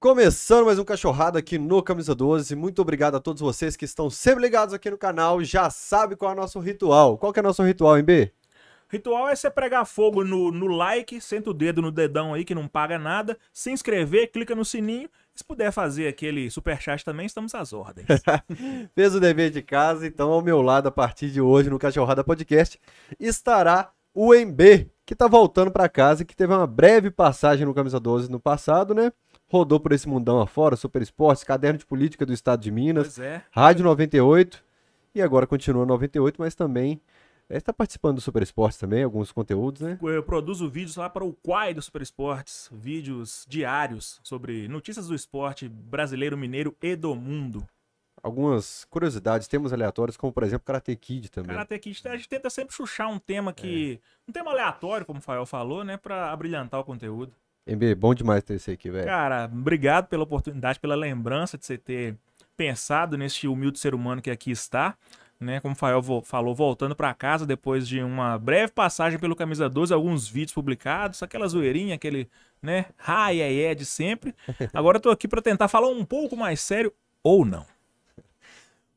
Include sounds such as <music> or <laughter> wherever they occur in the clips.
Começando mais um Cachorrada aqui no Camisa 12, muito obrigado a todos vocês que estão sempre ligados aqui no canal, já sabe qual é o nosso ritual. Qual que é o nosso ritual, hein, B? Ritual é você pregar fogo no, no like, senta o dedo no dedão aí que não paga nada, se inscrever, clica no sininho, se puder fazer aquele superchat também, estamos às ordens. <laughs> Fez o dever de casa, então ao meu lado a partir de hoje no Cachorrada Podcast estará o MB, que tá voltando para casa, que teve uma breve passagem no Camisa 12 no passado, né? rodou por esse mundão afora, Super Esportes, Caderno de Política do Estado de Minas, é. Rádio 98, e agora continua 98, mas também é, está participando do Super Esportes também, alguns conteúdos, né? Eu produzo vídeos lá para o Quai do Super Esportes, vídeos diários sobre notícias do esporte brasileiro, mineiro e do mundo. Algumas curiosidades, temas aleatórios, como por exemplo Karate Kid também. Karate Kid, a gente tenta sempre chuchar um tema que. É. Um tema aleatório, como o Fael falou, né? Para abrilhantar o conteúdo. MB, bom demais ter você aqui, velho. Cara, obrigado pela oportunidade, pela lembrança de você ter pensado neste humilde ser humano que aqui está. Né, como o Fael falou, voltando para casa depois de uma breve passagem pelo Camisa 12, alguns vídeos publicados, aquela zoeirinha, aquele, né, ai, ai, é de sempre. <laughs> Agora eu tô aqui para tentar falar um pouco mais sério ou não.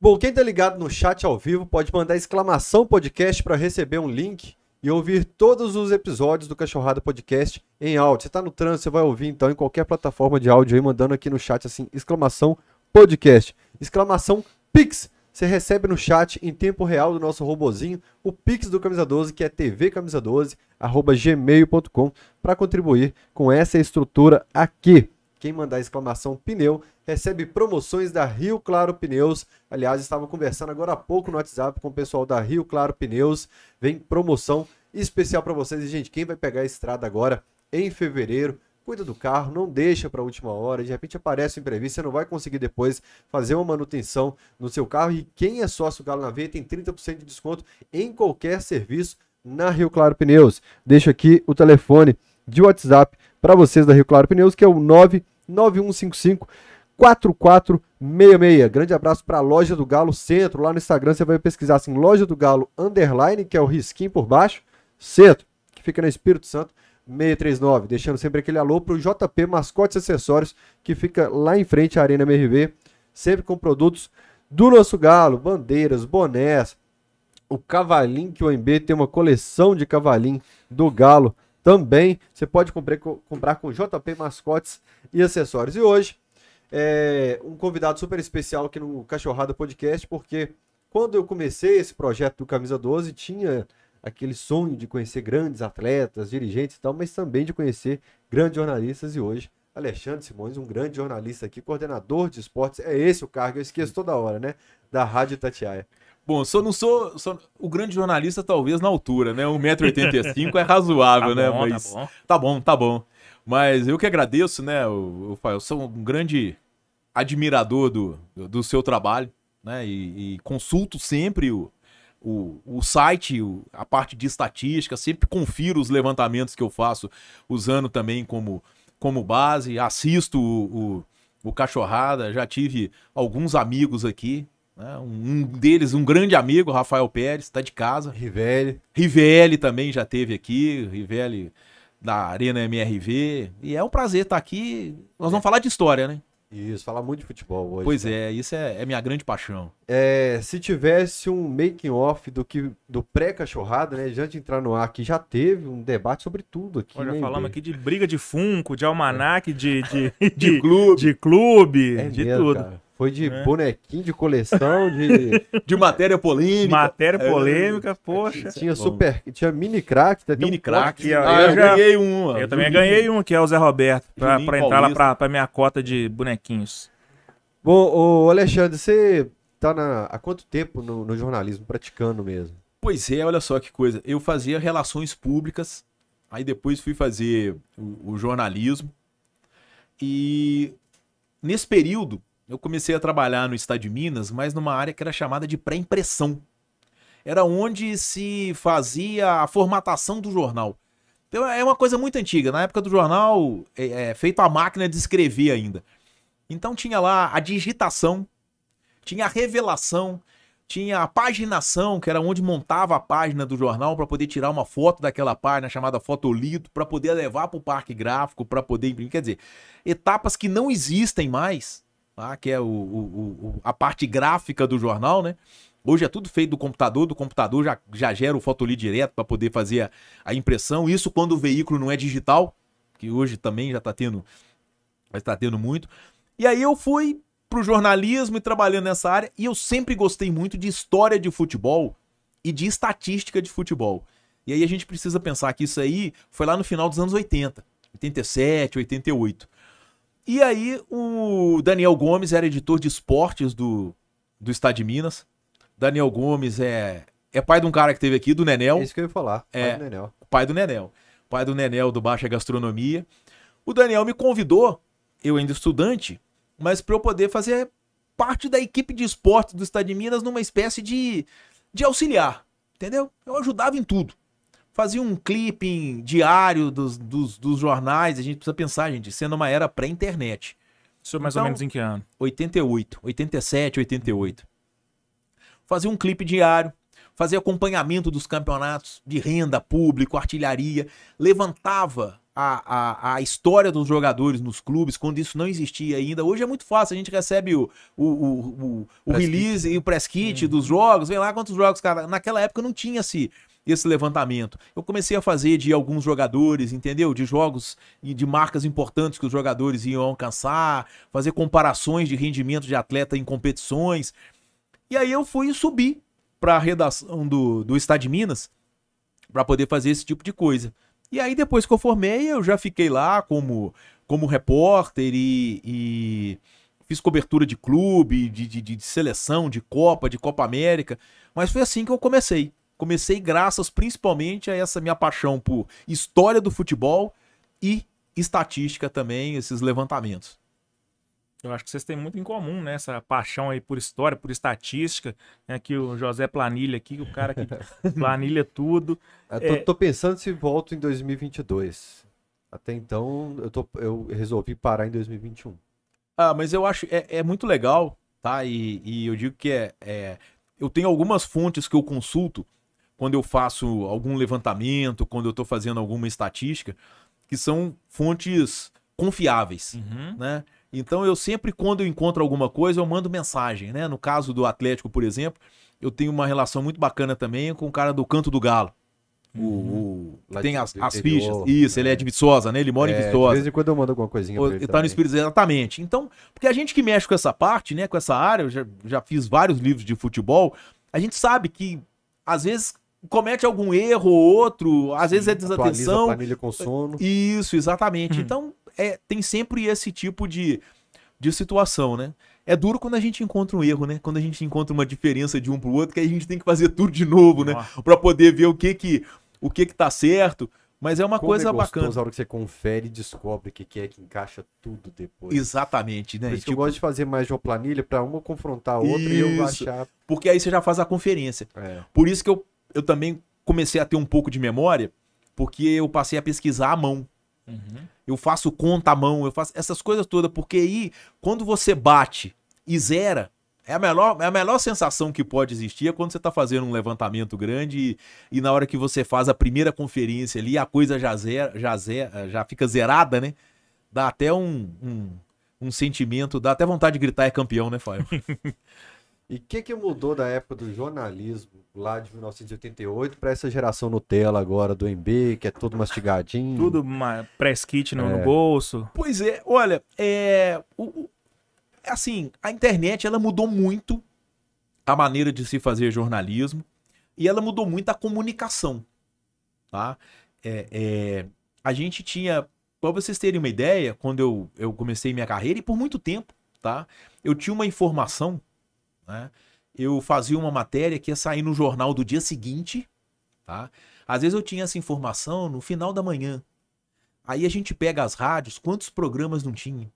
Bom, quem tá ligado no chat ao vivo pode mandar exclamação podcast para receber um link e ouvir todos os episódios do Cachorrada Podcast em áudio. Você está no trânsito, você vai ouvir então em qualquer plataforma de áudio aí, mandando aqui no chat assim, exclamação podcast, exclamação Pix. Você recebe no chat em tempo real do nosso robozinho o Pix do Camisa 12, que é tvcamisa12, arroba gmail.com, para contribuir com essa estrutura aqui. Quem mandar exclamação pneu recebe promoções da Rio Claro Pneus. Aliás, estava conversando agora há pouco no WhatsApp com o pessoal da Rio Claro Pneus. Vem promoção especial para vocês. E, gente, quem vai pegar a estrada agora em fevereiro, cuida do carro, não deixa para a última hora, de repente aparece um imprevisto, você não vai conseguir depois fazer uma manutenção no seu carro. E quem é sócio Galo na Veia tem 30% de desconto em qualquer serviço na Rio Claro Pneus. Deixo aqui o telefone de WhatsApp para vocês da Rio Claro Pneus, que é o 9 9155 4466. Grande abraço para a Loja do Galo Centro. Lá no Instagram você vai pesquisar assim, Loja do Galo Underline, que é o risquinho por baixo, Centro, que fica no Espírito Santo 639. Deixando sempre aquele alô para o JP Mascotes Acessórios, que fica lá em frente à Arena MRV, sempre com produtos do nosso Galo, bandeiras, bonés, o cavalinho que o MB tem uma coleção de cavalinho do Galo também. Você pode comprar, comprar com JP Mascotes e Acessórios. E hoje, é, um convidado super especial aqui no Cachorrada Podcast, porque quando eu comecei esse projeto do Camisa 12, tinha aquele sonho de conhecer grandes atletas, dirigentes e tal, mas também de conhecer grandes jornalistas. E hoje, Alexandre Simões, um grande jornalista aqui, coordenador de esportes, é esse o cargo, eu esqueço toda hora, né? Da Rádio Tatiaia. Bom, só não sou, só, o grande jornalista, talvez na altura, né? 1,85m é razoável, <laughs> tá né? Tá Mas, tá bom. tá bom, tá bom. Mas eu que agradeço, né? Eu, eu, eu sou um grande admirador do, do seu trabalho, né? E, e consulto sempre o, o, o site, o, a parte de estatística, sempre confiro os levantamentos que eu faço, usando também como, como base, assisto o, o, o Cachorrada, já tive alguns amigos aqui né? Um, deles, um grande amigo, Rafael Pérez, está de casa. Rivelli. Rivelli também já teve aqui. Rivelli da Arena MRV. E é um prazer estar tá aqui. Nós vamos é. falar de história, né? Isso, falar muito de futebol hoje. Pois né? é, isso é, é, minha grande paixão. É, se tivesse um making-off do que do pré-cachorrada, né? Já de entrar no ar, que já teve um debate sobre tudo aqui. Olha, né, falamos aqui de briga de funko, de almanac, de, de, de, <laughs> de clube, de, clube, é de mesmo, tudo. Cara. Foi de é. bonequinho de coleção, de. <laughs> de matéria polêmica. Matéria é. polêmica, é. poxa. Tinha super. Tinha mini crack, Mini um crack. Ah, eu, já... ganhei um. Eu Juninho. também ganhei um, que é o Zé Roberto, pra, pra entrar Paulista. lá pra, pra minha cota de bonequinhos. Bom, ô Alexandre, você tá na... há quanto tempo no, no jornalismo, praticando mesmo? Pois é, olha só que coisa. Eu fazia relações públicas, aí depois fui fazer o, o jornalismo. E nesse período, eu comecei a trabalhar no estado de Minas, mas numa área que era chamada de pré-impressão. Era onde se fazia a formatação do jornal. Então é uma coisa muito antiga. Na época do jornal, é, é feito a máquina de escrever ainda. Então tinha lá a digitação, tinha a revelação, tinha a paginação, que era onde montava a página do jornal para poder tirar uma foto daquela página chamada fotolito, para poder levar para o parque gráfico, para poder imprimir. Quer dizer, etapas que não existem mais lá, que é o, o, o, a parte gráfica do jornal, né? Hoje é tudo feito do computador, do computador já, já gera o fotolí direto para poder fazer a, a, impressão. Isso quando o veículo não é digital, que hoje também já está tendo, tá tendo muito. E aí eu fui para o jornalismo e trabalhando nessa área, e eu sempre gostei muito de história de futebol e de estatística de futebol. E aí a gente precisa pensar que isso aí foi lá no final dos anos 80, 87, 88. E aí o Daniel Gomes era editor de esportes do, do Estado de Minas. Daniel Gomes é, é pai de um cara que teve aqui, do Nenel. É isso que eu ia falar, pai é, do Nenel. Pai do Nenel. Pai do Nenel, do Baixa Gastronomia. O Daniel me convidou, eu ainda estudante, mas para eu poder fazer parte da equipe de esporte do Estado de Minas numa espécie de, de auxiliar, entendeu? Eu ajudava em tudo fazia um clipping diário dos, dos, dos, jornais. A gente precisa pensar, gente, sendo uma era pré-internet. Isso é mais então, ou menos em que ano? 88, 87, 88. Fazia um clipe diário, fazia acompanhamento dos campeonatos de renda, público, artilharia, levantava a, a, a, história dos jogadores nos clubes, quando isso não existia ainda. Hoje é muito fácil, a gente recebe o, o, o, o, o release e o press kit hum. dos jogos, vem lá quantos jogos, cara. Naquela época não tinha-se. Assim, esse levantamento. Eu comecei a fazer de alguns jogadores, entendeu? De jogos e de marcas importantes que os jogadores iam alcançar, fazer comparações de rendimento de atleta em competições. E aí eu fui subir para a redação do, do Estado de Minas para poder fazer esse tipo de coisa. E aí depois que eu formei, eu já fiquei lá como, como repórter e, e fiz cobertura de clube, de, de, de, seleção, de Copa, de Copa América. Mas foi assim que eu comecei. Comecei graças principalmente a essa minha paixão por história do futebol e estatística também, esses levantamentos. Eu acho que vocês têm muito em comum, né? Essa paixão aí por história, por estatística, né? Que o José planilha aqui, o cara que <laughs> planilha tudo. Eu tô, é... tô, pensando se volto em 2022. Até então, eu, tô, eu resolvi parar em 2021. Ah, mas eu acho é, é muito legal, tá? E, e eu digo que é, é... Eu tenho algumas fontes que eu consulto quando eu faço algum levantamento, quando eu estou fazendo alguma estatística, que são fontes confiáveis, uhum. né? Então eu sempre, quando eu encontro alguma coisa, eu mando mensagem, né? No caso do Atlético, por exemplo, eu tenho uma relação muito bacana também com o cara do Canto do Galo. Uhum. O, o tem as, as fichas. Isso, né? ele é né? de Viçosa, né? Ele mora é, em Viçosa. De vez em quando eu mando alguma coisinha pra ele. Tá também. no espírito, exatamente. Então, porque a gente que mexe com essa parte, né? Com essa área, eu já, já fiz vários livros de futebol. A gente sabe que, às vezes, comete algum erro ou outro, às Sim, vezes é desatenção. Planilha com sono. Isso, exatamente. Hum. Então, é, tem sempre esse tipo de, de situação, né? É duro quando a gente encontra um erro, né? Quando a gente encontra uma diferença de um pro outro, que a gente tem que fazer tudo de novo, né? Para poder ver o que que o que que tá certo. Mas é uma Como é coisa é bacana. A hora que você confere e descobre o que, que é que encaixa tudo depois. Exatamente, né? Por isso tipo... eu gosto de fazer mais de uma planilha para uma confrontar a outra isso, e eu achar. Porque aí você já faz a conferência. É. Por isso que eu eu também comecei a ter um pouco de memória, porque eu passei a pesquisar à mão. Uhum. Eu faço conta à mão, eu faço essas coisas todas, porque aí, quando você bate e zera, é a melhor, é a melhor sensação que pode existir é quando você está fazendo um levantamento grande e, e, na hora que você faz a primeira conferência ali, a coisa já, zera, já, zera, já fica zerada, né? Dá até um, um, um sentimento, dá até vontade de gritar é campeão, né, Fábio? <laughs> E o que, que mudou da época do jornalismo, lá de 1988, para essa geração Nutella agora, do MB, que é tudo mastigadinho? Tudo press kit no, é. no bolso. Pois é, olha, é, o, é assim, a internet ela mudou muito a maneira de se fazer jornalismo e ela mudou muito a comunicação. Tá? É, é, a gente tinha, para vocês terem uma ideia, quando eu, eu comecei minha carreira, e por muito tempo, tá? eu tinha uma informação né? Eu fazia uma matéria que ia sair no jornal do dia seguinte, tá? Às vezes eu tinha essa informação no final da manhã. Aí a gente pega as rádios, quantos programas não tinha?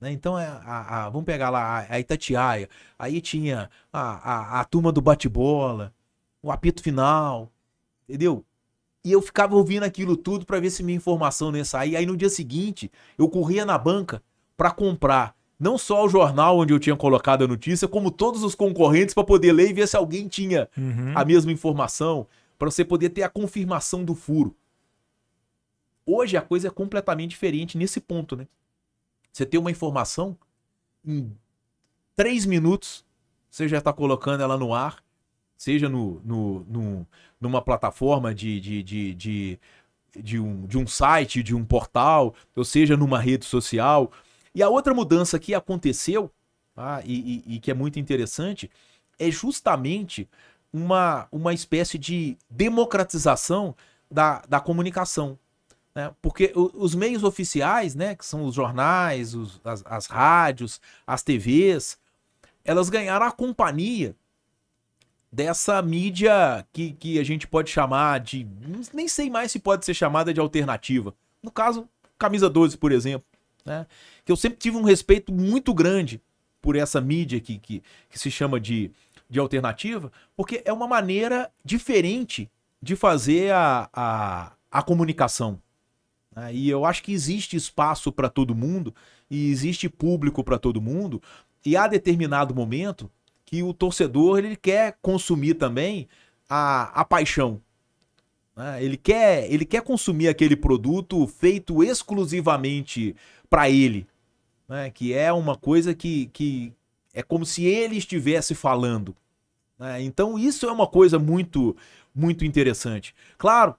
Né? Então, a, é, a, a, vamos pegar lá a, Itatiaia. Aí tinha a, turma do bate-bola, o apito final, entendeu? E eu ficava ouvindo aquilo tudo para ver se minha informação ia sair. Aí no dia seguinte, eu corria na banca para comprar não só o jornal onde eu tinha colocado a notícia, como todos os concorrentes para poder ler e ver se alguém tinha uhum. a mesma informação, para você poder ter a confirmação do furo. Hoje a coisa é completamente diferente nesse ponto, né? Você tem uma informação em três minutos, você já está colocando ela no ar, seja no, no, no numa plataforma de, de, de, de, de, um, de um site, de um portal, ou seja numa rede social e a outra mudança que aconteceu, tá, e, e, e que é muito interessante, é justamente uma, uma espécie de democratização da, da comunicação. Né? Porque os meios oficiais, né, que são os jornais, os, as, as rádios, as TVs, elas ganharam a companhia dessa mídia que, que a gente pode chamar de. Nem sei mais se pode ser chamada de alternativa. No caso, Camisa 12, por exemplo. Né? Que eu sempre tive um respeito muito grande por essa mídia que, que, que se chama de, de alternativa, porque é uma maneira diferente de fazer a, a, a comunicação. Né? E eu acho que existe espaço para todo mundo e existe público para todo mundo. E há determinado momento que o torcedor ele quer consumir também a, a paixão, né? ele, quer, ele quer consumir aquele produto feito exclusivamente para ele, né? que é uma coisa que, que é como se ele estivesse falando. Né? Então isso é uma coisa muito, muito interessante. Claro,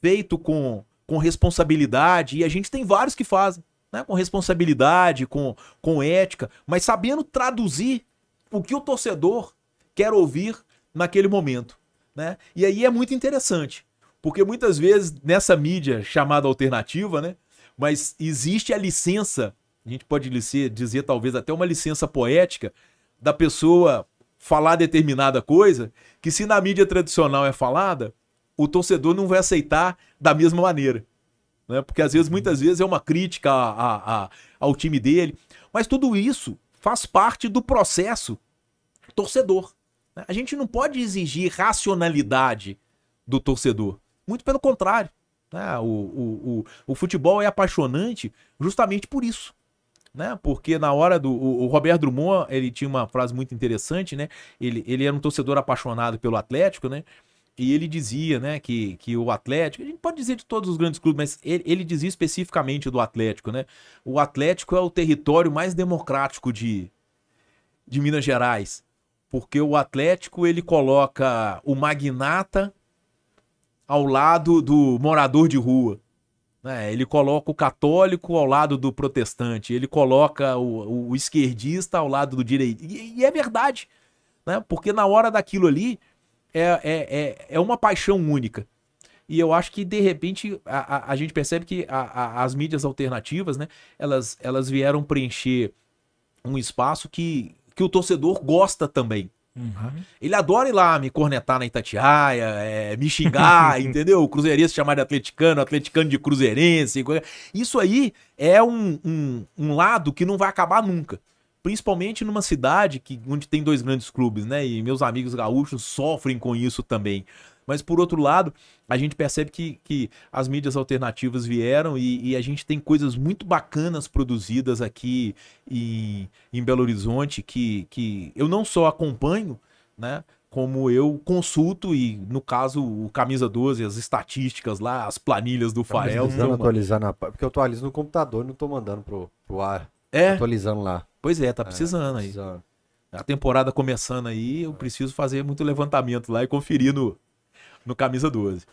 feito com, com responsabilidade, e a gente tem vários que fazem, né? com responsabilidade, com, com ética, mas sabendo traduzir o que o torcedor quer ouvir naquele momento. Né? E aí é muito interessante, porque muitas vezes nessa mídia chamada alternativa, né, mas existe a licença, a gente pode dizer talvez até uma licença poética, da pessoa falar determinada coisa, que se na mídia tradicional é falada, o torcedor não vai aceitar da mesma maneira. Né? Porque às vezes, muitas vezes, é uma crítica a, a, a, ao time dele. Mas tudo isso faz parte do processo torcedor. Né? A gente não pode exigir racionalidade do torcedor. Muito pelo contrário. Né? o, o, o, o futebol é apaixonante justamente por isso. Né? Porque na hora do. O, o Roberto Drummond, ele tinha uma frase muito interessante, né? Ele, ele era um torcedor apaixonado pelo Atlético, né? E ele dizia, né, que, que o Atlético, a gente pode dizer de todos os grandes clubes, mas ele, ele dizia especificamente do Atlético, né? O Atlético é o território mais democrático de, de Minas Gerais, porque o Atlético ele coloca o magnata ao lado do morador de rua. Né? Ele coloca o católico ao lado do protestante, ele coloca o, o esquerdista ao lado do direito. E, e, é verdade, né? porque na hora daquilo ali é, é, é, é, uma paixão única. E eu acho que, de repente, a, a, a gente percebe que a, a, as mídias alternativas, né, elas, elas vieram preencher um espaço que, que o torcedor gosta também. Uhum. Ele adora ir lá me cornetar na Itatiaia, é, me xingar, <laughs> entendeu? O cruzeirense chamar de atleticano, atleticano de cruzeirense. Isso aí é um, um, um, lado que não vai acabar nunca. Principalmente numa cidade que, onde tem dois grandes clubes, né? E meus amigos gaúchos sofrem com isso também. Mas por outro lado, a gente percebe que, que as mídias alternativas vieram e, e a gente tem coisas muito bacanas produzidas aqui em, em Belo Horizonte que, que eu não só acompanho, né? como eu consulto e, no caso, o Camisa 12, as estatísticas lá, as planilhas do tá Farel. Precisando atualizar na... Porque eu atualizo no computador e não tô mandando pro, pro ar. É. Atualizando lá. Pois é, tá é, precisando é, aí. Precisando. A temporada começando aí, eu é. preciso fazer muito levantamento lá e conferir no, no camisa 12.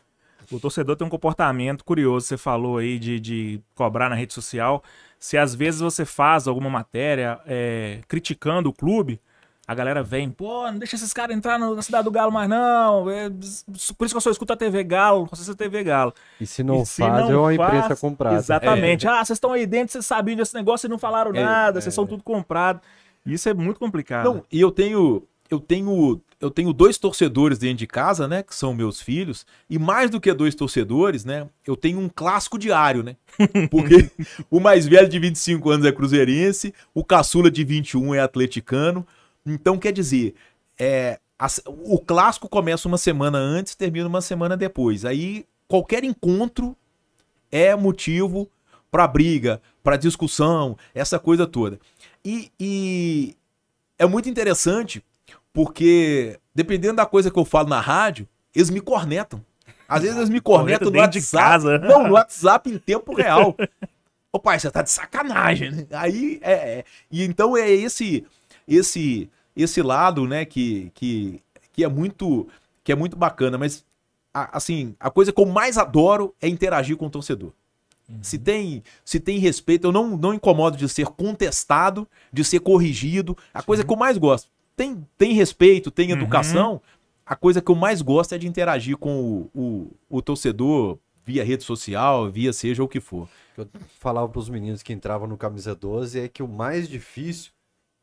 O torcedor tem um comportamento curioso, você falou aí de, de cobrar na rede social. Se às vezes você faz alguma matéria é, criticando o clube, a galera vem, pô, não deixa esses caras entrar na cidade do Galo mais não. É, por isso que eu só escuto a TV Galo, só assisto a TV Galo. E se não e se faz, não é uma imprensa comprada. Exatamente. É. Ah, vocês estão aí dentro, vocês sabiam desse negócio e não falaram é, nada, é. vocês são tudo comprado. Isso é muito complicado. Não, e eu tenho eu tenho eu tenho dois torcedores dentro de casa, né, que são meus filhos, e mais do que dois torcedores, né, eu tenho um clássico diário, né? <laughs> Porque o mais velho de 25 anos é cruzeirense, o caçula de 21 é atleticano. Então, quer dizer, é, a, o clássico começa uma semana antes, termina uma semana depois. Aí qualquer encontro é motivo para briga, para discussão, essa coisa toda. E, e é muito interessante porque dependendo da coisa que eu falo na rádio, eles me cornetam. Às vezes eles me cornetam no WhatsApp. De casa. <laughs> Não, no WhatsApp em tempo real. Ô pai, você tá de sacanagem, né? Aí é, é. E então é esse esse esse lado, né, que, que, que é muito que é muito bacana, mas a, assim, a coisa que eu mais adoro é interagir com o torcedor. Uhum. Se tem, se tem respeito, eu não, não incomodo de ser contestado, de ser corrigido. A Sim. coisa que eu mais gosto tem, tem respeito, tem uhum. educação. Uhum. A coisa que eu mais gosto é de interagir com o, o, o torcedor via rede social, via seja o que for. Eu falava para os meninos que entravam no camisa 12 é que o mais difícil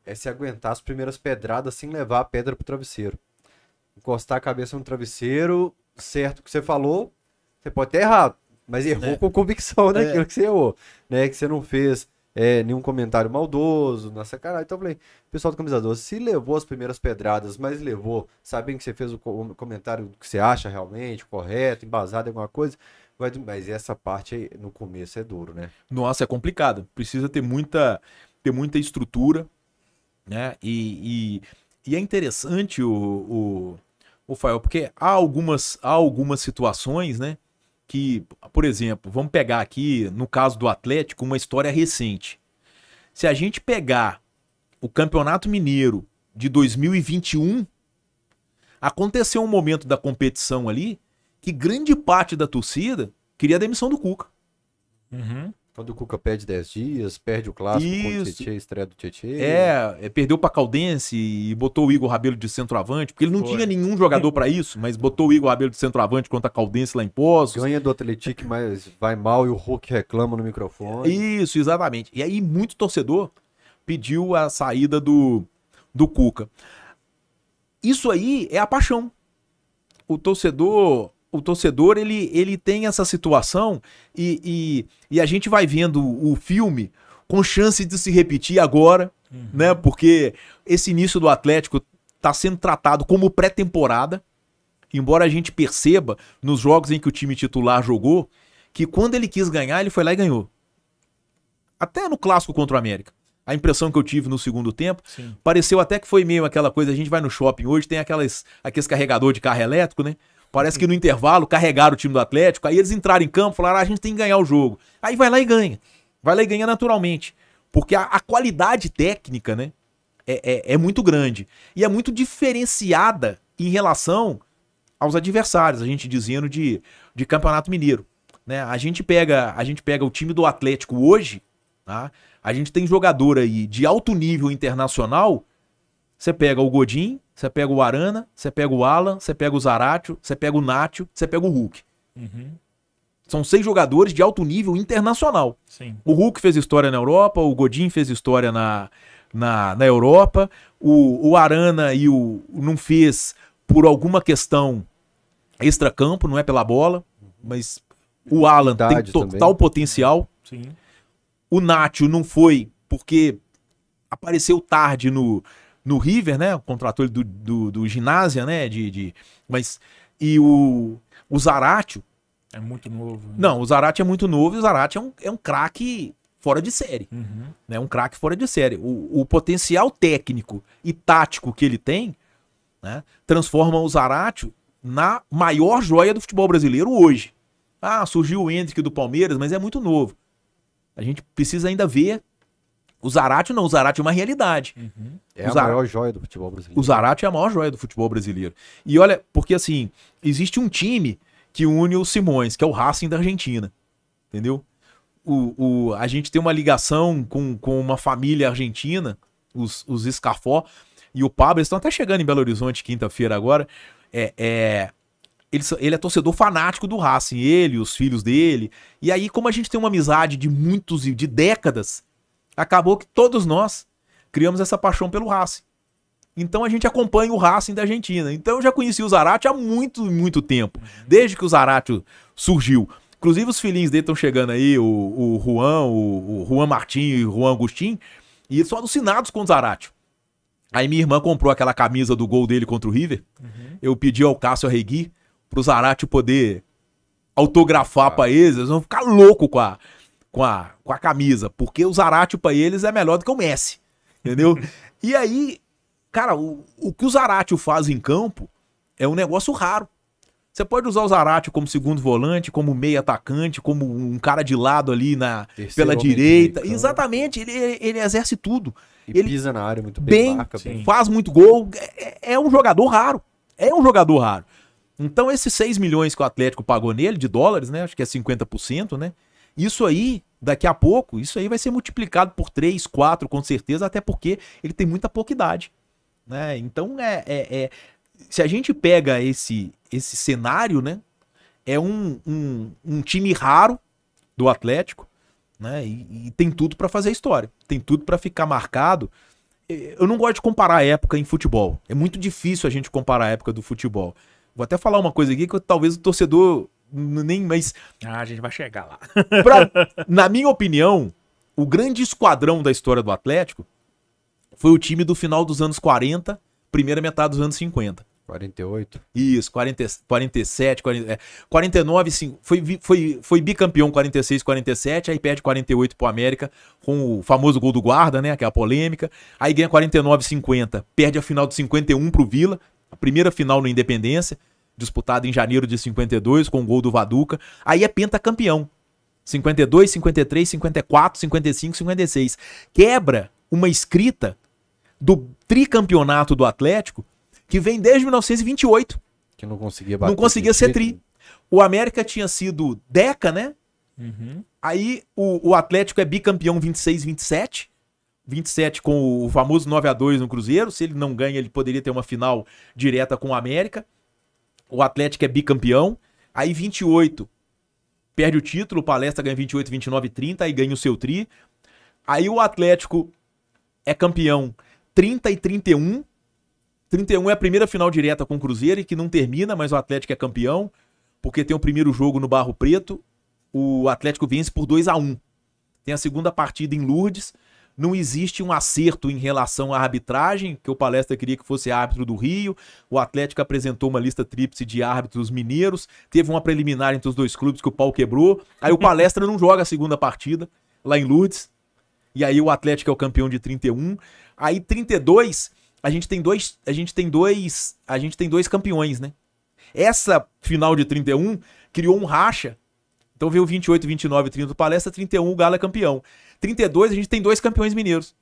é se aguentar as primeiras pedradas sem levar a pedra pro travesseiro. Encostar a cabeça no travesseiro, certo o que você falou, você pode ter errado, mas errou é. com convicção daquilo <laughs> né, é. que você errou, né? Que você não fez é, nenhum comentário maldoso, na sacanagem. Então eu falei, pessoal do Camisa 12, se levou as primeiras pedradas, mas levou, sabendo que você fez o comentário que você acha realmente, correto, embasado em alguma coisa, mas essa parte aí, no começo é duro, né? Nossa, é complicado. Precisa ter muita, ter muita estrutura, né? E, e, e é interessante o, o, o Fael, porque há algumas, há algumas situações, né? que, por exemplo, vamos pegar aqui, no caso do Atlético, uma história recente. Se a gente pegar o Campeonato Mineiro de 2021, aconteceu um momento da competição ali que grande parte da torcida queria a demissão do Cuca. Uhum. Quando o Cuca perde 10 dias, perde o clássico Isso. o Tietchan, estreia do Tietchan. É, é, perdeu pra Caldense e botou o Igor Rabelo de centroavante, porque ele não Foi. tinha nenhum jogador para isso, mas botou o Igor Rabelo de centroavante contra a Caldense lá em Poços. Ganha do Atlético, mas vai mal e o Hulk reclama no microfone. Isso, exatamente. E aí muito torcedor pediu a saída do, do Cuca. Isso aí é a paixão. O torcedor o torcedor ele, ele tem essa situação e, e, e, a gente vai vendo o filme com chance de se repetir agora, uhum. né? Porque esse início do Atlético está sendo tratado como pré-temporada, embora a gente perceba nos jogos em que o time titular jogou que quando ele quis ganhar ele foi lá e ganhou. Até no clássico contra o América. A impressão que eu tive no segundo tempo Sim. pareceu até que foi meio aquela coisa. A gente vai no shopping hoje tem aquelas aqueles carregador de carro elétrico, né? Parece que no intervalo carregaram o time do Atlético, aí eles entraram em campo e falaram: ah, a gente tem que ganhar o jogo. Aí vai lá e ganha. Vai lá e ganha naturalmente. Porque a, a qualidade técnica, né? É, é, é, muito grande. E é muito diferenciada em relação aos adversários, a gente dizendo de, de Campeonato Mineiro. Né? A, gente pega, a gente pega o time do Atlético hoje, tá? a gente tem jogador aí de alto nível internacional você pega o Godin, você pega o Arana, você pega o Alan, você pega o Zaratio, você pega o Nátio, você pega o Hulk. Uhum. São seis jogadores de alto nível internacional. Sim. O Hulk fez história na Europa, o Godin fez história na, na, na Europa, o, o Arana e o não fez por alguma questão extra-campo, não é pela bola, mas o Alan tem total também. potencial. Sim. O Nátio não foi porque apareceu tarde no, no River, né? Contratou ele do, do, do né? De, de, mas, e o, o Zaratio. É muito novo. Né? Não, o Zaratio é muito novo e o Zaratio é um, é um craque fora de série. Uhum. Né? Um craque fora de série. O, o potencial técnico e tático que ele tem né? transforma o Zaratio na maior joia do futebol brasileiro hoje. Ah, surgiu o Hendrick do Palmeiras, mas é muito novo. A gente precisa ainda ver o Zarate não, o Zarate é uma realidade. Uhum. É a maior joia do futebol brasileiro. O Zarate é a maior joia do futebol brasileiro. E olha, porque assim, existe um time que une o Simões, que é o Racing da Argentina. Entendeu? O, o, a gente tem uma ligação com, com uma família argentina, os, os Scarfó e o Pablo, estão até chegando em Belo Horizonte quinta-feira agora. É, é, ele, ele é torcedor fanático do Racing, ele, os filhos dele. E aí, como a gente tem uma amizade de muitos de décadas, acabou que todos nós criamos essa paixão pelo Racing. Então a gente acompanha o Racing da Argentina. Então eu já conheci o Zarate há muito, muito tempo. Desde que o Zarate surgiu. Inclusive os filhinhos dele estão chegando aí, o, o Juan, o, o Juan Martinho e o Juan Agostinho, E eles são alucinados com o Zarate. Aí minha irmã comprou aquela camisa do gol dele contra o River. Uhum. Eu pedi ao Cássio Arregui pro Zarate poder autografar ah. pra eles. Eles vão ficar louco com a, com a, com a camisa, porque o Zaratio para eles é melhor do que o Messi, entendeu? <laughs> e aí, cara, o, o que o Zaratio faz em campo é um negócio raro. Você pode usar o Zaratio como segundo volante, como meio atacante, como um cara de lado ali na, Terceiro pela direita. Exatamente, ele, ele exerce tudo. E ele pisa na área muito bem, bem, marca, bem. faz muito gol. É, é, um jogador raro. É um jogador raro. Então, esses 6 milhões que o Atlético pagou nele, de dólares, né? Acho que é 50%, né? Isso aí, daqui a pouco, isso aí vai ser multiplicado por 3, 4, com certeza, até porque ele tem muita pouca idade. Né? Então, é, é, é se a gente pega esse, esse cenário, né? É um, um, um time raro do Atlético, né? E, e tem tudo para fazer história, tem tudo para ficar marcado. Eu não gosto de comparar a época em futebol. É muito difícil a gente comparar a época do futebol. Vou até falar uma coisa aqui que talvez o torcedor nem mais. Ah, a gente vai chegar lá. <laughs> pra, na minha opinião, o grande esquadrão da história do Atlético foi o time do final dos anos 40, primeira metade dos anos 50. 48. Isso, 40, 47, 40, é, 49, sim, foi, foi, foi bicampeão 46, 47, aí perde 48 pro América com o famoso gol do guarda, né, que é a polêmica. Aí ganha 49, 50, perde a final de 51 pro Vila, a primeira final no Independência disputado em janeiro de 52 com o gol do Vaduca. Aí é pentacampeão. 52, 53, 54, 55, 56. Quebra uma escrita do tricampeonato do Atlético que vem desde 1928. Que não conseguia bater. Não conseguia ser tri. O América tinha sido Deca, né? Uhum. Aí o, o, Atlético é bicampeão 26, 27. 27 com o famoso 9 a 2 no Cruzeiro. Se ele não ganha, ele poderia ter uma final direta com o América o Atlético é bicampeão. Aí 28 perde o título, o Palestra ganha 28, 29, 30 aí ganha o seu tri. Aí o Atlético é campeão 30 e 31. 31 é a primeira final direta com o Cruzeiro e que não termina, mas o Atlético é campeão, porque tem o primeiro jogo no Barro Preto. O Atlético vence por 2 a 1. Tem a segunda partida em Lourdes não existe um acerto em relação à arbitragem, que o Palestra queria que fosse árbitro do Rio, o Atlético apresentou uma lista tríplice de árbitros mineiros, teve uma preliminar entre os dois clubes que o pau quebrou, aí o <laughs> Palestra não joga a segunda partida lá em Lourdes, e aí o Atlético é o campeão de 31, aí 32 a gente tem dois, a gente tem dois, a gente tem dois campeões, né? Essa final de 31 criou um racha. Então veio 28, 29, 30 do Palestra, 31 o Galo é campeão. 32 a gente tem dois campeões mineiros.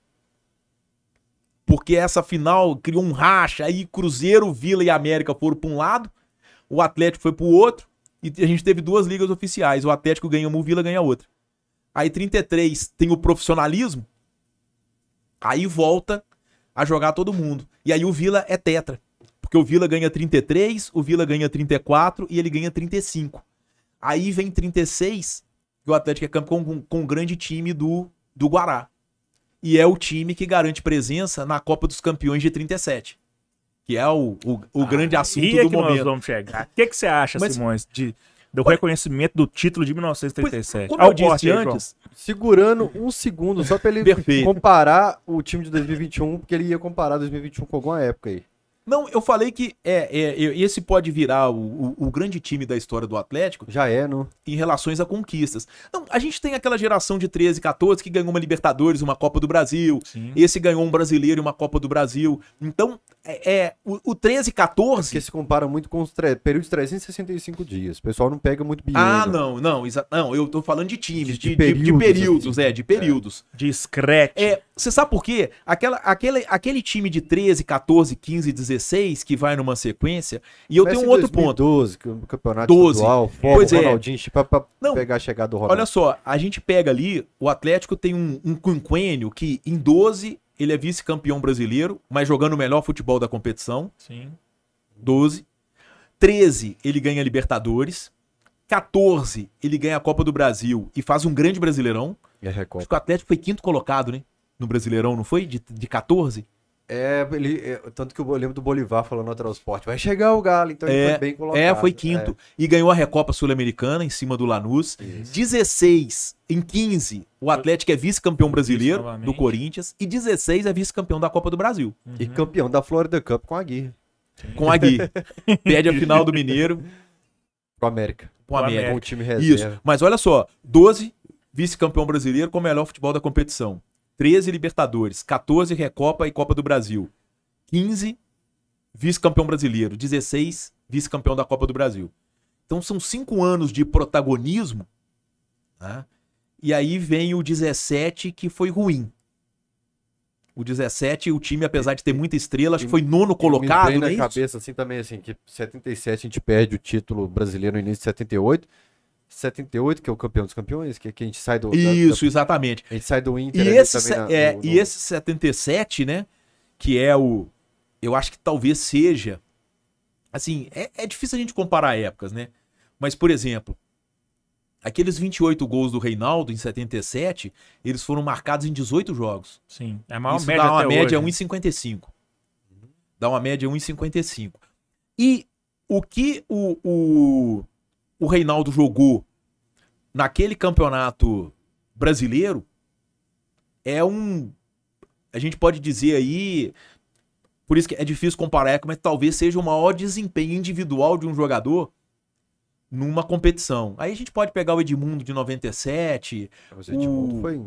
Porque essa final criou um racha, aí Cruzeiro, Vila e América foram para um lado, o Atlético foi para o outro, e a gente teve duas ligas oficiais. O Atlético ganha uma, o Vila ganha outra. Aí 33 tem o profissionalismo, aí volta a jogar todo mundo. E aí o Vila é tetra. Porque o Vila ganha 33, o Vila ganha 34 e ele ganha 35. Aí vem 36, que o Atlético é campeão com, com um grande time do, do Guará. E é o time que garante presença na Copa dos Campeões de 37. Que é o, o, o ah, grande assunto é do é que momento. nós vamos chegar. O que, que você acha, Mas, Simões, de, do reconhecimento do título de 1937? Pois, como eu disse corte, antes... Segurando um segundo, só para ele comparar o time de 2021, porque ele ia comparar 2021 com alguma época aí. Não, eu falei que é, é esse pode virar o, o, o, grande time da história do Atlético. Já é, não? Em relações a conquistas. Não, a gente tem aquela geração de 13, 14 que ganhou uma Libertadores, uma Copa do Brasil. Sim. Esse ganhou um brasileiro e uma Copa do Brasil. Então, é, é o, o 13, 14. que se compara muito com os períodos de 365 dias. O pessoal não pega muito biênio. Ah, não, não. Não, eu tô falando de times, de, de, de períodos, de assim. períodos é, de períodos. É. Discrete. É, você sabe por quê? Aquela, aquele, aquele time de 13, 14, 15, 16. 16 que vai numa sequência. E eu tenho um outro 2012, ponto. 12, campeonato 12. estadual, foco, pois é. Ronaldinho, é. pra, pra Não, pegar a chegada do Ronaldo. Olha só, a gente pega ali, o Atlético tem um, um quinquênio que em 12 ele é vice-campeão brasileiro, mas jogando o melhor futebol da competição. Sim. 12. 13, ele ganha Libertadores. 14, ele ganha a Copa do Brasil e faz um grande brasileirão. E a Acho que o Atlético foi quinto colocado, né? No Brasileirão, não foi? De, de 14? É, ele, é, tanto que eu lembro do Bolivar falando no transporte. Vai chegar o Galo, então é, foi bem colocado. É, foi quinto. É. E ganhou a Recopa Sul-Americana em cima do Lanús. Isso. 16 em 15, o Atlético é vice-campeão brasileiro Isso, do Corinthians. E 16 é vice-campeão da Copa do Brasil. Uhum. E campeão da Florida Cup com a Gui. Com a Gui. <laughs> Perde a final do Mineiro. Com a América. Com a América. Com o time reserva. Isso. Mas olha só, 12 vice-campeão brasileiro com o melhor futebol da competição. 13 Libertadores, 14 Recopa e Copa do Brasil, 15 vice-campeão brasileiro, 16 vice-campeão da Copa do Brasil. Então são cinco anos de protagonismo, né? e aí vem o 17 que foi ruim. O 17, o time, apesar de ter muita estrela, acho que foi nono colocado. Eu me na né? cabeça assim também, assim, que 77 a gente perde o título brasileiro no início de 78. 78, que é o campeão dos campeões, que, é que a gente sai do. Isso, da, exatamente. A gente sai do Inter. E, esse, na, é, no, no... e esse 77, né? Que é o. Eu acho que talvez seja. Assim, é, é difícil a gente comparar épocas, né? Mas, por exemplo, aqueles 28 gols do Reinaldo em 77, eles foram marcados em 18 jogos. Sim, é a maior Isso média dá uma média 1,55. Dá uma média 1,55. E o que o, o o Reinaldo jogou naquele campeonato brasileiro é um. A gente pode dizer aí. Por isso que é difícil comparar, é mas talvez seja o maior desempenho individual de um jogador numa competição. Aí a gente pode pegar o Edmundo de 97. o Edmundo o... foi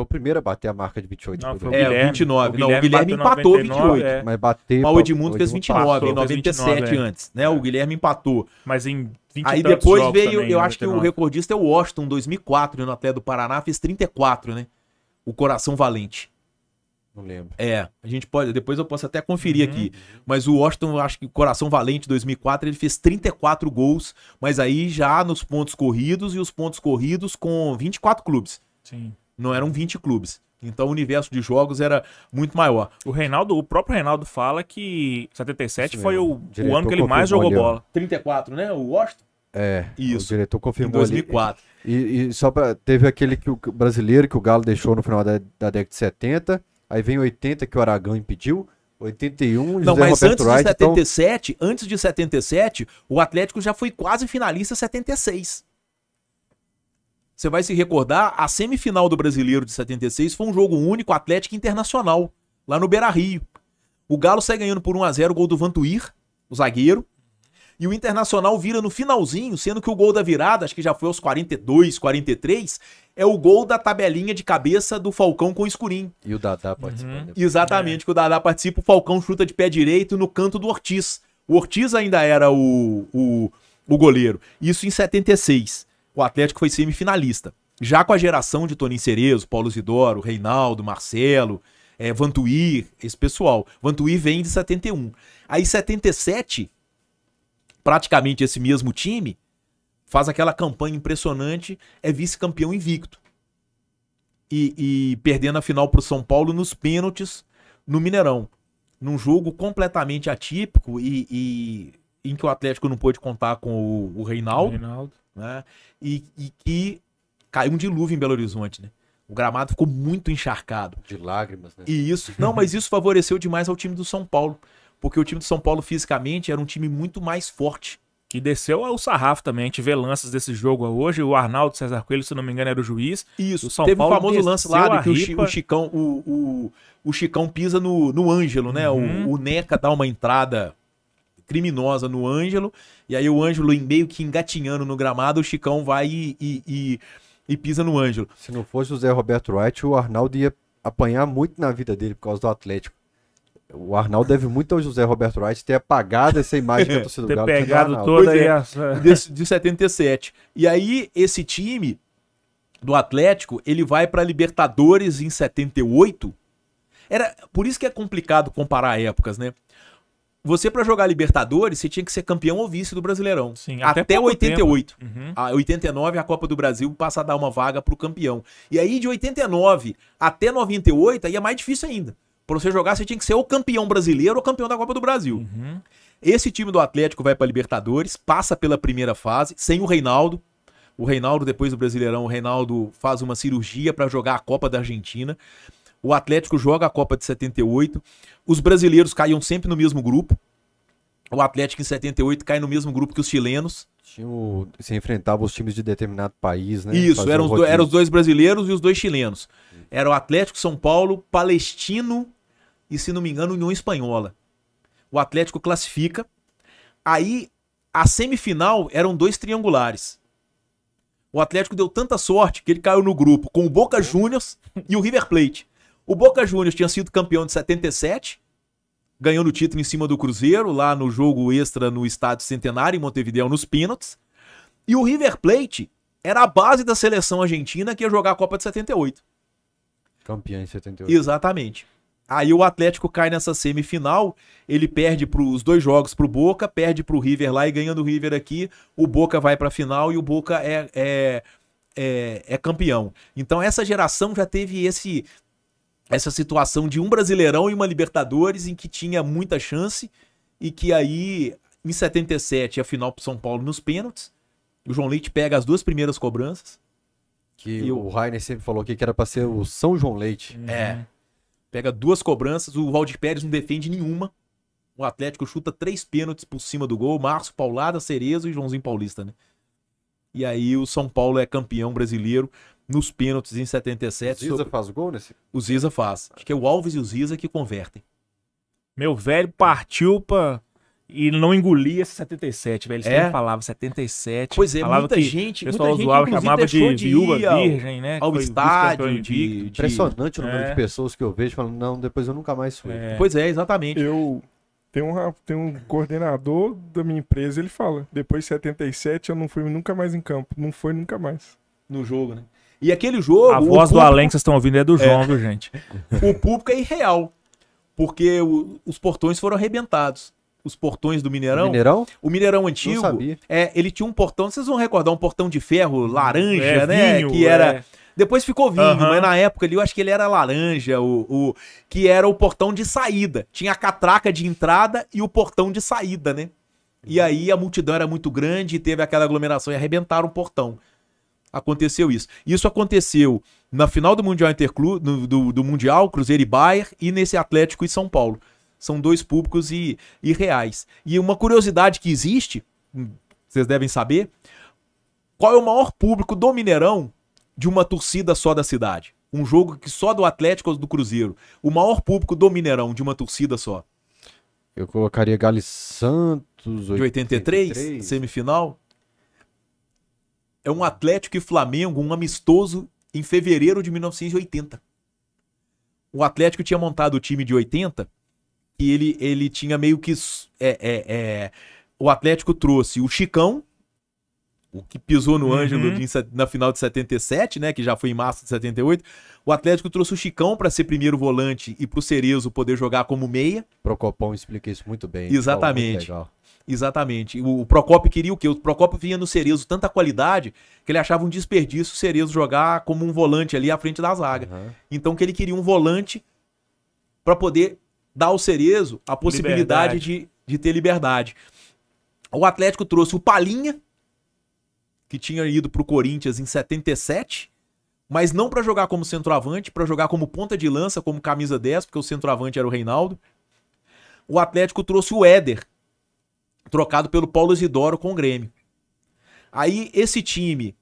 foi o primeiro a bater a marca de 28. Não, foi o Guilherme. É, 29. O Guilherme, não, o Guilherme empatou 99, 28. É. Mas bateu. Mas o Edmundo fez 29, passou, em 97 29, antes, né? O é. Guilherme empatou. Mas em 20 Aí depois veio, também, eu né, acho 99. que o recordista é o Washington, 2004, no Atlético do Paraná, fez 34, né? O Coração Valente. Não lembro. É, a gente pode, depois eu posso até conferir uhum. aqui. Mas o Washington, acho que Coração Valente 2004, ele fez 34 gols, mas aí já nos pontos corridos e os pontos corridos com 24 clubes. Sim. Não eram 20 clubes. Então o universo de jogos era muito maior. O Reinaldo, o próprio Reinaldo fala que 77 foi o, o ano que ele mais jogou ali, bola. 34, né? O Washington? É. Isso. O diretor confirmou em 2004. Ali. E, e só teve aquele que o brasileiro que o Galo deixou no final da, da década de 70, aí vem 80 que o Aragão impediu. 81, Não, mas Roberto antes Wright, de 77, então... antes de 77, o Atlético já foi quase finalista 76. Você vai se recordar, a semifinal do Brasileiro de 76 foi um jogo único Atlético Internacional, lá no Beira-Rio. O Galo sai ganhando por 1 a 0 o gol do Vantuir, o zagueiro. E o Internacional vira no finalzinho, sendo que o gol da virada, acho que já foi aos 42, 43, é o gol da tabelinha de cabeça do Falcão com o Escurinho. E o Dadá participa. Uhum. Né? Exatamente, é. que o Dadá participa, o Falcão chuta de pé direito no canto do Ortiz. O Ortiz ainda era o, o, o goleiro. Isso em 76 o Atlético foi semifinalista. Já com a geração de Toninho Cerezo, Paulo Zidoro, Reinaldo, Marcelo, é, Vantuir, esse pessoal. Vantuir vem de 71. Aí 77, praticamente esse mesmo time, faz aquela campanha impressionante, é vice-campeão invicto. E, e, perdendo a final para o São Paulo nos pênaltis no Mineirão. Num jogo completamente atípico e, e em que o Atlético não pôde contar com o, o Reinaldo, Reinaldo, né? E, e que caiu um dilúvio em Belo Horizonte, né? O gramado ficou muito encharcado. De lágrimas, né? E isso, não, mas isso favoreceu demais ao time do São Paulo, porque o time do São Paulo fisicamente era um time muito mais forte. Que desceu o sarrafo também. A gente vê lances desse jogo hoje. O Arnaldo César Coelho, se não me engano, era o juiz. Isso. O São Teve Paulo o famoso lance lá que o, Chicão, o, o, o, Chicão pisa no, no Ângelo, né? Uhum. O, o Neca dá uma entrada criminosa no Ângelo. E aí o Ângelo meio que engatinhando no gramado, o Chicão vai e, e, e, e pisa no Ângelo. Se não fosse o Zé Roberto Wright, o Arnaldo ia apanhar muito na vida dele por causa do Atlético. O Arnaldo deve muito ao José Roberto Wright ter apagado essa imagem da <laughs> torcida do Galo. Ter pegado é toda é, essa. <laughs> De, de 77. E aí, esse time do Atlético, ele vai para Libertadores em 78. Era, por isso que é complicado comparar épocas, né? você para jogar Libertadores, você tinha que ser campeão ou vice do Brasileirão. Sim, até, até 88. Uhum. A 89 a Copa do Brasil passa a dar uma vaga pro campeão. E aí de 89 até 98 aí é mais difícil ainda. Para você jogar, você tinha que ser ou campeão brasileiro ou campeão da Copa do Brasil. Uhum. Esse time do Atlético vai para Libertadores, passa pela primeira fase sem o Reinaldo. O Reinaldo depois do Brasileirão, o Reinaldo faz uma cirurgia para jogar a Copa da Argentina. O Atlético joga a Copa de 78. Os brasileiros caíam sempre no mesmo grupo. O Atlético em 78 cai no mesmo grupo que os chilenos. Tinha o... Se enfrentavam os times de determinado país, né? Isso, eram os, do... eram os dois brasileiros e os dois chilenos. Era o Atlético, São Paulo, Palestino e, se não me engano, União Espanhola. O Atlético classifica. Aí, a semifinal eram dois triangulares. O Atlético deu tanta sorte que ele caiu no grupo com o Boca Juniors e o River Plate. O Boca Juniors tinha sido campeão de 77, ganhando o título em cima do Cruzeiro, lá no jogo extra no Estádio Centenário, em Montevideo, nos pênaltis. E o River Plate era a base da seleção argentina que ia jogar a Copa de 78. Campeão em 78. Exatamente. Aí o Atlético cai nessa semifinal, ele perde para os dois jogos para o Boca, perde para o River lá e ganhando o River aqui, o Boca vai para a final e o Boca é, é, é, é campeão. Então essa geração já teve esse essa situação de um Brasileirão e uma Libertadores em que tinha muita chance e que aí em 77 a final pro São Paulo nos pênaltis. O João Leite pega as duas primeiras cobranças. Que e o, Rainer sempre falou aqui que era para ser o São João Leite. Uhum. É. Pega duas cobranças, o Valdir Pérez não defende nenhuma. O Atlético chuta três pênaltis por cima do gol. Márcio Paulada, Cerezo e Joãozinho Paulista, né? E aí o São Paulo é campeão brasileiro nos pênaltis em 77. O Ziza sobre... faz o gol nesse? O Ziza faz. Acho que é o Alves e o Ziza que convertem. Meu velho partiu pra. E não engolia esse 77, velho. Ele é. sempre falava 77. Pois é, falava muita gente. O pessoal muita zoava, gente, chamava de, de viúva ao, virgem, né? Ao estádio. De, de... Impressionante o número é. de né? pessoas que eu vejo falando, não, depois eu nunca mais fui. É. Pois é, exatamente. Eu, tem um, tem um coordenador da minha empresa, ele fala: depois de 77 eu não fui nunca mais em campo. Não foi nunca mais. No jogo, né? E aquele jogo. A voz público, do Além que vocês estão ouvindo é do João, é, viu, gente? <laughs> O público é irreal. Porque o, os portões foram arrebentados. Os portões do Mineirão. Mineirão? O Mineirão antigo. É, ele tinha um portão, vocês vão recordar, um portão de ferro laranja, é, né? Vinho, que era. É. Depois ficou vinho, uhum. mas na época ali eu acho que ele era laranja, o, o, que era o portão de saída. Tinha a catraca de entrada e o portão de saída, né? E aí a multidão era muito grande, e teve aquela aglomeração e arrebentaram o portão aconteceu isso. Isso aconteceu na final do Mundial Interclube, do, do, Mundial, Cruzeiro e Bayern, e nesse Atlético e São Paulo. São dois públicos e, e reais. E uma curiosidade que existe, hum, vocês devem saber, qual é o maior público do Mineirão de uma torcida só da cidade? Um jogo que só do Atlético ou do Cruzeiro. O maior público do Mineirão de uma torcida só. Eu colocaria Gales Santos. 83, de 83, semifinal é um Atlético e Flamengo, um amistoso em fevereiro de 1980. O Atlético tinha montado o time de 80 e ele, ele tinha meio que. É, é, é, o Atlético trouxe o Chicão, o que pisou no uhum. Ângelo de, na final de 77, né? Que já foi em março de 78. O Atlético trouxe o Chicão para ser primeiro volante e para o Cerezo poder jogar como meia. Pro Copão explica isso muito bem. Então, Exatamente. Muito Exatamente. O, o Procopio queria o quê? O Procopio vinha no Cerezo tanta qualidade que ele achava um desperdício o Cerezo jogar como um volante ali à frente da zaga. Uhum. Então que ele queria um volante para poder dar ao Cerezo a possibilidade de, de ter liberdade. O Atlético trouxe o Palinha, que tinha ido para o Corinthians em 77, mas não para jogar como centroavante, para jogar como ponta de lança, como camisa 10, porque o centroavante era o Reinaldo. O Atlético trouxe o Éder, trocado pelo Paulo Isidoro com o Grêmio. Aí esse time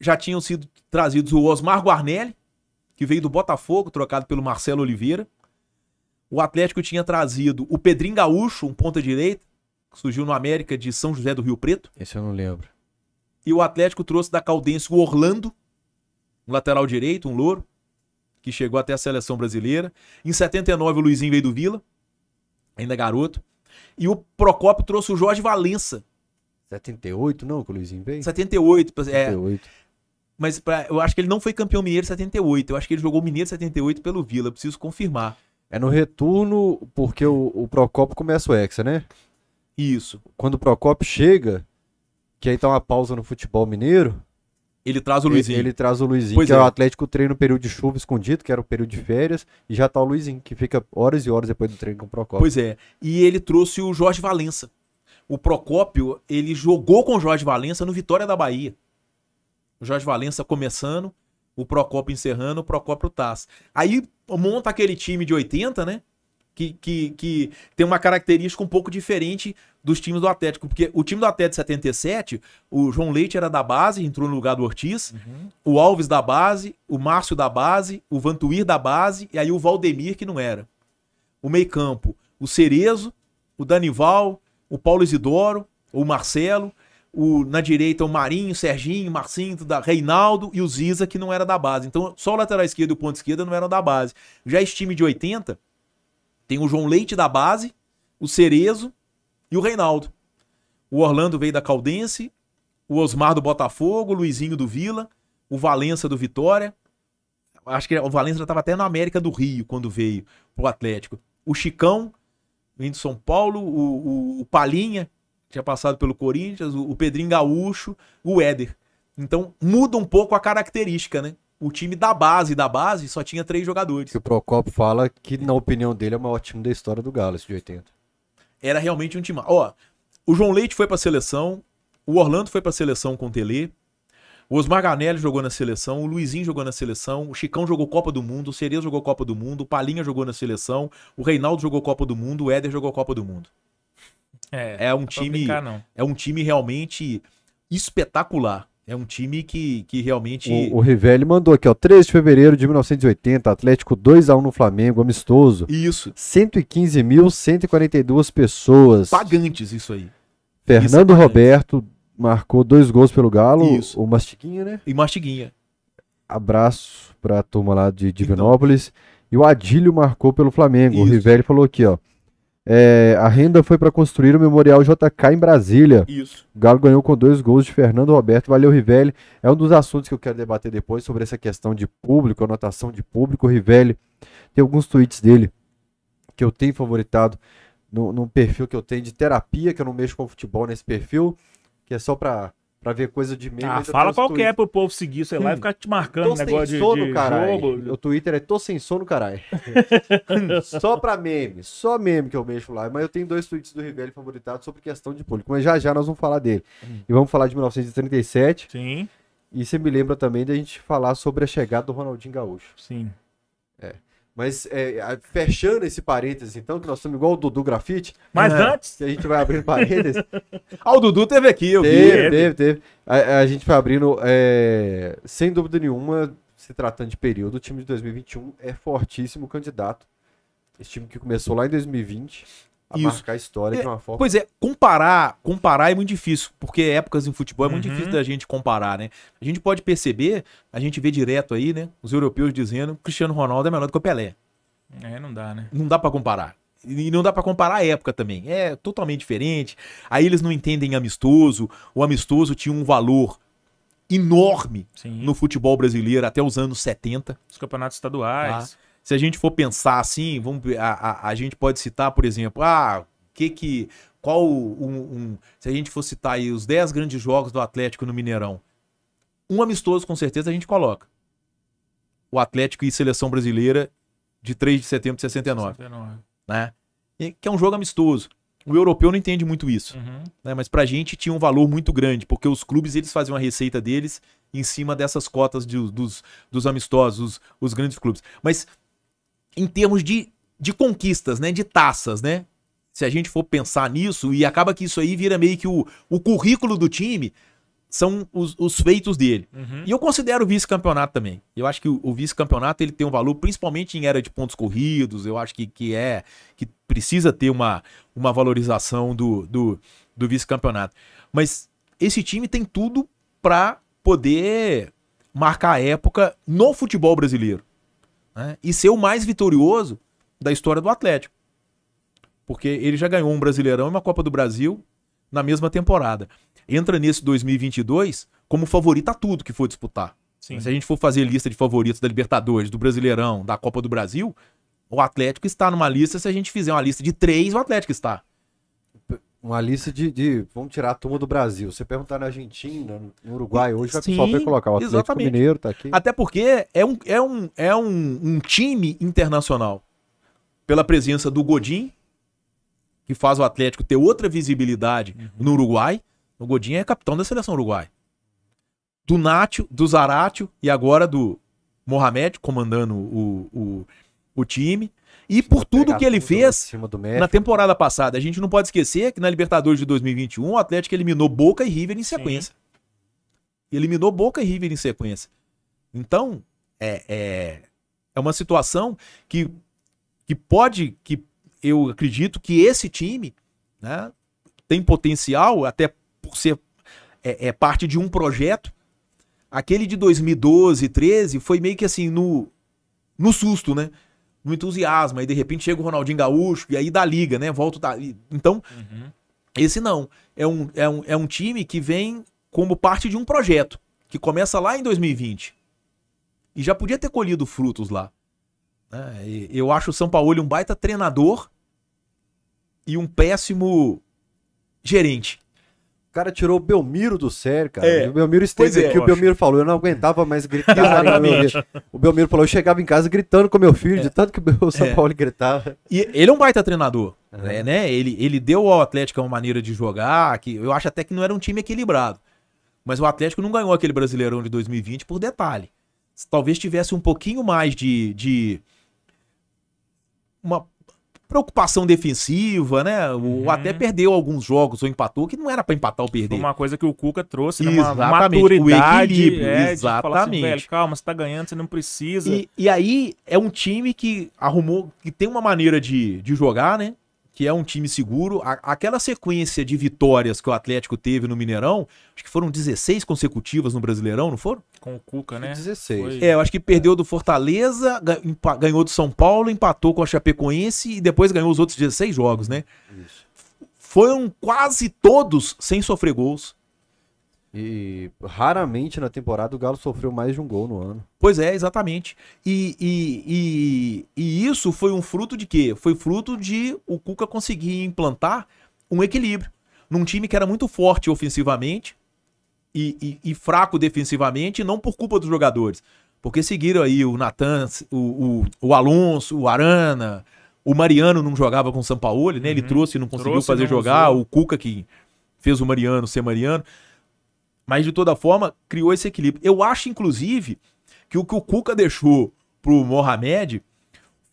já tinham sido trazidos o Osmar Guarnelli, que veio do Botafogo, trocado pelo Marcelo Oliveira. O Atlético tinha trazido o Pedrinho Gaúcho, um ponta direita, que surgiu no América de São José do Rio Preto. Esse eu não lembro. E o Atlético trouxe da Caldense o Orlando, um lateral direito, um louro, que chegou até a seleção brasileira. Em 79 o Luizinho veio do Vila, ainda garoto. E o Procopio trouxe o Jorge Valença. 78, não, que o Luizinho veio? 78, é. 78. Mas pra, eu acho que ele não foi campeão mineiro em 78. Eu acho que ele jogou mineiro em 78 pelo Vila, preciso confirmar. É no retorno, porque o, o começa o Hexa, né? Isso. Quando o Procopio chega, que aí tá uma pausa no futebol mineiro, ele traz o Luizinho. Ele, ele traz o Luizinho, pois que é. é. o Atlético treina no período de chuva escondido, que era o período de férias, e já tá o Luizinho, que fica horas e horas depois do treino com o Procópio. Pois é. E ele trouxe o Jorge Valença. O Procópio, ele jogou com o Jorge Valença no Vitória da Bahia. O Jorge Valença começando, o Procópio encerrando, o Procópio Taz. Aí monta aquele time de 80, né? que, que, que tem uma característica um pouco diferente dos times do Atlético. Porque o time do Atlético de 77, o João Leite era da base, entrou no lugar do Ortiz, uhum. o Alves da base, o Márcio da base, o Vantuir da base, e aí o Valdemir, que não era. O meio-campo, o Cerezo, o Danival, o Paulo Isidoro, o Marcelo, o, na direita o Marinho, Serginho, Marcinho, da Reinaldo e o Ziza, que não era da base. Então, só o lateral esquerdo e o ponto esquerdo não eram da base. Já esse time de 80, tem o João Leite da base, o Cerezo e o Reinaldo. O Orlando veio da Caldense, o Osmar do Botafogo, o Luizinho do Vila, o Valença do Vitória. Acho que o Valença já estava até na América do Rio quando veio pro Atlético. O Chicão, vindo de São Paulo, o, o, o Palinha, tinha passado pelo Corinthians, o, o Pedrinho Gaúcho, o Éder. Então muda um pouco a característica, né? o time da base da base só tinha três jogadores. Que o Procopio fala que, na opinião dele, é o maior time da história do Galo, esse de 80. Era realmente um time. Ó, o João Leite foi pra seleção, o Orlando foi pra seleção com o Tele, o Osmar Ganelli jogou na seleção, o Luizinho jogou na seleção, o Chicão jogou Copa do Mundo, o Cerezo jogou Copa do Mundo, o Palinha jogou na seleção, o Reinaldo jogou Copa do Mundo, o Éder jogou Copa do Mundo. É, é um time. Brincar, é um time realmente espetacular. É um time que, que realmente. O, o Rivelli mandou aqui, ó. 3 de fevereiro de 1980, Atlético 2x1 no Flamengo, amistoso. Isso. 115.142 pessoas. Pagantes, isso aí. Fernando isso é Roberto marcou dois gols pelo Galo. Isso. O Mastiguinha, né? E Mastiguinha. Abraço pra turma lá de Divinópolis. Então. E o Adílio marcou pelo Flamengo. Isso. O Rivelli falou aqui, ó. É, a renda foi para construir o Memorial JK em Brasília. Isso. O Galo ganhou com dois gols de Fernando Roberto. Valeu, Rivelli. É um dos assuntos que eu quero debater depois sobre essa questão de público, anotação de público. O Rivelli tem alguns tweets dele que eu tenho favoritado no, num perfil que eu tenho de terapia, que eu não mexo com futebol nesse perfil, que é só para pra ver coisa de meme. Ah, fala qual que é pro povo seguir, sei lá, e hum. ficar te marcando tô negócio sem de, sono, de jogo. O Twitter é tô sem sono, caralho. <laughs> só pra meme, só meme que eu mexo lá. Mas eu tenho dois tweets do Rivelli favoritados sobre questão de público, mas já já nós vamos falar dele. Hum. E vamos falar de 1937. Sim. E você me lembra também da gente falar sobre a chegada do Ronaldinho Gaúcho. Sim. Mas é, fechando esse parênteses, então, que nós somos igual o Dudu Grafite. Mas né? antes. Que a gente vai abrindo parênteses. <laughs> ah, o Dudu teve aqui, eu teve, vi. Teve, teve, teve. A, a gente vai abrindo. É, sem dúvida nenhuma, se tratando de período, o time de 2021 é fortíssimo candidato. Esse time que começou lá em 2020 a Isso. marcar a história é, de uma forma. Pois é, comparar, comparar é muito difícil, porque épocas em futebol é muito uhum. difícil da gente comparar, né? A gente pode perceber, a gente vê direto aí, né? Os europeus dizendo que Cristiano Ronaldo é melhor do que o Pelé. É, não dá, né? Não dá para comparar. E não dá para comparar a época também. É totalmente diferente. Aí eles não entendem amistoso. O amistoso tinha um valor enorme Sim. no futebol brasileiro até os anos 70. Os campeonatos estaduais. Ah se a gente for pensar assim, vamos, a, a, a gente pode citar, por exemplo, ah, que que qual um, um, se a gente for citar aí os 10 grandes jogos do Atlético no Mineirão, um amistoso com certeza a gente coloca. O Atlético e Seleção Brasileira de 3 de setembro de 69, 69. né? E, que é um jogo amistoso. O europeu não entende muito isso, uhum. né? Mas pra gente tinha um valor muito grande, porque os clubes eles faziam a receita deles em cima dessas cotas de, dos, dos amistosos, os, os grandes clubes. Mas em termos de, de conquistas, né? De taças, né? Se a gente for pensar nisso, e acaba que isso aí vira meio que o, o currículo do time, são os, os feitos dele. Uhum. E eu considero o vice-campeonato também. Eu acho que o, o vice-campeonato ele tem um valor, principalmente em era de pontos corridos, eu acho que, que é, que precisa ter uma, uma valorização do, do, do vice-campeonato. Mas esse time tem tudo para poder marcar a época no futebol brasileiro né? e ser o mais vitorioso da história do Atlético. Porque ele já ganhou um Brasileirão e uma Copa do Brasil na mesma temporada. Entra nesse 2022 como favorito a tudo que for disputar. Sim. Se a gente for fazer lista de favoritos da Libertadores, do Brasileirão, da Copa do Brasil, o Atlético está numa lista. Se a gente fizer uma lista de três, o Atlético está uma lista de, de, Vamos tirar a turma do Brasil. Você perguntar na Argentina, no Uruguai, hoje vai Sim, vai colocar o Atlético exatamente. Mineiro, tá aqui. Até porque é um, é um, é um, um time internacional. Pela presença do Godin, que faz o Atlético ter outra visibilidade uhum. no Uruguai. O Godin é capitão da seleção uruguai. Do Nátio, do Zaratio e agora do Mohamed comandando o, o, o time. E por tudo que ele fez na temporada passada. A gente não pode esquecer que na Libertadores de 2021, o Atlético eliminou Boca e River em sequência. Sim. Eliminou Boca e River em sequência. Então, é, é, é uma situação que, que pode, que eu acredito que esse time né, tem potencial, até por ser é, é parte de um projeto. Aquele de 2012, 13 foi meio que assim, no, no susto, né? no entusiasmo. Aí de repente chega o Ronaldinho Gaúcho e aí dá liga, né? Volta. Então, uhum. esse não. É um, é, um, é um time que vem como parte de um projeto que começa lá em 2020 e já podia ter colhido frutos lá. Né, eu acho o São Paulo um baita treinador e um péssimo gerente cara tirou o Belmiro do sério, cara. É. O Belmiro esteve é, aqui, é, o Belmiro acho. falou, eu não aguentava mais gritar. o Belmiro falou, eu chegava em casa gritando com meu filho, é. de tanto que o São é. Paulo gritava. E ele é um baita treinador, uhum. né? Ele, ele deu ao Atlético uma maneira de jogar, que eu acho até que não era um time equilibrado. Mas o Atlético não ganhou aquele Brasileirão de 2020 por detalhe. Talvez tivesse um pouquinho mais de... de... Uma preocupação defensiva, né? Uhum. Ou até perdeu alguns jogos ou empatou, que não era para empatar ou perder. Uma coisa que o Cuca trouxe, né? Uma exatamente, maturidade. O é, equilíbrio, é, exatamente. Assim, calma, você tá ganhando, você não precisa. E, e, aí é um time que arrumou, que tem uma maneira de, de jogar, né? que é um time seguro. aquela sequência de vitórias que o Atlético teve no Mineirão, acho que foram 16 consecutivas no Brasileirão, não foram? Com o Cuca, né? 16. Foi. É, eu acho que perdeu do Fortaleza, ganhou do São Paulo, empatou com a Chapecoense e depois ganhou os outros 16 jogos, né? Isso. Foram quase todos sem sofrer gols. E raramente na temporada o Galo sofreu mais de um gol no ano. Pois é, exatamente. E, e, e, e isso foi um fruto de quê? Foi fruto de o Cuca conseguir implantar um equilíbrio. Num time que era muito forte ofensivamente e, e, e fraco defensivamente, não por culpa dos jogadores. Porque seguiram aí o Natan, o, o, o Alonso, o Arana, o Mariano não jogava com o Sampaoli, né? Ele uhum. trouxe e não conseguiu trouxe, fazer não jogar. Usou. O Cuca que fez o Mariano ser Mariano. Mas, de toda forma, criou esse equilíbrio. Eu acho, inclusive, que o que o Cuca deixou pro Mohamed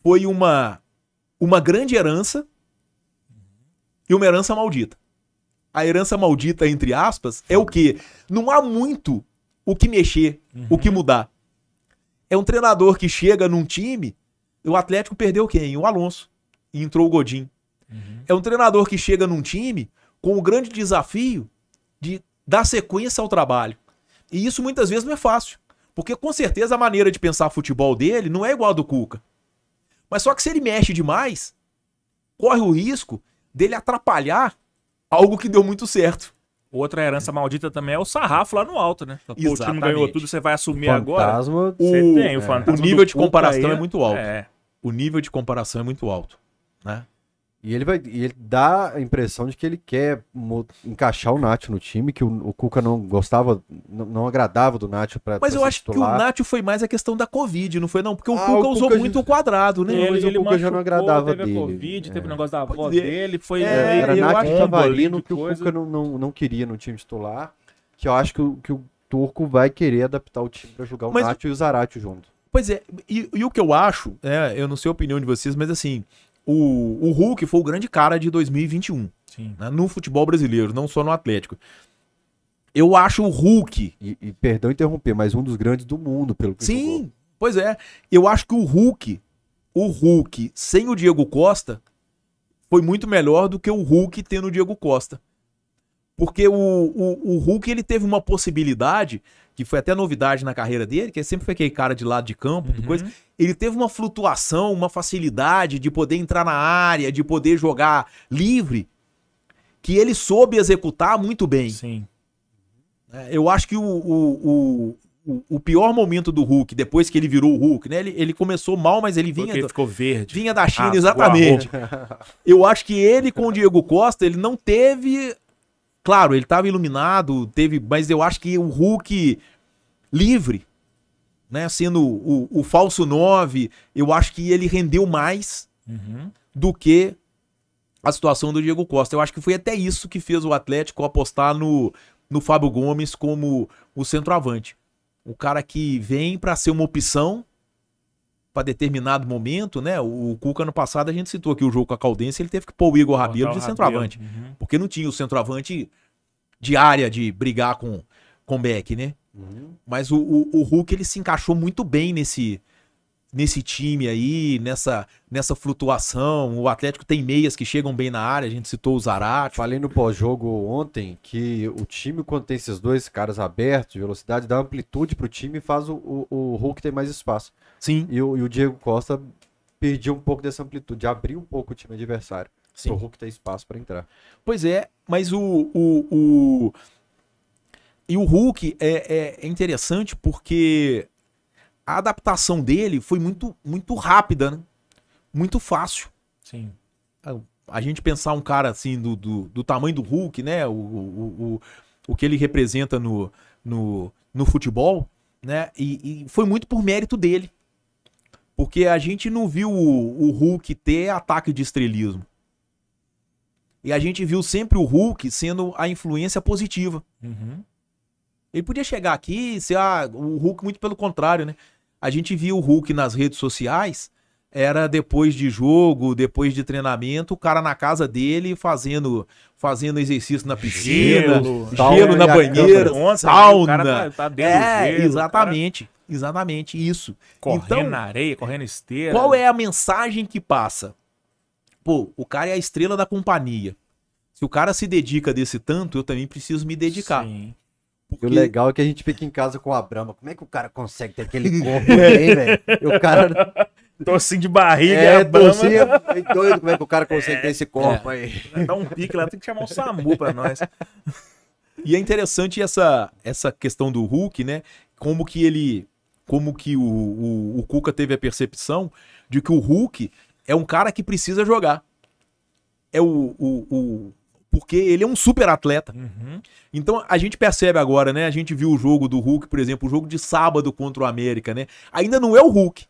foi uma, uma grande herança e uma herança maldita. A herança maldita, entre aspas, é o quê? Não há muito o que mexer, uhum. o que uhum. mudar. É um treinador que chega num time, o Atlético perdeu quem? O Alonso. E entrou o Godin. Uhum. É um treinador que chega num time com o grande desafio de dar sequência ao trabalho. E isso muitas vezes não é fácil, porque com certeza a maneira de pensar futebol dele não é igual a do Cuca. Mas só que se ele mexe demais, corre o risco dele atrapalhar algo que deu muito certo. Outra herança maldita também é o sarrafo lá no alto, né? Pô, o time ganhou tudo, você vai assumir fantasma, agora. Você o, tem, o, é. o nível de comparação é, é muito alto. É. O nível de comparação é muito alto, né? E ele vai e ele dá a impressão de que ele quer encaixar o Nacho no time, que o, o Cuca não gostava, não, agradava do Nacho para Mas pra eu acho titular. que o Nacho foi mais a questão da Covid, não foi não? Porque o ah, Cuca, usou já... muito o quadrado, né? Ele, Mas ele o Cuca já não agradava teve dele. Teve a Covid, é. teve o negócio da avó dele, foi... É, é, era Nacho Cavalino que o Cuca não, não, não queria no time titular, que eu acho que o, que o Turco vai querer adaptar o time para jogar o Mas... Nacho e o Zarate junto. Pois é, e, e, o que eu acho, é eu não sei a opinião de vocês, mas assim, o, o Hulk foi o grande cara de 2021 né, no futebol brasileiro, não só no Atlético. Eu acho o Hulk. E, e, perdão interromper, mas um dos grandes do mundo, pelo que Sim, jogou. pois é. Eu acho que o Hulk, o Hulk sem o Diego Costa, foi muito melhor do que o Hulk tendo o Diego Costa. Porque o, o, o Hulk ele teve uma possibilidade que foi até novidade na carreira dele, que sempre foi aquele cara de lado de campo, uhum. coisa. Ele teve uma flutuação, uma facilidade de poder entrar na área, de poder jogar livre, que ele soube executar muito bem. Sim. É, eu acho que o, o, o, o pior momento do Hulk, depois que ele virou o Hulk, né? Ele, ele começou mal, mas ele vinha. Porque ele ficou verde. Vinha da China, ah, exatamente. Eu acho que ele com o Diego Costa, ele não teve Claro, ele estava iluminado, teve, mas eu acho que o Hulk livre, né, sendo o, o falso 9, eu acho que ele rendeu mais uhum. do que a situação do Diego Costa. Eu acho que foi até isso que fez o Atlético apostar no, no Fábio Gomes como o centroavante. O cara que vem para ser uma opção para determinado momento, né? O Cuca ano passado a gente citou aqui o jogo com a Caldense, ele teve que pôr o Igor Rabelo de centroavante, uhum. porque não tinha o centroavante de área de brigar com com Beck, né? Uhum. Mas o, o, o Hulk ele se encaixou muito bem nesse nesse time aí, nessa, nessa flutuação. O Atlético tem meias que chegam bem na área, a gente citou o Zarate. Falei no pós-jogo ontem que o time, quando tem esses dois caras abertos, de velocidade, dá amplitude pro time e faz o, o, o Hulk ter mais espaço. Sim. E o, e o Diego Costa perdeu um pouco dessa amplitude, abriu um pouco o time adversário. Sim. o Hulk ter espaço para entrar. Pois é, mas o... o, o... E o Hulk é, é, é interessante porque a adaptação dele foi muito, muito rápida, né? Muito fácil. Sim. A, ah, a gente pensar um cara assim do, do, do tamanho do Hulk, né? O, o, o, o, que ele representa no, no, no futebol, né? E, e foi muito por mérito dele. Porque a gente não viu o, o Hulk ter ataque de estrelismo. E a gente viu sempre o Hulk sendo a influência positiva. Uhum. Ele podia chegar aqui e ser ah, o Hulk muito pelo contrário, né? A gente viu o Hulk nas redes sociais, era depois de jogo, depois de treinamento, o cara na casa dele fazendo fazendo exercício na piscina, gelo, gelo na banheira, né? tá- sauna. Tá é, exatamente. Exatamente isso. Correndo então, na areia, correndo esteira. Qual é a mensagem que passa? Pô, o cara é a estrela da companhia. Se o cara se dedica desse tanto, eu também preciso me dedicar. Sim. Porque... o legal é que a gente fica em casa com a Brahma. Como é que o cara consegue ter aquele corpo aí, <laughs> velho? o cara. <laughs> Tocinho de barriga, é, a Brahma. é doido como é que o cara consegue ter é, esse corpo é. aí. Dá um pique lá, tem que chamar o um SAMU pra nós. E é interessante essa, essa questão do Hulk, né? Como que ele. Como que o, o, o Cuca teve a percepção de que o Hulk é um cara que precisa jogar. É o, o porque ele é um super atleta. Uhum. Então a gente percebe agora, né? A gente viu o jogo do Hulk, por exemplo, o jogo de sábado contra o América, né? Ainda não é o Hulk.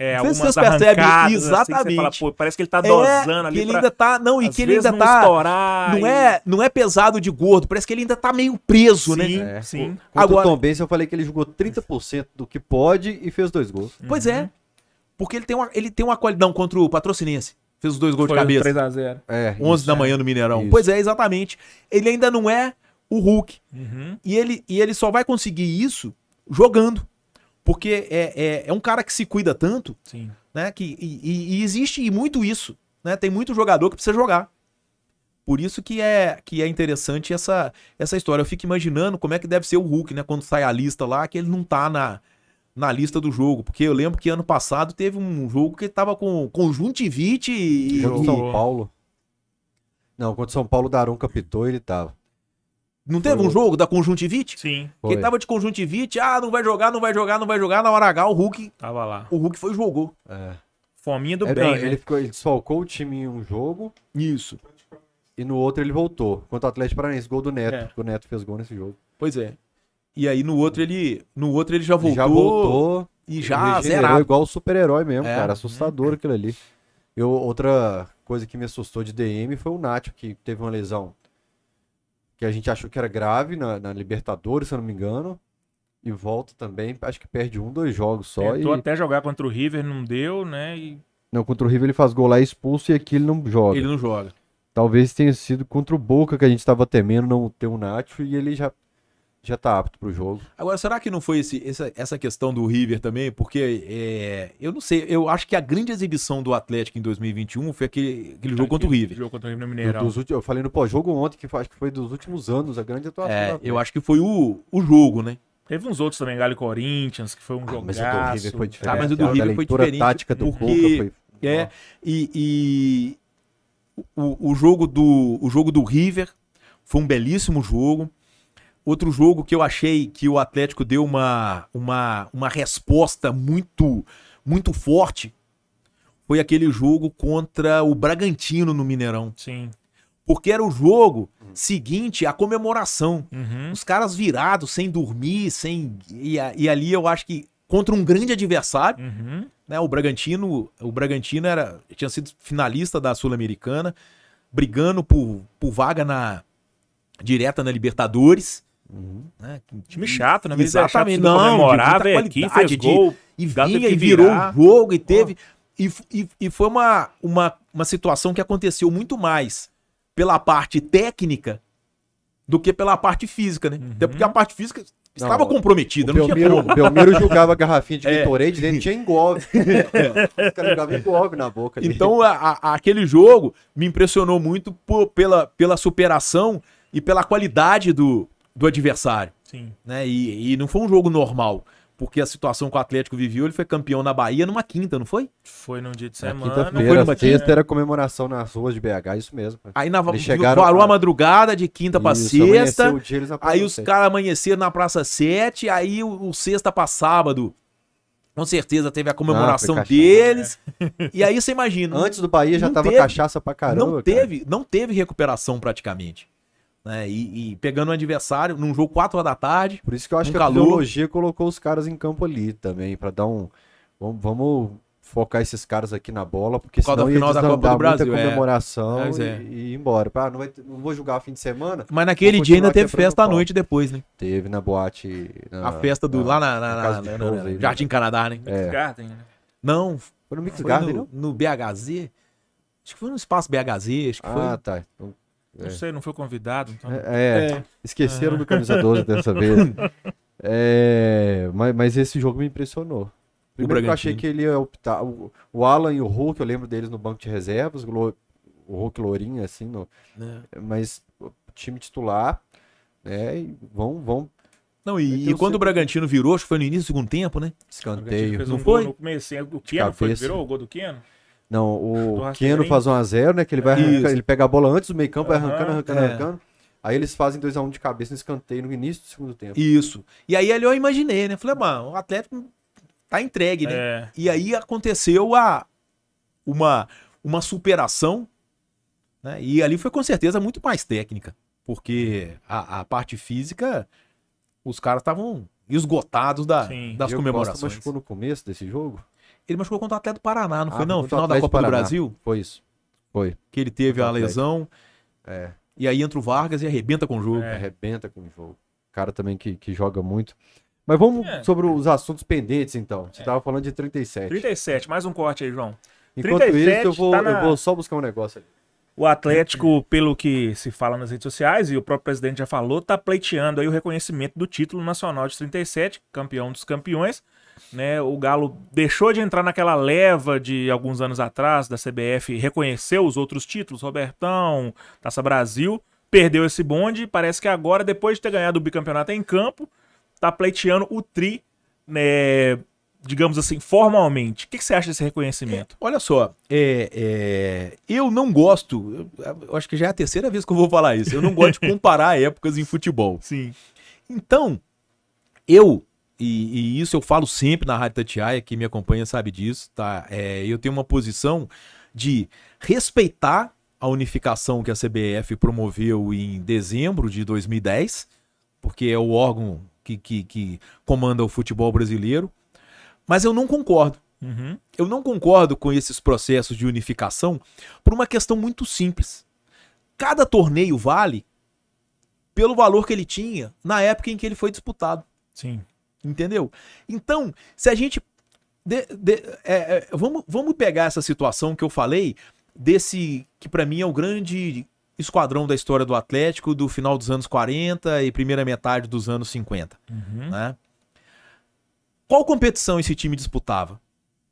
É, não algumas vocês percebem assim, exatamente. Assim fala, pô, parece que ele tá é, dosando é, ali. ele pra... ainda tá, não, e que ele ainda não tá estourar, não e... é, não é pesado de gordo, parece que ele ainda tá meio preso, né. sim, né? É. Sim. Agora, o Tom Benz, eu falei que ele jogou 30% do que pode e fez dois gols. Pois é. Uhum. Porque ele tem uma ele tem uma qualidade não, contra o Patrocinense. Fez os dois gols Foi de cabeça. 3x0. É, 11 é, da manhã no Mineirão. Isso. Pois é, exatamente. Ele ainda não é o Hulk. Uhum. E, ele, e ele só vai conseguir isso jogando. Porque é, é, é um cara que se cuida tanto, Sim. né? Que, e, e, existe muito isso. Né? Tem muito jogador que precisa jogar. Por isso que é, que é interessante essa, essa história. Eu fico imaginando como é que deve ser o Hulk, né? Quando sai a lista lá, que ele não tá na, na lista do jogo, porque eu lembro que ano passado teve um jogo que tava com conjuntivite e. Contra São Paulo. Não, contra São Paulo, Daron capitou ele tava. Não teve Foi. um jogo da conjuntivite? Sim. Foi. Quem tava de conjuntivite, ah, não vai jogar, não vai jogar, não vai jogar. Na hora H, o Hulk. Tava lá. O Hulk foi e jogou. É. Fominha do é, bem. Ele, né? ele, ficou, ele desfalcou o time em um jogo. Isso. E no outro ele voltou. Contra o Atlético Paranaense, gol do Neto. É. O Neto fez gol nesse jogo. Pois é. E aí no outro ele, no outro ele já voltou. Já voltou. E já zerado. igual o super-herói mesmo, é. cara. Assustador é. aquilo ali. Eu, outra coisa que me assustou de DM foi o Nacho, que teve uma lesão que a gente achou que era grave na, na Libertadores, se eu não me engano. E volta também, acho que perde um, dois jogos só. Tentou e... até jogar contra o River, não deu, né? E... Não, contra o River ele faz gol lá é expulso e aqui ele não joga. Ele não joga. Talvez tenha sido contra o Boca que a gente estava temendo não ter o um Nacho e ele já já está apto para o jogo. Agora, será que não foi esse, essa, essa questão do River também? Porque é, eu não sei, eu acho que a grande exibição do Atlético em 2021 foi aquele, aquele jogo contra o River. Jogo contra o River Mineirão. Do, dos, eu falei no pós-jogo ontem, que acho que foi dos últimos anos a grande atuação. É, eu acho que foi o, o jogo, né? Teve uns outros também, Galo Corinthians, que foi um ah, jogo. Mas o do River foi diferente. tá mas o do River foi diferente. A tática do porque, Boca foi. É, e, e o, o, jogo do, o jogo do River foi um belíssimo jogo. Outro jogo que eu achei que o Atlético deu uma, uma, uma resposta muito, muito forte foi aquele jogo contra o Bragantino no Mineirão. Sim. Porque era o jogo hum. seguinte à comemoração. Uhum. Os caras virados, sem dormir, sem. E, e, ali eu acho que contra um grande adversário. Uhum. Né, o Bragantino. O Bragantino era, tinha sido finalista da Sul-Americana, brigando por, por vaga na direta na Libertadores. Uhum. Né? Um time hum, chato, né? Exatamente. Não, comemorar, Aqui é fez gol. De, e vinha e virou o jogo e teve. Oh. E, e, e, foi uma, uma, uma situação que aconteceu muito mais pela parte técnica do que pela parte física, né? Uhum. Até porque a parte física estava não, comprometida, o não Belmiro, tinha como. Belmiro jogava garrafinha de é. Gatorade é. dentro tinha engolve. <laughs> engolve na boca. Então, a, a, aquele jogo me impressionou muito por, pela, pela superação e pela qualidade do, do adversário. Sim. Né? E, e não foi um jogo normal porque a situação que o Atlético viveu, ele foi campeão na Bahia numa quinta, não foi? Foi num dia de semana. Quinta-feira, sexta quinta. era comemoração nas ruas de BH, isso mesmo. Aí na, chegaram, parou a madrugada de quinta para sexta, o dia, aí os caras amanheceram na Praça 7, aí o, o sexta para sábado, com certeza teve a ah, comemoração ah, cachaça, deles, né? e aí você imagina. Antes do Bahia já tava teve, cachaça pra caramba. Não teve, cara. não teve recuperação praticamente. Né? E, e, pegando um adversário num jogo 4 horas da tarde. Por isso que eu acho que calor. a fisiologia colocou os caras em campo ali também, para dar um. Vamos, vamos, focar esses caras aqui na bola, porque Por senão ia final da Copa do Brasil, muita é. comemoração é. É. E, e, ir embora. Ah, não, vai, não vou julgar fim de semana. Mas naquele dia ainda teve festa à noite depois, né? Teve na boate. Na, a festa do. Na, lá na, na, na Jardim Canadá, né? É. Né? Não. Foi no Mix Garden, no, não? no BHZ. Acho que foi no espaço BHZ, acho que ah, foi. Ah, tá. Então... Não é. sei, não foi convidado. Então... É, é, esqueceram do é. camisa 12 dessa vez. <laughs> É, mas, mas esse jogo me impressionou. Primeiro eu achei que ele ia optar. O, o Alan e o Hulk, eu lembro deles no banco de reservas, o Hulk Lourinho, assim, no, é. mas time titular, né? E vão, vão não, e, então e quando sei. o Bragantino virou, acho que foi no início do segundo tempo, né? Escanteio. não um foi? No começo, o Keno foi, virou o gol do Keno? Não, o Keno faz 1x0, né? Que ele vai arrancar, ele pega a bola antes do meio-campo, vai arrancando, arrancando, é. arrancando. Aí eles fazem 2x1 um de cabeça no escanteio no início do segundo tempo. Isso. E aí ali eu imaginei, né? Falei, mano, o Atlético tá entregue, né? É. E aí aconteceu a, uma, uma superação, né? E ali foi com certeza muito mais técnica. Porque a, a parte física, os caras estavam esgotados da, das eu comemorações. Gosto, mas no começo desse jogo? Ele machucou contra o Atlético do Paraná, não ah, foi? Não, final da Copa do, Brasil. Foi isso. Foi. Que ele teve a lesão. É. E aí entra o Vargas e arrebenta com o jogo. É. Arrebenta com o jogo. Cara também que, que joga muito. Mas vamos é. sobre os assuntos pendentes, então. Você estava é. falando de 37. 37, mais um corte aí, João. Enquanto 37, isso, eu vou, tá na... eu vou só buscar um negócio ali. O Atlético, pelo que se fala nas redes sociais, e o próprio presidente já falou, está pleiteando aí o reconhecimento do título nacional de 37, campeão dos campeões. Né, o Galo deixou de entrar naquela leva de alguns anos atrás da CBF, reconheceu os outros títulos, Robertão, Taça Brasil, perdeu esse bonde. Parece que agora, depois de ter ganhado o bicampeonato em campo, tá pleiteando o tri, né, digamos assim, formalmente. O que, você acha desse reconhecimento? É, olha só, é, é, eu não gosto, eu acho que já é a terceira vez que eu vou falar isso, eu não gosto de <laughs> comparar épocas em futebol. Sim. Então, eu e, e, isso eu falo sempre na Rádio Tatiaia, quem me acompanha sabe disso, tá? É, eu tenho uma posição de respeitar a unificação que a CBF promoveu em dezembro de 2010, porque é o órgão que, que, que comanda o futebol brasileiro, mas eu não concordo. Uhum. Eu não concordo com esses processos de unificação por uma questão muito simples. Cada torneio vale pelo valor que ele tinha na época em que ele foi disputado. Sim. Entendeu? Então, se a gente. De, de, é, é, vamos, vamos pegar essa situação que eu falei, desse que para mim é o grande esquadrão da história do Atlético do final dos anos 40 e primeira metade dos anos 50. Uhum. Né? Qual competição esse time disputava?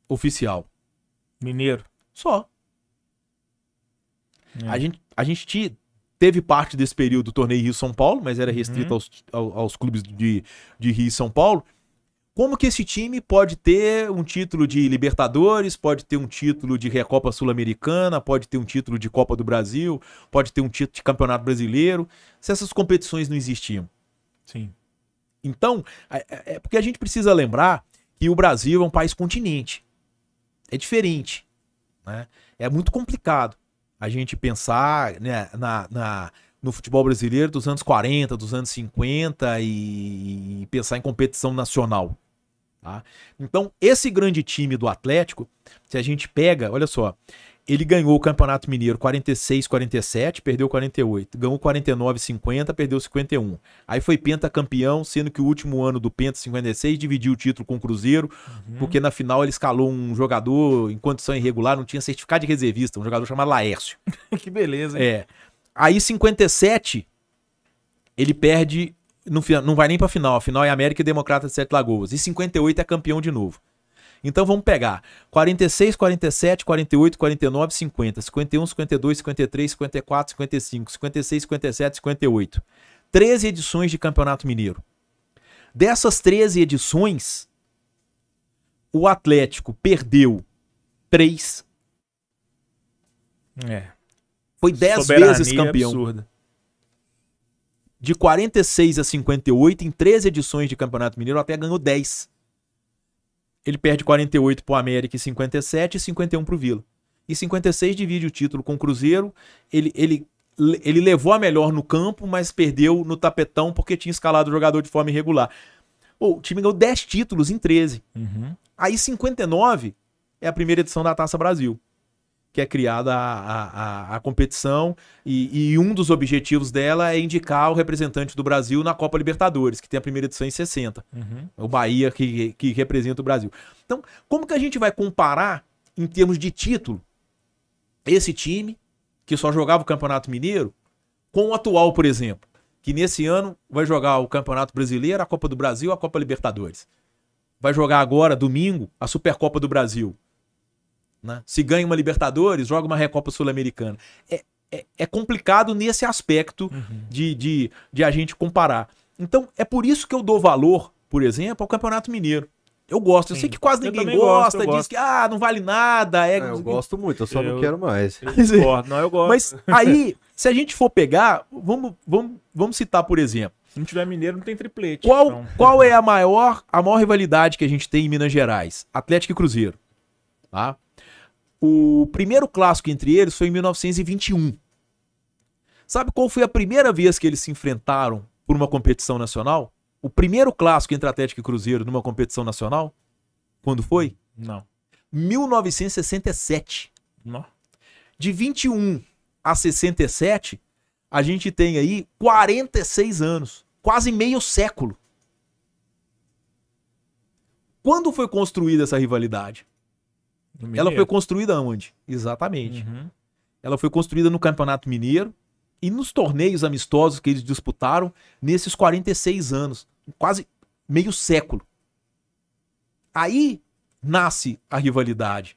Oficial. Mineiro. Só. É. A gente, a gente Teve parte desse período do torneio Rio-São Paulo, mas era uhum. restrito uhum. aos, aos, clubes de, de Rio e São Paulo. Como que esse time pode ter um título de Libertadores, pode ter um título de Recopa Sul-Americana, pode ter um título de Copa do Brasil, pode ter um título de Campeonato Brasileiro, se essas competições não existiam? Sim. Então, é, é, é porque a gente precisa lembrar que o Brasil é um país continente. É diferente. Né? É muito complicado a gente pensar né, na, na, no futebol brasileiro dos anos 40, dos anos 50 e, e pensar em competição nacional. Tá? Então, esse grande time do Atlético, se a gente pega, olha só, ele ganhou o Campeonato Mineiro 46-47, perdeu 48. Ganhou 49-50, perdeu 51. Aí foi Penta campeão, sendo que o último ano do Penta 56 dividiu o título com o Cruzeiro, uhum. porque na final ele escalou um jogador em condição irregular, não tinha certificado de reservista, um jogador chamado Laércio. <laughs> que beleza, hein? É. Aí 57, ele perde, não, não vai nem pra final. A final é América e Democrata de Sete Lagoas. E 58 é campeão de novo. Então vamos pegar 46, 47, 48, 49, 50, 51, 52, 53, 54, 55, 56, 57, 58. 13 edições de Campeonato Mineiro. Dessas 13 edições, o Atlético perdeu 3. É. Foi 10 vezes campeão. Absurda. De 46 a 58, em 13 edições de Campeonato Mineiro, até ganhou 10. Ele perde 48 para o América e 57 e 51 para o Vila. E 56 divide o título com o Cruzeiro. Ele, ele, ele levou a melhor no campo, mas perdeu no tapetão porque tinha escalado o jogador de forma irregular. Pô, o time ganhou 10 títulos em 13. Uhum. Aí 59 é a primeira edição da Taça Brasil que é criada a, a, a competição e, e, um dos objetivos dela é indicar o representante do Brasil na Copa Libertadores, que tem a primeira edição em 60. Uhum. O Bahia que, que representa o Brasil. Então, como que a gente vai comparar, em termos de título, esse time que só jogava o Campeonato Mineiro com o atual, por exemplo, que nesse ano vai jogar o Campeonato Brasileiro, a Copa do Brasil, a Copa Libertadores. Vai jogar agora, domingo, a Supercopa do Brasil. Né? Se ganha uma Libertadores, joga uma Recopa Sul-Americana. É, é, é, complicado nesse aspecto uhum. de, de, de a gente comparar. Então, é por isso que eu dou valor, por exemplo, ao Campeonato Mineiro. Eu gosto. Sim. Eu sei que quase ninguém gosta, gosto, diz gosto. que ah, não vale nada. É... Ah, eu gosto muito, eu só eu, não quero mais. Eu não, eu gosto. Mas aí, se a gente for pegar, vamos, vamos, vamos citar, por exemplo. Se não tiver mineiro, não tem triplete. Qual, então. qual é a maior, a maior rivalidade que a gente tem em Minas Gerais? Atlético e Cruzeiro. Tá? O primeiro clássico entre eles foi em 1921. Sabe qual foi a primeira vez que eles se enfrentaram por uma competição nacional? O primeiro clássico entre Atlético e Cruzeiro numa competição nacional? Quando foi? Não. 1967. Não. De 21 a 67, a gente tem aí 46 anos, quase meio século. Quando foi construída essa rivalidade? Ela foi construída onde? Exatamente. Uhum. Ela foi construída no Campeonato Mineiro e nos torneios amistosos que eles disputaram nesses 46 anos, quase meio século. Aí nasce a rivalidade.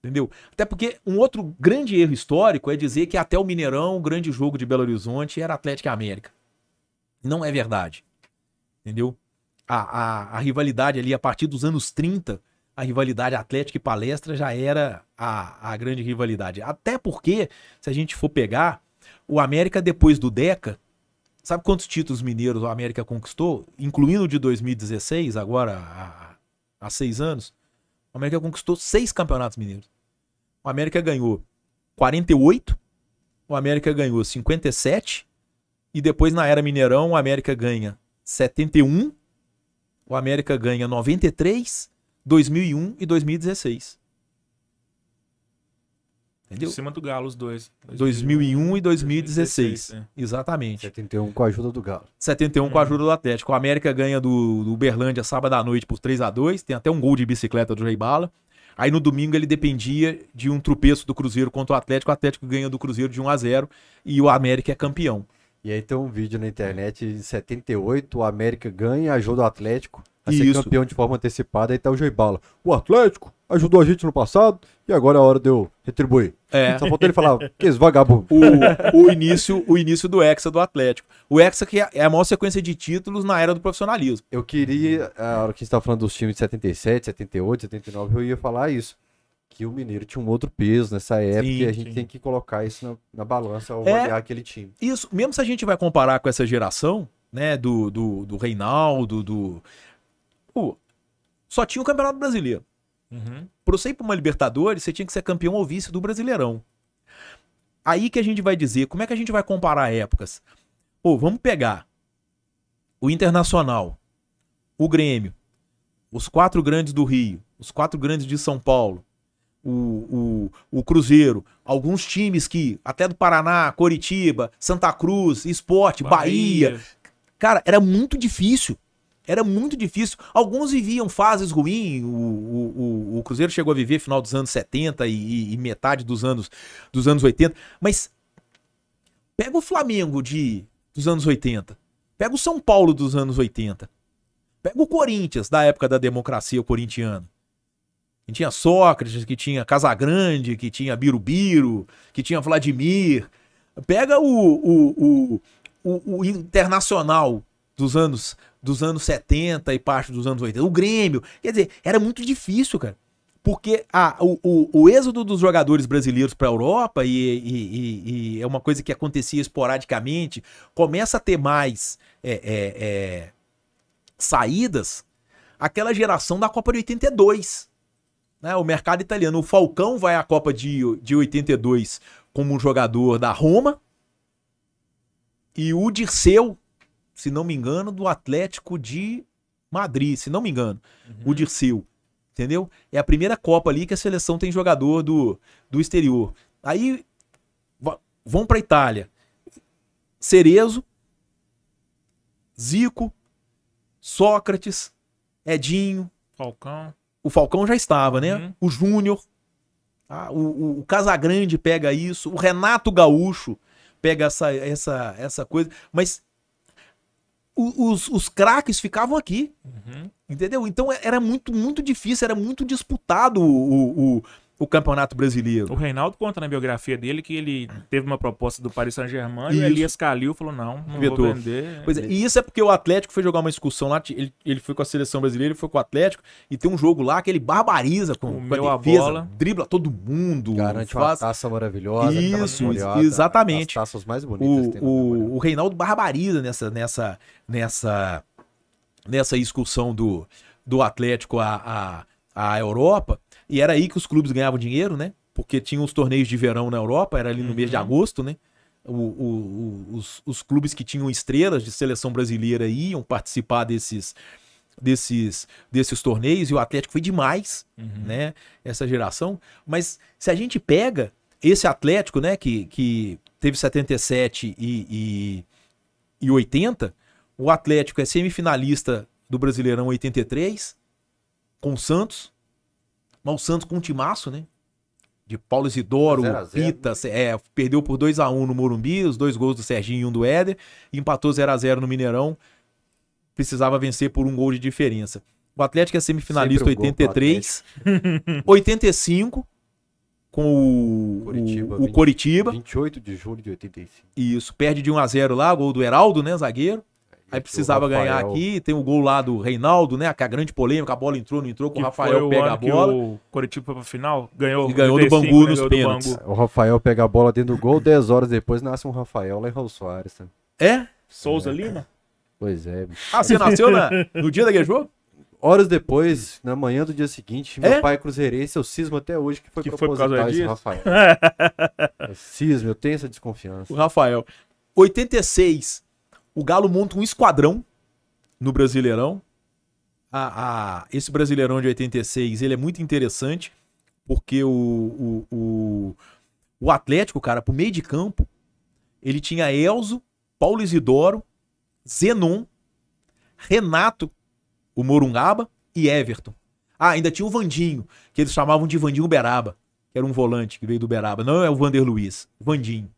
Entendeu? Até porque um outro grande erro histórico é dizer que até o Mineirão, o grande jogo de Belo Horizonte era Atlético e América. Não é verdade. Entendeu? A, a, a rivalidade ali a partir dos anos 30 a rivalidade Atlético e Palestra já era a, a grande rivalidade. Até porque, se a gente for pegar, o América depois do Deca, sabe quantos títulos mineiros o América conquistou? Incluindo o de 2016, agora há, há seis anos. O América conquistou seis campeonatos mineiros. O América ganhou 48, o América ganhou 57, e depois na era Mineirão o América ganha 71, o América ganha 93 2001 e 2016. Entendeu? Em cima do Galo, os dois. 2001, 2001 e 2016. 2016 é. Exatamente. 71 com a ajuda do Galo. 71 hum. com a hum. ajuda do Atlético. O América ganha do, do Berlândia sábado à noite por 3 a 2 Tem até um gol de bicicleta do Rei Bala. Aí no domingo ele dependia de um tropeço do Cruzeiro contra o Atlético. O Atlético ganha do Cruzeiro de 1 a 0 e o América é campeão. E aí tem um vídeo na internet de 78, o América ganha, ajuda o Atlético a ser Isso. campeão de forma antecipada e tá o Joibala. O Atlético ajudou a gente no passado e agora é a hora de eu retribuir. É. Só faltou ele falar, que vagabundo. O, o, início, o início do Hexa do Atlético. O Hexa que é, é a maior sequência de títulos na era do profissionalismo. Eu queria, a hora que você estava falando dos times de 77, 78, 79, eu ia falar isso que o Mineiro tinha um outro peso nessa época sim, e a gente sim. tem que colocar isso na, na balança ao é, avaliar aquele time. Isso, mesmo se a gente vai comparar com essa geração, né, do, do, do Reinaldo, do, Tipo, só tinha o Campeonato Brasileiro. Uhum. Para você ir pra uma Libertadores, você tinha que ser campeão ou vice do Brasileirão. Aí que a gente vai dizer, como é que a gente vai comparar épocas? Pô, vamos pegar o Internacional, o Grêmio, os quatro grandes do Rio, os quatro grandes de São Paulo, o, o, o Cruzeiro, alguns times que, até do Paraná, Coritiba, Santa Cruz, Esporte, Bahia. Bahia. Cara, era muito difícil. Era muito difícil. Alguns viviam fases ruins. O, o, o, o Cruzeiro chegou a viver final dos anos 70 e, e, metade dos anos, dos anos 80. Mas pega o Flamengo de, dos anos 80. Pega o São Paulo dos anos 80. Pega o Corinthians da época da democracia corintiana. Que tinha Sócrates, que tinha Casagrande, que tinha Birubiru, que tinha Vladimir. Pega o, o, o, o, o Internacional dos anos dos anos 70 e parte dos anos 80. O Grêmio, quer dizer, era muito difícil, cara. Porque a, ah, o, o, o êxodo dos jogadores brasileiros para a Europa, e, e, e, e, é uma coisa que acontecia esporadicamente, começa a ter mais é, é, é, saídas aquela geração da Copa de 82. Né? O mercado italiano, o Falcão vai à Copa de, de 82 como um jogador da Roma, e o Dirceu, se não me engano, do Atlético de Madrid, se não me engano, uhum. o Dirceu. Entendeu? É a primeira Copa ali que a seleção tem jogador do, do exterior. Aí vão para Itália. Cerezo, Zico, Sócrates, Edinho. Falcão. O Falcão já estava, né? Uhum. O Júnior. Ah, o, o, o Casagrande pega isso. O Renato Gaúcho pega essa, essa, essa coisa. Mas os, os craques ficavam aqui. Uhum. Entendeu? Então é, era muito, muito difícil, era muito disputado o, o, o o Campeonato Brasileiro. O Reinaldo conta na biografia dele que ele teve uma proposta do Paris Saint-Germain e o Elias Calil falou: não, não vou vender. Pois é, e isso é porque o Atlético foi jogar uma excursão lá, ele, ele foi com a seleção brasileira, ele foi com o Atlético, e tem um jogo lá que ele barbariza com, o com meu, a defesa, bola. dribla todo mundo. Garante faz... uma taça maravilhosa. Isso, molhada, exatamente. As taças mais bonitas. O, o, o Reinaldo barbariza nessa, nessa, nessa, nessa excursão do, do Atlético à, à, à Europa. E era aí que os clubes ganhavam dinheiro, né? Porque tinham os torneios de verão na Europa, era ali no uhum. mês de uhum. agosto, né? O, o, o, os, os clubes que tinham estrelas de seleção brasileira iam participar desses, desses, desses torneios, e o Atlético foi demais, uhum. né? Essa geração. Mas se a gente pega esse Atlético, né, que, que teve 77 e, e, e 80, o Atlético é semifinalista do Brasileirão 83, com o Santos, mas o Santos com um timaço, né? De Paulo Isidoro, zero zero. Pita, é, perdeu por 2 a 1 no Morumbi, os dois gols do Serginho e um do Éder, empatou 0 a 0 no Mineirão, precisava vencer por um gol de diferença. O Atlético é semifinalista um 83, 85 <laughs> com o Coritiba, o, o Coritiba. 28 de julho de 85. Isso, perde de 1 a 0 lá, gol do Heraldo, né, zagueiro. Aí precisava ganhar aqui. Tem o gol lá do Reinaldo, né? Que é a grande polêmica, a bola entrou, não entrou, que o Rafael o pega a bola. o Coritiba foi pra final, ganhou, e ganhou do Bangu né? nos pênaltis. O Rafael pega a bola dentro do gol, 10 horas depois nasce um Rafael lá em Raul Soares. Né? É? Souza é. Lima? Pois é. Bicho. Ah, você nasceu na, no dia daquele jogo? Horas depois, na manhã do dia seguinte, meu é? pai é cruzeirense, eu cismo até hoje que foi que proposital foi por causa disso? Rafael. eu <laughs> cismo, eu tenho essa desconfiança. O Rafael. 86, o Galo monta um esquadrão no Brasileirão. Ah, esse Brasileirão de 86 ele é muito interessante, porque o, o, o, o Atlético, cara, pro meio de campo, ele tinha Elzo, Paulo Isidoro, Zenon, Renato, o Morungaba e Everton. Ah, ainda tinha o Vandinho, que eles chamavam de Vandinho Beraba, que era um volante que veio do Beraba. Não é o Vander Luiz, Vandinho.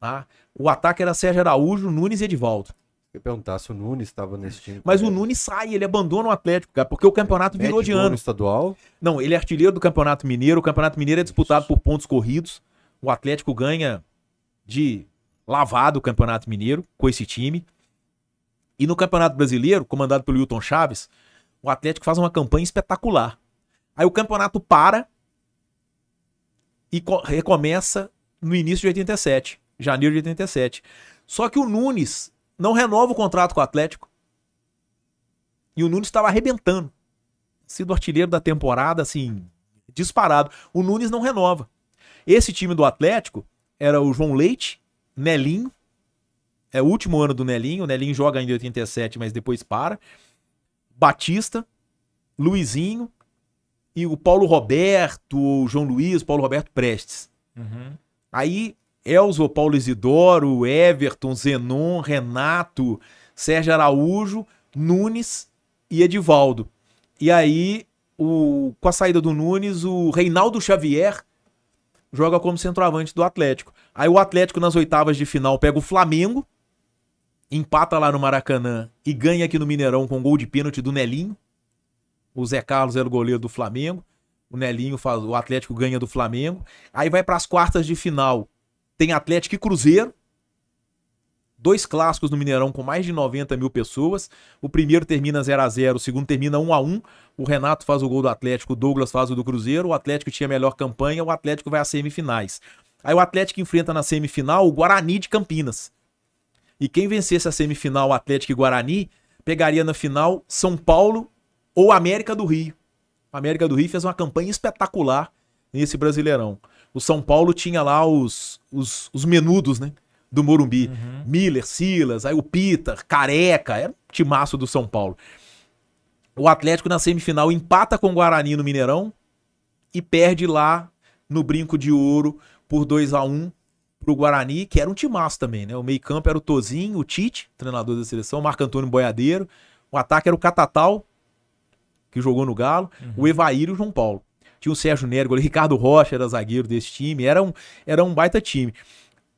Tá? O ataque era Sérgio Araújo, Nunes e Edivaldo. Eu perguntar se o Nunes estava nesse time. Mas o Nunes sai, ele abandona o Atlético, cara, porque o campeonato virou de ano. estadual? Não, ele é artilheiro do Campeonato Mineiro. O Campeonato Mineiro é disputado Isso. por pontos corridos. O Atlético ganha de lavado o Campeonato Mineiro com esse time. E no Campeonato Brasileiro, comandado pelo Hilton Chaves, o Atlético faz uma campanha espetacular. Aí o campeonato para e recomeça no início de 87 janeiro de 87. Só que o Nunes não renova o contrato com o Atlético. E o Nunes estava arrebentando. Sido artilheiro da temporada, assim, disparado. O Nunes não renova. Esse time do Atlético era o João Leite, Nelinho. É o último ano do Nelinho. O Nelinho joga ainda em 87, mas depois para. Batista, Luizinho e o Paulo Roberto, o João Luiz, Paulo Roberto Prestes. Uhum. Aí Elzo, Paulo Isidoro, Everton, Zenon, Renato, Sérgio Araújo, Nunes e Edivaldo. E aí, o, com a saída do Nunes, o Reinaldo Xavier joga como centroavante do Atlético. Aí o Atlético nas oitavas de final pega o Flamengo, empata lá no Maracanã e ganha aqui no Mineirão com gol de pênalti do Nelinho. O Zé Carlos era o goleiro do Flamengo. O Nelinho faz, o Atlético ganha do Flamengo. Aí vai para as quartas de final tem Atlético e Cruzeiro. Dois clássicos no Mineirão com mais de 90 mil pessoas. O primeiro termina 0 a 0 o segundo termina 1 a 1 O Renato faz o gol do Atlético, o Douglas faz o do Cruzeiro. O Atlético tinha a melhor campanha, o Atlético vai às semifinais. Aí o Atlético enfrenta na semifinal o Guarani de Campinas. E quem vencesse a semifinal, Atlético e Guarani, pegaria na final São Paulo ou América do Rio. A América do Rio fez uma campanha espetacular nesse Brasileirão o São Paulo tinha lá os, os, os menudos, né? Do Morumbi. Uhum. Miller, Silas, aí o Peter, Careca, era um timaço do São Paulo. O Atlético na semifinal empata com o Guarani no Mineirão e perde lá no Brinco de Ouro por 2 a 1 pro Guarani, que era um timaço também, né? O meio-campo era o Tozinho, o Tite, treinador da seleção, Marco Antônio Boiadeiro. O ataque era o Catatal, que jogou no Galo, uhum. o Evair e o João Paulo tinha o Sérgio Nérigo ali, <laughs> Ricardo Rocha era zagueiro desse time, era um, era um baita time.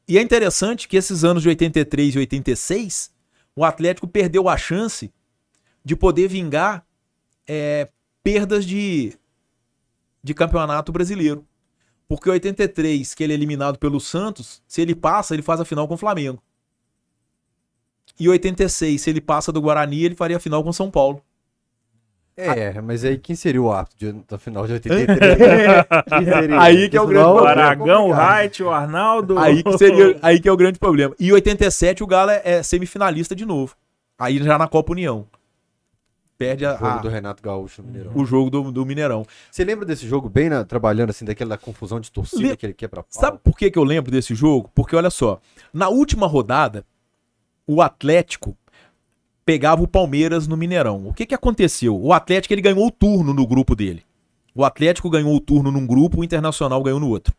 E é interessante que esses anos de 83 e 86, o Atlético perdeu a chance de poder vingar é, perdas de, de campeonato brasileiro. Porque 83, que ele é eliminado pelo Santos, se ele passa, ele faz a final com o Flamengo. E 86, se ele passa do Guarani, ele faria a final com São Paulo. É, mas aí quem seria o árbitro de, da final de 83? <laughs> aí que é o grande é problema. O Aragão, o Wright, o Arnaldo. Aí que, seria, aí que é o grande problema. E 87 o Galo é, é semifinalista de novo. Aí já na Copa União. Perde a, o jogo a, do Renato Gaúcho Mineirão. O jogo do, do Mineirão. Você lembra desse jogo bem na, né, trabalhando assim, daquela confusão de torcida Le... que ele quebra pau? Sabe por que, que eu lembro desse jogo? Porque olha só, na última rodada, o Atlético pegava o Palmeiras no Mineirão. O que, que aconteceu? O Atlético ele ganhou o turno no grupo dele. O Atlético ganhou o turno num grupo, o Internacional ganhou no outro.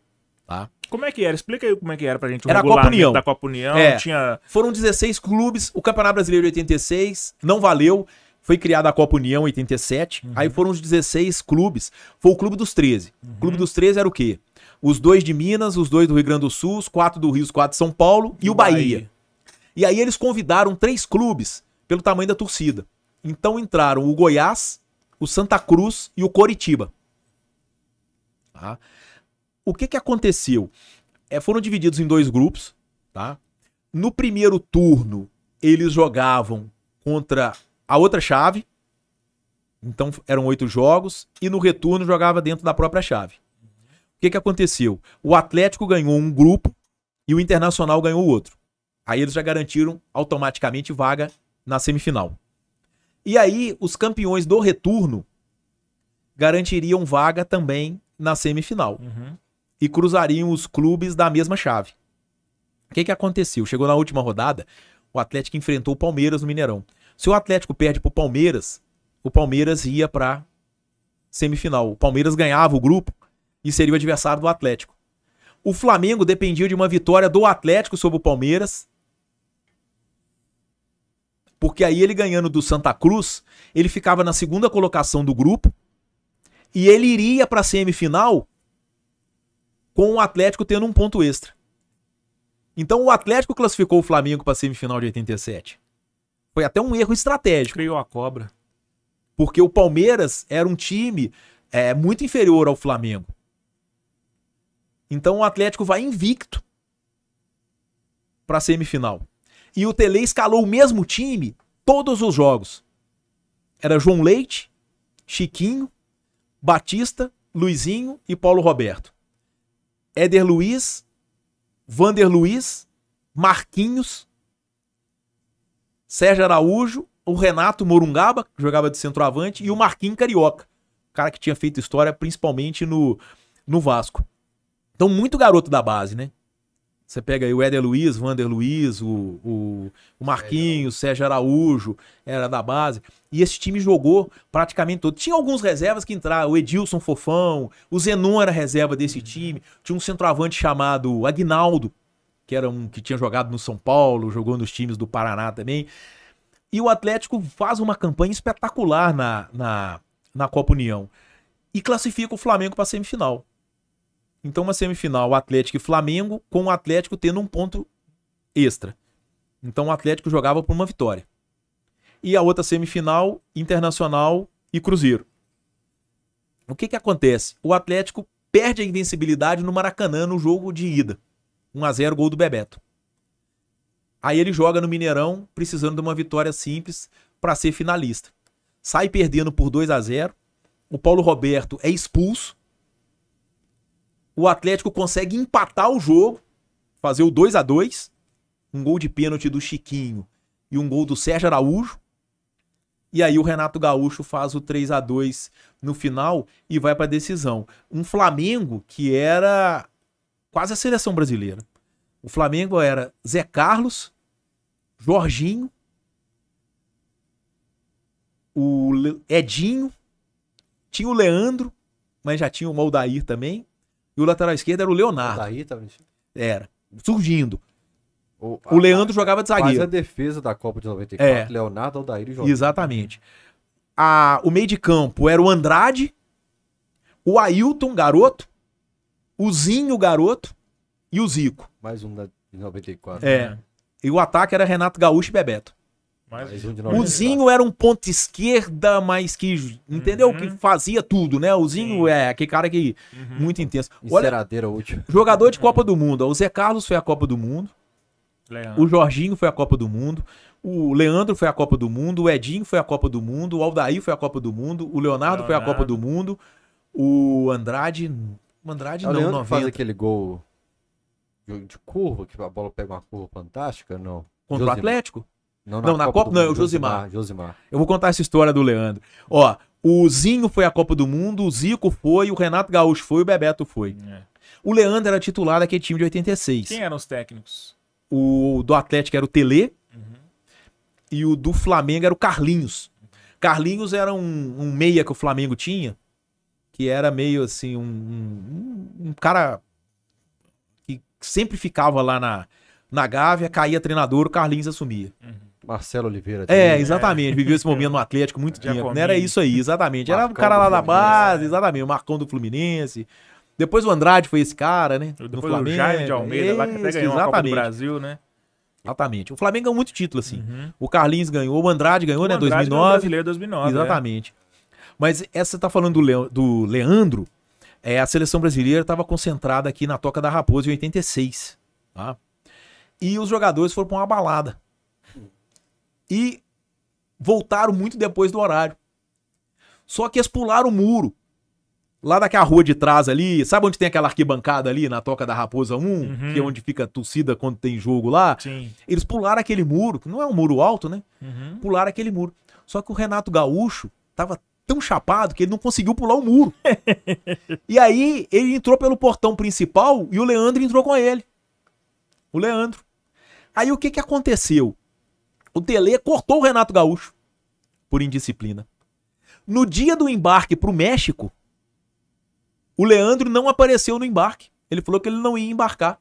Tá? Como é que era? Explica aí como é que era pra gente. era a Copa União. Da Copa União é, tinha... Foram 16 clubes, o Campeonato Brasileiro de 86 não valeu, foi criada a Copa União em 87, uhum. aí foram os 16 clubes, foi o Clube dos 13. Uhum. O Clube dos 13 era o quê? Os dois de Minas, os dois do Rio Grande do Sul, os quatro do Rio, os quatro de São Paulo e, e o Bahia. Bahia. E aí eles convidaram três clubes pelo tamanho da torcida. Então entraram o Goiás, o Santa Cruz e o Coritiba. Tá? O que, que aconteceu? É, foram divididos em dois grupos. Tá? No primeiro turno, eles jogavam contra a outra chave. Então eram oito jogos. E no retorno jogava dentro da própria chave. O que, que aconteceu? O Atlético ganhou um grupo e o Internacional ganhou outro. Aí eles já garantiram automaticamente vaga na semifinal. E aí, os campeões do retorno garantiriam vaga também na semifinal. Uhum. E cruzariam os clubes da mesma chave. O que, que aconteceu? Chegou na última rodada, o Atlético enfrentou o Palmeiras no Mineirão. Se o Atlético perde pro Palmeiras, o Palmeiras ia pra semifinal. O Palmeiras ganhava o grupo e seria o adversário do Atlético. O Flamengo dependia de uma vitória do Atlético sobre o Palmeiras porque aí ele ganhando do Santa Cruz, ele ficava na segunda colocação do grupo e ele iria para a semifinal com o Atlético tendo um ponto extra. Então o Atlético classificou o Flamengo para a semifinal de 87. Foi até um erro estratégico. Criou a cobra. Porque o Palmeiras era um time é, muito inferior ao Flamengo. Então o Atlético vai invicto para a semifinal. E o Tele escalou o mesmo time todos os jogos. Era João Leite, Chiquinho, Batista, Luizinho e Paulo Roberto. Éder Luiz, Vander Luiz, Marquinhos, Sérgio Araújo, o Renato Morungaba, que jogava de centroavante, e o Marquinhos Carioca, o cara que tinha feito história principalmente no, no Vasco. Então, muito garoto da base, né? Você pega aí o Éder Luiz, o Wander Luiz, o, o, o Marquinhos, o Sérgio Araújo, era da base. E esse time jogou praticamente todo. Tinha alguns reservas que entraram, o Edilson Fofão, o Zenon era reserva desse uhum. time. Tinha um centroavante chamado Agnaldo, que era um que tinha jogado no São Paulo, jogou nos times do Paraná também. E o Atlético faz uma campanha espetacular na, na, na Copa União. E classifica o Flamengo para a semifinal. Então, uma semifinal Atlético e Flamengo, com o Atlético tendo um ponto extra. Então, o Atlético jogava por uma vitória. E a outra semifinal, Internacional e Cruzeiro. O que, que acontece? O Atlético perde a invencibilidade no Maracanã no jogo de ida. 1 a 0 gol do Bebeto. Aí ele joga no Mineirão, precisando de uma vitória simples para ser finalista. Sai perdendo por 2 a 0. O Paulo Roberto é expulso o Atlético consegue empatar o jogo, fazer o 2 a 2 um gol de pênalti do Chiquinho e um gol do Sérgio Araújo. E aí o Renato Gaúcho faz o 3 a 2 no final e vai para a decisão. Um Flamengo que era quase a seleção brasileira. O Flamengo era Zé Carlos, Jorginho, o Edinho, tinha o Leandro, mas já tinha o Moldair também, e o lateral esquerdo era o Leonardo. Daí, tá era. Surgindo. O, o Leandro jogava de zagueiro. Mas a defesa da Copa de 94, é. Leonardo, Aldair e Exatamente. A, o meio de campo era o Andrade, o Ailton, garoto, o Zinho, garoto, e o Zico. Mais um da, de 94. É. Né? E o ataque era Renato Gaúcho e Bebeto. Mas, o Zinho era um ponto esquerda, mas que, entendeu? Uhum. Que fazia tudo, né? O Zinho Sim. é aquele cara que uhum. muito intenso. Olha, útil. Jogador de Copa do Mundo. O Zé Carlos foi a Copa do Mundo. Leandro. O Jorginho foi a Copa do Mundo. O Leandro foi a Copa do Mundo. O Edinho foi a Copa do Mundo. O Aldair foi a Copa do Mundo. O Leonardo, Leonardo. foi a Copa do Mundo. O Andrade. O Andrade é o não, Leandro faz aquele gol de curva, que a bola pega uma curva fantástica, não? Contra o Atlético? Não, na, não, na Copa, Copa não, é o Josimar. Josimar. Eu vou contar essa história do Leandro. Ó, o Zinho foi à Copa do Mundo, o Zico foi, o Renato Gaúcho foi, o Bebeto foi. É. O Leandro era titular daquele time de 86. Quem eram os técnicos? O do Atlético era o Tele uhum. e o do Flamengo era o Carlinhos. Carlinhos era um, um meia que o Flamengo tinha, que era meio assim, um, um, um cara que sempre ficava lá na, na Gávea, caía treinador, o Carlinhos assumia. Uhum. Marcelo Oliveira. É, também, é, exatamente. É. Viveu esse <laughs> momento no Atlético muito tempo. Não né? era isso aí, exatamente. Marcão era o cara lá da base, exatamente. O Marcão do Fluminense. Depois o Andrade foi esse cara, né? Depois no Flamengo. o Jair de Almeida, esse, lá que até ganhou exatamente. a Copa do Brasil, né? Exatamente. O Flamengo ganhou muito título, assim. Uhum. O Carlinhos ganhou, o Andrade ganhou, o né? Andrade 2009. Ganhou 2009. É. Exatamente. É. Mas essa você tá falando do, do Leandro, é, a seleção brasileira estava concentrada aqui na Toca da Raposa em 86. Tá? E os jogadores foram para uma balada e voltaram muito depois do horário. Só que eles pularam o muro. Lá daquela rua de trás ali, sabe onde tem aquela arquibancada ali na Toca da Raposa 1, uhum. que é onde fica a torcida quando tem jogo lá? Sim. Eles pularam aquele muro, que não é um muro alto, né? Uhum. Pularam aquele muro. Só que o Renato Gaúcho tava tão chapado que ele não conseguiu pular o muro. <laughs> e aí ele entrou pelo portão principal e o Leandro entrou com ele. O Leandro. Aí o que que aconteceu? O Tele cortou o Renato Gaúcho por indisciplina. No dia do embarque para o México, o Leandro não apareceu no embarque. Ele falou que ele não ia embarcar,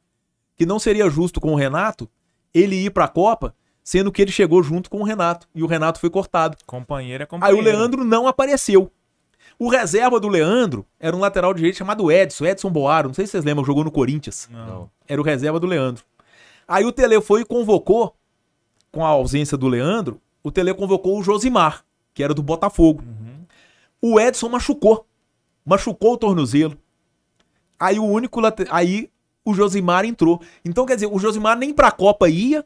que não seria justo com o Renato ele ir para a Copa, sendo que ele chegou junto com o Renato e o Renato foi cortado. Companheiro é companheiro. Aí o Leandro não apareceu. O reserva do Leandro era um lateral direito chamado Edson, Edson Boaro, não sei se vocês lembram, jogou no Corinthians. Não. Era o reserva do Leandro. Aí o Tele foi e convocou com a ausência do Leandro, o Tele convocou o Josimar, que era do Botafogo. Uhum. O Edson machucou. Machucou o tornozelo. Aí o único aí o Josimar entrou. Então quer dizer, o Josimar nem pra Copa ia,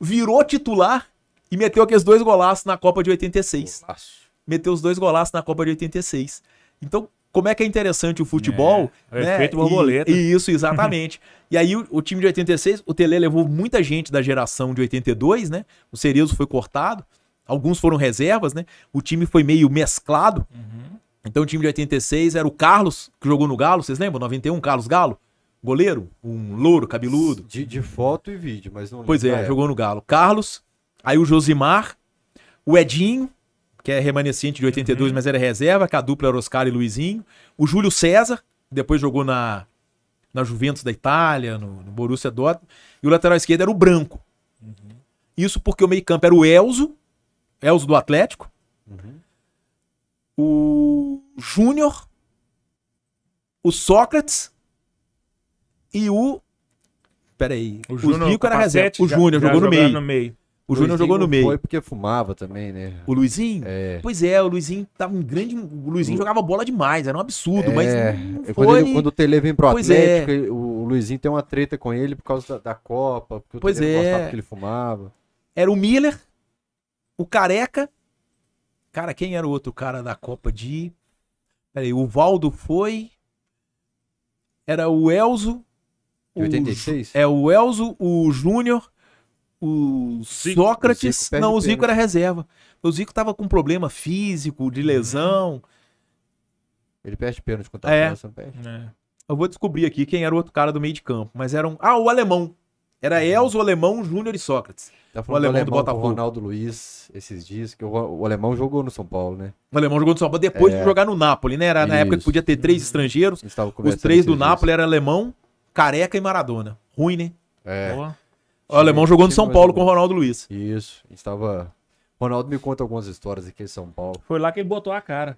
virou titular e meteu aqueles dois golaços na Copa de 86. Golaço. Meteu os dois golaços na Copa de 86. Então, como é que é interessante o futebol. É, é né? Efeito borboleta. E, e isso, exatamente. e aí o, o, time de 86, o Tele levou muita gente da geração de 82, né? O Cerezo foi cortado, alguns foram reservas, né? O time foi meio mesclado. Uhum. Então o time de 86 era o Carlos, que jogou no Galo, vocês lembram? 91, Carlos Galo? Goleiro, um louro, cabeludo. De, de foto e vídeo, mas não lembro. Pois é, jogou no Galo. Carlos, aí o Josimar, o Edinho, que é remanescente de 82, uhum. mas era reserva, que é a dupla era Oscar e Luizinho. O Júlio César, depois jogou na, na Juventus da Itália, no, no Borussia Dortmund. E o lateral esquerdo era o Branco. Uhum. Isso porque o meio campo era o Elzo, Elzo do Atlético. Uhum. O Júnior, o Sócrates e o... Peraí, o, o Júnior, Nico era reserva. O Júnior jogou no meio. no meio. O Júnior jogou no meio. Foi porque fumava também, né? O Luizinho? É. Pois é, o Luizinho tava tá um grande. O Luizinho jogava bola demais, era um absurdo, é. mas. É, foi... Quando, ele, quando, o Tele vem pro pois é. Atlético, é. o Luizinho tem uma treta com ele por causa da, da Copa, porque pois o Tele é. gostava que ele fumava. Era o Miller, o Careca. Cara, quem era o outro cara da Copa de. Peraí, o Valdo foi. Era o Elzo. De 86? O... É, o Elzo, o Júnior o Zico, Sócrates. O Zico, não, o Zico era reserva. O Zico tava com problema físico, de uhum. lesão. Ele perde pênalti contra é. a França, perde. É. Eu vou descobrir aqui quem era o outro cara do meio de campo, mas eram. Um... Ah, o alemão. Era uhum. Elzo, alemão, Júnior e Sócrates. Tá falando o alemão, do, alemão do Botafogo. Ronaldo Luiz esses dias, que o, o, alemão jogou no São Paulo, né? O alemão jogou no São Paulo depois é... de jogar no Napoli, né? Era Isso. na época que podia ter três uhum. estrangeiros. Os três do Napoli eram alemão, careca e Maradona. Ruim, né? É. Boa. O alemão jogou no São Paulo com o Ronaldo Luiz. Isso, estava. Ronaldo me conta algumas histórias aqui em São Paulo. Foi lá que ele botou a cara.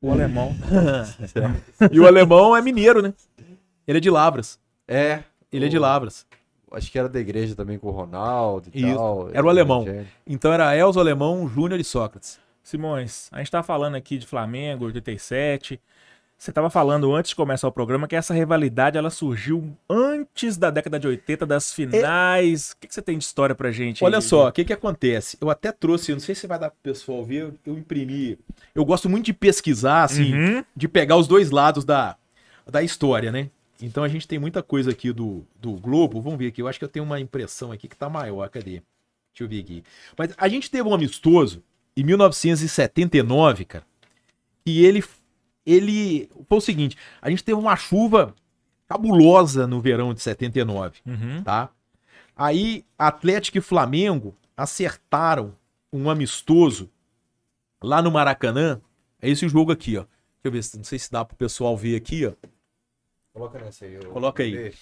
O alemão. e o alemão é mineiro, né? Ele é de Lavras. É. Ele o... é de Lavras. Acho que era da igreja também com o Ronaldo e Isso. tal. Era o alemão. Então era Elzo Alemão, Júnior e Sócrates. Simões, a gente tá falando aqui de Flamengo, 87. Você estava falando antes de começar o programa que essa rivalidade ela surgiu antes da década de 80, das finais. É... O que, que, você tem de história pra gente? Olha aí, só, o que, que acontece? Eu até trouxe, eu não sei se vai dar pro pessoal ver, eu imprimi. Eu gosto muito de pesquisar, assim, uhum. de pegar os dois lados da, da história, né? Então a gente tem muita coisa aqui do, do Globo. Vamos ver aqui, eu acho que eu tenho uma impressão aqui que tá maior, cadê? Deixa eu ver aqui. Mas a gente teve um amistoso em 1979, cara, e ele foi ele foi o seguinte: a gente teve uma chuva cabulosa no verão de 79, uhum. tá? Aí Atlético e Flamengo acertaram um amistoso lá no Maracanã. É esse jogo aqui, ó. Deixa eu ver, se, não sei se dá pro pessoal ver aqui, ó. Coloca nessa aí. Eu... Coloca aí.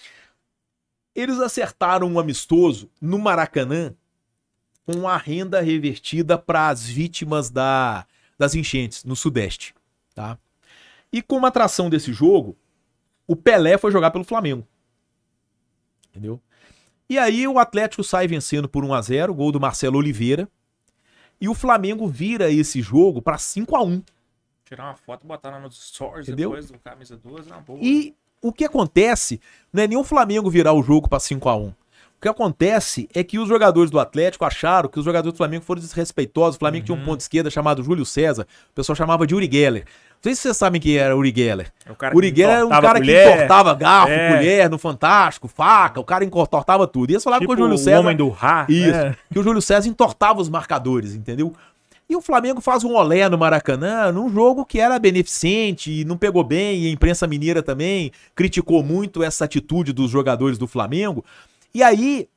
Eles acertaram um amistoso no Maracanã com a renda revertida para as vítimas da, das enchentes no Sudeste, tá? E como atração desse jogo, o Pelé foi jogar pelo Flamengo. Entendeu? E aí o Atlético sai vencendo por 1 a 0, gol do Marcelo Oliveira. E o Flamengo vira esse jogo para 5 a 1. Tirar uma foto e botar lá nos stories Entendeu? depois do camisa 2 na é boa. E o que acontece não é nem o Flamengo virar o jogo para 5 a 1. O que acontece é que os jogadores do Atlético acharam que os jogadores do Flamengo foram desrespeitosos. O Flamengo uhum. tinha um uhum. ponto esquerda chamado Júlio César, o pessoal chamava de Uri Geller. Não sei se vocês sabem quem era o Uri Geller. É o cara Uri Geller era um cara colher, que entortava garfo, é. colher no Fantástico, faca, o cara entortava tudo. E eles falavam tipo com o Júlio César. O homem do Rá. Né? Isso. É. Que o Júlio César entortava os marcadores, entendeu? E o Flamengo faz um olé no Maracanã, num jogo que era beneficente e não pegou bem, e a imprensa mineira também criticou muito essa atitude dos jogadores do Flamengo. E aí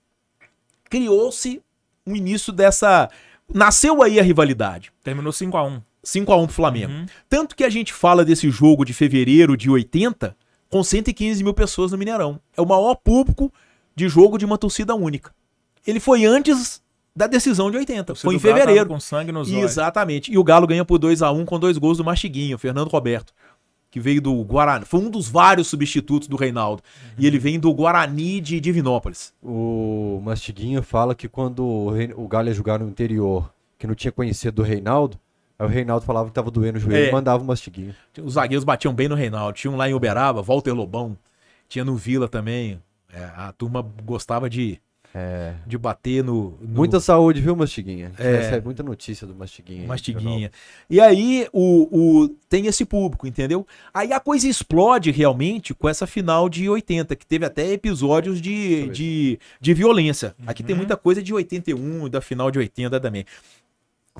criou-se o início dessa. Nasceu aí a rivalidade. Terminou 5 a 1 5 a 1 pro Flamengo. Uhum. Tanto que a gente fala desse jogo de fevereiro de 80 com 115 mil pessoas no Mineirão. É o maior público de jogo de uma torcida única. Ele foi antes da decisão de 80. Foi em fevereiro. Com sangue nos olhos. Exatamente. E o Galo ganha por 2 a 1 com dois gols do Mastiguinho, Fernando Roberto que veio do Guarani. Foi um dos vários substitutos do Reinaldo. Uhum. E ele vem do Guarani de Divinópolis. O Mastiguinho fala que quando o, Re... o Galha jogava no interior, que não tinha conhecido o Reinaldo, aí o Reinaldo falava que tava doendo o joelho é. e mandava o Mastiguinho. Os zagueiros batiam bem no Reinaldo. Tinha um lá em Uberaba, Walter Lobão. Tinha no Vila também. É, a turma gostava de é. De bater no, no, Muita saúde, viu, Mastiguinha? É. é muita notícia do Mastiguinha. Mastiguinha. E aí o, o, tem esse público, entendeu? Aí a coisa explode realmente com essa final de 80, que teve até episódios de, de, de violência. Uhum. Aqui tem uhum. muita coisa de 81, da final de 80 também.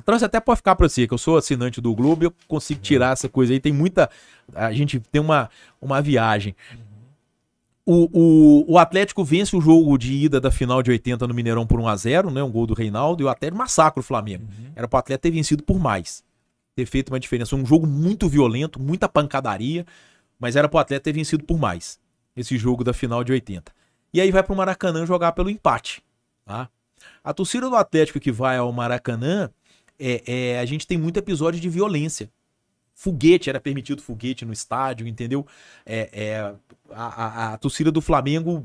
Trouxe até para ficar para você, que eu sou assinante do Globo, eu consigo tirar uhum. essa coisa aí. Tem muita. A gente tem uma, uma viagem. O, o, o, Atlético vence o jogo de ida da final de 80 no Mineirão por 1x0, né? Um gol do Reinaldo e o Atlético massacra o Flamengo. Uhum. Era pro Atlético ter vencido por mais. Ter feito uma diferença. Um jogo muito violento, muita pancadaria, mas era pro Atlético ter vencido por mais. Esse jogo da final de 80. E aí vai pro Maracanã jogar pelo empate. Tá? A torcida do Atlético que vai ao Maracanã, é, é a gente tem muito episódio de violência foguete, era permitido foguete no estádio, entendeu? É, é a, a, a, torcida do Flamengo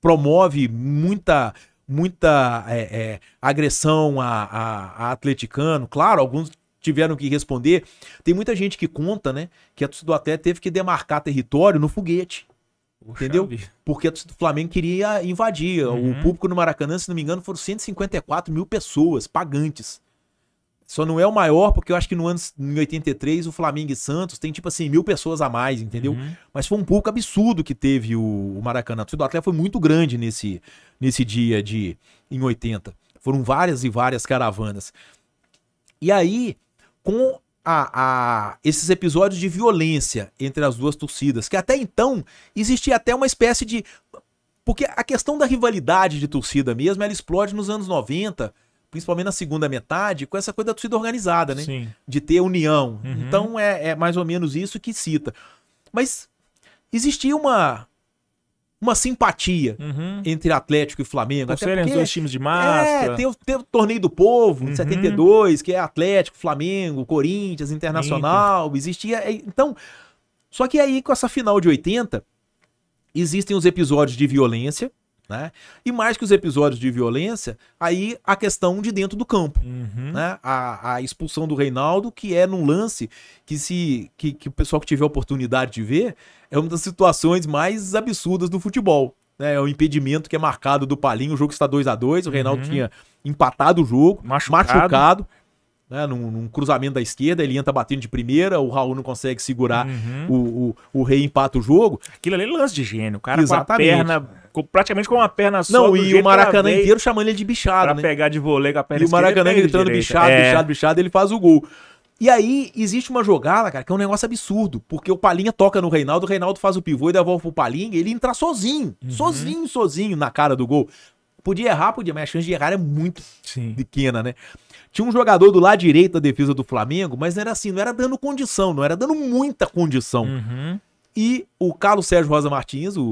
promove muita muita é, é, agressão a, a, a atleticano. Claro, alguns tiveram que responder. Tem muita gente que conta, né, que a torcida do Atlético teve que demarcar território no foguete. entendeu? Vida. Porque a torcida do Flamengo queria invadir. Uhum. O público no Maracanã, se não me engano, foram 154 mil pessoas pagantes. Só não é o maior, porque eu acho que no ano em 83 o Flamengo e Santos tem tipo assim mil pessoas a mais, entendeu? Uhum. Mas foi um pouco absurdo que teve o, o Maracanã. A torcida do Atlético foi muito grande nesse, nesse dia de em 80. Foram várias e várias caravanas. E aí, com a, a, esses episódios de violência entre as duas torcidas, que até então existia até uma espécie de. Porque a questão da rivalidade de torcida mesmo, ela explode nos anos 90, principalmente na segunda metade, com essa coisa da torcida organizada, né? Sim. De ter união. Uhum. Então é, é mais ou menos isso que cita. Mas existia uma uma simpatia uhum. entre Atlético e Flamengo. Por até serem porque, dois times de massa. É, tem, tem o Torneio do Povo, em uhum. 72, que é Atlético, Flamengo, Corinthians, Internacional. Existia. É, então. Só que aí, com essa final de 80, existem os episódios de violência, né? E mais que os episódios de violência, aí a questão de dentro do campo. Uhum. Né? A, a, expulsão do Reinaldo, que é num lance que se que, que o pessoal que tiver oportunidade de ver, é uma das situações mais absurdas do futebol. Né? É o impedimento que é marcado do Palinho, o jogo está 2 a 2 o Reinaldo uhum. tinha empatado o jogo, machucado, machucado né, num, num, cruzamento da esquerda, ele entra batendo de primeira, o Raul não consegue segurar, uhum. o, o, o, rei empata o jogo. Aquilo ali é lance de gênio, o cara Exatamente. com a perna praticamente com uma perna só. Não, e o Maracanã inteiro chamando ele de bichado. Pra né? pegar de vôlei com a perna E o Maracanã gritando bichado, é. bichado, bichado, ele faz o gol. E aí, existe uma jogada, cara, que é um negócio absurdo. Porque o Palinha toca no Reinaldo, o Reinaldo faz o pivô e devolve pro Palinha, ele entra sozinho. Uhum. Sozinho, sozinho na cara do gol. Podia errar, podia, mas a chance de errar é muito Sim. pequena, né? Tinha um jogador do lado direito da defesa do Flamengo, mas não era assim, não era dando condição, não era dando muita condição. Uhum. E o Carlos Sérgio Rosa Martins, o, o,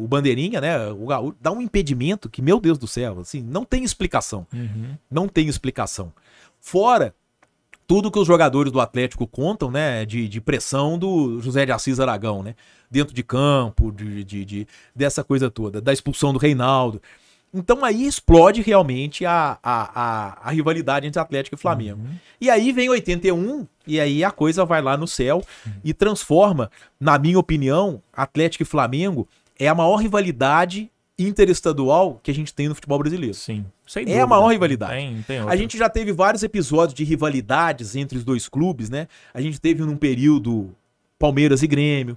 o, o Bandeirinha, né? O Gaúcho, dá um impedimento que, meu Deus do céu, assim, não tem explicação. Uhum. Não tem explicação. Fora tudo que os jogadores do Atlético contam, né, de, de, pressão do José de Assis Aragão, né, dentro de campo, de, de, de dessa coisa toda, da expulsão do Reinaldo. Então aí explode realmente a, a, a, a rivalidade entre Atlético e Flamengo. Uhum. E aí vem 81, e aí a coisa vai lá no céu uhum. e transforma, na minha opinião, Atlético e Flamengo é a maior rivalidade interestadual que a gente tem no futebol brasileiro. Sim. Dúvida, é a maior rivalidade. Tem, tem a gente já teve vários episódios de rivalidades entre os dois clubes, né? A gente teve num período Palmeiras e Grêmio,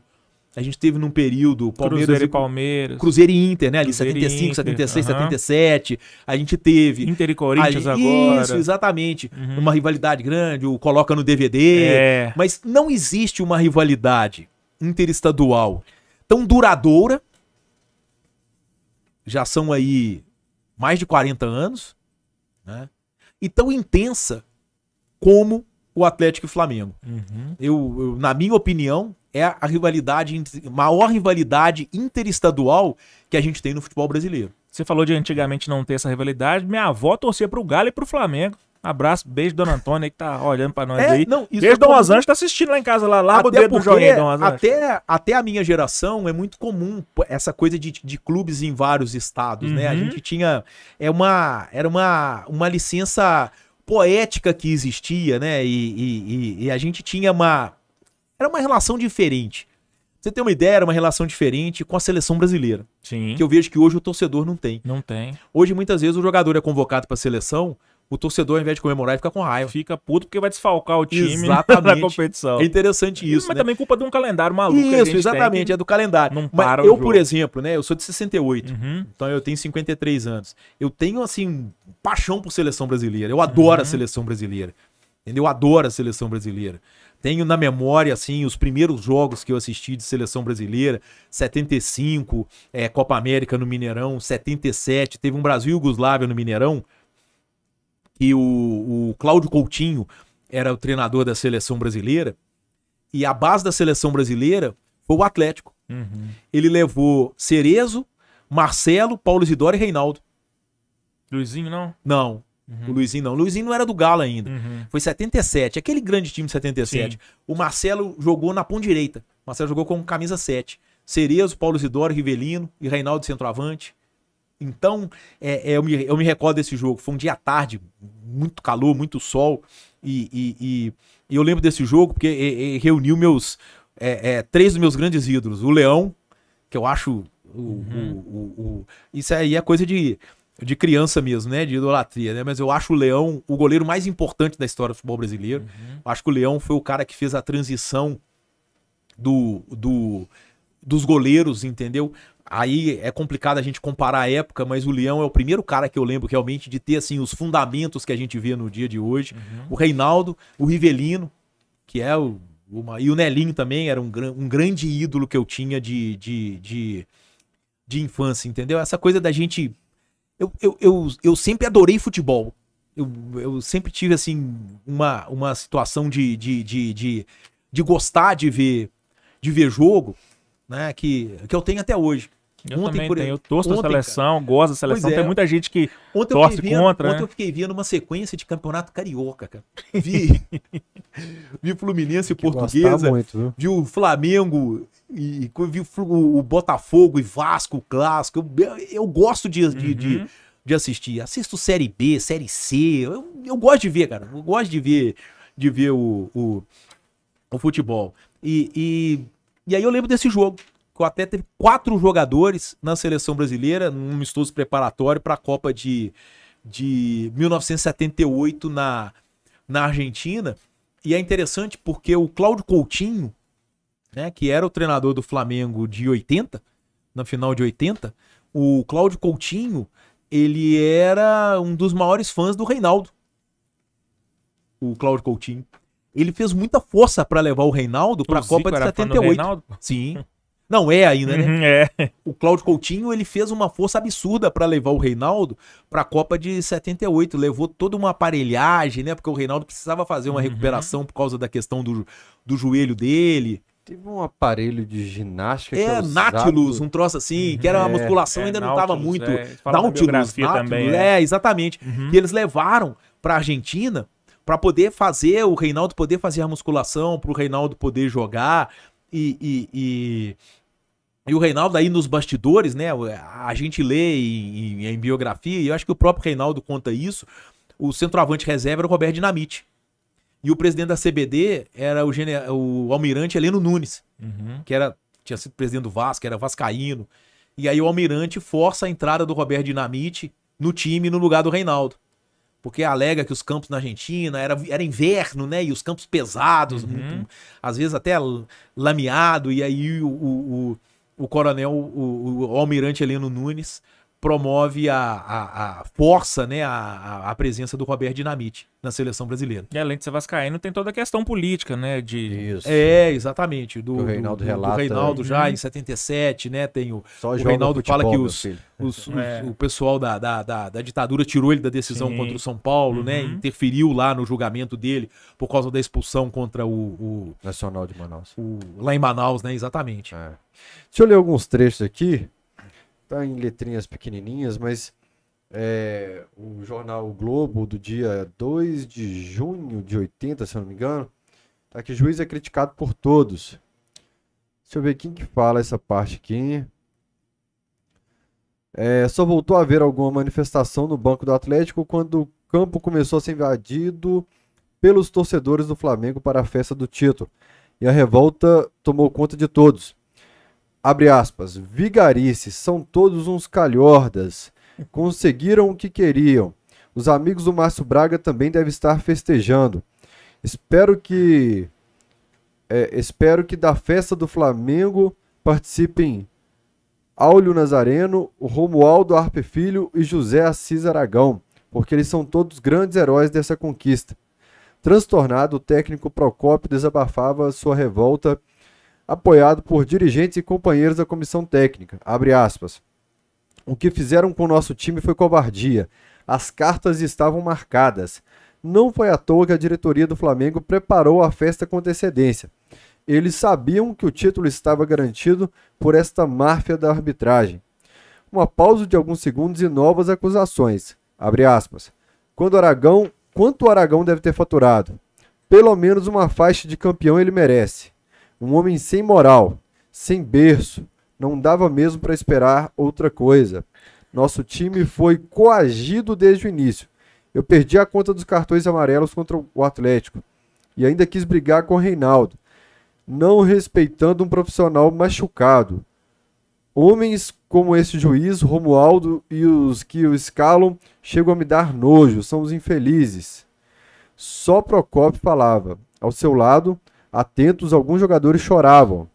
a gente teve num período Palmeiras Cruzeiro e, Palmeiras. Cruzeiro e Inter, né? Ali Cruzeiro 75, Inter, 76, uhum. 77. A gente teve Inter e Corinthians ali, agora. Isso, exatamente. Uhum. Uma rivalidade grande, o coloca no DVD. É. Mas não existe uma rivalidade interestadual tão duradoura. Já são aí mais de 40 anos, né? E tão intensa como o Atlético e Flamengo. Uhum. Eu, eu, na minha opinião, é a rivalidade, maior rivalidade interestadual que a gente tem no futebol brasileiro. Você falou de antigamente não ter essa rivalidade. Minha avó torcia pro Galo e pro Flamengo. Abraço, beijo, dona Antônia, que tá olhando pra nós é, aí. Não, isso beijo, é Dom Azanjo, tá assistindo lá em casa, lá, lá o dedo porque, do joinha, Dom Até, até a minha geração é muito comum essa coisa de, de clubes em vários estados, uhum. né? A uhum. gente tinha. É uma, era uma, uma licença poética que existia, né? E, e, e, e a gente tinha uma era uma relação diferente. Você tem uma ideia, era uma relação diferente com a seleção brasileira. Sim. Que eu vejo que hoje o torcedor não tem. Não tem. Hoje, muitas vezes, o jogador é convocado para a seleção, o torcedor, ao invés de comemorar, fica com raiva. Fica puto porque vai desfalcar o time <laughs> na competição. É interessante isso. Mas né? também culpa de um calendário maluco. Isso, exatamente, tem, é do calendário. Não Mas para eu, por exemplo, né? Eu sou de 68, uhum. então eu tenho 53 anos. Eu tenho, assim, paixão por seleção brasileira. Eu adoro uhum. a seleção brasileira. Entendeu? Eu adoro a seleção brasileira. Tenho na memória, assim, os primeiros jogos que eu assisti de seleção brasileira, 75, é, Copa América no Mineirão, 77, teve um Brasil e Yugoslávia no Mineirão, e o, o Cláudio Coutinho era o treinador da seleção brasileira, e a base da seleção brasileira foi o Atlético. Uhum. Ele levou Cerezo, Marcelo, Paulo Isidoro e Reinaldo. Luizinho, não? Não. Uhum. O Luizinho não. O Luizinho não era do Galo ainda. Uhum. Foi 77. Aquele grande time de 77. Sim. O Marcelo jogou na ponta direita. O Marcelo jogou com camisa 7. Cerezo, Paulo Isidoro, Rivelino e Reinaldo centroavante. Então, é, é, eu, me, eu me recordo desse jogo. Foi um dia à tarde, muito calor, muito sol. E, e, e, e eu lembro desse jogo porque e, é, é, reuniu meus é, é, três dos meus grandes ídolos. O Leão, que eu acho. O, uhum. o, o, isso aí é coisa de de criança mesmo, né? De idolatria, né? Mas eu acho o Leão o goleiro mais importante da história do futebol brasileiro. Uhum. Acho que o Leão foi o cara que fez a transição do, do dos goleiros, entendeu? Aí é complicado a gente comparar a época, mas o Leão é o primeiro cara que eu lembro realmente de ter assim os fundamentos que a gente vê no dia de hoje. Uhum. O Reinaldo, o Rivelino, que é o uma, e o Nelinho também era um, um grande ídolo que eu tinha de, de, de, de infância, entendeu? Essa coisa da gente eu, eu, eu, eu sempre adorei futebol. Eu, eu sempre tive, assim, uma, uma situação de, de, de, de, de gostar de ver, de ver jogo, né? Que, que eu tenho até hoje. Eu ontem, também por... tenho. Eu torço ontem, seleção, cara. gosto da seleção. É. Tem muita gente que ontem torce vendo, contra. Ontem né? eu fiquei vendo uma sequência de campeonato carioca, cara. <laughs> Vi, vi Fluminense e Portuguesa. Muito, vi o Flamengo e, vi o, o, Botafogo e Vasco, o clássico. Eu, eu gosto de, de, de, uhum. de, assistir. Assisto Série B, Série C. Eu, eu gosto de ver, cara. Eu gosto de ver, de ver o, o, o futebol. E, e, e aí eu lembro desse jogo. O até teve quatro jogadores na seleção brasileira, num mistoso preparatório para a Copa de, de 1978 na, na Argentina. E é interessante porque o Cláudio Coutinho, né, que era o treinador do Flamengo de 80, na final de 80, o Cláudio Coutinho, ele era um dos maiores fãs do Reinaldo. O Cláudio Coutinho. Ele fez muita força para levar o Reinaldo para a Copa de 78. Sim. <laughs> Não, é ainda, né? Uhum, é. <laughs> O Cláudio Coutinho, ele fez uma força absurda para levar o Reinaldo para a Copa de 78. Levou toda uma aparelhagem, né? Porque o Reinaldo precisava fazer uma uhum. recuperação por causa da questão do, do joelho dele. Teve um aparelho de ginástica é, que É, Nautilus, um troço assim, que era uma é, musculação, é, ainda é, não tava muito. É, Nautilus, Nautilus, é, exatamente. Uhum. E eles levaram para Argentina para poder fazer, o Reinaldo poder fazer a musculação, para o Reinaldo poder jogar. E, e, e, e o Reinaldo aí nos bastidores, né? A gente lê em, em, em biografia, e eu acho que o próprio Reinaldo conta isso. O centroavante reserva era o Roberto Dinamite. E o presidente da CBD era o, o almirante Heleno Nunes, uhum. que era tinha sido presidente do Vasco, era vascaíno. E aí o almirante força a entrada do Roberto Dinamite no time no lugar do Reinaldo. Porque alega que os campos na Argentina era, era inverno, né? E os campos pesados, uhum. muito, às vezes até lameado. E aí o, o o coronel, o, o, o almirante Heleno Nunes, promove a, a, a força, né, a, a, presença do Roberto Dinamite na seleção brasileira. E além de ser vascaíno, tem toda a questão política, né, de... Isso. É, exatamente, do, o Reinaldo, do, relata, O Reinaldo né? já hum. em 77, né, tem o, Só o Reinaldo futebol, fala que os, os, é. o pessoal da, da, da, da, ditadura tirou ele da decisão Sim. contra o São Paulo, né, uhum. né, interferiu lá no julgamento dele por causa da expulsão contra o... o Nacional de Manaus. O, lá em Manaus, né, exatamente. É. Deixa eu ler alguns trechos aqui. Tá em letrinhas pequenininhas, mas é, o jornal o Globo do dia 2 de junho de 80, se eu não me engano, tá que juiz é criticado por todos. Deixa eu ver quem que fala essa parte aqui. É, só voltou a haver alguma manifestação no Banco do Atlético quando o campo começou a ser invadido pelos torcedores do Flamengo para a festa do título. E a revolta tomou conta de todos abre aspas, vigarices, são todos uns calhordas. Conseguiram o que queriam. Os amigos do Márcio Braga também devem estar festejando. Espero que. É, espero que da festa do Flamengo participem Áulio Nazareno, Romualdo Arpe Filho e José Assis Aragão, porque eles são todos grandes heróis dessa conquista. Transtornado, o técnico Procópio desabafava sua revolta apoiado por dirigentes e companheiros da comissão técnica. Abre aspas. O que fizeram com o nosso time foi covardia. As cartas estavam marcadas. Não foi à toa que a diretoria do Flamengo preparou a festa com antecedência. Eles sabiam que o título estava garantido por esta máfia da arbitragem. Uma pausa de alguns segundos e novas acusações. Abre aspas. Quando Aragão, quanto o Aragão deve ter faturado? Pelo menos uma faixa de campeão ele merece. Um homem sem moral, sem berço, não dava mesmo para esperar outra coisa. Nosso time foi coagido desde o início. Eu perdi a conta dos cartões amarelos contra o Atlético e ainda quis brigar com o Reinaldo, não respeitando um profissional machucado. Homens como esse juiz, Romualdo e os que o escalam chegam a me dar nojo, são os infelizes. Só Procopio falava. Ao seu lado, Atentos, alguns jogadores choravam.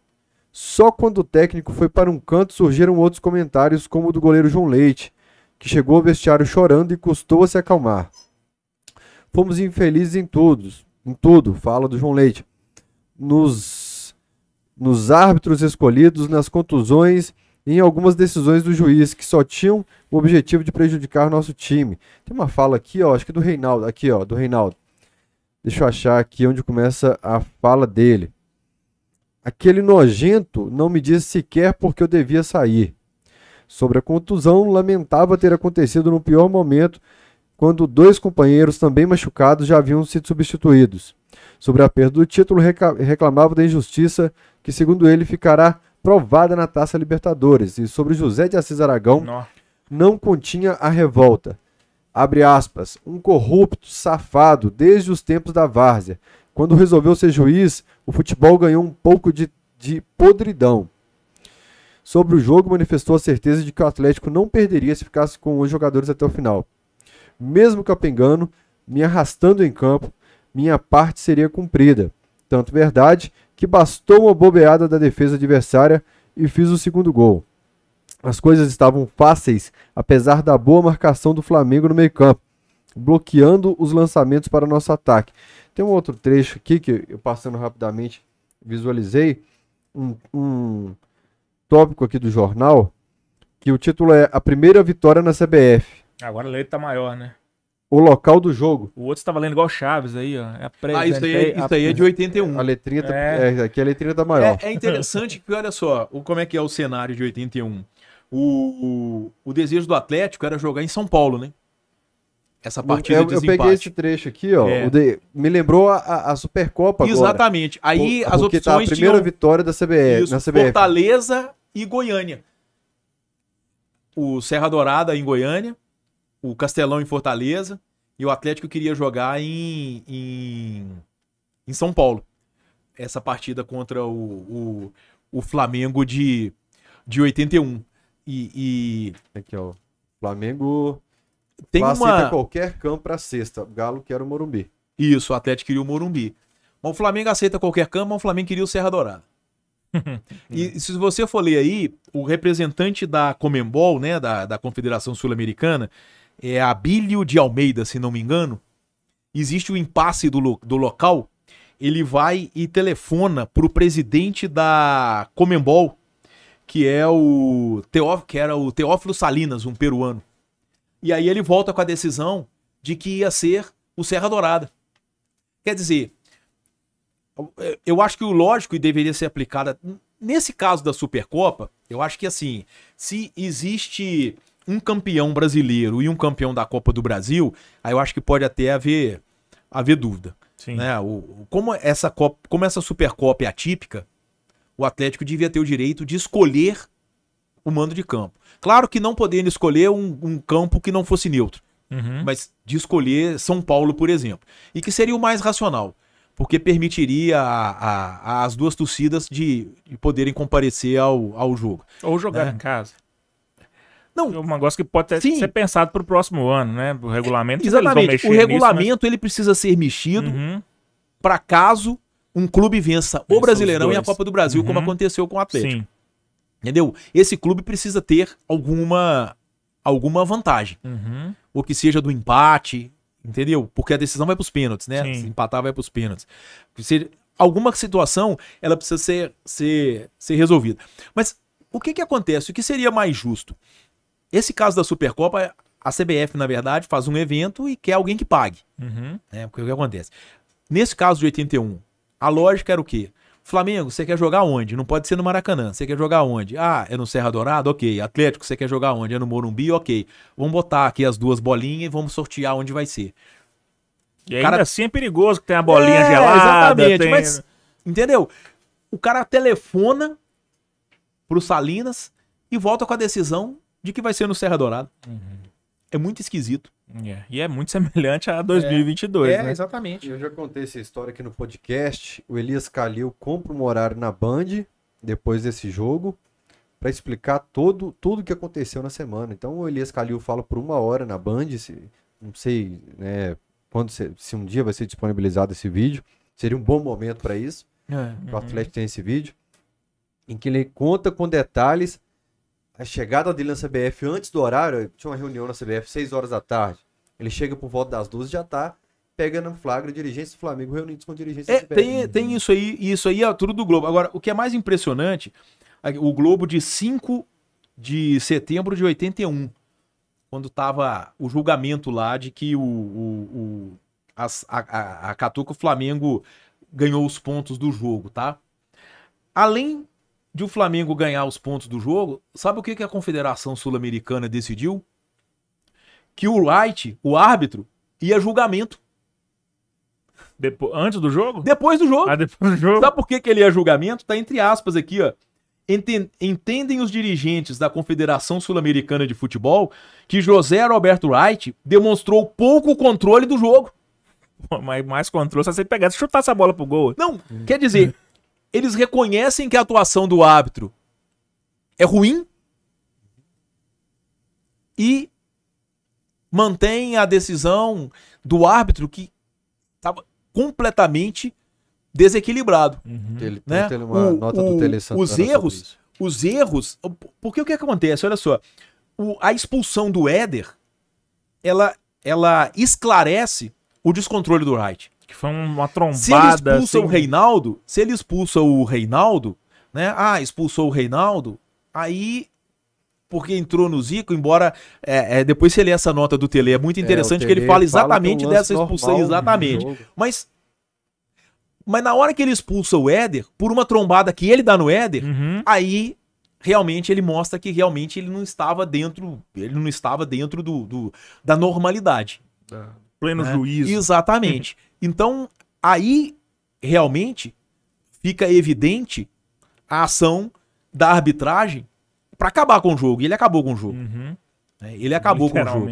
Só quando o técnico foi para um canto surgiram outros comentários, como o do goleiro João Leite, que chegou ao vestiário chorando e custou a se acalmar. Fomos infelizes em todos, em tudo, fala do João Leite. Nos, nos árbitros escolhidos, nas contusões e em algumas decisões do juiz que só tinham o objetivo de prejudicar nosso time. Tem uma fala aqui, ó, acho que do Reinaldo, aqui, ó, do Reinaldo. Deixa eu achar aqui onde começa a fala dele. Aquele nojento não me disse sequer porque eu devia sair. Sobre a contusão, lamentava ter acontecido no pior momento, quando dois companheiros também machucados já haviam sido substituídos. Sobre a perda do título, reclamava da injustiça que, segundo ele, ficará provada na Taça Libertadores. E sobre José de Assis Aragão, não, não continha a revolta abre aspas, um corrupto, safado, desde os tempos da várzea. Quando resolveu ser juiz, o futebol ganhou um pouco de, de podridão. Sobre o jogo, manifestou a certeza de que o Atlético não perderia se ficasse com os jogadores até o final. Mesmo capengando, me arrastando em campo, minha parte seria cumprida. Tanto verdade que bastou uma bobeada da defesa adversária e fiz o segundo gol. As coisas estavam fáceis, apesar da boa marcação do Flamengo no meio-campo, bloqueando os lançamentos para nosso ataque. Tem um outro trecho aqui que eu passando rapidamente visualizei, um, um tópico aqui do jornal, que o título é A Primeira Vitória na CBF. Agora a letra tá maior, né? o local do jogo. O outro estava tá lendo igual Chaves aí, ó. É ah, isso aí, é- isso aí é de 81. A letrinha tá, é. É, aqui a letrinha tá maior. É, é interessante que, olha só, o, como é que é o cenário de 81 o, o, desejo do Atlético era jogar em São Paulo, né? Essa partida eu, eu, de desempate. Eu peguei esse trecho aqui, ó. É. De, me lembrou a, a Supercopa agora. Exatamente. Aí as opções tá a primeira tinham... vitória da CBF, Isso, na CBF. Fortaleza e Goiânia. O Serra Dourada em Goiânia, o Castelão em Fortaleza e o Atlético queria jogar em, em, em São Paulo. Essa partida contra o, o, o Flamengo de, de 81. E, e... Aqui, ó. Flamengo tem uma... qualquer campo para sexta. Galo quer o Morumbi. Isso, o Atlético queria o Morumbi. Mas o Flamengo aceita qualquer campo, mas o Flamengo queria o Serra Dourada. <laughs> e se você for ler aí, o representante da Comembol, né, da, da Confederação Sul-Americana, é Abílio de Almeida, se não me engano. Existe o um impasse do, do local. Ele vai e telefona para o presidente da Comembol, que é o Teó, que era o Teófilo Salinas, um peruano. E aí ele volta com a decisão de que ia ser o Serra Dourada. Quer dizer, eu acho que o lógico e deveria ser aplicado nesse caso da Supercopa, eu acho que assim, se existe um campeão brasileiro e um campeão da Copa do Brasil, aí eu acho que pode até haver haver dúvida. Sim. Né? O, como essa Copa, como essa Supercopa é atípica, o Atlético devia ter o direito de escolher o mando de campo. Claro que não podendo escolher um, um campo que não fosse neutro, uhum. mas de escolher São Paulo, por exemplo, e que seria o mais racional, porque permitiria a, a, as duas torcidas de, de, poderem comparecer ao, ao jogo. Ou jogar né? em casa. Não, é um negócio que pode ter, ser pensado para o próximo ano, né? O regulamento. É, exatamente. o né? regulamento nisso, mas... ele precisa ser mexido uhum. para caso um clube vença o Brasileirão e a Copa do Brasil, uhum. como aconteceu com o Atlético. Sim. Entendeu? Esse clube precisa ter alguma alguma vantagem. Uhum. Ou que seja do empate, entendeu? Porque a decisão vai para os pênaltis, né? Sim. Se empatar, vai para os pênaltis. Se, alguma situação, ela precisa ser, ser, ser resolvida. Mas o que, que acontece? O que seria mais justo? Esse caso da Supercopa, a CBF, na verdade, faz um evento e quer alguém que pague. Uhum. Né? Porque o que acontece? Nesse caso de 81, a lógica era o quê? Flamengo, você quer jogar onde? Não pode ser no Maracanã. Você quer jogar onde? Ah, é no Serra Dourada? Ok. Atlético, você quer jogar onde? É no Morumbi? Ok. Vamos botar aqui as duas bolinhas e vamos sortear onde vai ser. E ainda cara... assim é perigoso que tem a bolinha é, gelada. Exatamente, tem... mas... Entendeu? O cara telefona pro Salinas e volta com a decisão de que vai ser no Serra Dourada. Uhum é muito esquisito. Yeah. É. E é muito <laughs> semelhante a 2022, é, né? exatamente. Eu já contei essa história aqui no podcast. O Elias Calil compra um horário na Band depois desse jogo para explicar todo tudo que aconteceu na semana. Então o Elias Calil fala por uma hora na Band, se, não sei né, quando se, se um dia vai ser disponibilizado esse vídeo. Seria um bom momento para isso. É, o uhum. Atlético tem esse vídeo em que ele conta com detalhes a chegada dele na CBF antes do horário, tinha uma reunião na CBF 6 horas da tarde. Ele chega por volta das 12 já tá pegando flagra dirigência do Flamengo reunidos com dirigentes é, tem, tem isso aí, e isso aí é tudo do Globo. Agora, o que é mais impressionante, o Globo de 5 de setembro de 81, quando tava o julgamento lá de que o, o, o a, a, a Catuca, o Flamengo ganhou os pontos do jogo, tá? Além de o Flamengo ganhar os pontos do jogo, sabe o que, que a Confederação Sul-Americana decidiu? Que o Wright, o árbitro, ia julgamento. Depo... Antes do jogo? Depois do jogo. Ah, depois do jogo. Sabe por que, que ele ia julgamento? Tá entre aspas aqui, ó. Entendem os dirigentes da Confederação Sul-Americana de Futebol que José Roberto Wright demonstrou pouco controle do jogo. mas mais controle se você pegar, se chutar essa bola pro gol. Não, quer dizer, eles reconhecem que a atuação do árbitro é ruim e mantém a decisão do árbitro que estava completamente desequilibrado. Uhum. Né? O, o, os erros, os erros, porque o que, acontece? Olha só, o, a expulsão do Éder, ela, ela esclarece o descontrole do Wright que foi uma trombada. Se ele expulsa assim. o Reinaldo, se ele expulsa o Reinaldo, né? Ah, expulsou o Reinaldo, aí porque entrou no Zico, embora é, é, depois você lê essa nota do Tele, é muito é, interessante é, que ele fala é exatamente fala dessa expulsão, exatamente. Mas mas na hora que ele expulsa o Éder, por uma trombada que ele dá no Éder, uhum. aí realmente ele mostra que realmente ele não estava dentro, ele não estava dentro do, do da normalidade. Pleno né? juízo. Exatamente. <laughs> Então, aí realmente fica evidente a ação da arbitragem para acabar com o jogo. E ele acabou com o jogo. Uhum. É, ele acabou com o jogo.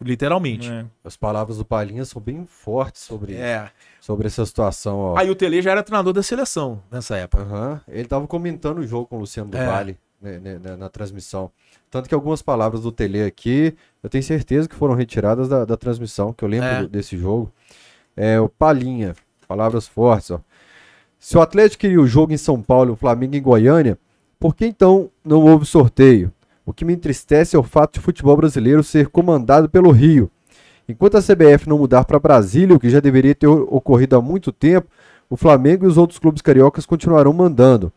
Literalmente. É. As palavras do Palhinha são bem fortes sobre, é. sobre essa situação. Ó. Aí o Tele já era treinador da seleção nessa época. Uhum. Ele estava comentando o jogo com o Luciano do é. Vale né, né, na, né, na, transmissão. Tanto que algumas palavras do Tele aqui, eu tenho certeza que foram retiradas da, da transmissão, que eu lembro é. desse jogo é, o Palinha. Palavras fortes, ó. Se o Atlético queria o jogo em São Paulo e o Flamengo em Goiânia, por que então não houve sorteio? O que me entristece é o fato de futebol brasileiro ser comandado pelo Rio. Enquanto a CBF não mudar para Brasília, o que já deveria ter ocorrido há muito tempo, o Flamengo e os outros clubes cariocas continuarão mandando.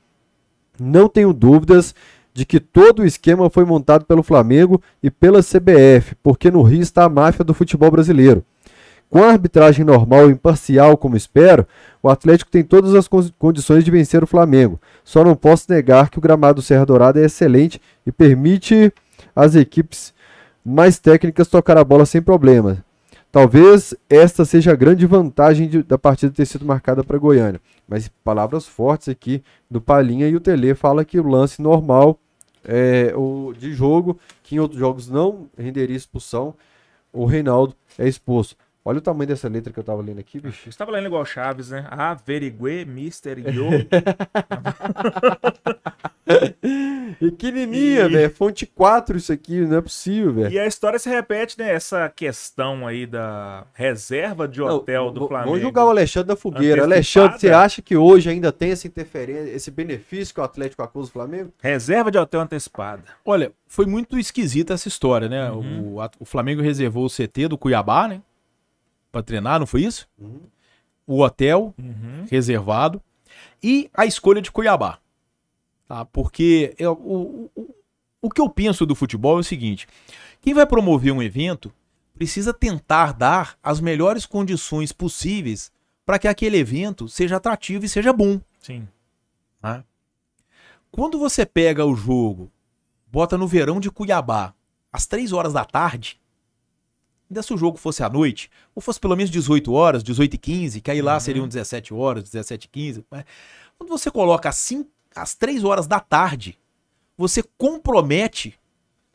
Não tenho dúvidas de que todo o esquema foi montado pelo Flamengo e pela CBF, porque no Rio está a máfia do futebol brasileiro. Com a arbitragem normal e imparcial, como espero, o Atlético tem todas as condições de vencer o Flamengo. Só não posso negar que o gramado Serra Dourada é excelente e permite às equipes mais técnicas tocar a bola sem problemas. Talvez esta seja a grande vantagem de, da partida ter sido marcada para Goiânia. Mas palavras fortes aqui do Palinha e o Tele fala que o lance normal é, o, de jogo, que em outros jogos não renderia expulsão, o Reinaldo é exposto. Olha o tamanho dessa letra que eu tava lendo aqui, bicho. Você tava lendo igual Chaves, né? Averigue, Mister <laughs> Yo. <laughs> Pequenininha, e... velho. É fonte 4 isso aqui, não é possível, velho. E a história se repete, né? Essa questão aí da reserva de hotel não, do Flamengo. Vamos julgar o Alexandre da Fogueira. Alexandre, você acha que hoje ainda tem essa interferência, esse benefício que o Atlético acusa o Flamengo? Reserva de hotel antecipada. Olha, foi muito esquisita essa história, né? Uhum. O, o Flamengo reservou o CT do Cuiabá, né? para treinar, não foi isso? Uhum. O hotel uhum. reservado e a escolha de Cuiabá. Tá? Porque eu, é o, o, o que eu penso do futebol é o seguinte: quem vai promover um evento precisa tentar dar as melhores condições possíveis para que aquele evento seja atrativo e seja bom. Sim. tá Quando você pega o jogo, bota no verão de Cuiabá, às três horas da tarde, Ainda se o jogo fosse à noite, ou fosse pelo menos 18 horas, 18 e 15, que aí lá uhum. seriam 17 horas, 17 e 15. Né? Quando você coloca assim, às 3 horas da tarde, você compromete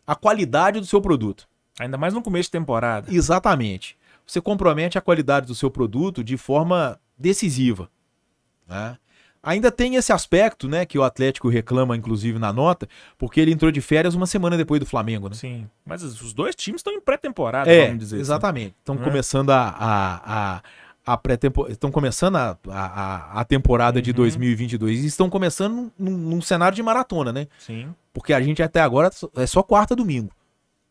a qualidade do seu produto. Ainda mais no começo de temporada. Exatamente. Você compromete a qualidade do seu produto de forma decisiva. Né? Ainda tem esse aspecto, né, que o Atlético reclama, inclusive, na nota, porque ele entrou de férias uma semana depois do Flamengo, né? Sim. Mas os dois times estão em pré-temporada, é, vamos dizer. Assim. Exatamente. Estão assim. começando a, a, a a pré-temporada. Estão começando a, a, a temporada uhum. de 2022 e estão começando num, num, cenário de maratona, né? Sim. Porque a gente até agora é só quarta domingo.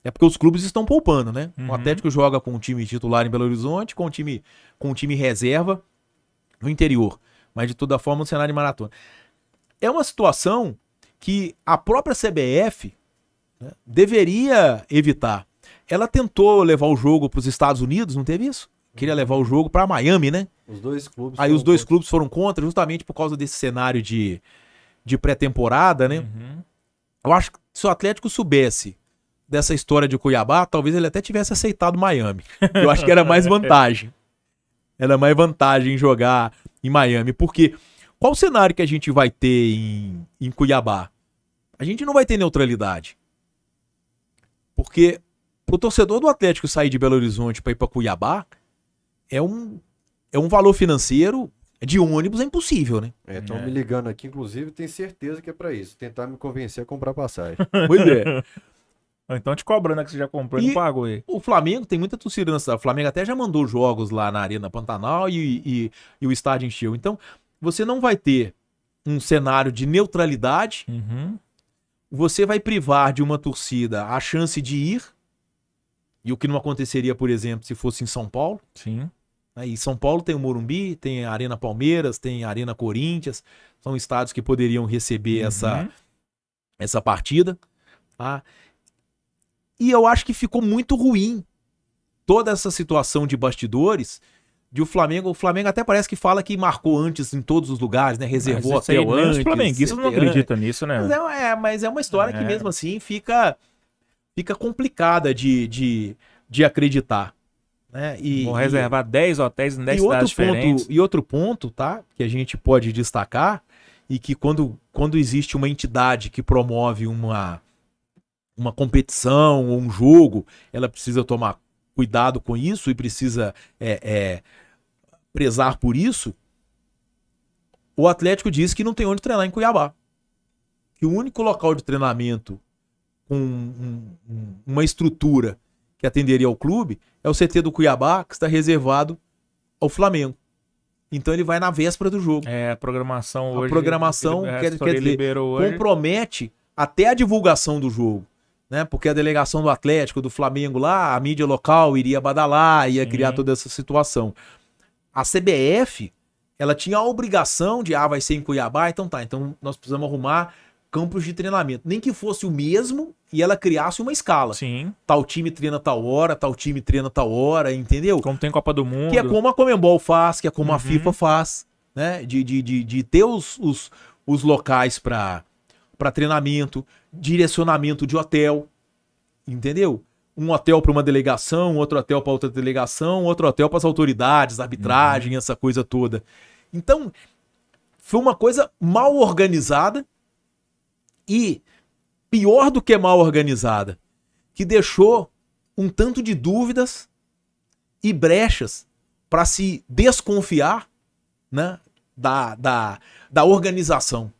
É porque os clubes estão poupando, né? Uhum. O Atlético joga com o time titular em Belo Horizonte, com o time, com um time reserva no interior. Mas de toda forma, no cenário de maratona. É uma situação que a própria CBF né, deveria evitar. Ela tentou levar o jogo para os Estados Unidos, não teve isso? Queria uhum. levar o jogo para Miami, né? Os dois clubes. Aí os dois contra. clubes foram contra, justamente por causa desse cenário de, de pré-temporada, né? Uhum. Eu acho que se o Atlético soubesse dessa história de Cuiabá, talvez ele até tivesse aceitado Miami. Eu acho que era mais <laughs> vantagem. Ela é mais vantagem jogar em Miami. Porque qual o cenário que a gente vai ter em, em Cuiabá? A gente não vai ter neutralidade. Porque pro torcedor do Atlético sair de Belo Horizonte para ir para Cuiabá é um, é um valor financeiro de ônibus é impossível, né? É, estão é. me ligando aqui, inclusive, tenho certeza que é para isso. Tentar me convencer a comprar passagem. Pois é. <laughs> Então te cobrando né, que você já comprou e, e não pagou aí. O Flamengo tem muita torcida nessa. O Flamengo até já mandou jogos lá na Arena Pantanal e, e, e, o estádio encheu. Então, você não vai ter um cenário de neutralidade. Uhum. Você vai privar de uma torcida a chance de ir. E o que não aconteceria, por exemplo, se fosse em São Paulo. Sim. Né, e São Paulo tem o Morumbi, tem a Arena Palmeiras, tem a Arena Corinthians. São estados que poderiam receber uhum. essa, essa partida. Tá? Ah, e eu acho que ficou muito ruim toda essa situação de bastidores de o Flamengo. O Flamengo até parece que fala que marcou antes em todos os lugares, né? Reservou até aí, antes. Os flamenguistas não é. acreditam nisso, né? Mas é, é, mas é uma história é. que mesmo assim fica fica complicada de, de, de acreditar. Né? E, Vou reservar 10 hotéis em 10 cidades diferentes. e outro ponto, tá? Que a gente pode destacar e que quando, quando existe uma entidade que promove uma uma competição ou um jogo, ela precisa tomar cuidado com isso e precisa é, é, prezar por isso. O Atlético diz que não tem onde treinar em Cuiabá. Que o único local de treinamento com um, um, uma estrutura que atenderia ao clube é o CT do Cuiabá, que está reservado ao Flamengo. Então ele vai na véspera do jogo. É, a programação a hoje. A programação, quer, quer dizer, compromete hoje. até a divulgação do jogo né? Porque a delegação do Atlético, do Flamengo lá, a mídia local iria badalar, ia Sim. criar toda essa situação. A CBF, ela tinha a obrigação de, ah, vai ser em Cuiabá, então tá, então nós precisamos arrumar campos de treinamento. Nem que fosse o mesmo e ela criasse uma escala. Sim. Tal time treina tal hora, tal time treina tal hora, entendeu? Como tem Copa do Mundo. Que é como a Comembol faz, que é como uhum. a FIFA faz, né? De, de, de, de ter os, os, os locais para treinamento direcionamento de hotel, entendeu? Um hotel para uma delegação, outro hotel para outra delegação, outro hotel para as autoridades, arbitragem, uhum. essa coisa toda. Então, foi uma coisa mal organizada e pior do que mal organizada, que deixou um tanto de dúvidas e brechas para se desconfiar né, da, da, da organização.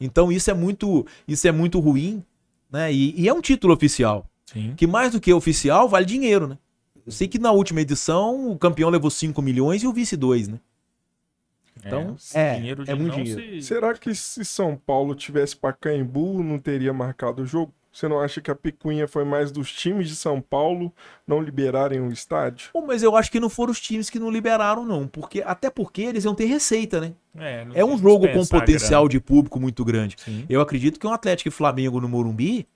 Então isso é muito, isso é muito ruim, né? E, e é um título oficial. Sim. Que mais do que oficial, vale dinheiro, né? Eu sei que na última edição o campeão levou 5 milhões e o vice 2, né? É, então, é, é, é muito dinheiro. Se... Será que se São Paulo tivesse para Pacaembu, não teria marcado o jogo? Você não acha que a picuinha foi mais dos times de São Paulo não liberarem o estádio? mas eu acho que não foram os times que não liberaram, não. porque Até porque eles iam ter receita, né? É, é um jogo com potencial grande. de público muito grande. Sim. Eu acredito que um Atlético e Flamengo no Morumbi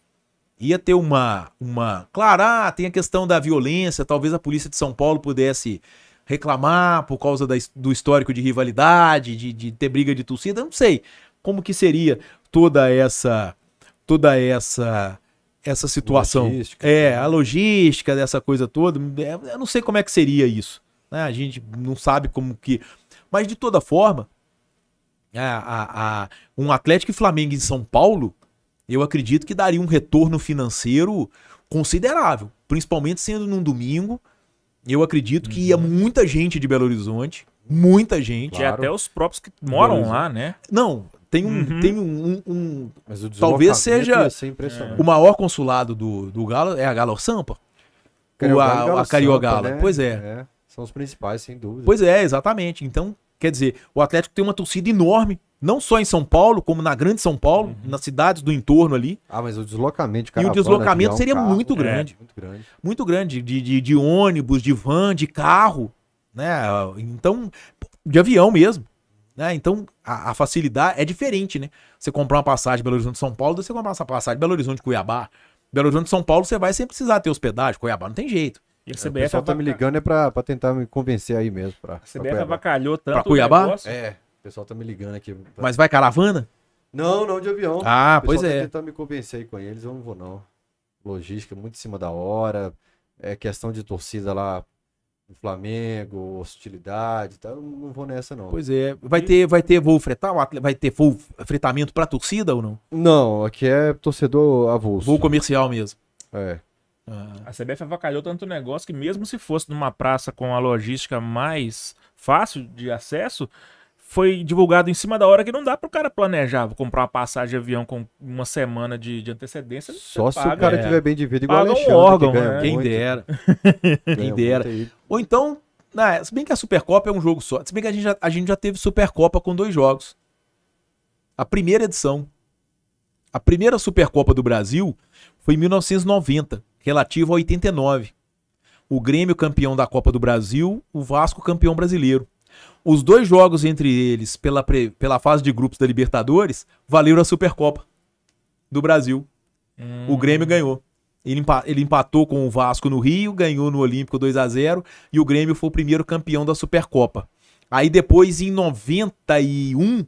ia ter uma. uma... Claro, ah, tem a questão da violência, talvez a polícia de São Paulo pudesse reclamar por causa da, do histórico de rivalidade, de, de ter briga de torcida, não sei como que seria toda essa toda essa essa situação. Logística, é, né? a logística dessa coisa toda, é, eu não sei como é que seria isso. Né? A gente não sabe como que. Mas de toda forma, a, é, a, a, um Atlético e Flamengo em São Paulo, eu acredito que daria um retorno financeiro considerável. Principalmente sendo num domingo. Eu acredito uhum. que ia uhum. muita gente de Belo Horizonte. Muita gente. Claro. E até os próprios que moram lá, né? Não, tem um. Uhum. Tem um, um, um talvez seja o maior consulado do, do Galo é a Galo Sampa. o, a, Galo a Cariogala. Né? Pois é. é. São os principais, sem dúvida. Pois é, exatamente. Então, quer dizer, o Atlético tem uma torcida enorme, não só em São Paulo, como na Grande São Paulo, uhum. nas cidades do entorno ali. Ah, mas o deslocamento, cara. E o deslocamento seria muito, é, grande, é, muito grande. Muito grande. De, de, de ônibus, de van, de carro. Né? Então, de avião mesmo. Né? Então a, a, facilidade é diferente, né? Você comprar uma passagem Belo Horizonte São Paulo, você comprar uma passagem Belo Horizonte Cuiabá. Belo Horizonte São Paulo, você vai sem precisar ter hospedagem. Cuiabá não tem jeito. E a CBF o pessoal tá me ligando é pra, tentar me convencer aí mesmo. para a CBF pra avacalhou tanto. Pra Cuiabá? É, o pessoal tá me ligando aqui. Pra... Mas vai caravana? Não, não, de avião. Ah, tá pois é. Tá tentar me convencer aí com eles, eu não vou não. Logística muito em cima da hora. É questão de torcida lá Flamengo, hostilidade, tá? Eu não vou nessa não. Pois é, vai ter vai ter voo fretar, vai ter voo fretamento para torcida ou não? Não, aqui é torcedor avulso. Voo comercial mesmo. É. Ah. A CBF avacalhou tanto negócio que mesmo se fosse numa praça com a logística mais fácil de acesso, foi divulgado em cima da hora que não dá para o cara planejar comprar uma passagem de avião com uma semana de, de antecedência. Só se paga, o cara é. tiver bem de vida igual paga Alexandre, um órgão, que né? quem muito. dera. <laughs> quem dera. Ou então, né, se bem que a Supercopa é um jogo só. Se bem que a gente já, a gente já teve Supercopa com dois jogos. A primeira edição. A primeira Supercopa do Brasil foi em 1990, relativa a 89. O Grêmio campeão da Copa do Brasil, o Vasco campeão brasileiro. Os dois jogos entre eles, pela, pre, pela fase de grupos da Libertadores, valeram a Supercopa do Brasil. Hum. O Grêmio hum. ganhou. Ele, ele empatou com o Vasco no Rio, ganhou no Olímpico 2 a 0 e o Grêmio foi o primeiro campeão da Supercopa. Aí depois, em 91.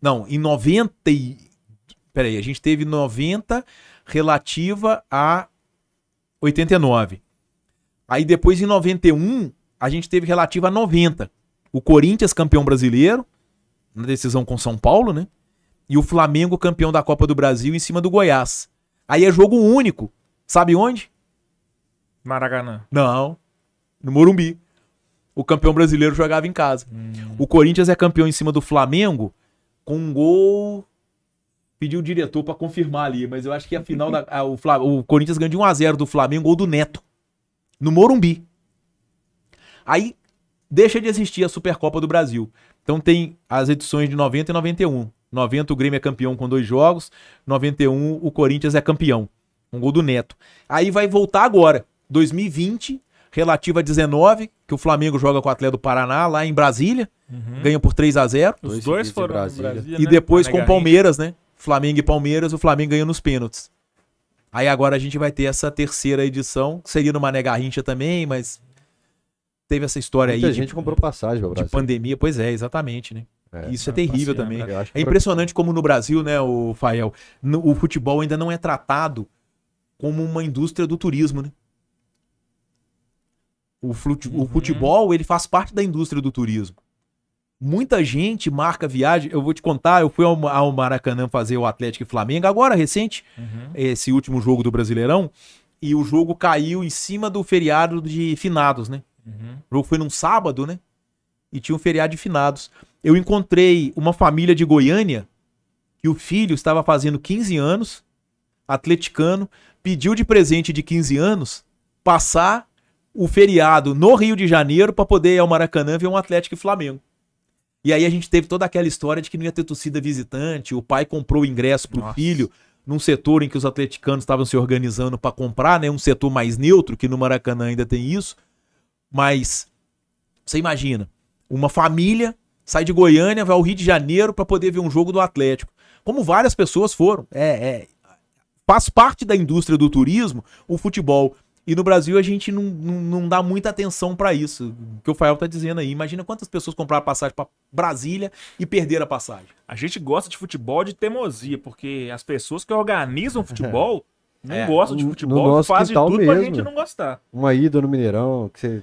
Não, em 90. E... Peraí, a gente teve 90 relativa a 89. Aí depois, em 91, a gente teve relativa a 90. O Corinthians campeão brasileiro, na decisão com São Paulo, né? E o Flamengo campeão da Copa do Brasil em cima do Goiás. Aí é jogo único. Sabe onde? Maracanã. Não. No Morumbi. O campeão brasileiro jogava em casa. Hum. O Corinthians é campeão em cima do Flamengo com um gol. Pediu o diretor para confirmar ali, mas eu acho que a final da. <laughs> A, o, Flam... o Corinthians ganhou de 1x0 do Flamengo, gol do Neto. No Morumbi. Aí deixa de existir a Supercopa do Brasil. Então tem as edições de 90 e 91. 90 o Grêmio é campeão com dois jogos, 91 o Corinthians é campeão. Um gol do Neto. Aí vai voltar agora, 2020, relativa a 19, que o Flamengo joga com o Atlético do Paraná lá em Brasília, uhum. ganha por 3 a 0. Os dois, dois foram Brasília. Brasília. E né? depois com o Palmeiras, né? Flamengo e Palmeiras, o Flamengo ganha nos pênaltis. Aí agora a gente vai ter essa terceira edição, que seria no Mané Garrincha também, mas teve essa história Muita aí. gente de, comprou passagem De pandemia, pois é, exatamente, né? É, Isso é, é terrível também. É impressionante como no Brasil, né, o Fael, no, o futebol ainda não é tratado como uma indústria do turismo, né? O, flut, uhum. o futebol, ele faz parte da indústria do turismo. Muita gente marca viagem. Eu vou te contar, eu fui ao, ao Maracanã fazer o Atlético e Flamengo agora, recente, uhum. esse último jogo do Brasileirão, e o jogo caiu em cima do feriado de finados, né? Uhum. O jogo foi num sábado, né? E tinha um feriado de finados. Eu encontrei uma família de Goiânia e o filho estava fazendo 15 anos, atleticano, pediu de presente de 15 anos passar o feriado no Rio de Janeiro para poder ir ao Maracanã ver um Atlético e Flamengo. E aí a gente teve toda aquela história de que não ia ter torcida visitante, o pai comprou o ingresso pro Nossa. filho num setor em que os atleticanos estavam se organizando para comprar, né, um setor mais neutro, que no Maracanã ainda tem isso. Mas você imagina, uma família sai de Goiânia, vai ao Rio de Janeiro para poder ver um jogo do Atlético. Como várias pessoas foram. É, é, faz parte da indústria do turismo o futebol. E no Brasil a gente não, não, não dá muita atenção para isso. O que o Fael tá dizendo aí. Imagina quantas pessoas compraram passagem para Brasília e perderam a passagem. A gente gosta de futebol de teimosia, porque as pessoas que organizam <laughs> futebol é. não gostam de futebol, fazem tudo mesmo. pra gente não gostar. Uma ida no Mineirão, que você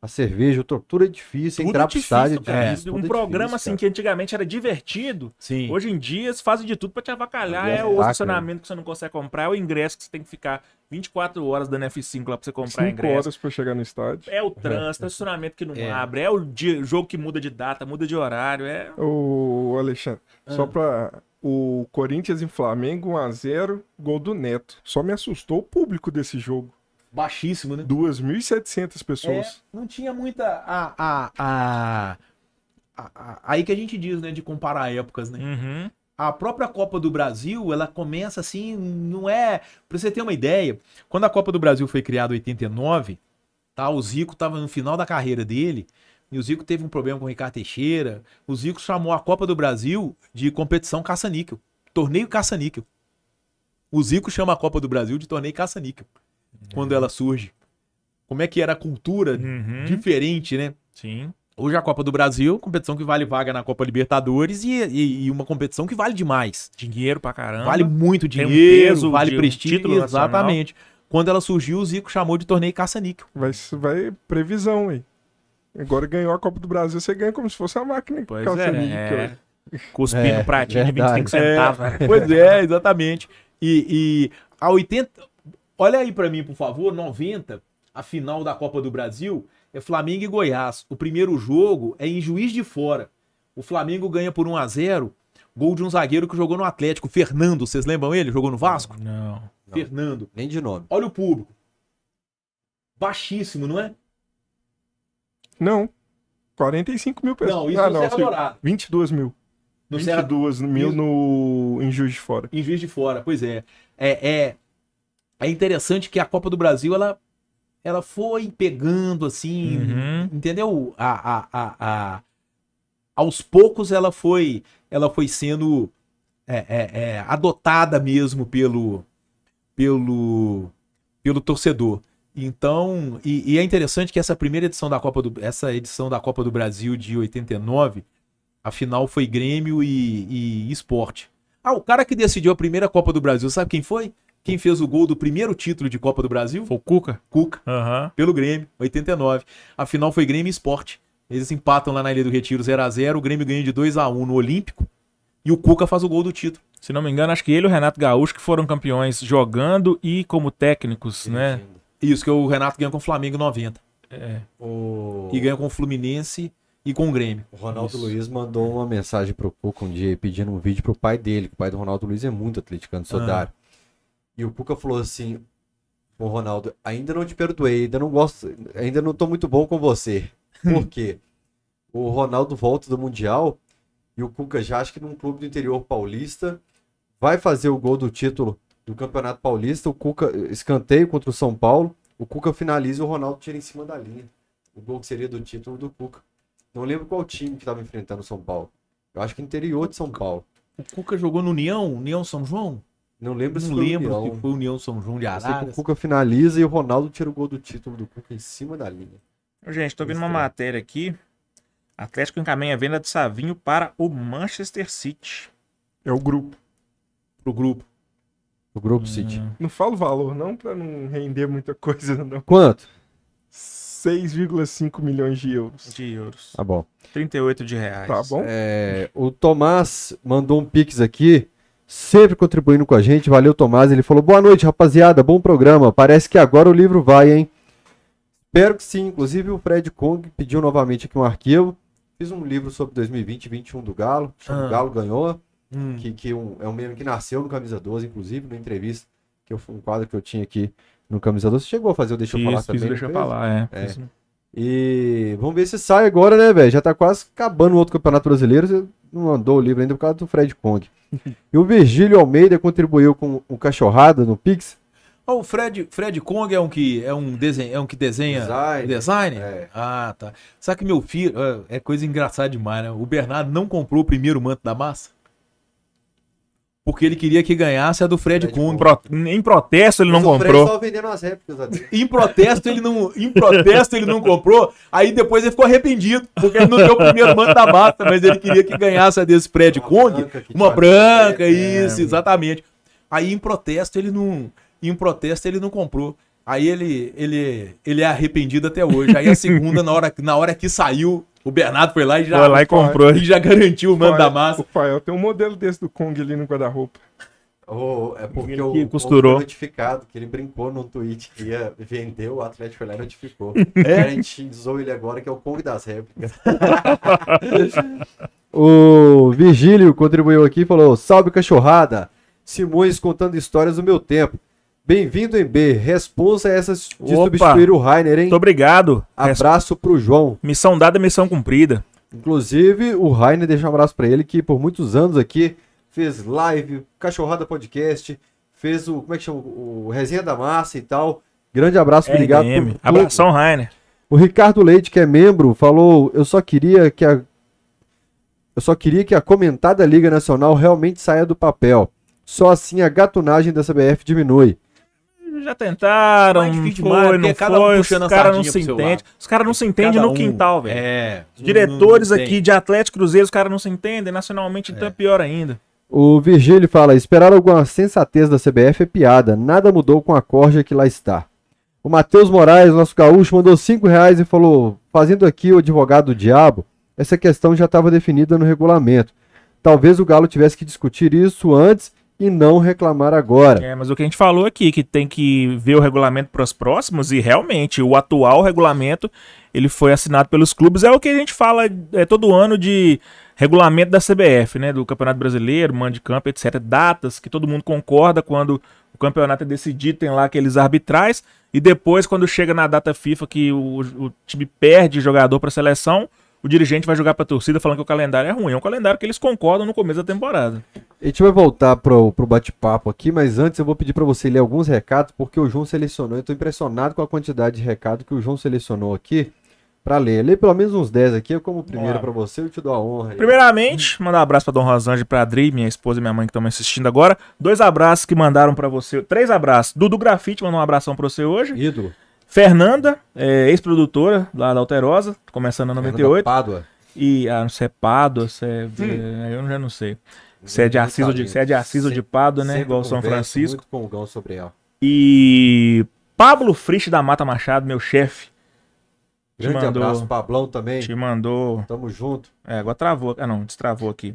a cerveja, o tortura é difícil, Tudo entrar é, é, é difícil, pro um é programa assim cara. que antigamente era divertido, Sim. hoje em dia eles fazem de tudo para te avacalhar, é, é né? o estacionamento que você não consegue comprar, é o ingresso que você tem que ficar 24 horas dando F5 lá pra você comprar 5 ingresso. horas pra chegar no estádio. É o trânsito, é o estacionamento que não é. abre, é o dia, jogo que muda de data, muda de horário, é... O Alexandre, ah. só pra o Corinthians em Flamengo 1 a 0 gol do Neto. Só me assustou o público desse jogo baixíssimo, né? 2.700 pessoas. É, não tinha muita. A, a, a, a, a, aí que a gente diz, né? De comparar épocas, né? Uhum. A própria Copa do Brasil, ela começa assim, não é. Pra você ter uma ideia, quando a Copa do Brasil foi criada em 89, tá? O Zico tava no final da carreira dele. E o Zico teve um problema com o Ricardo Teixeira. O Zico chamou a Copa do Brasil de competição caça-níquel. Torneio caça-níquel. O Zico chama a Copa do Brasil de torneio caça-níquel quando ela surge. Como é que era a cultura uhum. diferente, né? Sim. Hoje a Copa do Brasil, competição que vale vaga na Copa Libertadores e, e, e uma competição que vale demais. Dinheiro pra caramba. Vale muito dinheiro, um vale prestígio. Um exatamente. Quando ela surgiu, o Zico chamou de torneio caça-níquel. Vai, vai previsão, hein? Agora ganhou a Copa do Brasil, você ganha como se fosse a máquina pois é, caça-níquel. É, é. Cuspindo é, pratinho de 25 centavos. É, né? pois é, exatamente. E, e há 80, Olha aí para mim, por favor, 90, a final da Copa do Brasil é Flamengo e Goiás. O primeiro jogo é em Juiz de Fora. O Flamengo ganha por 1 a 0 gol de um zagueiro que jogou no Atlético, Fernando. Vocês lembram ele? Jogou no Vasco? Não. não. Fernando. Nem de nome. Olha o público. Baixíssimo, não é? Não. 45 mil pessoas. Não, isso ah, no não, Serra 22 mil. No 22 Serra... mil no... em Juiz de Fora. Em Juiz de Fora, pois é. É, é é interessante que a Copa do Brasil, ela, ela foi pegando, assim, uhum. entendeu? A, a, a, a, aos poucos ela foi, ela foi sendo é, é, é, adotada mesmo pelo, pelo, pelo torcedor. Então, e, e, é interessante que essa primeira edição da Copa do, essa edição da Copa do Brasil de 89, a final foi Grêmio e, e Esporte. Ah, o cara que decidiu a primeira Copa do Brasil, sabe quem foi? Quem fez o gol do primeiro título de Copa do Brasil? Foi o Cuca. Cuca, uhum. pelo Grêmio, 89. A final foi Grêmio e Esporte. Eles empatam lá na Ilha do Retiro 0 a 0 o Grêmio ganha de 2 a 1 no Olímpico e o Cuca faz o gol do título. Se não me engano, acho que ele e o Renato Gaúcho que foram campeões jogando e como técnicos, Entendo. né? Isso, que o Renato ganhou com o Flamengo 90. É. O... E ganhou com o Fluminense e com o Grêmio. O Ronaldo Isso. Luiz mandou uma mensagem pro Cuca um dia pedindo um vídeo pro pai dele, que o pai do Ronaldo Luiz é muito atleticano, solidário. Ah. E o Cuca falou assim: Ô Ronaldo, ainda não te perdoei, ainda não gosto, ainda não tô muito bom com você. <laughs> Por quê? o Ronaldo volta do Mundial e o Cuca já acha que num clube do interior paulista vai fazer o gol do título do Campeonato Paulista. O Cuca escanteio contra o São Paulo. O Cuca finaliza e o Ronaldo tira em cima da linha. O gol que seria do título do Cuca. Não lembro qual time que estava enfrentando o São Paulo. Eu acho que interior de São Paulo. O Cuca jogou no União, União São João? Não lembro não se foi lembro União. se foi União São João de Arara. o Cuca finaliza e o Ronaldo tira o gol do título do Cuca em cima da linha. Gente, estou vendo uma matéria aqui. Atlético encaminha a venda de Savinho para o Manchester City. É o grupo. Pro grupo. O grupo hum. City. Não falo valor, não, para não render muita coisa, não. Quanto? 6,5 milhões de euros. De euros. Tá bom. 38 de reais. Tá bom. É, o Tomás mandou um pix aqui sempre contribuindo com a gente. Valeu, Tomás. Ele falou: boa noite, rapaziada. Bom programa. Parece que agora o livro vai, hein? Espero que sim. Inclusive, o Fred Kong pediu novamente aqui um arquivo. Fiz um livro sobre 2020 e 21 do Galo. Chama ah. Galo Ganhou. Hum. Que, que um, é um meme que nasceu no Camisa 12, inclusive, na entrevista, que eu, um quadro que eu tinha aqui no Camisa 12. Você chegou a fazer o Deixa Eu Falar fiz, também? Deixa Eu Falar, é. é. E vamos ver se sai agora, né, velho? Já tá quase acabando o outro campeonato brasileiro. Não mandou o livro ainda por causa do Fred Kong. <laughs> e o Virgílio Almeida contribuiu com o Cachorrada no Pix. Ah, o Fred, Fred Kong é um que é um desenho, é um que desenha design. design? É. Ah, tá. Sabe que meu filho é, é coisa engraçada demais, né? O Bernardo não comprou o primeiro manto da massa porque ele queria que ganhasse a do Fred, Fred Kuhn. Pro... Em protesto ele Mas não comprou. Fred só vendendo as réplicas ali. em protesto ele não, em protesto ele não comprou. Aí depois ele ficou arrependido porque ele não deu o primeiro manto da mata, mas ele queria que ganhasse a desse Fred Kong, uma branca, isso, é, exatamente. Aí em protesto ele não, em protesto ele não comprou. Aí ele, ele, ele é arrependido até hoje. Aí a <laughs> segunda, na hora, na hora que saiu, o Bernardo foi lá e já, foi lá e comprou. E já garantiu o mando da massa. O Fael tem um modelo desse do Kong ali no guarda-roupa. Oh, é porque ele que o costurou. foi notificado, que ele brincou num tweet que ia vender, o Atlético foi lá e notificou. <laughs> É? A gente zoou ele agora, que é o Kong das réplicas. <laughs> o Vigílio contribuiu aqui e falou, salve cachorrada, Simões contando histórias do meu tempo. Bem-vindo, B. Responsa essa de Opa, substituir o Rainer, hein? Muito obrigado. Abraço pro João. Missão dada, missão cumprida. Inclusive, o Rainer, deixa um abraço para ele, que por muitos anos aqui fez live, cachorrada podcast, fez o, como é que chama, o Resenha da Massa e tal. Grande abraço, obrigado. Por, Abração, Rainer. O Ricardo Leite, que é membro, falou, eu só queria que a eu só queria que a comentada Liga Nacional realmente saia do papel. Só assim a gatunagem da BF diminui já tentaram, é difícil, foi, não foi, um os caras não se entendem. Os caras não se entendem no um, quintal, velho. É, os hum, diretores aqui de Atlético Cruzeiro, os caras não se entendem, nacionalmente então é, é pior ainda. O Virgílio fala: esperar alguma sensatez da CBF é piada. Nada mudou com a corja que lá está. O Matheus Moraes, nosso gaúcho, mandou 5 reais e falou: fazendo aqui o advogado do diabo, essa questão já estava definida no regulamento. Talvez o Galo tivesse que discutir isso antes e não reclamar agora. É, mas o que a gente falou aqui, que tem que ver o regulamento para os próximos, e realmente o atual regulamento ele foi assinado pelos clubes, é o que a gente fala é, todo ano de regulamento da CBF, né? Do Campeonato Brasileiro, mando de campo, etc. Datas que todo mundo concorda quando o campeonato é decidido, tem lá aqueles arbitrais, e depois, quando chega na data FIFA que o, o time perde jogador para a seleção, o dirigente vai jogar para a torcida falando que o calendário é ruim. É um calendário que eles concordam no começo da temporada. A gente vai voltar para o bate-papo aqui, mas antes eu vou pedir para você ler alguns recados, porque o João selecionou. Eu estou impressionado com a quantidade de recado que o João selecionou aqui para ler. Lê pelo menos uns 10 aqui, eu como primeiro para você, eu te dou a honra. Aí. Primeiramente, mandar um abraço para Dom Rosange, para Adri, minha esposa e minha mãe que estão me assistindo agora. Dois abraços que mandaram para você, três abraços. Dudu Grafite mandou um abração para você hoje. Ídolo. Fernanda, é, ex-produtora lá da Alterosa, começando em 98. Fernanda Pádua. E, ah, não sei, é Pádua, se é, hum. é, eu já não sei. Se é de Assis de, se é de, Assis de Pádua, né? Igual São Francisco. Muito com o Gão sobre ela. E Pablo Frisch da Mata Machado, meu chefe. Grande mandou, abraço, Pablão também. Te mandou. Tamo junto. É, agora travou. Ah, não, destravou aqui.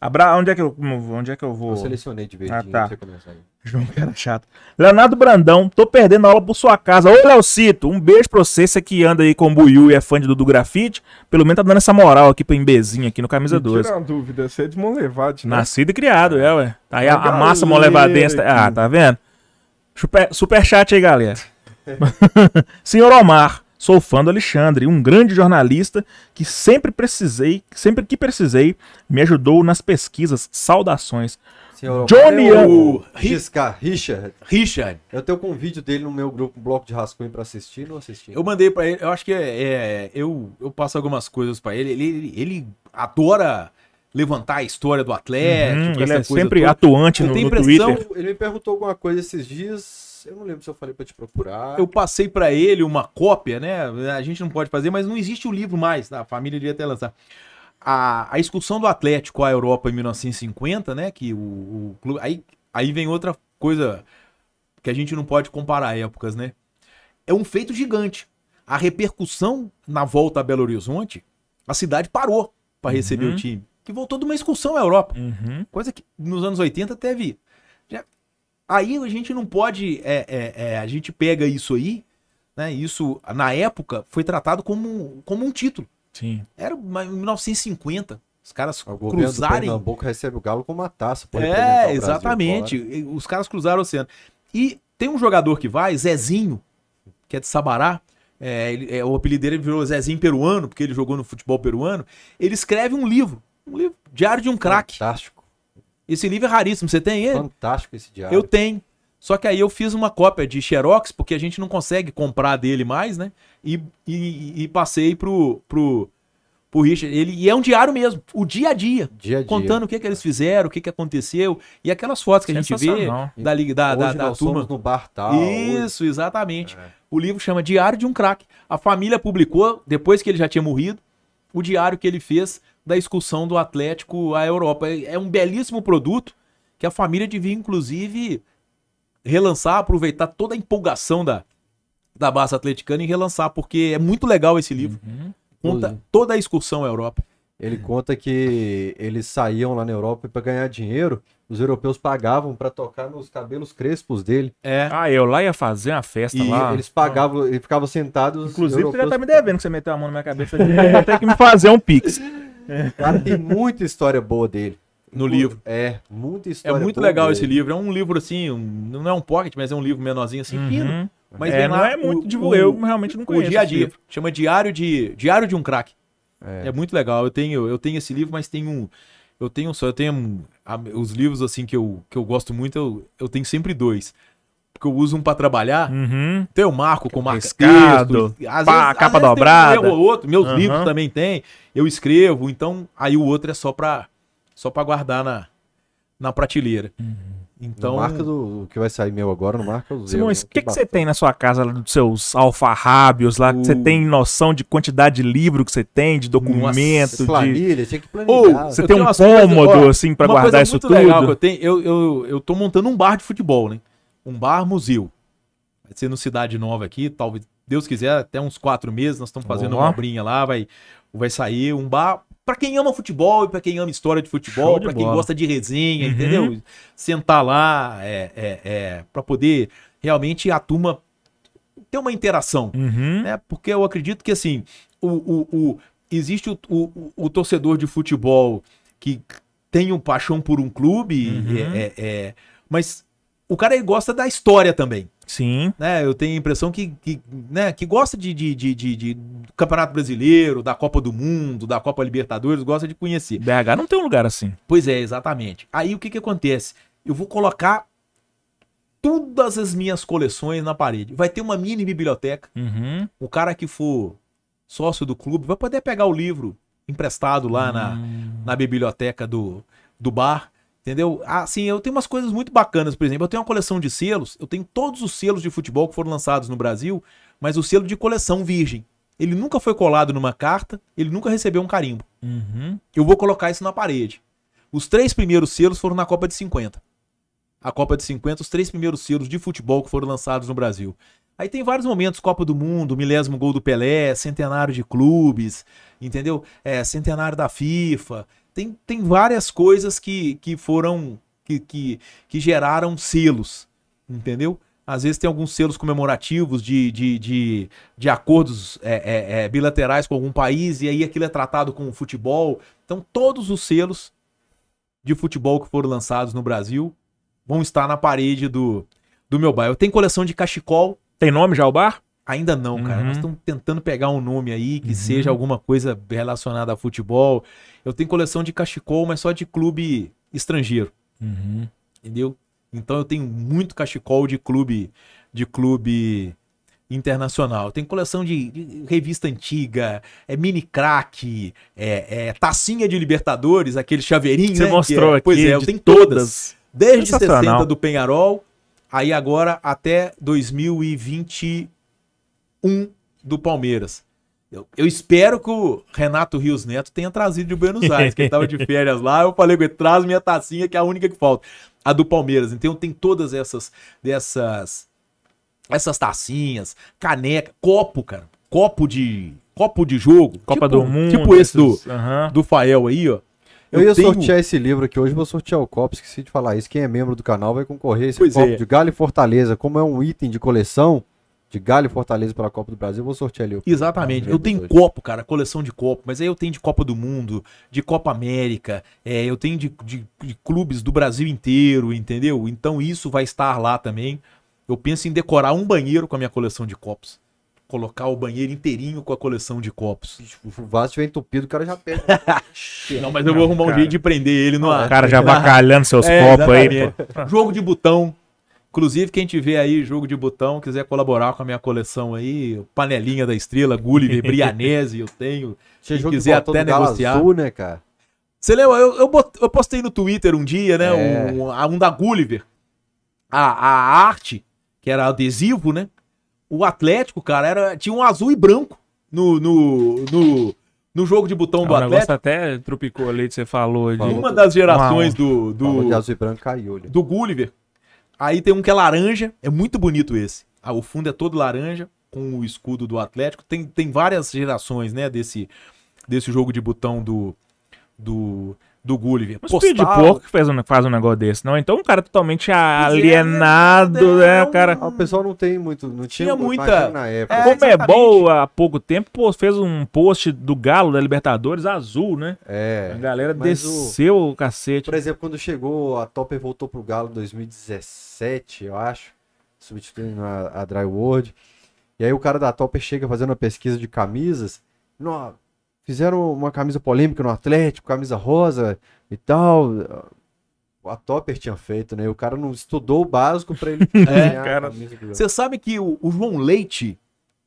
Abra... Onde, é que eu... Onde é que eu vou? Eu selecionei de vez. ah, tá. você começar é aí. João, cara chato. Leonardo Brandão, tô perdendo a aula por sua casa. Ô, Leocito, um beijo pra você, você que anda aí com o Buiu e é fã de Dudu Grafite. Pelo menos tá dando essa moral aqui pro embezinho aqui no Camisa 12. Tira uma dúvida, você é de Molevade, né? Nascido e criado, é, ué. Tá aí a, tá a massa molevadense. Ah, tá vendo? Super, super chat aí, galera. <laughs> Senhor Omar, Sou fã do Alexandre, um grande jornalista que sempre precisei, sempre que precisei, me ajudou nas pesquisas. Saudações. Senhor, Johnny eu, Risca, Richard. Richard. Eu tenho com um vídeo dele no meu grupo, bloco de rascunho para assistir, não assisti. Eu mandei para ele, eu acho que é, é, eu, eu passo algumas coisas para ele. Ele, ele, ele adora levantar a história do Atlético. Uhum, ele é sempre toda. atuante eu no, no Twitter. Ele me perguntou alguma coisa esses dias eu não lembro se eu falei para te procurar. Eu passei para ele uma cópia, né? A gente não pode fazer, mas não existe o livro mais, tá? A família devia até lançar. A, a excursão do Atlético à Europa em 1950, né? Que o, o clube. Aí, aí vem outra coisa que a gente não pode comparar épocas, né? É um feito gigante. A repercussão na volta a Belo Horizonte, a cidade parou para receber uhum. o time, que voltou de uma excursão à Europa. Uhum. Coisa que nos anos 80 teve Aí a gente não pode. É, é, é, a gente pega isso aí, né? Isso, na época, foi tratado como, como um título. Sim. Era em 1950. Os caras o cruzarem. boca recebe o Galo com uma taça. é, exatamente. Brasil, os caras cruzaram o oceano. E tem um jogador que vai, Zezinho, que é de Sabará. É, ele, é, o apelido dele virou Zezinho Peruano, porque ele jogou no futebol peruano. Ele escreve um livro. Um livro, Diário de um Craque. Fantástico. Esse livro é raríssimo. Você tem ele? Fantástico esse diário. Eu tenho. Só que aí eu fiz uma cópia de Xerox, porque a gente não consegue comprar dele mais, né? E, e, e passei pro, pro, pro Richard. Ele, e é um diário mesmo, o dia a dia. dia, -a -dia. Contando o que, que eles fizeram, o que, que aconteceu. E aquelas fotos que a gente vê da, da, da, da turma. no bar tal, Isso, hoje. exatamente. É. O livro chama Diário de um Crack. A família publicou, depois que ele já tinha morrido, o diário que ele fez da excursão do Atlético à Europa. É, é um belíssimo produto que a família devia, inclusive, relançar, aproveitar toda a empolgação da, da base atleticana e relançar, porque é muito legal esse livro. Uhum. Conta toda a excursão à Europa. Ele conta que eles saíam lá na Europa para ganhar dinheiro. Os europeus pagavam para tocar nos cabelos crespos dele. É. Ah, eu lá ia fazer uma festa e lá. Eles pagavam, ah. e ficavam sentados. Inclusive, europeus... você já tá me devendo que você meteu a mão na minha cabeça. <laughs> Tem que me fazer um pix. <laughs> Cara, tem muita história boa dele. No livro. É, muita é história. É muito legal dele. esse livro. É um livro assim, um, não é um pocket, mas é um livro menorzinho assim, uhum. fino. Mas é, não é muito divulgado. Eu realmente não conheço. O dia a dia. Livro. Chama Diário de Diário de um Crack. É. é. muito legal. Eu tenho, eu tenho esse livro, mas tenho um. Eu tenho só, eu tenho a, os livros assim que eu, que eu gosto muito, eu, eu tenho sempre dois que eu uso um para trabalhar, uhum. tem o marco com marca-texto, pá, vezes, capa dobrada. Um outro, meus uhum. livros também tem, eu escrevo, então aí o outro é só para só para guardar na, na prateleira. Uhum. Então, marca do o que vai sair meu agora, não marca os Simões, né? o que, que, você tem na sua casa dos seus alfarrábios lá? Você tem noção de quantidade de livro que você tem, de documento, Nossa, de planilha, tinha que planejar. Ou você eu tem um cômodo coisas, assim, assim para guardar isso tudo? Legal eu, tenho, eu, eu, eu tô montando um bar de futebol, né? um bar museu. Vai ser no Cidade Nova aqui, talvez, Deus quiser, até uns quatro meses, nós estamos fazendo Boa. uma obrinha lá, vai, vai sair um bar para quem ama futebol e para quem ama história de futebol, para quem gosta de resenha, uhum. entendeu? Sentar lá, é, é, é para poder realmente a turma ter uma interação, uhum. né? Porque eu acredito que assim, o, o, o existe o, o, o, torcedor de futebol que tem um paixão por um clube, uhum. é, é, é mas o cara ele gosta da história também. Sim. Né? Eu tenho a impressão que, que, né, que gosta de, de, de, de, de Campeonato Brasileiro, da Copa do Mundo, da Copa Libertadores, gosta de conhecer. BH não tem um lugar assim. Pois é, exatamente. Aí o que, que acontece? Eu vou colocar todas as minhas coleções na parede. Vai ter uma mini biblioteca. Uhum. O cara que for sócio do clube vai poder pegar o livro emprestado lá na, hum. na biblioteca do, do bar. Entendeu? Assim, eu tenho umas coisas muito bacanas, por exemplo, eu tenho uma coleção de selos, eu tenho todos os selos de futebol que foram lançados no Brasil, mas o selo de coleção virgem. Ele nunca foi colado numa carta, ele nunca recebeu um carimbo. Uhum. Eu vou colocar isso na parede. Os três primeiros selos foram na Copa de 50. A Copa de 50, os três primeiros selos de futebol que foram lançados no Brasil. Aí tem vários momentos, Copa do Mundo, milésimo gol do Pelé, centenário de clubes, entendeu? É, centenário da FIFA, tem, tem várias coisas que, que foram. Que, que, que geraram selos, entendeu? Às vezes tem alguns selos comemorativos de, de, de, de acordos é, é, é, bilaterais com algum país, e aí aquilo é tratado com o futebol. Então, todos os selos de futebol que foram lançados no Brasil vão estar na parede do, do meu bar. Eu tenho coleção de cachecol. Tem nome já o bar? Ainda não, cara. Uhum. Nós estamos tentando pegar um nome aí que uhum. seja alguma coisa relacionada a futebol. Eu tenho coleção de cachecol, mas só de clube estrangeiro. Uhum. Entendeu? Então eu tenho muito cachecol de clube de clube internacional. Tem coleção de, de, revista antiga, é mini crack, é, é, tacinha de Libertadores, aquele chaveirinho. Você né? É- mostrou é, aqui. Pois é, eu tenho todas. todas. Desde 60 do Penharol, aí agora até 2020 um do Palmeiras. Eu, eu, espero que o Renato Rios Neto tenha trazido de Buenos Aires, que ele estava de <laughs> férias lá. Eu falei com ele, traz minha tacinha, que é a única que falta. A do Palmeiras. Então tem todas essas, dessas, essas tacinhas, caneca, copo, cara. Copo de, copo de jogo. Copa tipo, do Mundo. Tipo esse do, do Fael aí, ó. Eu, eu ia tenho... sortear esse livro aqui hoje, vou sortear o copo, esqueci de falar isso. Quem é membro do canal vai concorrer a esse pois copo é. de Galo e Fortaleza. Como é um item de coleção, de Galho Fortaleza pela Copa do Brasil, eu vou sortear ali. O... Exatamente. Eu tenho hoje. copo, cara, coleção de copo, mas aí eu tenho de Copa do Mundo, de Copa América, é, eu tenho de, de, de, clubes do Brasil inteiro, entendeu? Então isso vai estar lá também. Eu penso em decorar um banheiro com a minha coleção de copos. Colocar o banheiro inteirinho com a coleção de copos. O vaso estiver entupido, o cara já pega. <laughs> não, mas eu vou arrumar cara. um jeito de prender ele no ar. O cara já abacalhando <laughs> seus é, copos aí. Pô. Jogo de botão. Inclusive, quem tiver aí jogo de botão, quiser colaborar com a minha coleção aí, panelinha da estrela, Gulliver, <laughs> Brianese, eu tenho. se é quiser até negociar. Azul, né, cara? Você lembra? Eu, eu, eu, postei no Twitter um dia, né? É. Um, um, da Gulliver. A, a arte, que era adesivo, né? O Atlético, cara, era, tinha um azul e branco no, no, no, no jogo de botão é, do o Atlético. até tropicou ali que você falou. De... Uma das gerações Uau. do. do de azul e branco caiu. Né? Do Gulliver. Aí tem um que é laranja, é muito bonito esse. Ah, o fundo é todo laranja, com o escudo do Atlético. Tem, tem várias gerações, né, desse, desse jogo de botão do, do do Gulliver. Mas Postal. o Pedro Porco faz um, faz um negócio desse, não? Então um cara totalmente alienado, é, né? O, cara... Ah, o pessoal não tem muito. Não tinha, tinha muita. Na é, época. É, Como exatamente. é boa há pouco tempo, pô, fez um post do Galo da Libertadores azul, né? É. A galera desceu o... o cacete. Por exemplo, quando chegou, a Topper voltou pro Galo em 2017, eu acho. Substituindo a, a Dry World. E aí o cara da Topper chega fazendo uma pesquisa de camisas. Não, fizeram uma camisa polêmica no Atlético, camisa rosa e tal. A Topper tinha feito, né? O cara não estudou o básico para ele. <laughs> é, cara. Você sabe que o, o, João Leite,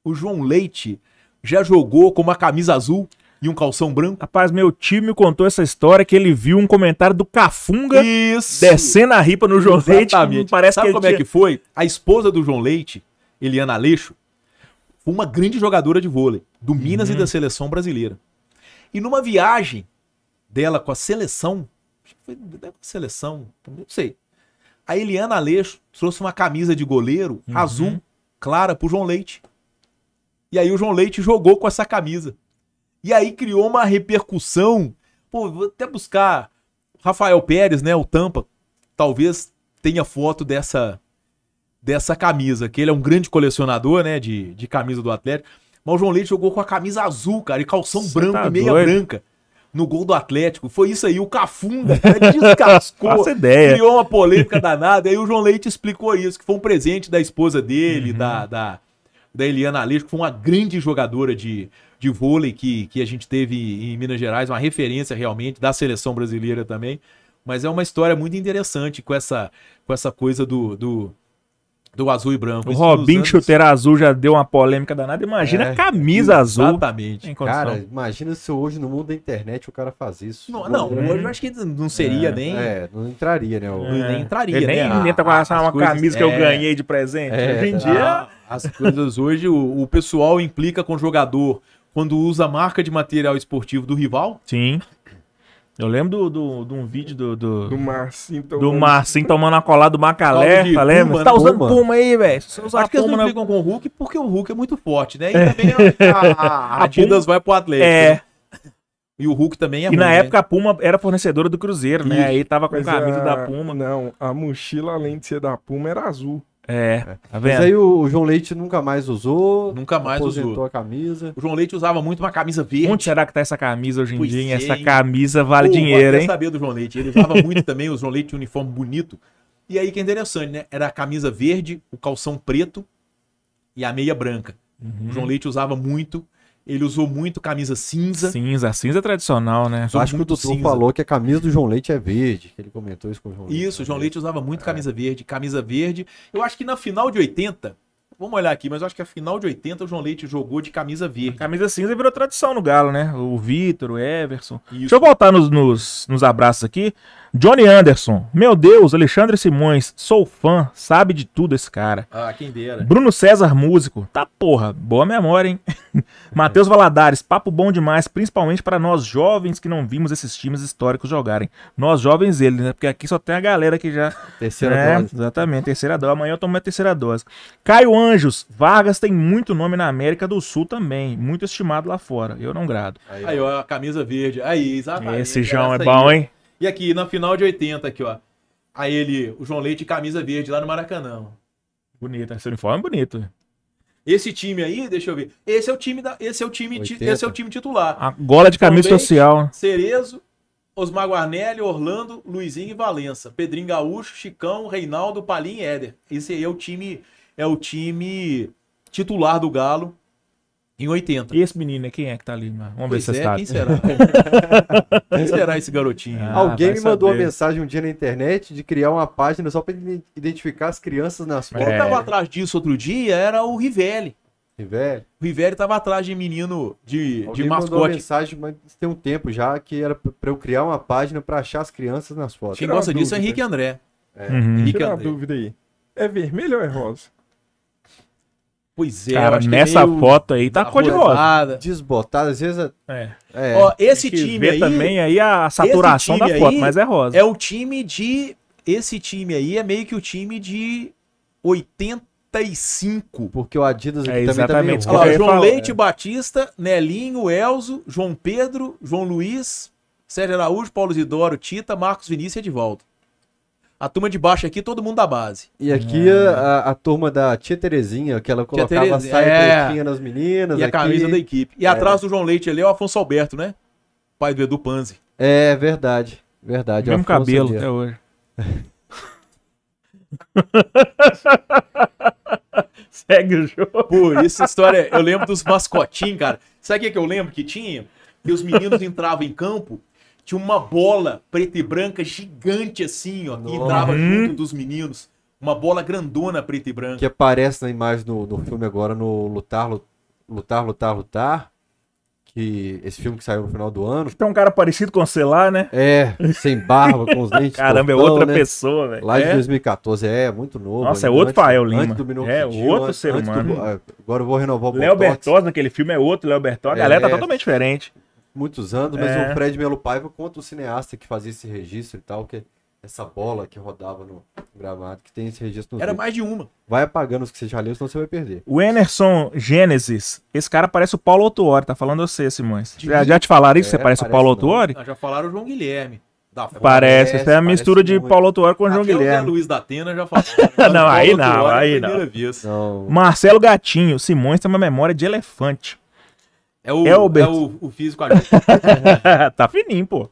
o João Leite já jogou com uma camisa azul e um calção branco? Rapaz, meu tio me contou essa história que ele viu um comentário do Cafunga Isso. descendo a ripa no João Exatamente. Leite. Que parece sabe que como é tinha... é que foi? A esposa do João Leite, Eliana Aleixo, foi uma grande jogadora de vôlei do Minas uhum. e da seleção brasileira. E numa viagem dela com a seleção, foi com a seleção, não sei. A Eliana Aleixo trouxe uma camisa de goleiro uhum. azul, clara, pro João Leite. E aí o João Leite jogou com essa camisa. E aí criou uma repercussão. Pô, vou até buscar Rafael Pérez, né, o Tampa, talvez tenha foto dessa dessa camisa, que ele é um grande colecionador, né, de, de camisa do Atlético. Mas o João Leite jogou com a camisa azul, cara, e calção Cê branco tá e meia doido. branca. No gol do Atlético. Foi isso aí, o Cafunda descascou. <laughs> Faça ideia. Criou uma polêmica danada. E aí o João Leite explicou isso, que foi um presente da esposa dele, uhum. da, da, da Eliana Aleixo, que foi uma grande jogadora de, de vôlei que, que a gente teve em Minas Gerais, uma referência realmente da seleção brasileira também. Mas é uma história muito interessante com essa, com essa coisa do, do do azul e branco. O Robin chuteira azul já deu uma polêmica danada. Imagina é, a camisa exatamente. azul. Exatamente. Cara, imagina se hoje no mundo da internet o cara faz isso. Não, não é. hoje eu acho que não seria é, nem. É, não entraria, né? O... Nem é. entraria. Ele nem né? entra com essa uma coisas... camisa que eu é. ganhei de presente. É, hoje em dia. as coisas hoje, o, o pessoal implica com o jogador quando usa a marca de material esportivo do rival. Sim. Eu lembro de do, do, do, um vídeo do. Do, do Marcinho tomando. Do Marcinho tomando a colada do Macalé, tá lembra? Você tá né? usando puma, puma aí, velho. Tá Acho que eles não na... com o Hulk porque o Hulk é muito forte, né? E é. também <laughs> a, a, Adidas vai pro Atlético. É. Né? E o Hulk também é E ruim, na né? época a Puma era fornecedora do Cruzeiro, né? Isso. Aí tava com o camisa é. da Puma. Não, a mochila, além de ser da Puma, era azul. É, tá é. vendo? Mas aí o, João Leite nunca mais usou. Nunca mais usou. a camisa. O João Leite usava muito uma camisa verde. Onde será que tá essa camisa hoje em pois dia? Hein? Essa é, camisa vale Pô, dinheiro, hein? Eu saber do João Leite. Ele usava <laughs> muito também o João Leite, um uniforme bonito. E aí que é interessante, né? Era a camisa verde, o calção preto e a meia branca. Uhum. O João Leite usava muito. Ele usou muito camisa cinza. Cinza, cinza é tradicional, né? Usou Acho que o Dudu falou que a camisa do João Leite é verde, ele comentou isso com o João Leite. Isso, o João Leite usava muito é. camisa verde, camisa verde. Eu acho que na final de 80, vamos olhar aqui, mas eu acho que a final de 80 o João Leite jogou de camisa verde. A camisa cinza virou tradição no Galo, né? O Vitor, o Everson. Isso. Deixa eu voltar nos, nos, nos abraços aqui. Johnny Anderson. Meu Deus, Alexandre Simões. Sou fã, sabe de tudo esse cara. Ah, quem dera. Bruno César, músico. Tá porra, boa memória, hein? <laughs> <laughs> Matheus Valadares, papo bom demais, principalmente para nós jovens que não vimos esses times históricos jogarem. Nós jovens, ele, né? Porque aqui só tem a galera que já. Terceira né? dose. Exatamente, terceira dose. Amanhã eu tomo a terceira dose. Caio Anjos, Vargas tem muito nome na América do Sul também, muito estimado lá fora. Eu não grado. Aí, aí ó, a camisa verde. Aí, exatamente. Esse João é bom, aí. hein? E aqui, na final de 80, aqui, ó. Aí ele, o João Leite, camisa verde lá no Maracanã. Bonito, esse uniforme é bonito. Esse time aí, deixa eu ver. Esse é o time da, esse é o time, ti, esse é o time titular. Agora de camisa social. Cerezo, Osmar Guarnelli, Orlando, Luizinho e Valença, Pedrinho Gaúcho, Chicão, Reinaldo, Palim e Éder. Esse aí é o time é o time titular do Galo em 80. E esse menino é quem é que tá ali? Mano? Né? Vamos pois ver se é, sabe. Quem será? <laughs> quem será esse garotinho? Ah, Alguém me mandou saber. uma mensagem um dia na internet de criar uma página só para identificar as crianças nas fotos. É. Quem tava atrás disso outro dia era o Rivelli. Rivelli? O Rivelli tava atrás de menino de, Alguém de mascote. mandou uma mensagem, mas tem um tempo já, que era para eu criar uma página para achar as crianças nas fotos. Quem gosta disso é Henrique André. É. Uhum. Henrique André. uma dúvida aí. É vermelho ou é rosa? Pois é, Cara, nessa meio... foto aí tá cor de rosa. Desbotada, às vezes. É. é. é Ó, esse time aí. também aí a saturação da foto, mas é rosa. É o time de. Esse time aí é meio que o time de 85. Porque o Adidas aqui é, também exatamente tá meio... Ó, João Leite, é. Batista, Nelinho, Elzo, João Pedro, João Luiz, Sérgio Araújo, Paulo Isidoro, Tita, Marcos Vinícius e volta a turma de baixo aqui, todo mundo da base. E aqui é. a, a, turma da Tia Terezinha, que ela colocava Terezinha, a saia é. nas meninas. E aqui. a camisa da equipe. E é. atrás do João Leite ali é o Afonso Alberto, né? Pai do Edu Panzi. É, verdade. Verdade. O mesmo Afonso cabelo até hoje. <laughs> Segue o jogo. Pô, essa história, é, eu lembro dos mascotinhos, cara. Sabe o que eu lembro que tinha? Que os meninos entravam em campo tinha uma bola preta e branca gigante assim, ó, que entrava uhum. junto dos meninos. Uma bola grandona preta e branca. Que aparece na imagem do, do filme agora, no Lutar, Lutar, Lutar, Lutar. Que esse filme que saiu no final do ano. Tem um cara parecido com, sei lá, né? É, sem barba, com os <laughs> dentes. Caramba, é outra né? pessoa, velho. Lá é? de 2014, é, muito novo. Nossa, é outro Fael Lima. é, outro antes, ser humano. Do, agora eu vou renovar o Léo Bertozzi naquele filme é outro Léo Bertozzi. A é, galera tá é. totalmente diferente muitos anos, mas é. o Fred Melo Paiva conta o cineasta que fazia esse registro e tal, que é essa bola que rodava no gravado que tem esse registro. Era mais de uma. Vai apagando os que você já leu, senão você vai perder. O Enerson Gênesis, esse cara parece o Paulo Otuori, tá falando você, Simões. Já, já, te falaram isso? É, você parece, parece o Paulo Otuori? já falaram o João Guilherme. Parece, parece, essa é a mistura de muito. Paulo Otuori com o João Guilherme. O Luiz da Atena já <laughs> falou. Né? não, aí não, é aí não. não. Marcelo Gatinho, Simões tem uma memória de elefante. É o, Elbert... é o, o físico amigo. <laughs> tá fininho, pô.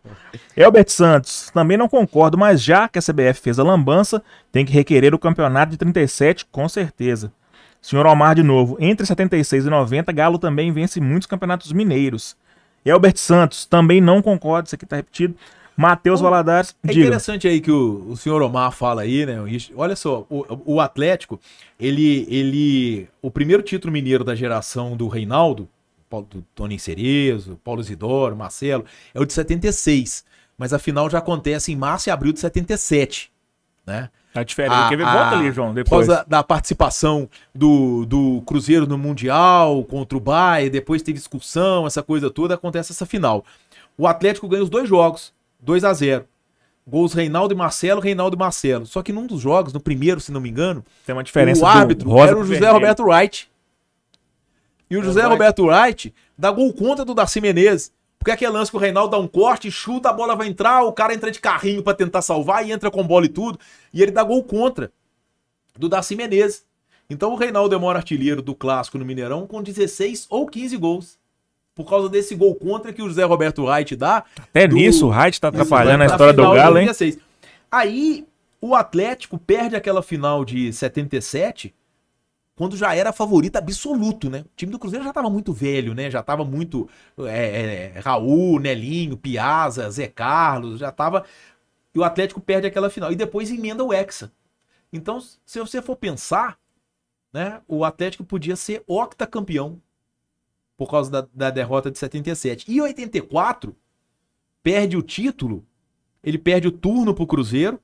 Elbert Santos, também não concordo, mas já que a CBF fez a lambança, tem que requerer o campeonato de 37, com certeza. Senhor Omar de novo, entre 76 e 90, Galo também vence muitos campeonatos mineiros. Elbert Santos, também não concordo, isso aqui tá repetido. Matheus Valadares. É diga. interessante aí que o, o senhor Omar fala aí, né? Olha só, o, o Atlético, ele, ele. O primeiro título mineiro da geração do Reinaldo, Paulo, do Tony Cerezo, Paulo Isidoro, Marcelo, é o de 76. Mas a final já acontece em março e abril de 77. Né? Tá diferente. A, Quer ver? Volta ali, João, depois. Por causa da participação do, do Cruzeiro no Mundial contra o Bahia, depois teve excursão, essa coisa toda, acontece essa final. O Atlético ganha os dois jogos, 2 a 0 Gols Reinaldo e Marcelo, Reinaldo e Marcelo. Só que num dos jogos, no primeiro, se não me engano, Tem uma diferença o árbitro era o José Roberto Wright. E o é José Roberto Wright dá gol contra do Darcy Menezes. Porque aquele é lance que o Reinaldo dá um corte, chuta, a bola vai entrar, o cara entra de carrinho para tentar salvar e entra com bola e tudo. E ele dá gol contra do Darcy Menezes. Então o Reinaldo é o maior artilheiro do clássico no Mineirão com 16 ou 15 gols. Por causa desse gol contra que o José Roberto Wright dá. Até do... nisso o Wright tá atrapalhando a história do Galo, hein? Aí o Atlético perde aquela final de 77 quando já era favorita absoluto, né? O time do Cruzeiro já estava muito velho, né? Já estava muito é, é, é, Raul, Nelinho, Piazza, Zé Carlos, já estava... E o Atlético perde aquela final. E depois emenda o Hexa. Então, se você for pensar, né? O Atlético podia ser octacampeão por causa da, da derrota de 77. E 84 perde o título, ele perde o turno para o Cruzeiro.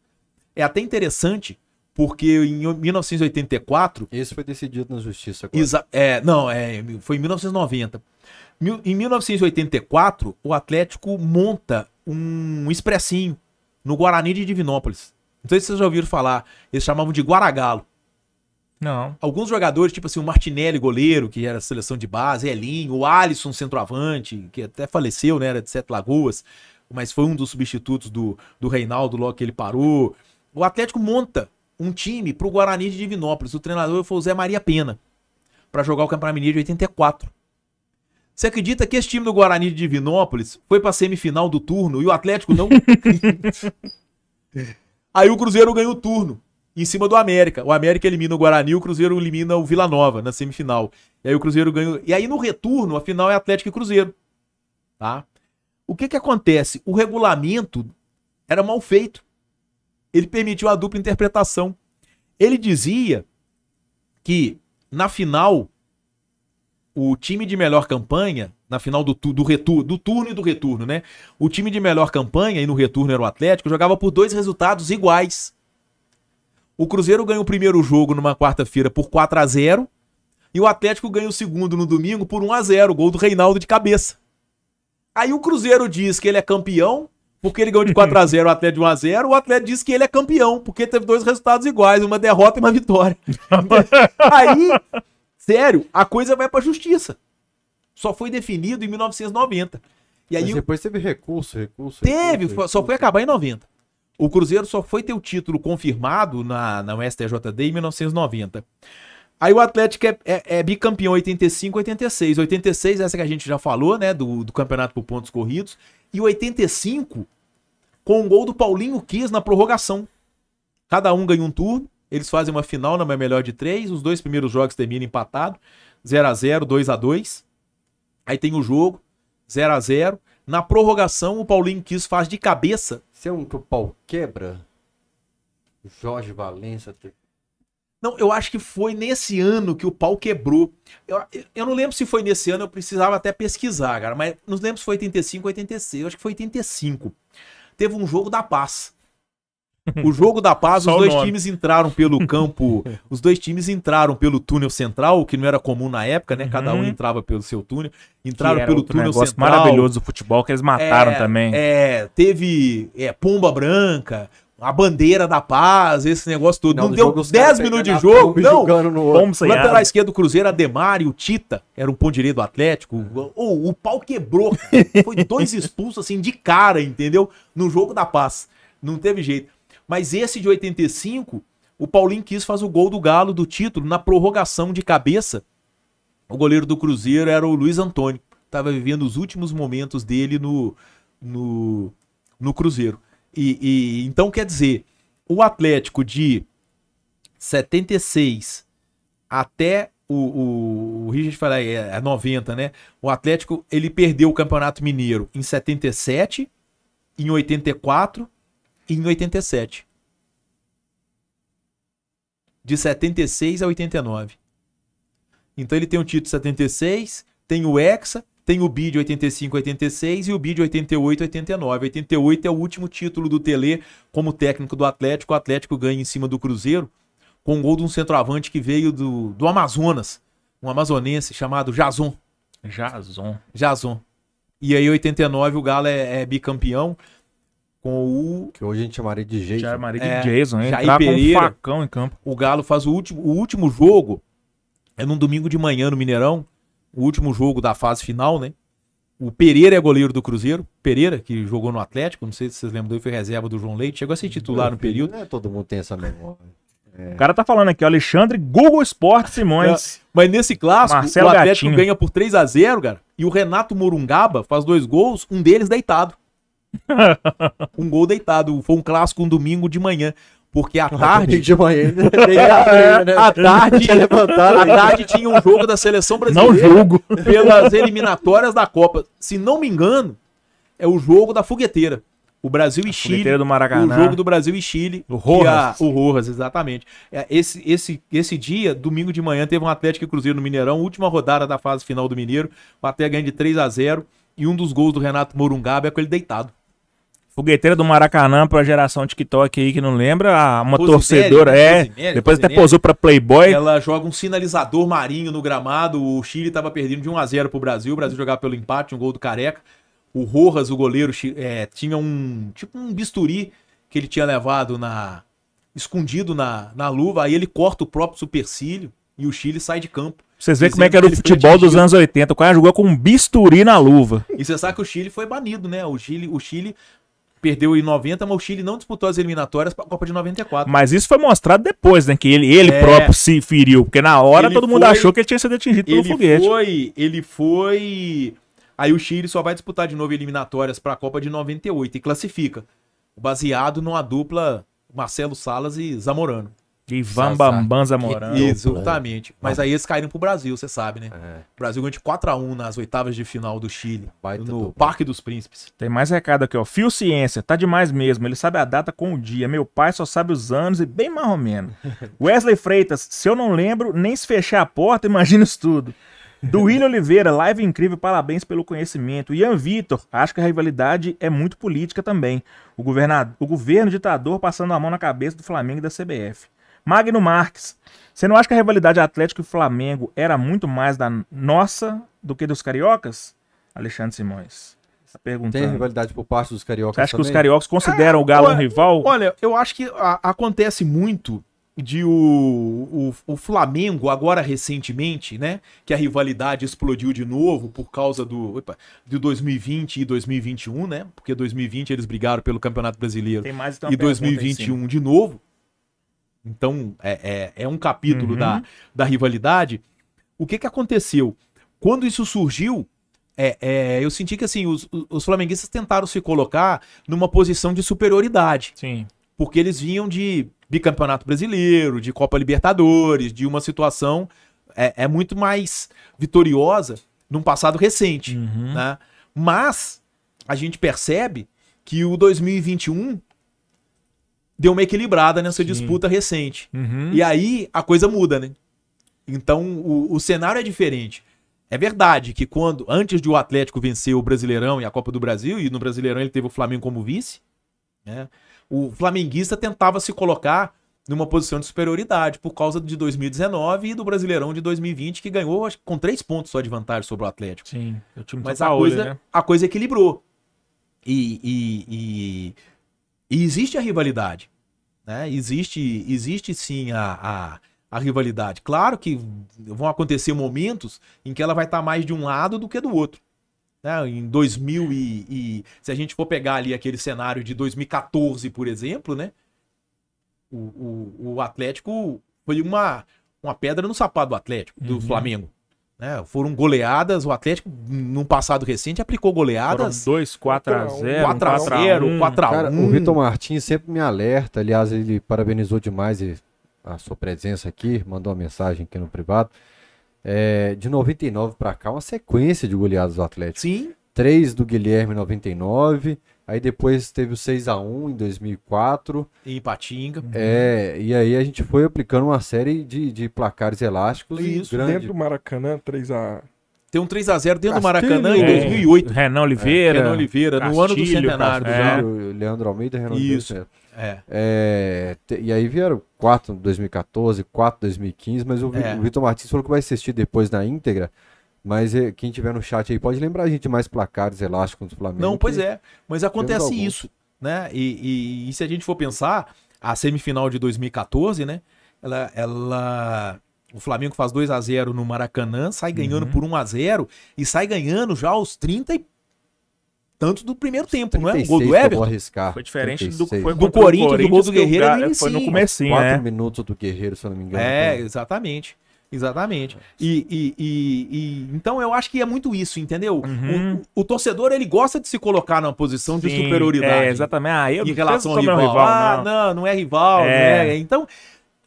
É até interessante porque em 1984. Isso foi decidido na justiça agora. É, não, é, foi em 1990. Mil, em 1984, o Atlético monta um expressinho no Guarani de Divinópolis. Não sei se vocês já ouviram falar, eles chamavam de Guaragalo. Não. Alguns jogadores, tipo assim, o Martinelli, goleiro, que era seleção de base, Elinho, o Alisson, centroavante, que até faleceu, né? Era de Sete Lagoas, mas foi um dos substitutos do, do Reinaldo logo que ele parou. O Atlético monta um time para o Guarani de Divinópolis. O treinador foi o Zé Maria Pena para jogar o Campeonato Mineiro de 84. Você acredita que esse time do Guarani de Divinópolis foi para semifinal do turno e o Atlético não? <laughs> Aí o Cruzeiro ganhou o turno em cima do América. O América elimina o Guarani, o Cruzeiro elimina o Vila Nova na semifinal. E aí o Cruzeiro ganhou. E aí no retorno, a final é Atlético e Cruzeiro. Tá? O que que acontece? O regulamento era mal feito ele permitiu a dupla interpretação. Ele dizia que na final o time de melhor campanha, na final do, do, retur, do turno e do retorno, né? O time de melhor campanha, e no retorno era o Atlético, jogava por dois resultados iguais. O Cruzeiro ganha o primeiro jogo numa quarta-feira por 4 a 0 e o Atlético ganha o segundo no domingo por 1 a 0 gol do Reinaldo de cabeça. Aí o Cruzeiro diz que ele é campeão porque ele ganhou de 4x0, <laughs> o Atlético de 1x0, o Atlético disse que ele é campeão, porque teve dois resultados iguais, uma derrota e uma vitória. <laughs> Aí, sério, a coisa vai pra justiça. Só foi definido em 1990. E aí, Mas depois teve recurso, recurso. Teve, recurso, só recurso. foi acabar em 90. O Cruzeiro só foi ter o título confirmado na, na STJD em 1990. Aí o Atlético é, é, é bicampeão 85, 86. 86, essa que a gente já falou, né? Do, do campeonato por pontos corridos e 85 com um gol do Paulinho Kiss na prorrogação. Cada um ganha um turno, eles fazem uma final na é melhor de três, os dois primeiros jogos terminam empatado, 0 a 0 2 a 2 Aí tem o jogo, 0 a 0 Na prorrogação, o Paulinho Kiss faz de cabeça. Se é um que o pau quebra? Jorge Valença não, eu acho que foi nesse ano que o pau quebrou. Eu, eu não lembro se foi nesse ano, eu precisava até pesquisar, cara. Mas não lembro se foi 85 ou 86. Eu acho que foi 85. Teve um jogo da paz. O jogo da paz, <laughs> os dois nome. times entraram pelo campo. <laughs> os dois times entraram pelo túnel central, que não era comum na época, né? Cada uhum. um entrava pelo seu túnel. Entraram pelo túnel negócio central. maravilhoso do futebol que eles mataram é, também. É, teve é, Pomba Branca, a bandeira da paz, esse negócio tudo. Não, não deu 10 minutos de jogo, não. Lateral esquerdo do Cruzeiro, Ademar e o Tita, era um pão direito do Atlético. Uhum. o pau quebrou. Foi dois <laughs> expulsos assim de cara, entendeu? No jogo da paz. Não teve jeito. Mas esse de 85, o Paulinho quis fazer o gol do Galo do título na prorrogação de cabeça. O goleiro do Cruzeiro era o Luiz Antônio. Estava vivendo os últimos momentos dele no, no, no Cruzeiro. E, e, então quer dizer, o Atlético de 76 até o, o, o Richard fala é, é 90, né? O Atlético ele perdeu o Campeonato Mineiro em 77, em 84 e em 87. De 76 a 89. Então ele tem o título de 76, tem o Hexa, tem o BID 85-86 e o BID 88-89. 88 é o último título do Tele como técnico do Atlético. O Atlético ganha em cima do Cruzeiro com o gol de um centroavante que veio do, do Amazonas, um amazonense chamado Jason. Jason. Jason. E aí, 89, o Galo é, é bicampeão com o. Que hoje a gente chamaria de Jason. Chamaria de é, Jason, hein? Jair Pereira, tá com um facão em campo. O Galo faz o último, o último jogo, é num domingo de manhã no Mineirão, o último jogo da fase final, né? O Pereira é goleiro do Cruzeiro. Pereira, que jogou no Atlético, não sei se vocês lembram dele, foi reserva do João Leite. Chegou a ser titular no período. É, todo mundo tem essa memória. É. O cara tá falando aqui, Alexandre Google Sports Simões. É, mas nesse clássico, Marcelo o Atlético Gatinho. ganha por 3 a 0 cara. E o Renato Morungaba faz dois gols, um deles deitado. <laughs> um gol deitado. Foi um clássico um domingo de manhã. Porque à ah, tarde. De né? <laughs> manhã, é, né? à tarde, à tarde tinha um jogo da seleção brasileira. Não jogo. Pelas eliminatórias da Copa. Se não me engano, é o jogo da fogueteira. O Brasil e a Chile. do Maracanã. O jogo do Brasil e Chile. O Rojas. A, o Rojas, exatamente. É, esse, esse, esse dia, domingo de manhã, teve um Atlético e Cruzeiro no Mineirão, última rodada da fase final do Mineiro. O Atlético ganha de 3 a 0 E um dos gols do Renato Morungaba é com ele deitado. Fogueteira do Maracanã pra geração TikTok aí que não lembra, uma torcedora, é. depois até posou pra Playboy. Ela joga um sinalizador marinho no gramado. O Chile tava perdendo de 1 a 0 pro Brasil. O Brasil jogava pelo empate, um gol do Careca. O Rojas, o goleiro, é, tinha um tipo um bisturi que ele tinha levado na escondido na, na luva. Aí ele corta o próprio supercílio e o Chile sai de campo. Vocês veem como é que era o futebol dos anos 80. O cara jogou com um bisturi na luva. E você sabe que o Chile foi banido, né? O Chile, o Chile perdeu em 90, mas o Chile não disputou as eliminatórias para a Copa de 94. Mas isso foi mostrado depois, né? Que ele, ele é, próprio se feriu, porque na hora todo mundo achou que ele tinha sido atingido pelo ele Foi, ele foi. Aí o Chile só vai disputar de novo eliminatórias para a Copa de 98 e classifica, baseado numa dupla Marcelo Salas e Zamorano. E Vambambam Zamorano. Exatamente. Mas aí eles caíram pro Brasil, você sabe, né? É. O Brasil ganhou de 4x1 nas oitavas de final do Chile, Baita no do Parque dos Príncipes. Tem mais recado aqui, ó. Fio Ciência, tá demais mesmo. Ele sabe a data com o dia. Meu pai só sabe os anos e bem mais ou menos. <laughs> Wesley Freitas, se eu não lembro, nem se fechar a porta, <laughs> imagina isso tudo. Do William Oliveira, live incrível, parabéns pelo conhecimento. Ian Vitor, acho que a rivalidade é muito política também. O, governador, o governo ditador passando a mão na cabeça do Flamengo e da CBF. Magno Marques. Você não acha que a rivalidade Atlético e Flamengo era muito mais da nossa do que dos cariocas? Alexandre Simões. Tá perguntando. Tem rivalidade por parte dos cariocas. Você acha também? que os cariocas consideram é, o Galo ah, um rival? Olha, eu acho que a, acontece muito de o, o, o, Flamengo, agora recentemente, né? Que a rivalidade explodiu de novo por causa do opa, de 2020 e 2021, né? Porque 2020 eles brigaram pelo Campeonato Brasileiro. Tem mais então e 2021 de novo. Então, é, é, é um capítulo uhum. da, da rivalidade. O que, que aconteceu? Quando isso surgiu, é, é, eu senti que assim os, os flamenguistas tentaram se colocar numa posição de superioridade. Sim. Porque eles vinham de bicampeonato brasileiro, de Copa Libertadores, de uma situação é, é muito mais vitoriosa num passado recente. Uhum. Né? Mas a gente percebe que o 2021 deu uma equilibrada nessa Sim. disputa recente. Uhum. E aí a coisa muda, né? Então o, o, cenário é diferente. É verdade que quando antes de o Atlético vencer o Brasileirão e a Copa do Brasil, e no Brasileirão ele teve o Flamengo como vice, né? o flamenguista tentava se colocar numa posição de superioridade por causa de 2019 e do Brasileirão de 2020, que ganhou acho, com três pontos só de vantagem sobre o Atlético. Sim, o time Mas a, Paola, coisa, né? a coisa equilibrou. E, e, e e existe a rivalidade. Né? Existe, existe sim a, a, a, rivalidade. Claro que vão acontecer momentos em que ela vai estar tá mais de um lado do que do outro. Né? Em 2000 e, e, se a gente for pegar ali aquele cenário de 2014, por exemplo, né? O, o, o Atlético foi uma, uma pedra no sapato do Atlético, do uhum. Flamengo. Né? Foram goleadas, o Atlético, num passado recente, aplicou goleadas. Foram 2, 4 x 0 4 x 0 4 a 1 O Vitor Martins sempre me alerta, aliás, ele parabenizou demais a sua presença aqui, mandou uma mensagem aqui no privado. É, de 99 para cá, uma sequência de goleadas do Atlético. Sim. 3 do Guilherme 99, Aí depois teve o 6 x 1 em 2004. E Ipatinga. Uhum. É, e aí a gente foi aplicando uma série de, de placares elásticos. E isso, grande. dentro do Maracanã, 3 a tem um 3x0 dentro Castilho. do Maracanã em 2008. É. É, Renan Oliveira. É, Renan Oliveira, Castilho, no ano do centenário. Castilho, é. Leandro Almeida, Renan Isso. Oliveira. É. é te, e aí vieram 4 em 2014, 4 em 2015, mas o, é. o Vitor Martins falou que vai assistir depois na íntegra. Mas eh, quem tiver no chat aí pode lembrar a gente mais placares elásticos do Flamengo. Não, pois é. Mas acontece isso, né? E, e, e, se a gente for pensar, a semifinal de 2014, né? Ela, ela, o Flamengo faz 2 a 0 no Maracanã, sai ganhando uhum. por 1 a 0 e sai ganhando já aos 30 e tanto do primeiro tempo, não é? O gol do Everton. Arriscar. Foi diferente 36. do, foi do Corinthians, do gol do Guerreiro. É Gar... Foi no né? Quatro é. minutos do Guerreiro, se eu não me engano. É, exatamente. Exatamente. E, e, e, e, então eu acho que é muito isso, entendeu? Uhum. O, o, torcedor ele gosta de se colocar numa posição Sim, de superioridade. É, exatamente. Ah, eu em relação ao rival. rival ah, não. não, não é rival, é. Né? Então,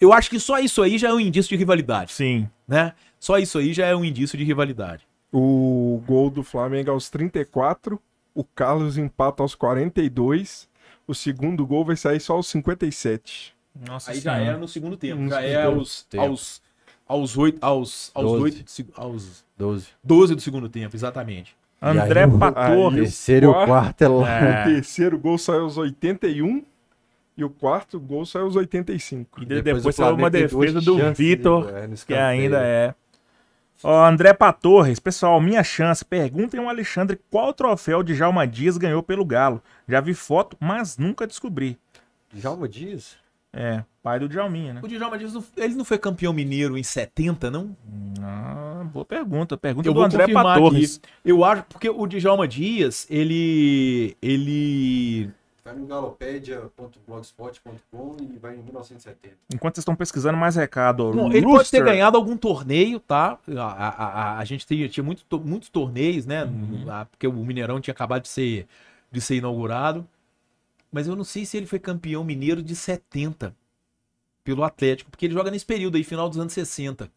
eu acho que só isso aí já é um indício de rivalidade. Sim. Né? Só isso aí já é um indício de rivalidade. O gol do Flamengo aos 34, o Carlos empata aos 42. O segundo gol vai sair só aos 57. Nossa aí senhora. já era no segundo tempo. já é aos, aos aos 8, aos, aos 12. 8 de, aos 12. 12 do segundo tempo, exatamente. André aí, Pator. Aí, o terceiro e o quarto é lá. É. O terceiro gol saiu aos 81 e o quarto gol saiu aos 85. E, depois, depois saiu uma defesa do Vitor, é, que ainda é. Ó, André Patorres, pessoal, minha chance. Perguntem ao Alexandre qual troféu de Djalma Dias ganhou pelo Galo. Já vi foto, mas nunca descobri. Djalma Dias? É, pai do Djalminha, né? O Djalma Dias, ele não foi campeão mineiro em 70, não? Ah, boa pergunta. Pergunta eu do André Patorres. Aqui. Eu acho, porque o Djalma Dias, ele... ele... Vai no galopedia.blogspot.com e vai em 1970. Enquanto vocês estão pesquisando, mais recado. Não, ele pode ter ganhado algum torneio, tá? A, a, a, a gente tinha, tinha muito, muitos torneios, né? Uhum. Porque o Mineirão tinha acabado de ser, de ser inaugurado mas eu não sei se ele foi campeão mineiro de 70 pelo Atlético, porque ele joga nesse período aí, final dos anos 60.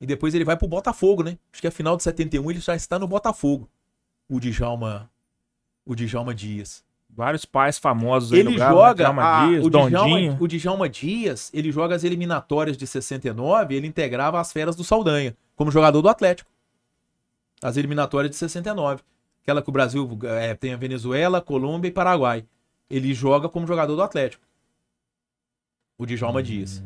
E depois ele vai pro Botafogo, né? Acho que a é final de 71 ele já está no Botafogo. O Djalma, o Djalma Dias. Vários pais famosos aí ele no Galo, né? joga Djalma a, Dias, o Dondinho. Djalma, o Djalma Dias, ele joga as eliminatórias de 69, ele integrava as feras do Saldanha, como jogador do Atlético. As eliminatórias de 69. Aquela que o Brasil é, tem a Venezuela, Colômbia e Paraguai. Ele joga como jogador do Atlético. O Djalma hum. diz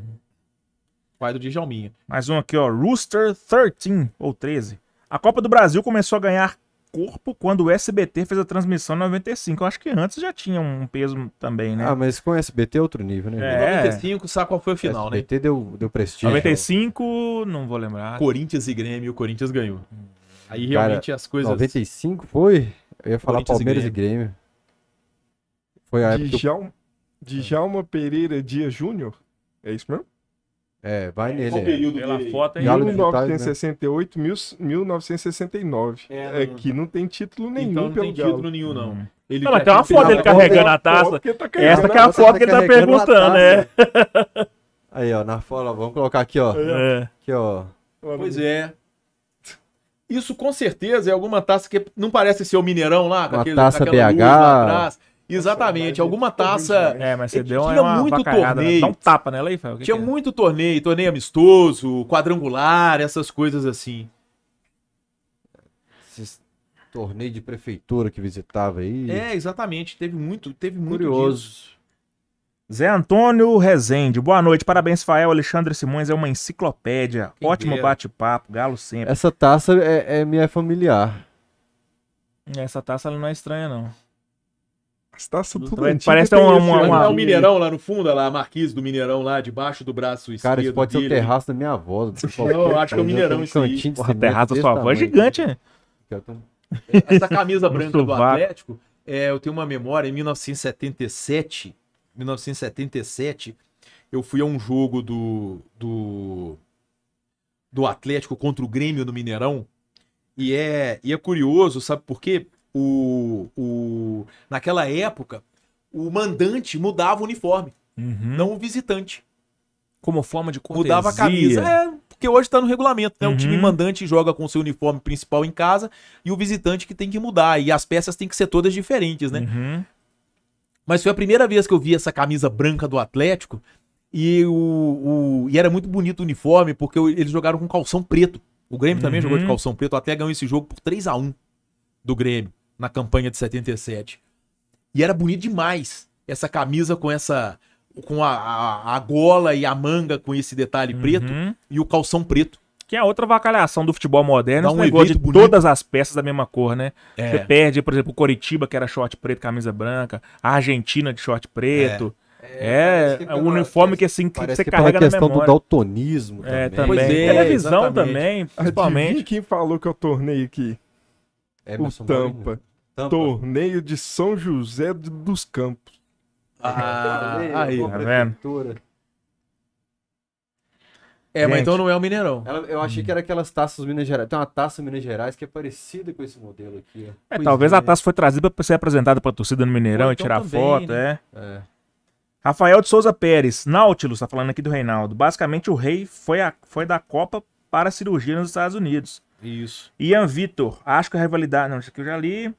Pai do Djalminha. Mais um aqui, ó. Rooster 13, ou 13. A Copa do Brasil começou a ganhar corpo quando o SBT fez a transmissão em 95. Eu acho que antes já tinha um peso também, né? Ah, mas com o SBT é outro nível, né? É. 95, sabe qual foi o final, SBT né? SBT deu, deu prestígio. 95, não vou lembrar. Corinthians e Grêmio, o Corinthians ganhou. Hum. Aí Cara, realmente as coisas. 95 foi? Eu ia falar Palmeiras e Grêmio. E Grêmio. Foi a época. Dijal... É. Djalma Pereira Dia Júnior? É isso mesmo? É, vai é, nele. Qual período Pela dele? foto aí. 1968, né? 1969. É, é, né? que não tem título nenhum então não pelo tem título Galo. nenhum, não. Hum. Ele não, tem uma foto dele carregando a taça. Tá Essa que é a foto que ele tá perguntando, é. né? <laughs> Aí, ó, na foto, vamos colocar aqui, ó. É. Aqui, ó. Pois é. Isso com certeza é alguma taça que não parece ser o Mineirão lá, com Uma aquele, taça BH. atrás. Exatamente, alguma é taça. Né? É, mas você é, deu tinha uma muito torneio. Né? Dá um tapa nela né, aí, Fel. Tinha que é? muito torneio, torneio amistoso, quadrangular, essas coisas assim. Esses torneio de prefeitura que visitava aí. É, exatamente, teve muito, teve muito Curioso. Disso. Zé Antônio Rezende, boa noite, parabéns, Fael. Alexandre Simões é uma enciclopédia. Que Ótimo bate-papo, galo sempre. Essa taça é, é, me é familiar. Essa taça ela não é estranha, não. As taças tudo é antiga, Parece é uma, uma, uma... É o Mineirão lá no fundo, lá, a marquise do Mineirão lá, debaixo do braço esquerdo Cara, isso pode dele. ser o terraço da minha avó. Não, acho que é o né? Mineirão isso aí. De Porra, terraço da sua avó é gigante, né? Essa camisa branca do Atlético, é, eu tenho uma memória, em 1977 1977, eu fui a um jogo do, do, do Atlético contra o Grêmio no Mineirão. E é, e é curioso, sabe por quê? O, o, naquela época, o mandante mudava o uniforme, uhum. não o visitante. Como forma de cortesia. Mudava a camisa. É, porque hoje está no regulamento, né? Uhum. O time uhum. mandante joga com seu uniforme principal em casa e o visitante que tem que mudar. E as peças têm que ser todas diferentes, né? Uhum. Mas foi a primeira vez que eu vi essa camisa branca do Atlético. E, o, o e era muito bonito o uniforme, porque eles jogaram com calção preto. O Grêmio uhum. também jogou de uhum. calção preto, até ganhou esse jogo por 3 a 1 do Grêmio na campanha de 77. E era bonito demais essa camisa com essa com a, a, a gola e a manga com esse detalhe uhum. preto e o calção preto. Que é outra vacalhação do futebol moderno, Dá um negócio de bonito. todas as peças da mesma cor, né? É. Você perde, por exemplo, o Coritiba, que era short preto, camisa branca, a Argentina de short preto. É. É, é, é um uniforme que assim que você que carrega na memória. questão do daltonismo também. É, também. É, Televisão exatamente. também, principalmente. Adivinha quem falou que eu tornei aqui? É, o Tampa. Tampa. Torneio de São José dos Campos. Ah, aí, é, Gente. mas então não é o Mineirão. Ela- eu achei que era aquelas taças Minas Gerais. Tem uma taça Minas Gerais que é parecida com esse modelo aqui. É, talvez é. a taça foi trazida para ser apresentada pra torcida no Mineirão e então tirar também, foto, né? é. É. Rafael de Souza Pérez, Nautilus, tá falando aqui do Reinaldo. Basicamente, o rei foi, a- foi da Copa para a cirurgia nos Estados Unidos. Isso. Ian Vitor, acho que a rivalidade. Não, isso aqui eu já li. E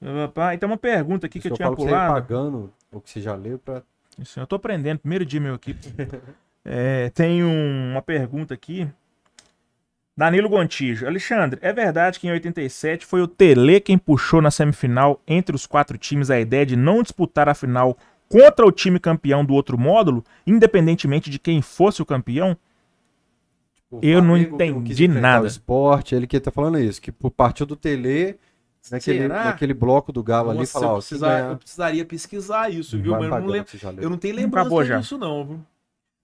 então, tem uma pergunta aqui que eu, tinha falo pra você ir tá pagando o que você já leu pra. Isso, eu tô aprendendo, primeiro dia meu aqui. <laughs> É, tem um, uma pergunta aqui. Danilo Gontijo. Alexandre, é verdade que em 87 foi o Tele quem puxou na semifinal entre os quatro times a ideia de não disputar a final contra o time campeão do outro módulo, independentemente de quem fosse o campeão? O eu não entendi nada. O esporte, ele que tá falando isso, que por partir do Tele naquele, naquele bloco do Galo Nossa, ali falar, eu, precisar, eu precisaria pesquisar isso, viu? Mas eu não, lembro, eu não tenho lembrança disso não, viu?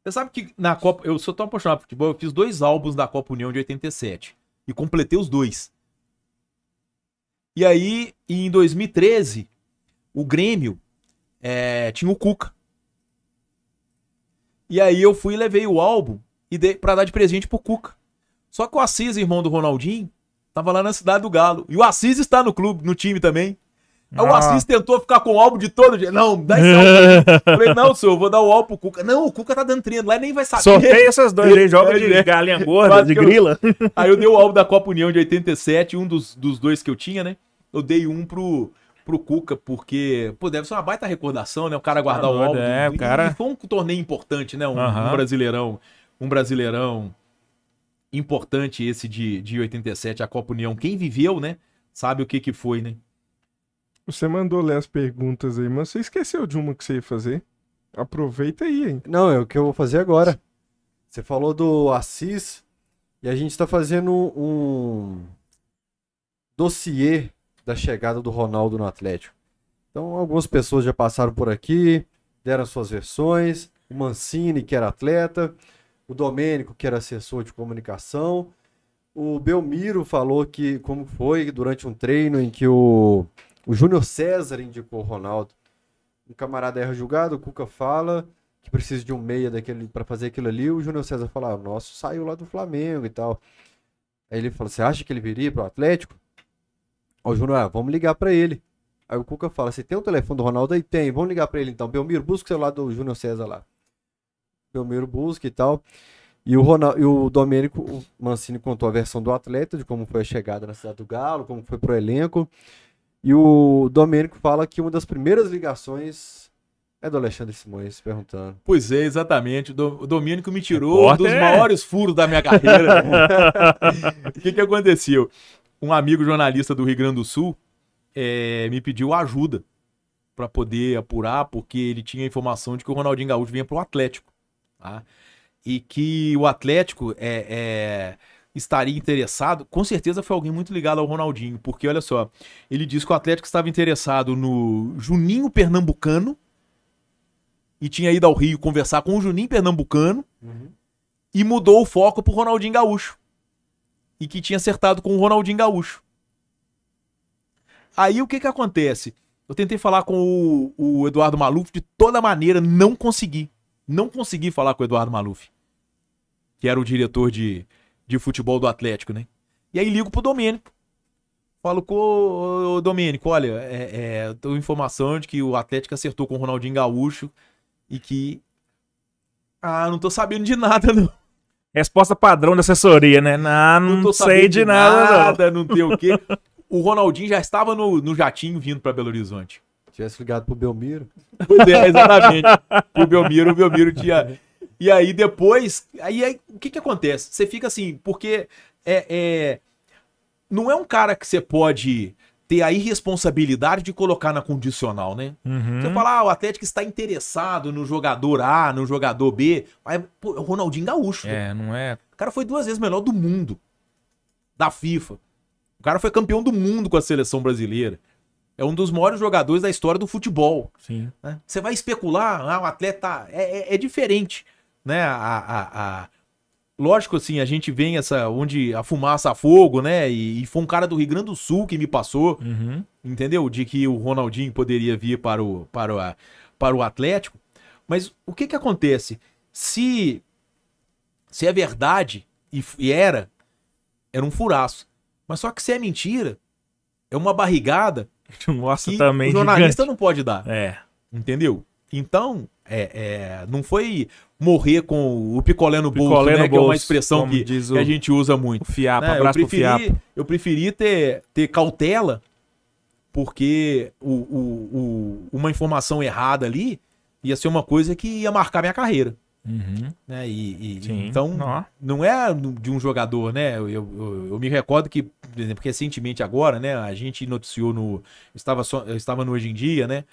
Você sabe que na Copa. Eu sou tão apaixonado por futebol, eu fiz dois álbuns da Copa União de 87. E completei os dois. E aí, em 2013, o Grêmio é, tinha o Cuca. E aí eu fui e levei o álbum e dei, pra dar de presente pro Cuca. Só que o Assis, irmão do Ronaldinho, tava lá na cidade do Galo. E o Assis está no clube, no time também. Aí o Assis ah. tentou ficar com o álbum de todo jeito. Não, dá esse álbum. <laughs> Falei, não, senhor, eu vou dar o álbum pro Cuca. Não, o Cuca tá dando treino lá e nem vai saber. tem essas duas aí, joga de <laughs> é. galinha gorda, de grila. Eu... <laughs> Aí eu dei o álbum da Copa União de 87, um dos, dos dois que eu tinha, né? Eu dei um pro, pro Cuca, porque, pô, deve ser uma baita recordação, né? O cara tá guardar ah, o álbum. É, do... o cara... E foi um torneio importante, né? Um, uh -huh. um brasileirão. Um brasileirão importante esse de, de 87, a Copa União. Quem viveu, né? Sabe o que que foi, né? Você mandou ler as perguntas aí, mas você esqueceu de uma que você ia fazer. Aproveita aí, hein? Não, é o que eu vou fazer agora. Você falou do Assis e a gente está fazendo um dossiê da chegada do Ronaldo no Atlético. Então, algumas pessoas já passaram por aqui, deram suas versões. O Mancini, que era atleta, o Domênico, que era assessor de comunicação. O Belmiro falou que como foi durante um treino em que o o Júnior César indicou o Ronaldo. Um camarada erra julgado, o Cuca fala que precisa de um meia daquele para fazer aquilo ali. O Júnior César fala: ah, nosso saiu lá do Flamengo e tal. Aí ele fala: você acha que ele viria para o Atlético? Ó, o Júnior, ah, vamos ligar para ele. Aí o Cuca fala: você tem o telefone do Ronaldo? Aí tem, vamos ligar para ele então. Belmiro, busca o celular do Júnior César lá. Belmiro busca e tal. E o, Ronaldo, e o Domênico o Mancini contou a versão do atleta, de como foi a chegada na cidade do Galo, como foi pro elenco. E o Domênico fala que uma das primeiras ligações é do Alexandre Simões perguntando. Pois é, exatamente. O Domênico me tirou dos maiores furos da minha carreira. <laughs> O que, que aconteceu? Um amigo jornalista do Rio Grande do Sul é, me pediu ajuda para poder apurar, porque ele tinha informação de que o Ronaldinho Gaúcho vinha para o Atlético. Tá? E que o Atlético é, é estaria interessado, com certeza foi alguém muito ligado ao Ronaldinho, porque olha só, ele disse que o Atlético estava interessado no Juninho Pernambucano e tinha ido ao Rio conversar com o Juninho Pernambucano uhum. e mudou o foco para o Ronaldinho Gaúcho. E que tinha acertado com o Ronaldinho Gaúcho. Aí o que que acontece? Eu tentei falar com o, o Eduardo Maluf de toda maneira, não consegui. Não consegui falar com o Eduardo Maluf, que era o diretor de de futebol do Atlético, né? E aí ligo pro Domênico. Falo, ô, o Domênico, olha, é, é, tô informação de que o Atlético acertou com o Ronaldinho Gaúcho e que. Ah, não tô sabendo de nada, não. Resposta padrão da assessoria, né? Não, não, não sei de nada, nada não. não tem o quê. o Ronaldinho já estava no, no jatinho vindo para Belo Horizonte. Tivesse ligado pro Belmiro. Pois é, exatamente. pro Belmiro, o Belmiro tinha e aí depois, aí, aí é, o que que acontece? Você fica assim, porque é, é não é um cara que você pode ter a irresponsabilidade de colocar na condicional, né? Uhum. Você fala, ah, o Atlético está interessado no jogador A, no jogador B, mas pô, é o Ronaldinho Gaúcho. É, né? não é. O cara foi duas vezes melhor do mundo da FIFA. O cara foi campeão do mundo com a seleção brasileira. É um dos maiores jogadores da história do futebol. Sim. Né? Você vai especular, ah, o atleta é, é, é diferente né? A, a, a... Lógico, assim, a gente vem essa onde a fumaça a fogo, né? E, e foi um cara do Rio Grande do Sul que me passou, uhum. entendeu? De que o Ronaldinho poderia vir para o, para, o, para o Atlético. Mas o que que acontece? Se, se é verdade, e, e era, era um furaço. Mas só que se é mentira, é uma barrigada Nossa, <laughs> que o jornalista gigante. não pode dar. É. Entendeu? Então, é, é, não foi morrer com o picolé no bolso, picolé né, no bolso, que é uma expressão que, o, que, a gente usa muito. O fiapa, né? abraço eu preferi, fiapa. Eu preferi ter, ter cautela, porque o, o, uma informação errada ali ia ser uma coisa que ia marcar minha carreira. Uhum. Né? E, e então, não. não é de um jogador, né? Eu, eu, eu, me recordo que, por exemplo, recentemente agora, né? A gente noticiou no. Eu estava, só, estava no Hoje em Dia, né?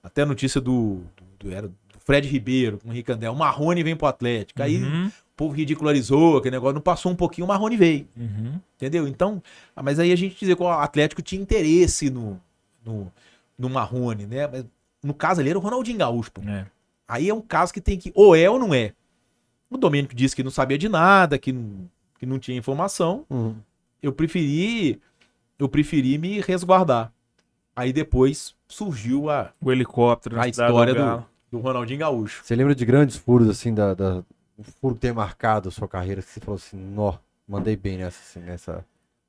Até a notícia do, do, do era Fred Ribeiro, com o Ricandel, o Marrone vem pro Atlético. Aí uhum. o povo ridicularizou aquele negócio, não passou um pouquinho, o Marrone veio. Uhum. Entendeu? Então, ah, mas aí a gente dizer que o Atlético tinha interesse no, no, no Marrone, né? Mas, no caso ali era o Ronaldinho Gaúcho. É. Aí é um caso que tem que, ou é ou não é. O Domênico disse que não sabia de nada, que, não, que não tinha informação. Uhum. Eu preferi eu preferi me resguardar. Aí depois surgiu a o helicóptero a história do, do do Ronaldinho Gaúcho. Você lembra de grandes furos, assim, da, da, um furo que tem marcado a sua carreira, que você falou assim, nó, mandei bem nessa, assim, nessa...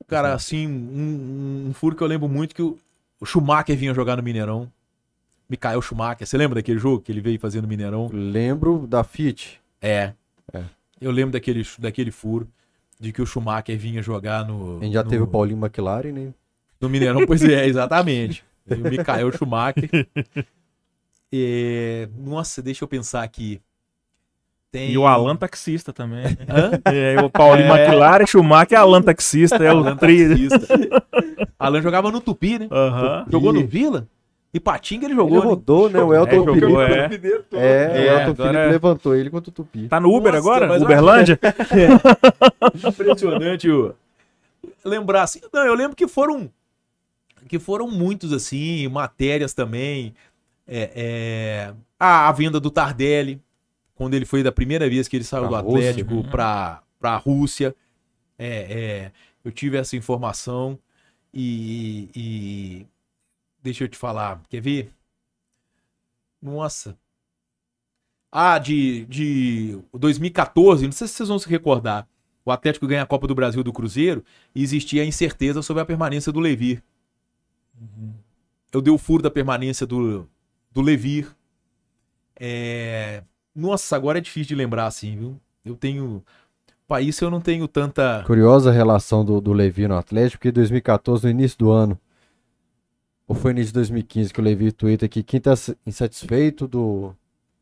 Cara, assim, um, um, furo que eu lembro muito que o, o Schumacher vinha jogar no Mineirão. Mikael Schumacher, você lembra daquele jogo que ele veio fazer no Mineirão? Lembro da Fiat. É. é. Eu lembro daquele, daquele furo de que o Schumacher vinha jogar no. A gente já no, teve o Paulinho McLaren, né? No Mineirão, pois é, <laughs> exatamente. E o Mikael Schumacher. <laughs> É... Nossa, deixa eu pensar aqui. Tem... E o Alan taxista também. É, o Paulinho é... McLaren, Schumacher e Alan taxista. É o Alan tri... taxista. <laughs> Alan jogava no Tupi, né? Jogou no Vila? E Patinga ele jogou. Ele rodou, né? né? O Elton é, Felipe. Jogou, é. é, o é, Elton Felipe é. levantou ele contra o Tupi. Tá no Uber Nossa, agora? Uberlândia? É. <laughs> Impressionante, o. Lembrar assim. Não, eu lembro que foram. Que foram muitos, assim, matérias também. É, é, a, a, venda do Tardelli, quando ele foi da primeira vez que ele saiu pra do Atlético uhum. para a Rússia. É, é, eu tive essa informação e, e, Deixa eu te falar, quer ver? Nossa. Ah, de, de 2014, não sei se vocês vão se recordar. O Atlético ganha a Copa do Brasil do Cruzeiro e existia a incerteza sobre a permanência do Levi. Uhum. Eu dei o furo da permanência do, do Levir. É... Nossa, agora é difícil de lembrar, assim, viu? Eu tenho. Para isso eu não tenho tanta. Curiosa a relação do, do Levi no Atlético, porque 2014, no início do ano, ou foi início de 2015 que o levei o Twitter aqui, quem tá insatisfeito do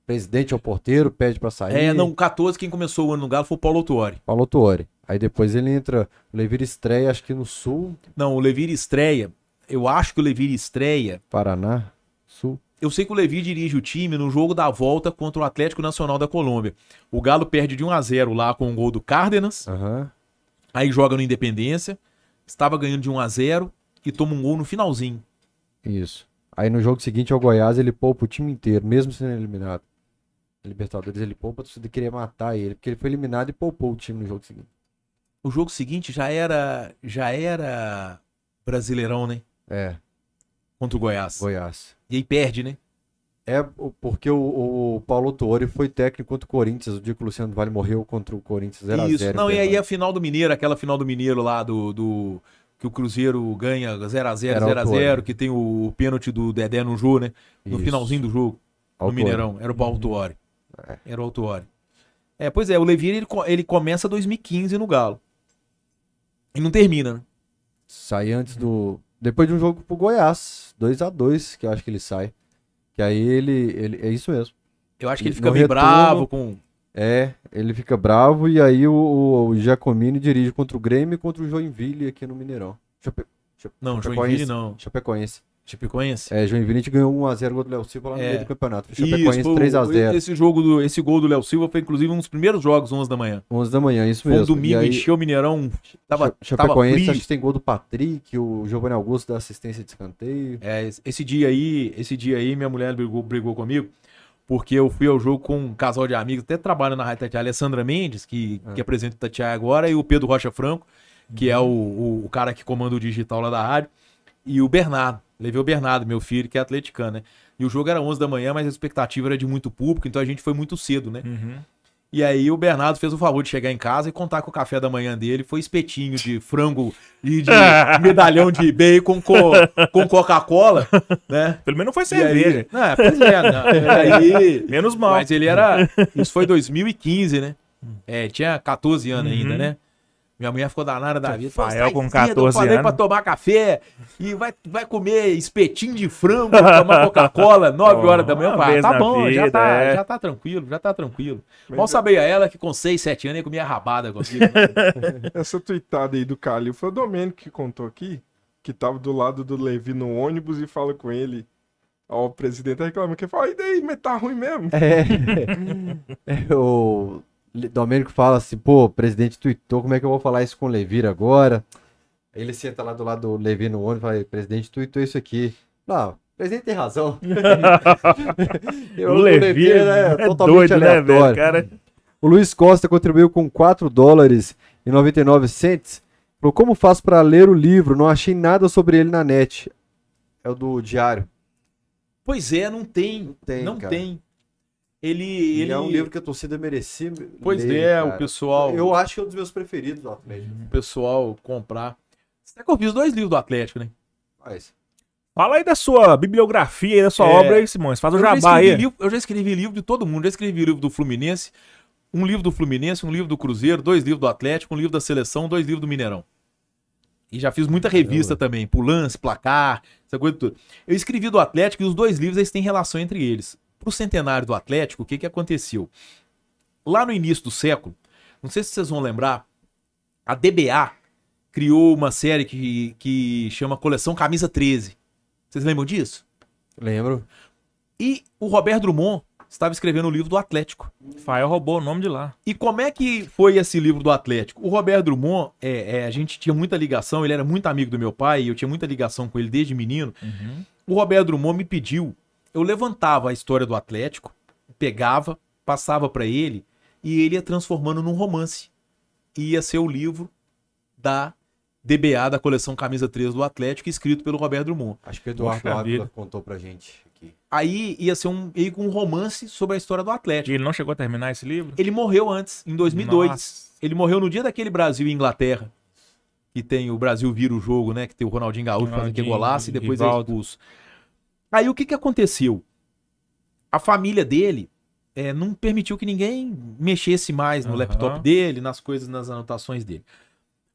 presidente ao porteiro, pede para sair. É, não, 14 quem começou o ano no Galo foi o Paulo Tuori. Paulo Tuori. Aí depois ele entra, o Levir estreia, acho que no Sul. Não, o Levir estreia, eu acho que o Levir estreia... Paraná? eu sei que o Levi dirige o time no jogo da volta contra o Atlético Nacional da Colômbia. O Galo perde de 1 a 0 lá com o um gol do Cárdenas. Uhum. Aí joga no Independência. Estava ganhando de 1 a 0 e toma um gol no finalzinho. Isso. Aí no jogo seguinte ao Goiás, ele poupa o time inteiro, mesmo sendo eliminado. Libertadores, ele poupa, a torcida queria matar ele, porque ele foi eliminado e poupou o time no jogo seguinte. O jogo seguinte já era já era Brasileirão, né? É. Contra o Goiás. Goiás. E aí perde, né? É porque o, o Paulo Tuori foi técnico contra o Corinthians. O dia que o Luciano Vale morreu contra o Corinthians era Isso, zero, não, e aí a final do Mineiro, aquela final do Mineiro lá do, do que o Cruzeiro ganha 0x0, 0x0, que tem o pênalti do Dedé no jogo, né? No Isso. finalzinho do jogo, Autori. no Mineirão. Era o Paulo uhum. Tuori. É. Era o Tuori. É, pois é, o Levi ele, ele começa 2015 no Galo. E não termina, né? Sai antes do depois de um jogo pro Goiás, 2 a 2 que eu acho que ele sai. Que aí ele, ele. É isso mesmo. Eu acho que ele fica bem bravo com. É, ele fica bravo e aí o, o, o Giacomini dirige contra o Grêmio e contra o Joinville aqui no Mineirão. Chape... Chape... Não, Chapecoense. Joinville não. Chapecoense. Chapecoense. É, Joinville ganhou 1x0 o gol do Léo Silva lá no é. meio do campeonato. Chapecoense 3x0. Esse, jogo esse gol do Léo Silva foi inclusive um dos primeiros jogos, 11 da manhã. 11 da manhã, isso foi mesmo. Foi um domingo, aí, encheu o Mineirão. Tava, Chapecoense, tava acho que tem gol do Patrick, o Giovanni Augusto da assistência de escanteio. É, esse dia aí, esse dia aí, minha mulher brigou, brigou comigo. Porque eu fui ao jogo com um casal de amigos, até trabalho na Rádio Tatiá, Alessandra Mendes, que, é. que apresenta o Tatiá agora, e o Pedro Rocha Franco, que uhum. é o, o, o cara que comanda o digital lá da rádio e o Bernardo. Levei o Bernardo, meu filho, que é atleticano, né? E o jogo era 11 da manhã, mas a expectativa era de muito público, então a gente foi muito cedo, né? Uhum. E aí o Bernardo fez o favor de chegar em casa e contar que o café da manhã dele foi espetinho de frango e de <laughs> medalhão de bacon com, com Coca-Cola, né? Pelo menos não foi cerveja. Aí, é, né, pois é. Não, né? <laughs> aí, menos mal. Mas ele era... Isso foi 2015, né? É, tinha 14 anos uhum. ainda, né? Minha mulher ficou danada da vida. Rafael com 14 anos. Eu pra tomar café e vai, vai comer espetinho de frango, tomar Coca-Cola, 9 <laughs> horas da manhã. Falo, ah, tá bom, vida, já, tá, é. já tá tranquilo, já tá tranquilo. Mas Mal a sabia ela que com 6, 7 anos ia comer rabada comigo. <laughs> Essa tuitada aí do Calil foi o Domênico que contou aqui, que tava do lado do Levi no ônibus e fala com ele. Ó, o presidente reclama que fala, e daí, mas tá ruim mesmo. É. <laughs> eu Domênico fala assim, pô, o presidente tuitou, como é que eu vou falar isso com o Levir agora? Ele senta lá do lado do Levir no ônibus e fala, presidente tuitou isso aqui. Não, o presidente tem razão. <laughs> <laughs> eu, o, o Levir é, é totalmente doido, né, é aleatório. Né, cara? O Luiz Costa contribuiu com 4 dólares e 99 cents. Falou, como faço para ler o livro? Não achei nada sobre ele na net. É o do diário. Pois é, não tem. Não tem. Não tem. Ele, é ele... é um livro que a torcida merecia. Pois ler, é, cara. o pessoal. Eu acho que é um dos meus preferidos do Atlético. Uhum. O pessoal comprar. Até que eu fiz dois livros do Atlético, né? Fala aí da sua bibliografia, da sua é... obra aí, Simões. Faz o jabá aí. Livro, eu já escrevi livro de todo mundo. Já escrevi livro do Fluminense, um livro do Fluminense, um livro do Cruzeiro, dois livros do Atlético, um livro da Seleção, dois livros do Mineirão. E já fiz muita revista também, por lance, placar, essa coisa toda. Eu escrevi do Atlético e os dois livros eles têm relação entre eles. Para o centenário do Atlético, o que, que aconteceu? Lá no início do século, não sei se vocês vão lembrar, a DBA criou uma série que, que chama Coleção Camisa 13. Vocês lembram disso? Lembro. E o Roberto Drummond estava escrevendo o livro do Atlético. Fael roubou o nome de lá. E como é que foi esse livro do Atlético? O Roberto Drummond, é, é, a gente tinha muita ligação, ele era muito amigo do meu pai, eu tinha muita ligação com ele desde menino. Uhum. O Roberto Drummond me pediu eu levantava a história do Atlético, pegava, passava para ele e ele ia transformando num romance. E ia ser o livro da DBA da coleção Camisa 3 do Atlético, escrito pelo Roberto Drummond. Acho que o Eduardo Ávila contou pra gente aqui. Aí ia ser um, ia um romance sobre a história do Atlético. E ele não chegou a terminar esse livro? Ele morreu antes, em 2002. Nossa. Ele morreu no dia daquele Brasil e Inglaterra, que tem o Brasil vira o jogo, né? Que tem o Ronaldinho Gaúcho fazendo que golaço e depois é Rivaldo. é expulso. Aí o que, que aconteceu? A família dele é, não permitiu que ninguém mexesse mais no uhum. laptop dele, nas coisas, nas anotações dele.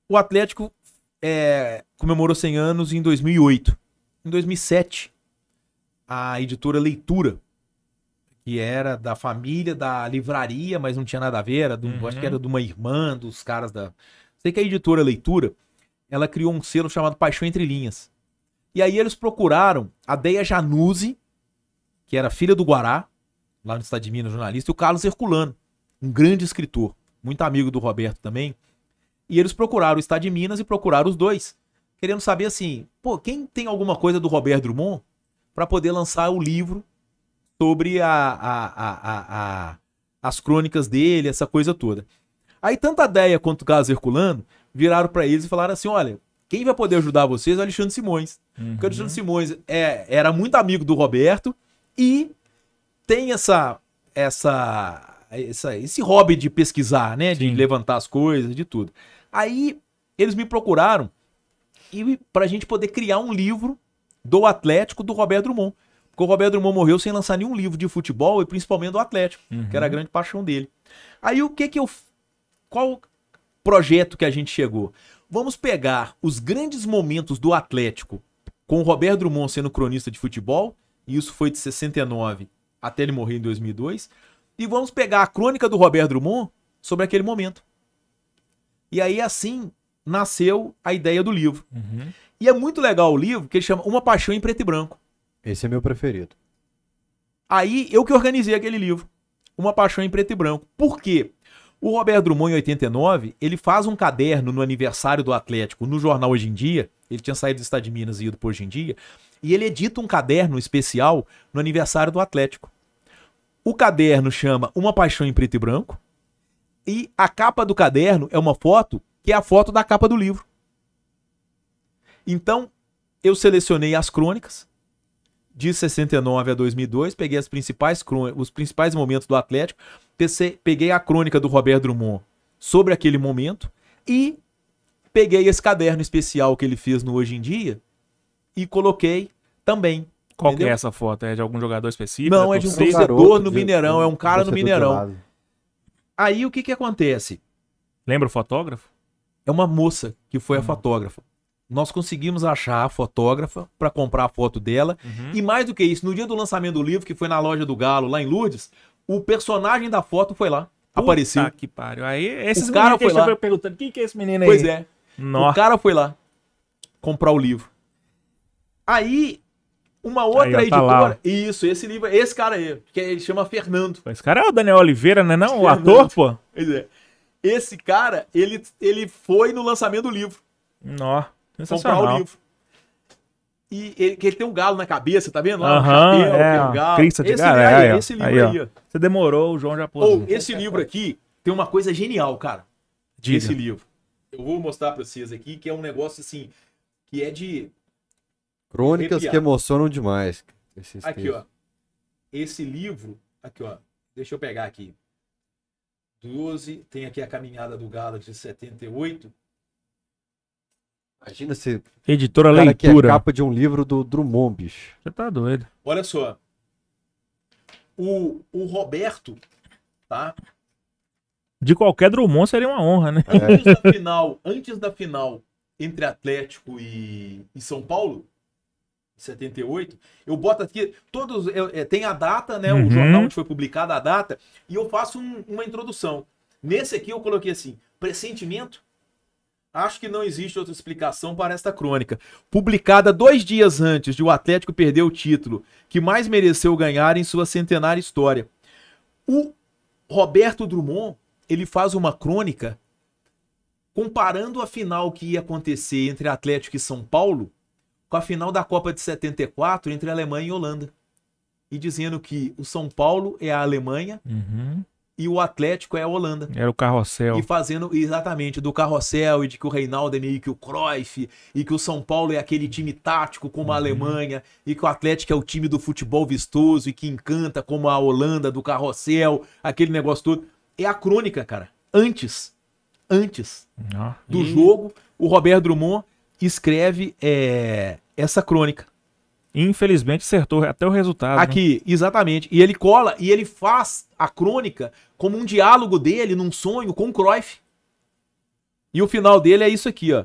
O Atlético é, comemorou 100 anos em 2008. Em 2007, a editora Leitura, que era da família da livraria, mas não tinha nada a ver, era do, uhum. acho que uhum. era de uma irmã dos caras da. Sei que a editora Leitura, ela criou um selo chamado Paixão Entre Linhas. E aí eles procuraram a Deia Januzzi, que era filha do Guará, lá no estado de Minas, jornalista, e o Carlos Herculano, um grande escritor, muito amigo do Roberto também. E eles procuraram o estado de Minas e procuraram os dois, querendo saber assim, pô, quem tem alguma coisa do Roberto Drummond para poder lançar o livro sobre a, a, a, as crônicas dele, essa coisa toda. Aí tanto a Deia quanto o Carlos Herculano viraram para eles e falaram assim, olha, quem vai poder ajudar vocês é o Alexandre Simões. Uhum. Porque o uhum. Alexandre Simões é, era muito amigo do Roberto e tem essa, essa, essa esse hobby de pesquisar, né? Sim. De levantar as coisas, de tudo. Aí eles me procuraram e para a gente poder criar um livro do Atlético do Roberto Drummond. Porque o Roberto Drummond morreu sem lançar nenhum livro de futebol e principalmente do Atlético, uhum. que era a uhum. grande paixão dele. Aí o que que eu. Qual projeto que a gente chegou? vamos pegar os grandes momentos do Atlético com o Roberto Drummond sendo cronista de futebol, e isso foi de 69 até ele morrer em 2002, e vamos pegar a crônica do Roberto Drummond sobre aquele momento. E aí assim nasceu a ideia do livro. Uhum. E é muito legal o livro que ele chama Uma Paixão em Preto e Branco. Esse é meu preferido. Aí eu que organizei aquele livro, Uma Paixão em Preto e Branco. Por quê? O Roberto Drummond, em 89, ele faz um caderno no aniversário do Atlético, no jornal Hoje em Dia. Ele tinha saído do Estado de Minas e ido para Hoje em Dia. E ele edita um caderno especial no aniversário do Atlético. O caderno chama Uma Paixão em Preto e Branco. E a capa do caderno é uma foto que é a foto da capa do livro. Então, eu selecionei as crônicas de 69 a 2002, peguei as principais os principais momentos do Atlético, peguei a crônica do Roberto Drummond sobre aquele momento e peguei esse caderno especial que ele fez no Hoje em Dia e coloquei também. Qual que é essa foto? É de algum jogador específico? Não, é, é de um torcedor no Mineirão, é um cara no é Mineirão. Aí o que que acontece? Lembra o fotógrafo? É uma moça que foi a uhum. fotógrafa nós conseguimos achar a fotógrafa para comprar a foto dela. Uhum. E mais do que isso, no dia do lançamento do livro, que foi na loja do Galo, lá em Lourdes, o personagem da foto foi lá. Puta apareceu. que pariu. Aí esses o cara foi tá lá perguntando, quem que é esse menino aí? Pois é. Nossa. O cara foi lá comprar o livro. Aí uma outra aí, tá editora. Lá, isso, esse livro, esse cara aí, que ele chama Fernando. Esse cara é o Daniel Oliveira, né, não? não o ator, pô. Pois é. Esse cara, ele ele foi no lançamento do livro. Nossa. Sensacional. Comprar o livro. E ele, que ele tem um galo na cabeça, tá vendo? Lá, uhum, é, um galo. Crista de esse, galo, aí, esse livro aí, ó. aí ó. Você demorou, o João já pôs. esse livro aqui tem uma coisa genial, cara. Diga. Esse livro. Eu vou mostrar pra vocês aqui, que é um negócio assim, que é de... Crônicas que emocionam demais. aqui, textos. ó. Esse livro, aqui, ó. Deixa eu pegar aqui. 12, tem aqui a caminhada do galo de 78. Imagina se. Editora cara é Leitura. capa de um livro do Drummond, bicho. Você tá doido. Olha só. O, o Roberto, tá? De qualquer Drummond seria uma honra, né? Antes da <laughs> final, antes da final entre Atlético e, e São Paulo, 78, eu boto aqui todos. É, tem a data, né? Uhum. O jornal onde foi publicada a data, e eu faço um, uma introdução. Nesse aqui eu coloquei assim: pressentimento Acho que não existe outra explicação para esta crônica. Publicada dois dias antes de o Atlético perder o título que mais mereceu ganhar em sua centenária história. O Roberto Drummond ele faz uma crônica comparando a final que ia acontecer entre Atlético e São Paulo com a final da Copa de 74 entre Alemanha e Holanda. E dizendo que o São Paulo é a Alemanha uhum e o Atlético é a Holanda. Era o carrossel. E fazendo exatamente do carrossel e de que o Reinaldo é meio que o Cruyff e que o São Paulo é aquele time tático como a uhum. Alemanha e que o Atlético é o time do futebol vistoso e que encanta como a Holanda do carrossel, aquele negócio todo. É a crônica, cara. Antes, antes ah, do e... jogo, o Roberto Drummond escreve é, essa crônica. Infelizmente acertou até o resultado. Aqui, né? exatamente. E ele cola e ele faz a crônica como um diálogo dele num sonho com o Cruyff. E o final dele é isso aqui, ó.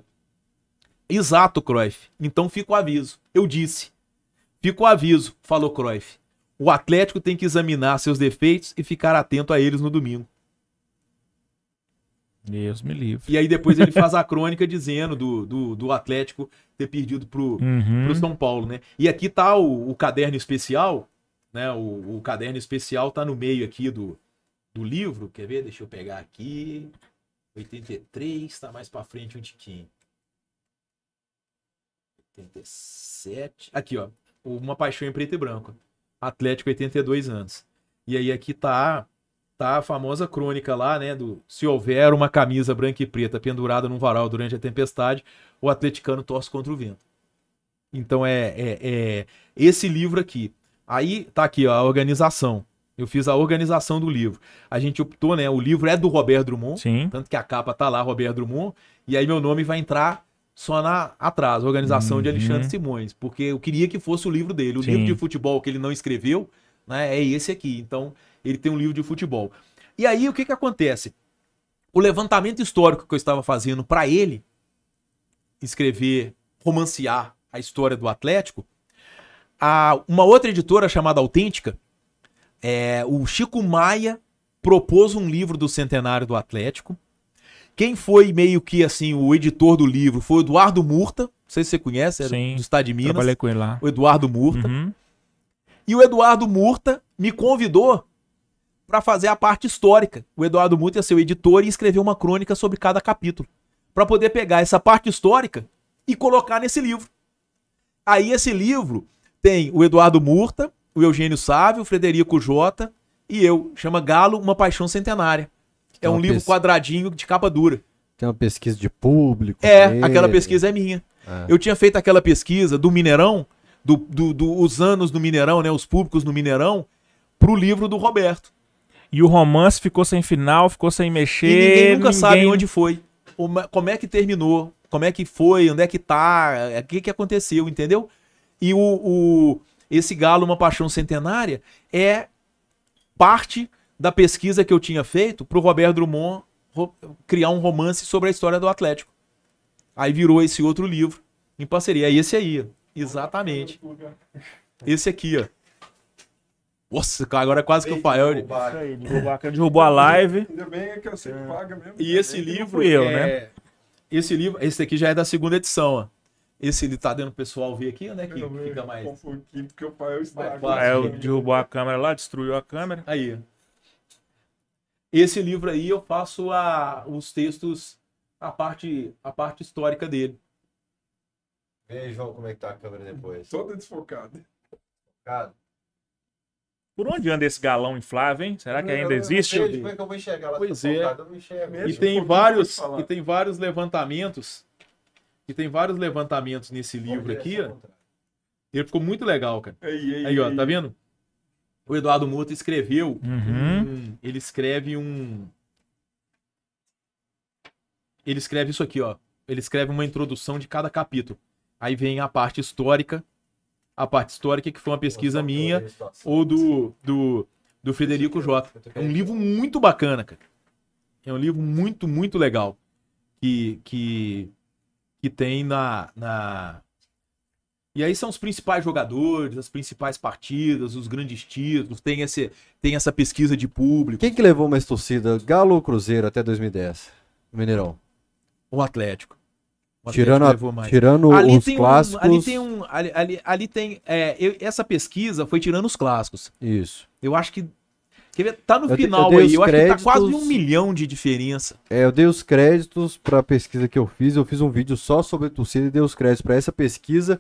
Exato, Cruyff. Então fica o aviso. Eu disse. Fica o aviso, falou Cruyff. O Atlético tem que examinar seus defeitos e ficar atento a eles no domingo. Deus me livre. E aí depois ele faz a crônica dizendo do, do, do Atlético ter perdido pro, uhum. pro São Paulo, né? E aqui tá o, o caderno especial, né? O, o, caderno especial tá no meio aqui do, do livro, quer ver? Deixa eu pegar aqui. 83, tá mais para frente um tiquinho. 87. Aqui, ó. Uma paixão em preto e branco. Atlético 82 anos. E aí aqui tá tá a famosa crônica lá, né, do se houver uma camisa branca e preta pendurada num varal durante a tempestade, o atleticano torce contra o vento. Então é, é, é esse livro aqui. Aí tá aqui ó, a organização. Eu fiz a organização do livro. A gente optou, né? O livro é do Robert Drummond, Sim. tanto que a capa tá lá, Robert Drummond. E aí meu nome vai entrar só na atrás, organização uhum. de Alexandre uhum. Simões, porque eu queria que fosse o livro dele. O Sim. livro de futebol que ele não escreveu, né? É esse aqui. Então ele tem um livro de futebol. E aí o que, que acontece? O levantamento histórico que eu estava fazendo para ele escrever, romancear a história do Atlético, a, uma outra editora chamada Autêntica, é, o Chico Maia propôs um livro do centenário do Atlético. Quem foi meio que assim o editor do livro foi o Eduardo Murta, não sei se você conhece, é Sim, do estado de Minas. Trabalhei com ele lá. O Eduardo Murta. Uhum. E o Eduardo Murta me convidou para fazer a parte histórica. O Eduardo Muta ia é ser o editor e escrever uma crônica sobre cada capítulo, para poder pegar essa parte histórica e colocar nesse livro. Aí esse livro tem o Eduardo Murta, o Eugênio Sávio, o Frederico Jota e eu. Chama Galo, Uma Paixão Centenária. É um livro pes... quadradinho de capa dura. Tem uma pesquisa de público. É, dele. aquela pesquisa é minha. É. Eu tinha feito aquela pesquisa do Mineirão, do, do, do, anos do Mineirão, né, os públicos no Mineirão, pro livro do Roberto. E o romance ficou sem final, ficou sem mexer. E ninguém nunca ninguém... sabe onde foi. Como é que terminou? Como é que foi? Onde é que tá? É, o que, que aconteceu, entendeu? E o, o esse Galo, Uma Paixão Centenária, é parte da pesquisa que eu tinha feito para o Roberto Drummond criar um romance sobre a história do Atlético. Aí virou esse outro livro em parceria. É esse aí, exatamente. Esse aqui, ó. Nossa, agora é quase que eu falei. Ele derrubou, a live. Ainda bem que eu sei paga mesmo. E né? esse livro. eu, é... né? Esse livro, esse aqui já é da segunda edição, ó. Esse ele tá dando o pessoal ver aqui, né? Que eu fica mais. Confundi, porque o pai é o estrago. Aí é, derrubou a câmera lá, destruiu a câmera. Aí. Esse livro aí eu faço a, os textos, a parte, a parte histórica dele. Vê aí, João, como é que tá a câmera depois. Toda desfocada. Desfocada? Por onde anda esse galão inflável, hein? Será que ainda eu, existe? Eu, como é que eu vou enxergar lá? Pois é. e tem, vários, e tem vários levantamentos. E tem vários levantamentos nesse livro aqui. Ele ficou muito legal, cara. Ei, ei, aí, ó, tá ei. tá vendo? O Eduardo Mota escreveu. Uhum. Um, ele escreve um. Ele escreve isso aqui, ó. Ele escreve uma introdução de cada capítulo. Aí vem a parte histórica a parte histórica, que foi uma pesquisa minha, ou do, do, do Frederico J. É um livro muito bacana, cara. É um livro muito, muito legal. Que, que, que tem na, na. E aí são os principais jogadores, as principais partidas, os grandes títulos, tem, esse, tem essa pesquisa de público. Quem que levou mais torcida, Galo ou Cruzeiro, até 2010? Mineirão. O Atlético. Tirando, tirando ali os clássicos. Um, ali tem um. Ali, ali, ali tem. É, eu, essa pesquisa foi tirando os clássicos. Isso. Eu acho que. Quer ver? Tá no eu final te, eu aí. Eu acho que tá quase um milhão de diferença. É, eu dei os créditos pra pesquisa que eu fiz. Eu fiz um vídeo só sobre a torcida e dei os créditos pra essa pesquisa.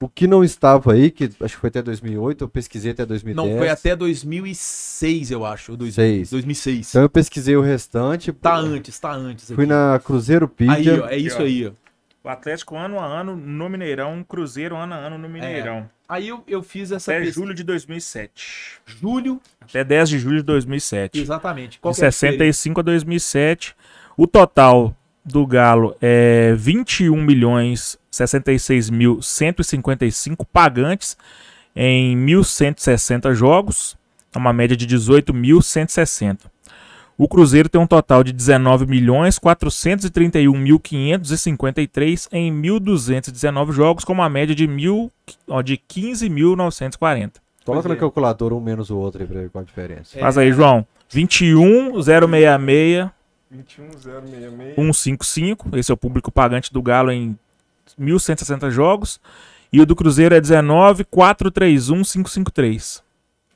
O que não estava aí, que acho que foi até 2008, eu pesquisei até 2010. Não, foi até 2006, eu acho. 2006. 2006. Então eu pesquisei o restante. Tá pô, antes, tá antes. Fui na Cruzeiro Pedia. Aí, ó, é isso aí, ó. O Atlético ano a ano no Mineirão, Cruzeiro ano a ano no é. Mineirão. É. Aí eu, eu fiz essa Até pesquisa. julho de 2007. Julho? Até 10 de julho de 2007. Exatamente. Qual de 65 é a 2007. O total do Galo é 21 milhões 66 mil 155 pagantes em 1.160 jogos, é uma média de 18.160. O Cruzeiro tem um total de 19 milhões em 1.219 jogos, com uma média de, mil, de 15.940. Coloca no é. calculador um menos o outro aí pra ver qual a diferença. É. Faz aí, João. 21,066. 21,066. 155. Esse é o público pagante do Galo em 1.160 jogos. E o do Cruzeiro é 19,431,553.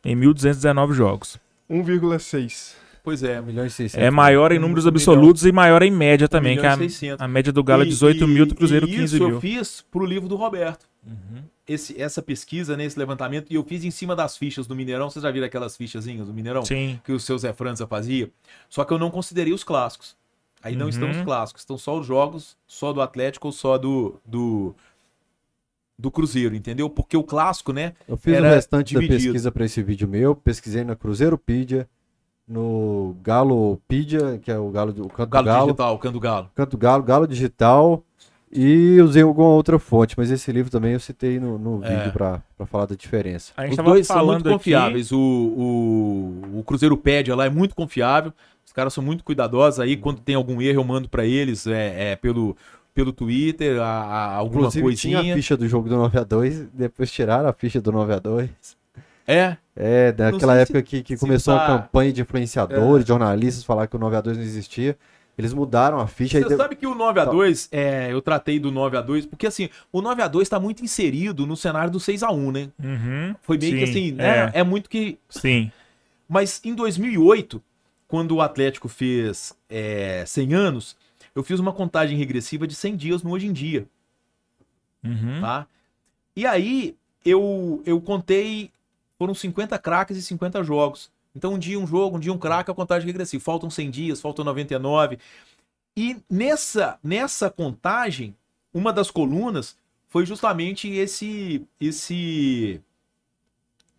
Em 1.219 jogos. 1,6. Pois é. 1 milhão e 600. É maior em números absolutos e maior em média também, que a, a, média do Galo é 18 e, mil, do Cruzeiro e 15 isso mil. Isso eu fiz pro livro do Roberto. Uhum. Esse, essa pesquisa, nesse né, levantamento, e eu fiz em cima das fichas do Mineirão. Vocês já viram aquelas fichazinhas do Mineirão? Sim. Que o seu Zé França fazia? Só que eu não considerei os clássicos. Aí não uhum. estão os uhum. clássicos, estão só os jogos, só do Atlético ou só do, do, do Cruzeiro, entendeu? Porque o clássico, né? Eu fiz o restante dividido. da pesquisa para esse vídeo meu, pesquisei na Cruzeiropedia, no Pedia que é o galo do canto galo, galo digital, o canto galo. Canto galo, galo digital e usei alguma outra fonte, mas esse livro também eu citei no, no é. vídeo para falar da diferença. A gente Os tava dois falando são muito aqui... confiáveis. O, o, o Pedia lá é muito confiável. Os caras são muito cuidadosos aí. Quando tem algum erro, eu mando para eles é, é, pelo, pelo Twitter, a, a alguma Inclusive, coisinha. Tinha a ficha do jogo do 9x2, depois tiraram a ficha do 9x2. É? É, daquela época que, que começou tá... uma campanha de influenciadores, é. jornalistas, falar que o 9 a 2 não existia. Eles mudaram a ficha. Você sabe que o 9 a 2 tá. é, eu tratei do 9 a 2 porque assim, o 9 a 2 está muito inserido no cenário do 6 a 1 né? Uhum, Foi meio sim, que assim, né? É. é. muito que. Sim. Mas em 2008, quando o Atlético fez é, 100 anos, eu fiz uma contagem regressiva de 100 dias no Hoje em Dia. Uhum. Tá? E aí, eu, eu contei foram 50 craques e 50 jogos. Então, um dia um jogo, um dia um craque, a contagem regressiva. Faltam 100 dias, faltam 99. E nessa, nessa contagem, uma das colunas foi justamente esse esse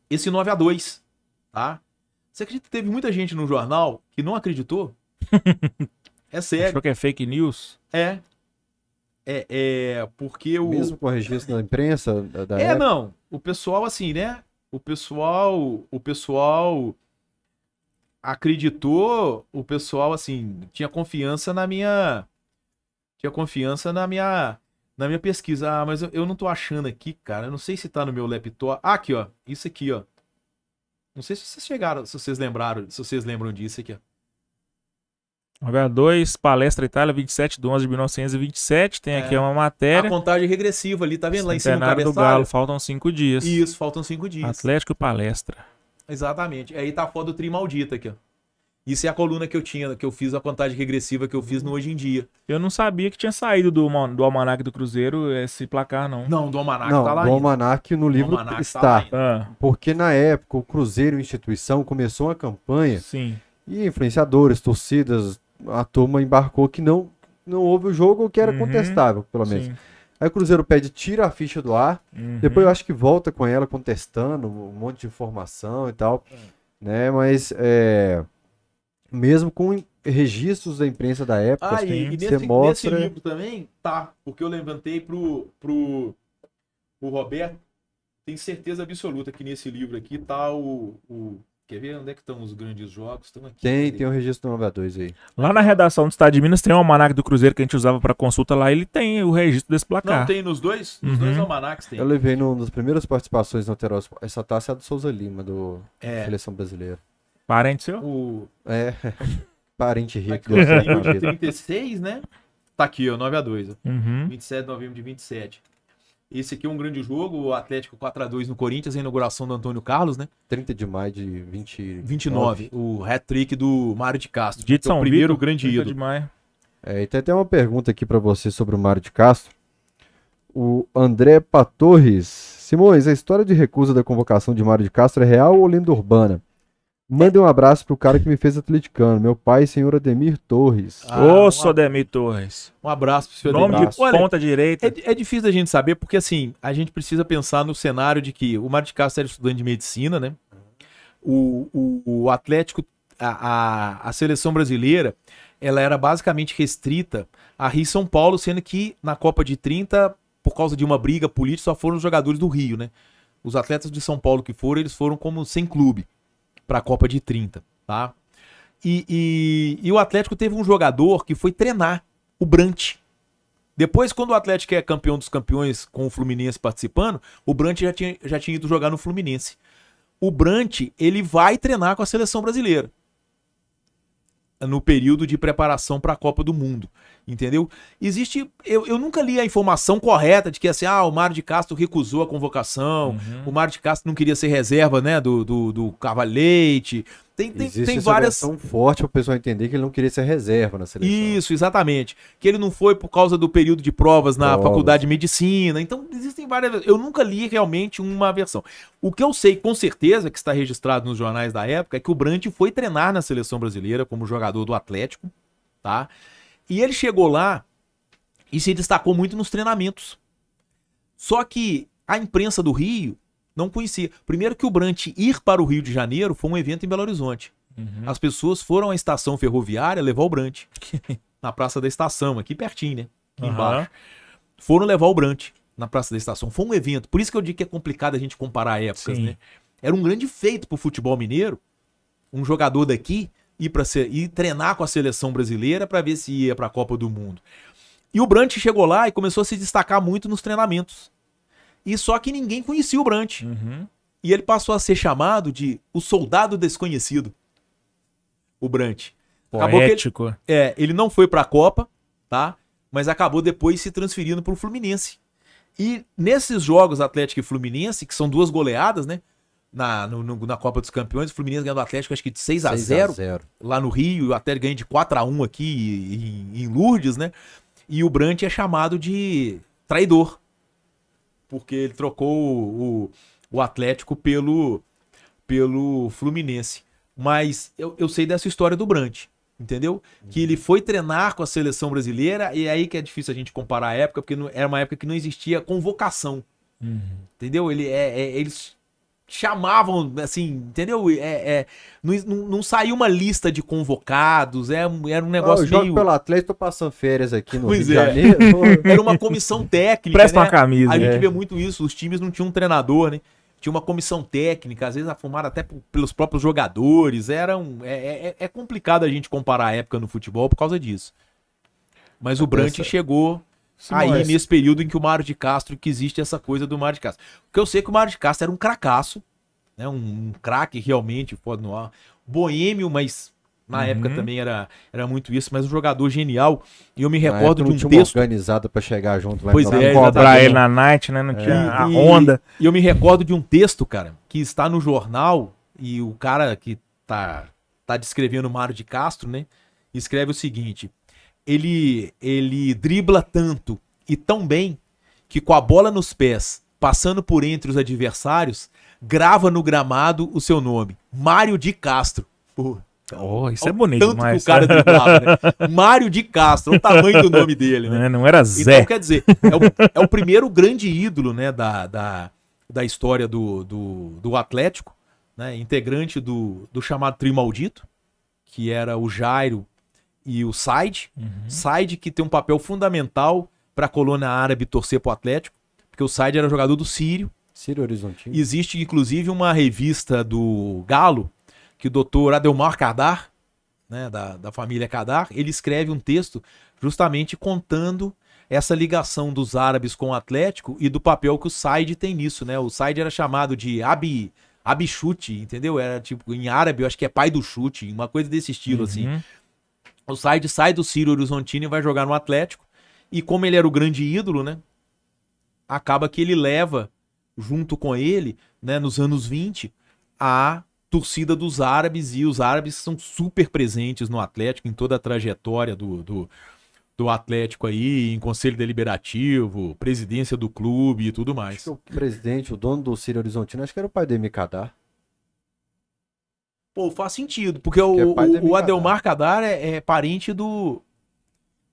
esse 9 a 2, tá? Você acredita que teve muita gente no jornal que não acreditou? <laughs> é sério. Achou que é fake news? É. É, é porque o. Mesmo com o registro da imprensa? Da, é, época... não. O pessoal, assim, né? o pessoal, o pessoal acreditou, o pessoal assim, tinha confiança na minha tinha confiança na minha na minha pesquisa. Ah, mas eu, eu não tô achando aqui, cara. Eu não sei se tá no meu laptop. Ah, aqui, ó. Isso aqui, ó. Não sei se vocês chegaram, se vocês lembraram, se vocês lembram disso aqui, ó. H2, Palestra Itália, 27 de 11 de 1927. Tem é. aqui uma matéria. A contagem regressiva ali, tá vendo lá em cima do cabeçalho? do Galo, faltam cinco dias. Isso, faltam cinco dias. Atlético Palestra. Exatamente. Aí tá a foto do Tri Maldita aqui, ó. Isso é a coluna que eu tinha, que eu fiz, a contagem regressiva que eu fiz no Hoje em Dia. Eu não sabia que tinha saído do, do Almanac do Cruzeiro esse placar, não. Não, do Almanac não, tá lá. Do Almanac no livro Almanac tá está. Tá porque na época o Cruzeiro Instituição começou uma campanha. Sim. E influenciadores, torcidas, a turma embarcou que não, não houve o jogo ou que era uhum, contestável, pelo menos. Sim. Aí o Cruzeiro pede, tira a ficha do ar, uhum. depois eu acho que volta com ela contestando um monte de informação e tal, é. né? Mas é, mesmo com registros da imprensa da época, ah, e, assim, e nesse, mostra... nesse livro também tá, porque eu levantei pro, pro, pro Roberto, tem certeza absoluta que nesse livro aqui tá o, o Quer ver onde é que estão os grandes jogos? Estão aqui. Tem, ali. tem o registro do 9 a 2 aí. Lá na redação do Estado de Minas tem o almanac do Cruzeiro que a gente usava para consulta lá, ele tem o registro desse placar. Não, tem nos dois? Nos uhum. dois almanacs tem. Eu levei numa das primeiras participações no Alterosa. Essa taça é a do Souza Lima, do é. Seleção Brasileira. Parente seu? O... É. <laughs> Parente tá rico. aqui, do 36, né? Tá aqui, ó, 9 a 2 Uhum. 27 de novembro de 27. Esse aqui é um grande jogo, o Atlético 4x2 no Corinthians, a inauguração do Antônio Carlos, né? 30 de maio de 20... 29, 29. o hat-trick do Mário de Castro. De São é o primeiro Vitor, grande 30 ídolo. De maio. É, e tem até uma pergunta aqui para você sobre o Mário de Castro. O André Patorres. Simões, a história de recusa da convocação de Mário de Castro é real ou lenda urbana? Mandem um abraço pro cara que me fez atleticano, meu pai, senhor Ademir Torres. Ah, Ô, um senhor Ademir Torres. Um abraço pro senhor Nome de Olha, ponta direita. É, é, difícil da gente saber, porque assim, a gente precisa pensar no cenário de que o Mário de Castro era estudante de medicina, né? O, o, o Atlético, a, a, a seleção brasileira, ela era basicamente restrita a Rio São Paulo, sendo que na Copa de 30, por causa de uma briga política, só foram os jogadores do Rio, né? Os atletas de São Paulo que foram, eles foram como sem clube para a Copa de 30, tá? E, e, e, o Atlético teve um jogador que foi treinar, o Brant. Depois, quando o Atlético é campeão dos campeões com o Fluminense participando, o Brant já tinha, já tinha ido jogar no Fluminense. O Brant, ele vai treinar com a seleção brasileira no período de preparação para a Copa do Mundo entendeu? Existe. Eu, eu nunca li a informação correta de que assim, ah, o Mário de Castro recusou a convocação, uhum. o Mário de Castro não queria ser reserva, né, do, do, do Cavalete. Tem, tem, Existe tem várias. tão forte para o pessoal entender que ele não queria ser reserva na seleção. Isso, exatamente. Que ele não foi por causa do período de provas na provas. faculdade de medicina. Então, existem várias. Eu nunca li realmente uma versão. O que eu sei com certeza, que está registrado nos jornais da época, é que o Brant foi treinar na seleção brasileira como jogador do Atlético, tá? E ele chegou lá e se destacou muito nos treinamentos. Só que a imprensa do Rio não conhecia. Primeiro que o Brant ir para o Rio de Janeiro foi um evento em Belo Horizonte. Uhum. As pessoas foram à estação ferroviária levar o Brant. <laughs> na Praça da Estação, aqui pertinho, né? Aqui uhum. embaixo. Foram levar o Brant na Praça da Estação. Foi um evento. Por isso que eu digo que é complicado a gente comparar épocas, Sim. né? Era um grande feito para o futebol mineiro. Um jogador daqui ir para e treinar com a seleção brasileira para ver se ia para a Copa do Mundo. E o Brant chegou lá e começou a se destacar muito nos treinamentos. E só que ninguém conhecia o Brant. Uhum. E ele passou a ser chamado de o soldado desconhecido. O Brant. Acabou ele, é, ele não foi para a Copa, tá? Mas acabou depois se transferindo para o Fluminense. E nesses jogos Atlético e Fluminense, que são duas goleadas, né? na, no, no, na Copa dos Campeões, o Fluminense ganhou do Atlético acho que de 6 a 0, 0 lá no Rio, o Atlético ganha de 4 a 1 aqui em, em Lourdes, né? E o Brandt é chamado de traidor, porque ele trocou o, o Atlético pelo, pelo Fluminense. Mas eu, eu sei dessa história do Brandt, entendeu? Uhum. Que ele uhum. foi treinar com a seleção brasileira, e é aí que é difícil a gente comparar a época, porque não, era uma época que não existia convocação. Uhum. Entendeu? Ele, é, é, eles chamavam, assim, entendeu? É, é não, não saiu uma lista de convocados, é, era um negócio ah, eu meio... pelo Atlético, tô passando férias aqui no pois Rio é. de Janeiro. <laughs> era uma comissão técnica, Presta né? uma camisa. A é. gente vê muito isso, os times não tinham um treinador, né? Tinha uma comissão técnica, às vezes afumada até pelos próprios jogadores. Era um, é é, é, é, complicado a gente comparar a época no futebol por causa disso. Mas eu o Brant chegou aí, é. nesse período em que o Mário de Castro, que existe essa coisa do Mário de Castro. Porque eu sei é que o Mário de Castro era um cracaço, né? Um, um craque realmente, pode no ar. Boêmio, mas na uhum. época também era, era muito isso, mas um jogador genial. E eu me recordo de um texto. organizado para chegar junto lá né, pois é, cobrar ele na night, né? Não é. tinha é. a onda. E, e eu me recordo de um texto, cara, que está no jornal e o cara que tá tá descrevendo o Mário de Castro, né? Escreve o seguinte: ele, ele dribla tanto e tão bem que com a bola nos pés, passando por entre os adversários, grava no gramado o seu nome, Mário de Castro. Oh, isso é bonito tanto demais. que o cara driblava, né? <laughs> Mário de Castro, o tamanho do nome dele, né? É, não era então, Zé. Então, quer dizer, é o, é o primeiro grande ídolo, né, da, da, da história do, do, do Atlético, né? Integrante do, do chamado Trio Maldito, que era o Jairo, e o Side. Uhum. que tem um papel fundamental para a colônia árabe torcer para o Atlético, porque o Side era jogador do Sírio. Sírio Horizonte Existe, inclusive, uma revista do Galo, que o doutor Adelmar Kadar, né, da, da família Kadar, ele escreve um texto justamente contando essa ligação dos árabes com o Atlético e do papel que o Said tem nisso, né? O Said era chamado de Abi, Abi Chute, entendeu? Era tipo, em árabe, eu acho que é pai do chute, uma coisa desse estilo, assim. uhum. assim. O Said sai do Ciro Horizontino e vai jogar no Atlético. E como ele era o grande ídolo, né? Acaba que ele leva, junto com ele, né, nos anos 20, a torcida dos árabes. E os árabes são super presentes no Atlético, em toda a trajetória do, do, do Atlético aí, em conselho deliberativo, presidência do clube e tudo mais. o presidente, o dono do Ciro Horizontino, acho que era o pai do MKDA. Pô, faz sentido, porque o, é o Adelmar Cadar é, é, parente do.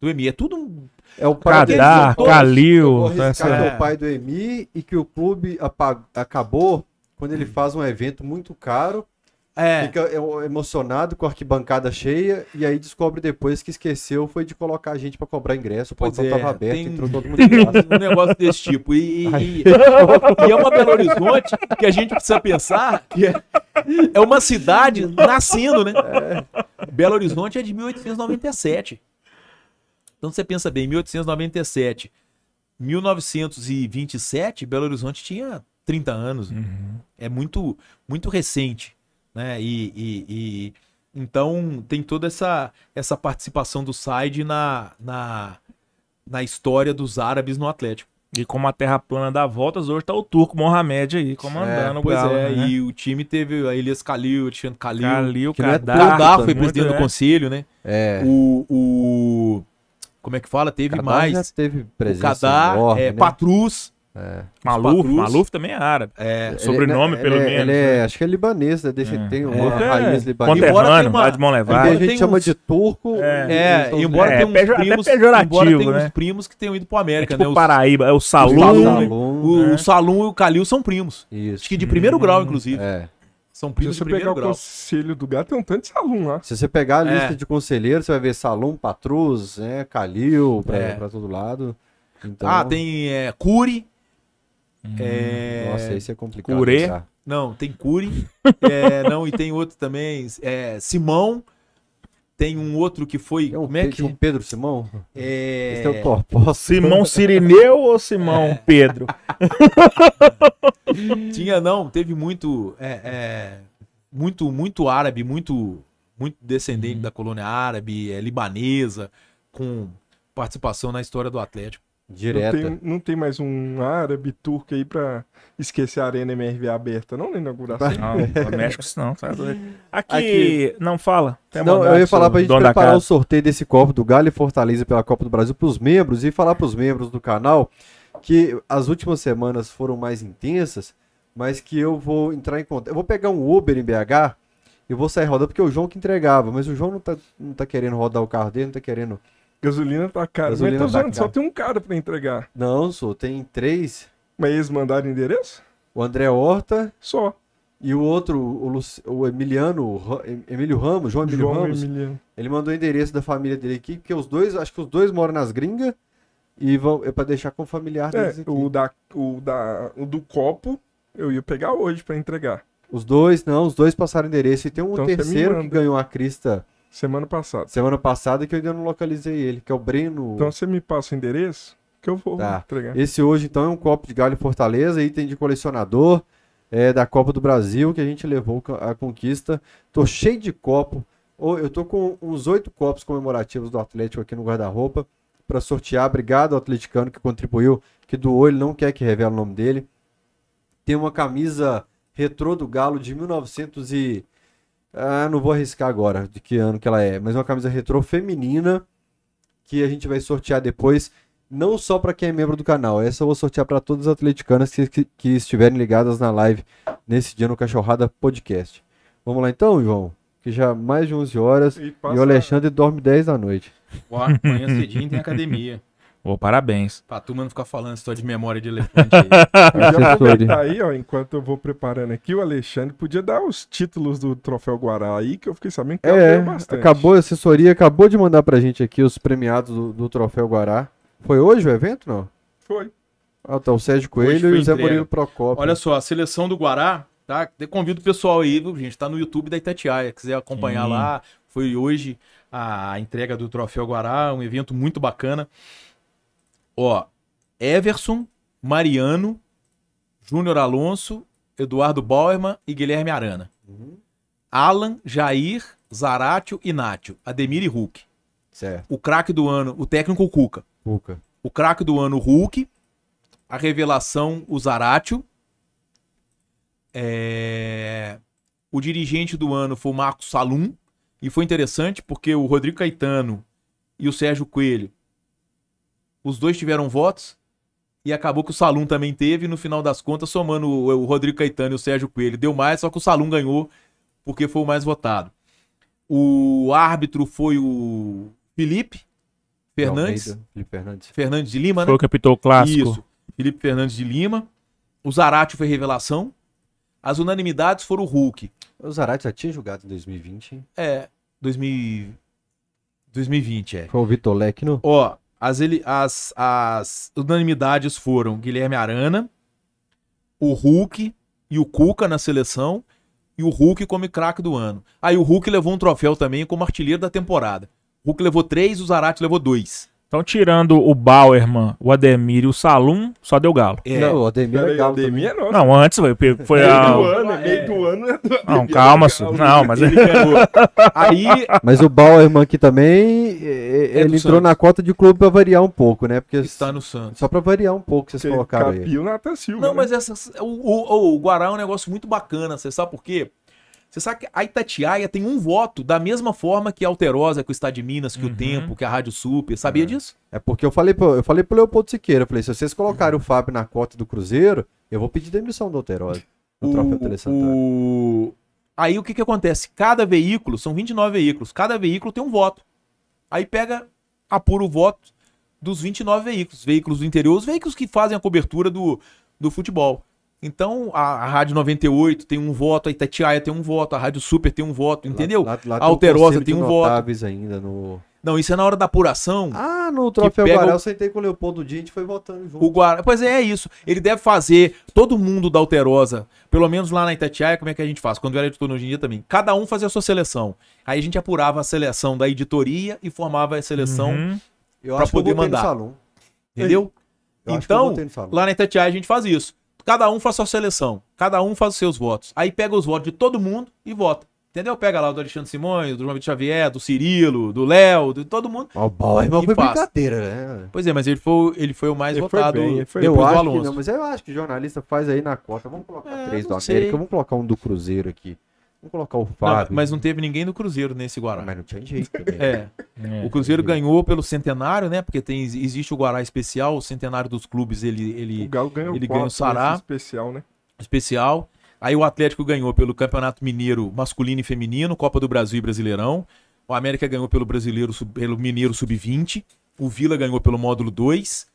Do Emi. É tudo. É o pai Cadar, do Calil. É. é o pai do Emi e que o clube apag... acabou quando ele hum. faz um evento muito caro é. Fica é, emocionado com a arquibancada cheia e aí descobre depois que esqueceu foi de colocar a gente para cobrar ingresso. O portão é, tava aberto, tem, entrou todo mundo. <laughs> um negócio desse tipo. E, e, e, é uma Belo Horizonte que a gente precisa pensar que é, é uma cidade nascendo, né? É. Belo Horizonte é de 1897. Então você pensa bem, 1897, 1927, Belo Horizonte tinha 30 anos. Uhum. É muito, muito recente né? E, e, e, então tem toda essa, essa participação do Said na, na, na história dos árabes no Atlético. E como a terra plana dá voltas, hoje tá o turco Mohamed aí é, comandando é, pois o Galo, é, né? E o time teve a Elias Kalil, o Tchan Kalil. Kalil, que Kadar, é foi presidente é. do conselho, né? É. O, o... Como é que fala? Teve Kadar mais. teve presença. O Kadar, enorme, é, né? Patrus. É. Maluf, Maluf também é árabe. É, o é é- sobrenome, ele, pelo ele, é- menos. Ele é, né? acho que é libanês, né? Deixa, é. Tem uma é. raiz uma, de mão levada. A gente chama de turco. É, e, embora é, tenha né? uns primos, embora né? primos que tenham ido a América, é tipo né? Os, Paraíba, é o Salum. Salum o, né? Salum e o Calil são primos. Isso. Acho que de hum, primeiro grau, inclusive. É. São primos Se você pegar o conselho do gato, tem um tanto de Salum lá. Se você pegar a lista de conselheiros, você vai ver Salum, Patrus, né? é, Calil, pra, todo lado. Então- ah, tem é, Curi, Hum, é... Nossa, esse é complicado. Curé. Não, tem Cury. é, <laughs> não, e tem outro também. É, Simão. Tem um outro que foi. É um, como é que... O Pedro Simão? É. Esse é o corpo. Simão Sirineu ou Simão <laughs> é. Pedro? <laughs> Tinha, não. Teve muito. É, é, muito, muito árabe, muito, muito descendente hum. da colônia árabe, é, libanesa, com participação na história do Atlético. Direta. Não tem, não tem mais um árabe, turco aí pra esquecer a Arena MRV aberta, não na inauguração. Não, México <laughs> não, Aqui, Aqui, não fala. Não, eu ia falar pra gente preparar o sorteio desse copo do Galo e Fortaleza pela Copa do Brasil pros membros e falar pros membros do canal que as últimas semanas foram mais intensas, mas que eu vou entrar em contato. Eu vou pegar um Uber em BH e vou sair rodando, porque é o João que entregava, mas o João não tá, não tá querendo rodar o carro dele, não tá querendo Gasolina tá cara. Gasolina Mas tá zoando, só tem um cara para entregar. Não, só tem três. Mas eles mandaram endereço? O André Horta. Só. E o outro, o, Lu... o Emiliano, o Emílio Ramos, João Emílio João Ramos. Emiliano. Ele mandou o endereço da família dele aqui, porque os dois, acho que os dois moram nas gringas e vão é para deixar com o familiar é, deles é, aqui. O da o da o do copo eu ia pegar hoje para entregar. Os dois não, os dois passaram endereço e tem um então terceiro que ganhou a crista Semana passada. Semana passada que eu ainda não localizei ele, que é o Breno. Então você me passa o endereço que eu vou tá. entregar. Esse hoje, então, é um copo de galho Fortaleza, item de colecionador é, da Copa do Brasil, que a gente levou a conquista. Tô cheio de copo. Eu tô com uns oito copos comemorativos do Atlético aqui no guarda-roupa para sortear. Obrigado ao atleticano que contribuiu, que doou, ele não quer que revele o nome dele. Tem uma camisa retrô do Galo de 1900 e ah, não vou arriscar agora de que ano que ela é, mas é uma camisa retrô feminina que a gente vai sortear depois, não só para quem é membro do canal. Essa eu vou sortear para todas as atleticanas que, que, que, estiverem ligadas na live nesse dia no Cachorrada Podcast. Vamos lá então, João? Que já mais de 11 horas e, passa... e o Alexandre dorme 10 da noite. Uau, amanhã cedinho tem academia. Ô, parabéns. Pra turma não ficar falando história de memória de elefante <laughs> aí. Podia aí, ó, enquanto eu vou preparando aqui, o Alexandre podia dar os títulos do Troféu Guará aí, que eu fiquei sabendo que é, bastante. Acabou a assessoria, acabou de mandar pra gente aqui os premiados do, do Troféu Guará. Foi hoje o evento, não? Foi. Ah, tá o Sérgio Coelho e o Zé Murilo Procopio. Olha só, a seleção do Guará, tá? convido o pessoal aí, viu, gente? Tá no YouTube da Itatiaia, quiser acompanhar Sim. lá. Foi hoje a entrega do Troféu Guará, um evento muito bacana. Ó, Everson, Mariano, Júnior Alonso, Eduardo Bauerman e Guilherme Arana. Uhum. Alan, Jair, Zaratio e Nátio. Ademir e Hulk. Certo. O craque do ano, o técnico o Cuca. Cuca. O craque do ano, o Hulk. A revelação, o Zaratio. É... O dirigente do ano foi o Marcos Salum. E foi interessante porque o Rodrigo Caetano e o Sérgio Coelho os dois tiveram votos, e acabou que o Salum também teve, e no final das contas, somando o, o Rodrigo Caetano e o Sérgio Coelho, deu mais, só que o Salum ganhou porque foi o mais votado. O árbitro foi o Felipe Fernandes. Felipe Fernandes. Fernandes de Lima, né? Foi o capitão clássico. Isso. Felipe Fernandes de Lima. O Zarate foi revelação. As unanimidades foram o Hulk. O Zarate já tinha jogado em 2020, hein? É, 2000... 2020, é. Foi o Vitor Lecno. Ó, as, as, as unanimidades foram Guilherme Arana, o Hulk e o Cuca na seleção, e o Hulk como craque do ano. Aí o Hulk levou um troféu também como artilheiro da temporada. O Hulk levou três, o Zarate levou dois. Então, tirando o Bauerman, o Ademir e o Salum, só deu galo. É, não, o Ademir é galo. Ademir é nosso. Não, antes foi, foi meio a. Do ano, é... Meio do é. ano, né? Não, é calma, é Não, mas. <laughs> É aí... Mas o Bauerman aqui também, é ele entrou Santos. na cota de clube pra variar um pouco, né? Porque Está no Santos. Só pra variar um pouco, vocês Porque colocaram campeão aí. Natan Silva. Não, né? mas essa, o, o, o Guará é um negócio muito bacana, você sabe por quê? Você sabe que a Itatiaia tem um voto da mesma forma que a Alterosa, que o Estado de Minas, que uhum. o Tempo, que a Rádio Super. Sabia é. disso? É porque eu falei pro, eu falei pro Leopoldo Siqueira, eu falei, se vocês colocarem uhum. o Fábio na cota do Cruzeiro, eu vou pedir demissão da Alterosa. O, troféu o... Aí o que que acontece? Cada veículo, são 29 veículos, cada veículo tem um voto. Aí pega, apura o voto dos 29 veículos, veículos do interior, os veículos que fazem a cobertura do, do futebol. Então, a, a Rádio 98 tem um voto, a Itatiaia tem um voto, a Rádio Super tem um voto, entendeu? Lá, lá, lá a Alterosa tem, tem um voto. ainda no... Não, isso é na hora da apuração. Ah, no Troféu Guará, o... eu sentei com o Leopoldo Dia, a gente foi votando junto. O Guará, pois é, é isso. Ele deve fazer, todo mundo da Alterosa, pelo menos lá na Itatiaia, como é que a gente faz? Quando eu era editor no dia também, cada um fazia a sua seleção. Aí a gente apurava a seleção da editoria e formava a seleção uhum. para poder mandar. Entendeu? então, lá na Itatiaia a gente faz isso. Cada um faz sua seleção, cada um faz os seus votos. Aí pega os votos de todo mundo e vota. Entendeu? Pega lá o do Alexandre Simões, do João Vitor Xavier, do Cirilo, do Léo, de todo mundo. O Bauerman é foi passa. brincadeira, né? Pois é, mas ele foi, ele foi o mais ele votado foi bem, foi eu acho Alonso. Que não, mas eu acho que jornalista faz aí na cota. Vamos colocar é, três do América, vamos colocar um do Cruzeiro aqui. Vamos colocar o Fábio. Não, mas não teve ninguém do Cruzeiro nesse Guará. Mas não tinha jeito também. <laughs> É. é o Cruzeiro é. ganhou pelo centenário, né? Porque tem, existe o Guará especial, o centenário dos clubes, ele, ele, o Galo ganhou ele ganha o Sará. Especial, né? Especial. Aí o Atlético ganhou pelo Campeonato Mineiro masculino e feminino, Copa do Brasil e Brasileirão. O América ganhou pelo Brasileiro, pelo Mineiro Sub-20. O Vila ganhou pelo módulo 2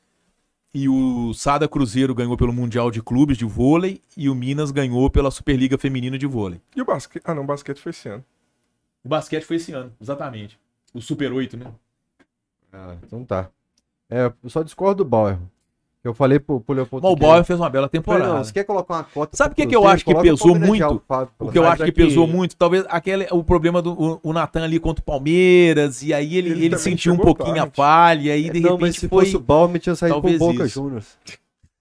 e o Sada Cruzeiro ganhou pelo Mundial de Clubes de Vôlei e o Minas ganhou pela Superliga Feminina de Vôlei. E o basquete? Ah, não, o basquete foi esse ano. O basquete foi esse ano, exatamente. O Super 8, né? Ah, então tá. É, eu só discordo do Bauer. Eu falei pro, pro Leopoldo. Mas o Bauer fez uma bela temporada. Falei, não, você né? quer colocar uma cota. Sabe o que, que eu acho que pesou muito? O, Fábio, o que eu acho que pesou muito, talvez aquele, o problema do o, o Natan ali contra o Palmeiras, e aí ele, ele, ele sentiu um pouquinho tarde. a falha, e aí de não, repente. Mas se foi... fosse o Bauer, tinha saído por com o Boca Juniors. Se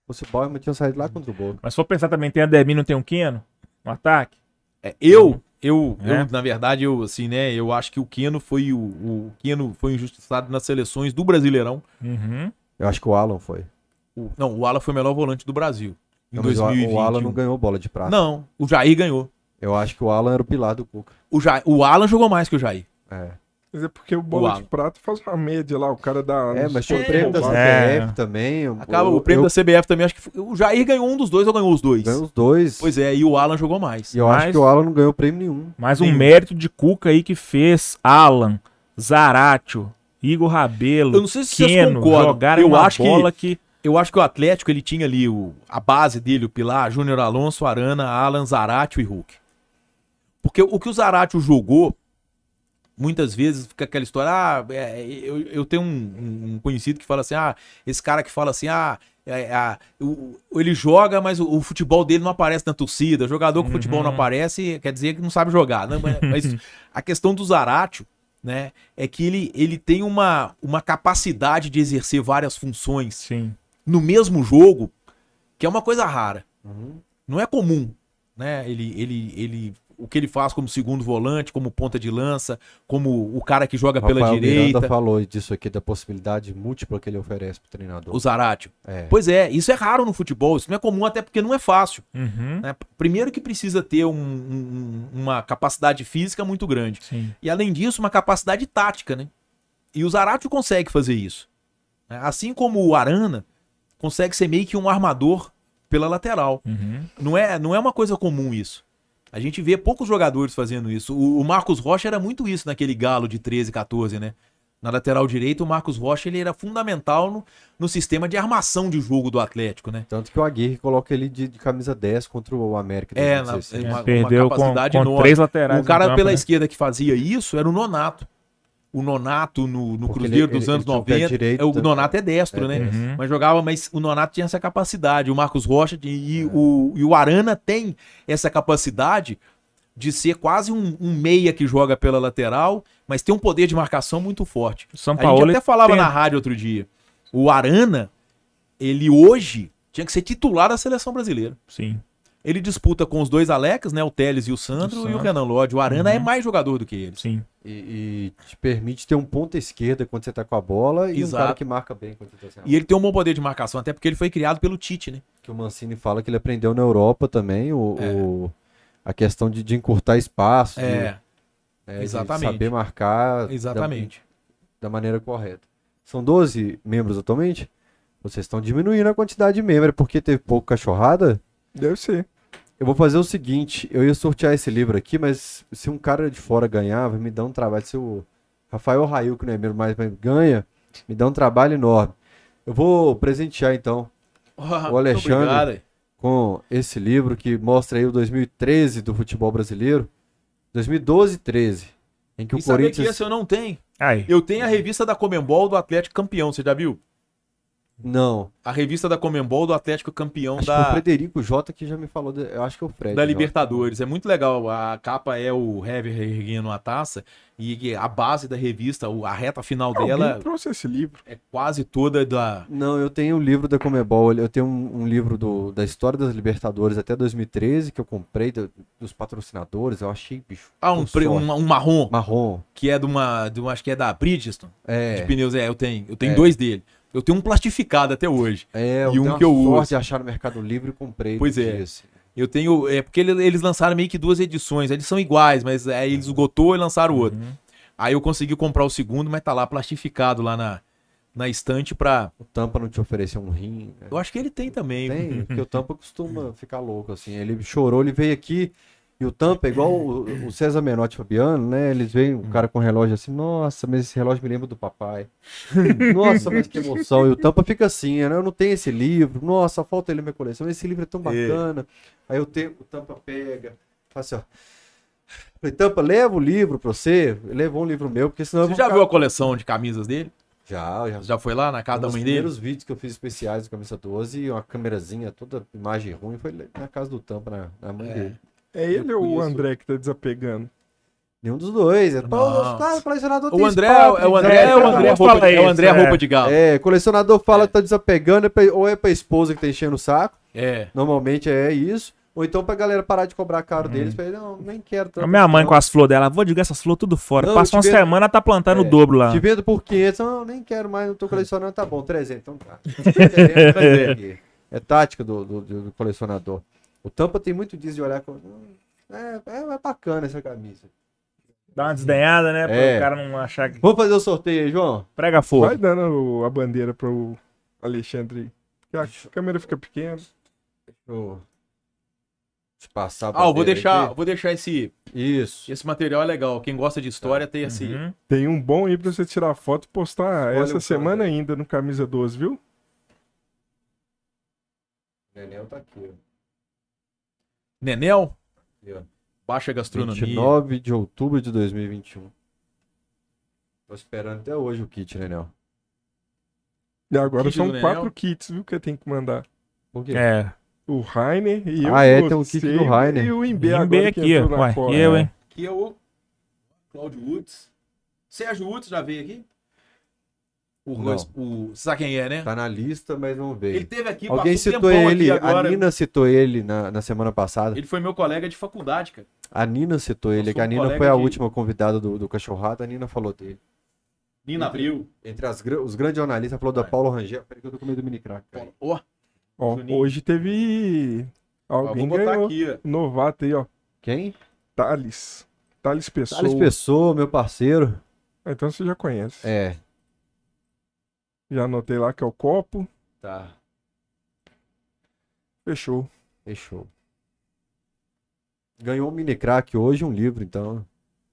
fosse o Bauer, tinha saído lá contra o Boca. Mas se for pensar também, tem a Demi, não tem um Keno? Um ataque? É, eu. Eu, é. eu, na verdade, eu assim, né? Eu acho que o Keno foi o, o Keno foi injustiçado nas seleções do Brasileirão. Uhum. Eu acho que o Alan foi o, não, o Ala foi o melhor volante do Brasil. Em não, 2020. O Alan não ganhou bola de prata. Não, o Jair ganhou. Eu acho que o Alan era o pilar do Cuca. O, ja... o Alan jogou mais que o Jair. É. Mas é porque o bola o de prata faz uma média lá, o cara da. É, mas tinha o é, prêmio da CBF é. também. Acaba, o prêmio eu... da CBF também, acho que o Jair ganhou um dos dois ou ganhou os dois? Ganhou os dois. Pois é, e o Alan jogou mais. E eu mas... acho que o Alan não ganhou prêmio nenhum. Mas o um mérito de Cuca aí que fez Alan, Zaratio, Igor Rabelo, eu não sei se Keno, vocês concordam. jogaram eu acho bola que... que eu acho que o Atlético ele tinha ali o, a base dele, o Pilar, Júnior Alonso, Arana, Alan, Zaratio e Hulk. Porque o que o Zaratio jogou, muitas vezes fica aquela história, ah, é, eu, eu tenho um, um, conhecido que fala assim, ah, esse cara que fala assim, ah, é, é, ele joga, mas o, o, futebol dele não aparece na torcida, jogador que uhum. futebol não uhum. aparece, quer dizer que não sabe jogar, né? Mas, mas <laughs> a questão do Zaratio, né? É que ele, ele tem uma, uma capacidade de exercer várias funções Sim no mesmo jogo, que é uma coisa rara. Uhum. Não é comum, né? Ele, ele, ele, o que ele faz como segundo volante, como ponta de lança, como o cara que joga Rafael pela direita. Miranda falou disso aqui da possibilidade múltipla que ele oferece para o treinador. O Zaratio. É. Pois é, isso é raro no futebol, isso não é comum até porque não é fácil. Uhum. Né? Primeiro que precisa ter um, um, uma capacidade física muito grande Sim. e além disso uma capacidade tática, né? E o Zaratio consegue fazer isso. Né? Assim como o Arana, consegue ser meio que um armador pela lateral. Uhum. Não, é, não é uma coisa comum isso. A gente vê poucos jogadores fazendo isso. O, o, Marcos Rocha era muito isso naquele galo de 13, 14, né? Na lateral direita, o Marcos Rocha ele era fundamental no, no sistema de armação de jogo do Atlético, né? Tanto que o Aguirre coloca ele de, de camisa 10 contra o América. É, na, uma, perdeu uma capacidade com, com três laterais. O cara campo, pela né? esquerda que fazia isso era o Nonato o Nonato no, no Cruzeiro ele, dos ele, anos ele 90. Direito, o Nonato é destro, é, né? Uhum. Mas jogava, mas o Nonato tinha essa capacidade. O Marcos Rocha de, e, é. o, e o Arana tem essa capacidade de ser quase um, um, meia que joga pela lateral, mas tem um poder de marcação muito forte. São Paulo A gente até falava tem... na rádio outro dia. O Arana, ele hoje tinha que ser titular da seleção brasileira. Sim. Ele disputa com os dois Alex, né? O Teles e o Sandro, o Sandro. e o Renan Lodi. O Arana é uhum. é mais jogador do que ele. Sim. E, e, te permite ter um ponta esquerda quando você tá com a bola e Exato. um cara que marca bem quando você tá sem a bola. E ele tem um bom poder de marcação, até porque ele foi criado pelo Tite, né? Que o Mancini fala que ele aprendeu na Europa também o, é. o a questão de, de, encurtar espaço. É. De, é né, Exatamente. De saber marcar. Exatamente. Da, da maneira correta. São 12 membros atualmente? Vocês estão diminuindo a quantidade de membros é porque teve pouco cachorrada? Deve ser. Eu vou fazer o seguinte, eu ia sortear esse livro aqui, mas se um cara de fora ganhar, vai me dar um trabalho. Se o Rafael Raio, que não é meu mais, ganha, me dá um trabalho enorme. Eu vou presentear então <laughs> oh, o Alexandre com esse livro que mostra aí o 2013 do futebol brasileiro. 2012 e 13. Em que e o Corinthians. Que essa eu não tenho. Ai. Eu tenho a revista da Comembol do Atlético Campeão, você já viu? Não. A revista da Comembol do Atlético campeão acho da. Que é o Frederico J que já me falou, de... eu acho que é o Fred. Da Libertadores. É muito legal. A capa é o Hever erguendo a taça e a base da revista, a reta final Alguém dela. trouxe esse livro. É quase toda da. Não, eu tenho o um livro da Comebol. Eu tenho um, um livro do, da história das Libertadores até 2013 que eu comprei do, dos patrocinadores. Eu achei, bicho. Ah, um, um, um, marrom. Marrom. Que é de uma, de uma. Acho que é da Bridgestone. É. De pneus. É, eu tenho. Eu tenho é. dois dele. Eu tenho um plastificado até hoje. É, eu e um que eu sorte uso. de achar no Mercado Livre e comprei. Pois é. Disse. Assim. Eu tenho. É porque eles lançaram meio que duas edições. Eles são iguais, mas é, eles uhum. esgotou e lançaram o outro. Uhum. Aí eu consegui comprar o segundo, mas tá lá plastificado lá na, na estante pra. O Tampa não te ofereceu um rim. Né? Eu acho que ele tem também. Tem, <laughs> porque o Tampa costuma ficar louco, assim. Ele chorou, ele veio aqui. E o Tampa, é igual o, o César Menotti Fabiano, né? Eles veem o cara com o relógio assim, nossa, mas esse relógio me lembra do papai. <laughs> nossa, mas que emoção. E o Tampa fica assim, né? Eu não tenho esse livro, nossa, falta ele na minha coleção, mas esse livro é tão é. bacana. É. Aí o, te, o Tampa pega, faz assim, ó. Falei, Tampa, leva o livro pra você, levou um livro meu, porque senão... Você já ficar... viu a coleção de camisas dele? Já, já. Já foi lá na casa um da mãe dele? Os primeiros vídeos que eu fiz especiais do Camisa 12, uma câmerazinha, toda imagem ruim, foi na casa do Tampa, na, na mãe é. dele. É ele ou o André que tá desapegando? Nenhum dos dois. É Paulo, claro, colecionador o André, é o é André, é tá o André, roupa, é o André roupa de galo. É, colecionador fala é. que tá desapegando, é pra, ou é pra esposa que tá enchendo o saco. É. Normalmente é isso. Ou então pra galera parar de cobrar caro hum. deles, pra ele, não, nem quero. Tanto, a minha mãe assim, não. com as flores dela, vou jogar essas flores tudo fora. Não, Passa uma vendo, semana, tá plantando é, o dobro lá. Te vendo por 500, não, nem quero mais, não tô colecionando, tá bom, 300, então tá. 300, 300, 300. É tática do, do, do colecionador. O Tampa tem muito disso de olhar com. Hum, é, é, é bacana essa camisa. Dá uma desdenhada, né? É. Pra o cara não achar que. Vamos fazer o sorteio aí, João? Prega fogo. Vai dando a bandeira pro Alexandre. A câmera fica pequena. Deixa eu. Deixa passar Ah, eu vou deixar, aqui. vou deixar esse. Isso. Esse material é legal. Quem gosta de história tá. tem esse. Uhum. Tem um bom aí pra você tirar foto e postar Olha essa semana cara. ainda no Camisa 12, viu? O Daniel tá aqui, ó. Nenel, Baixa Gastronomia. 29 de outubro de 2021. Tô esperando até hoje o kit, né, Nenel. E agora Kit são quatro kits, viu, que tem que mandar. Por quê? É, O Rainer e eu. Ah, é, tem um kit do Rainer. E o Imbé agora bem que aqui, entrou na ué, cola. eu, hein? Aqui é o Claudio Woods. Sérgio Woods já veio aqui? O, Royce, o, você sabe quem é, né? Tá na lista, mas não veio. Ele teve aqui, Alguém citou ele, a Nina citou ele na, na semana passada. Ele foi meu colega de faculdade, cara. A Nina citou ele, que a Nina foi a de... última convidada do, do Cachorrada, a Nina falou dele. Nina entre, Abril. Entre as, os grandes jornalistas, falou da Paulo Rangel. Peraí que eu tô com medo do mini crack. Ó, hoje teve. Alguém ó, ganhou. Aqui, novato aí, ó. Quem? Thales. Thales Pessoa. Thales Pessoa, meu parceiro. Então você já conhece. É. Já anotei lá que é o copo. Tá. Fechou. Fechou. Ganhou o um mini crack hoje, um livro, então.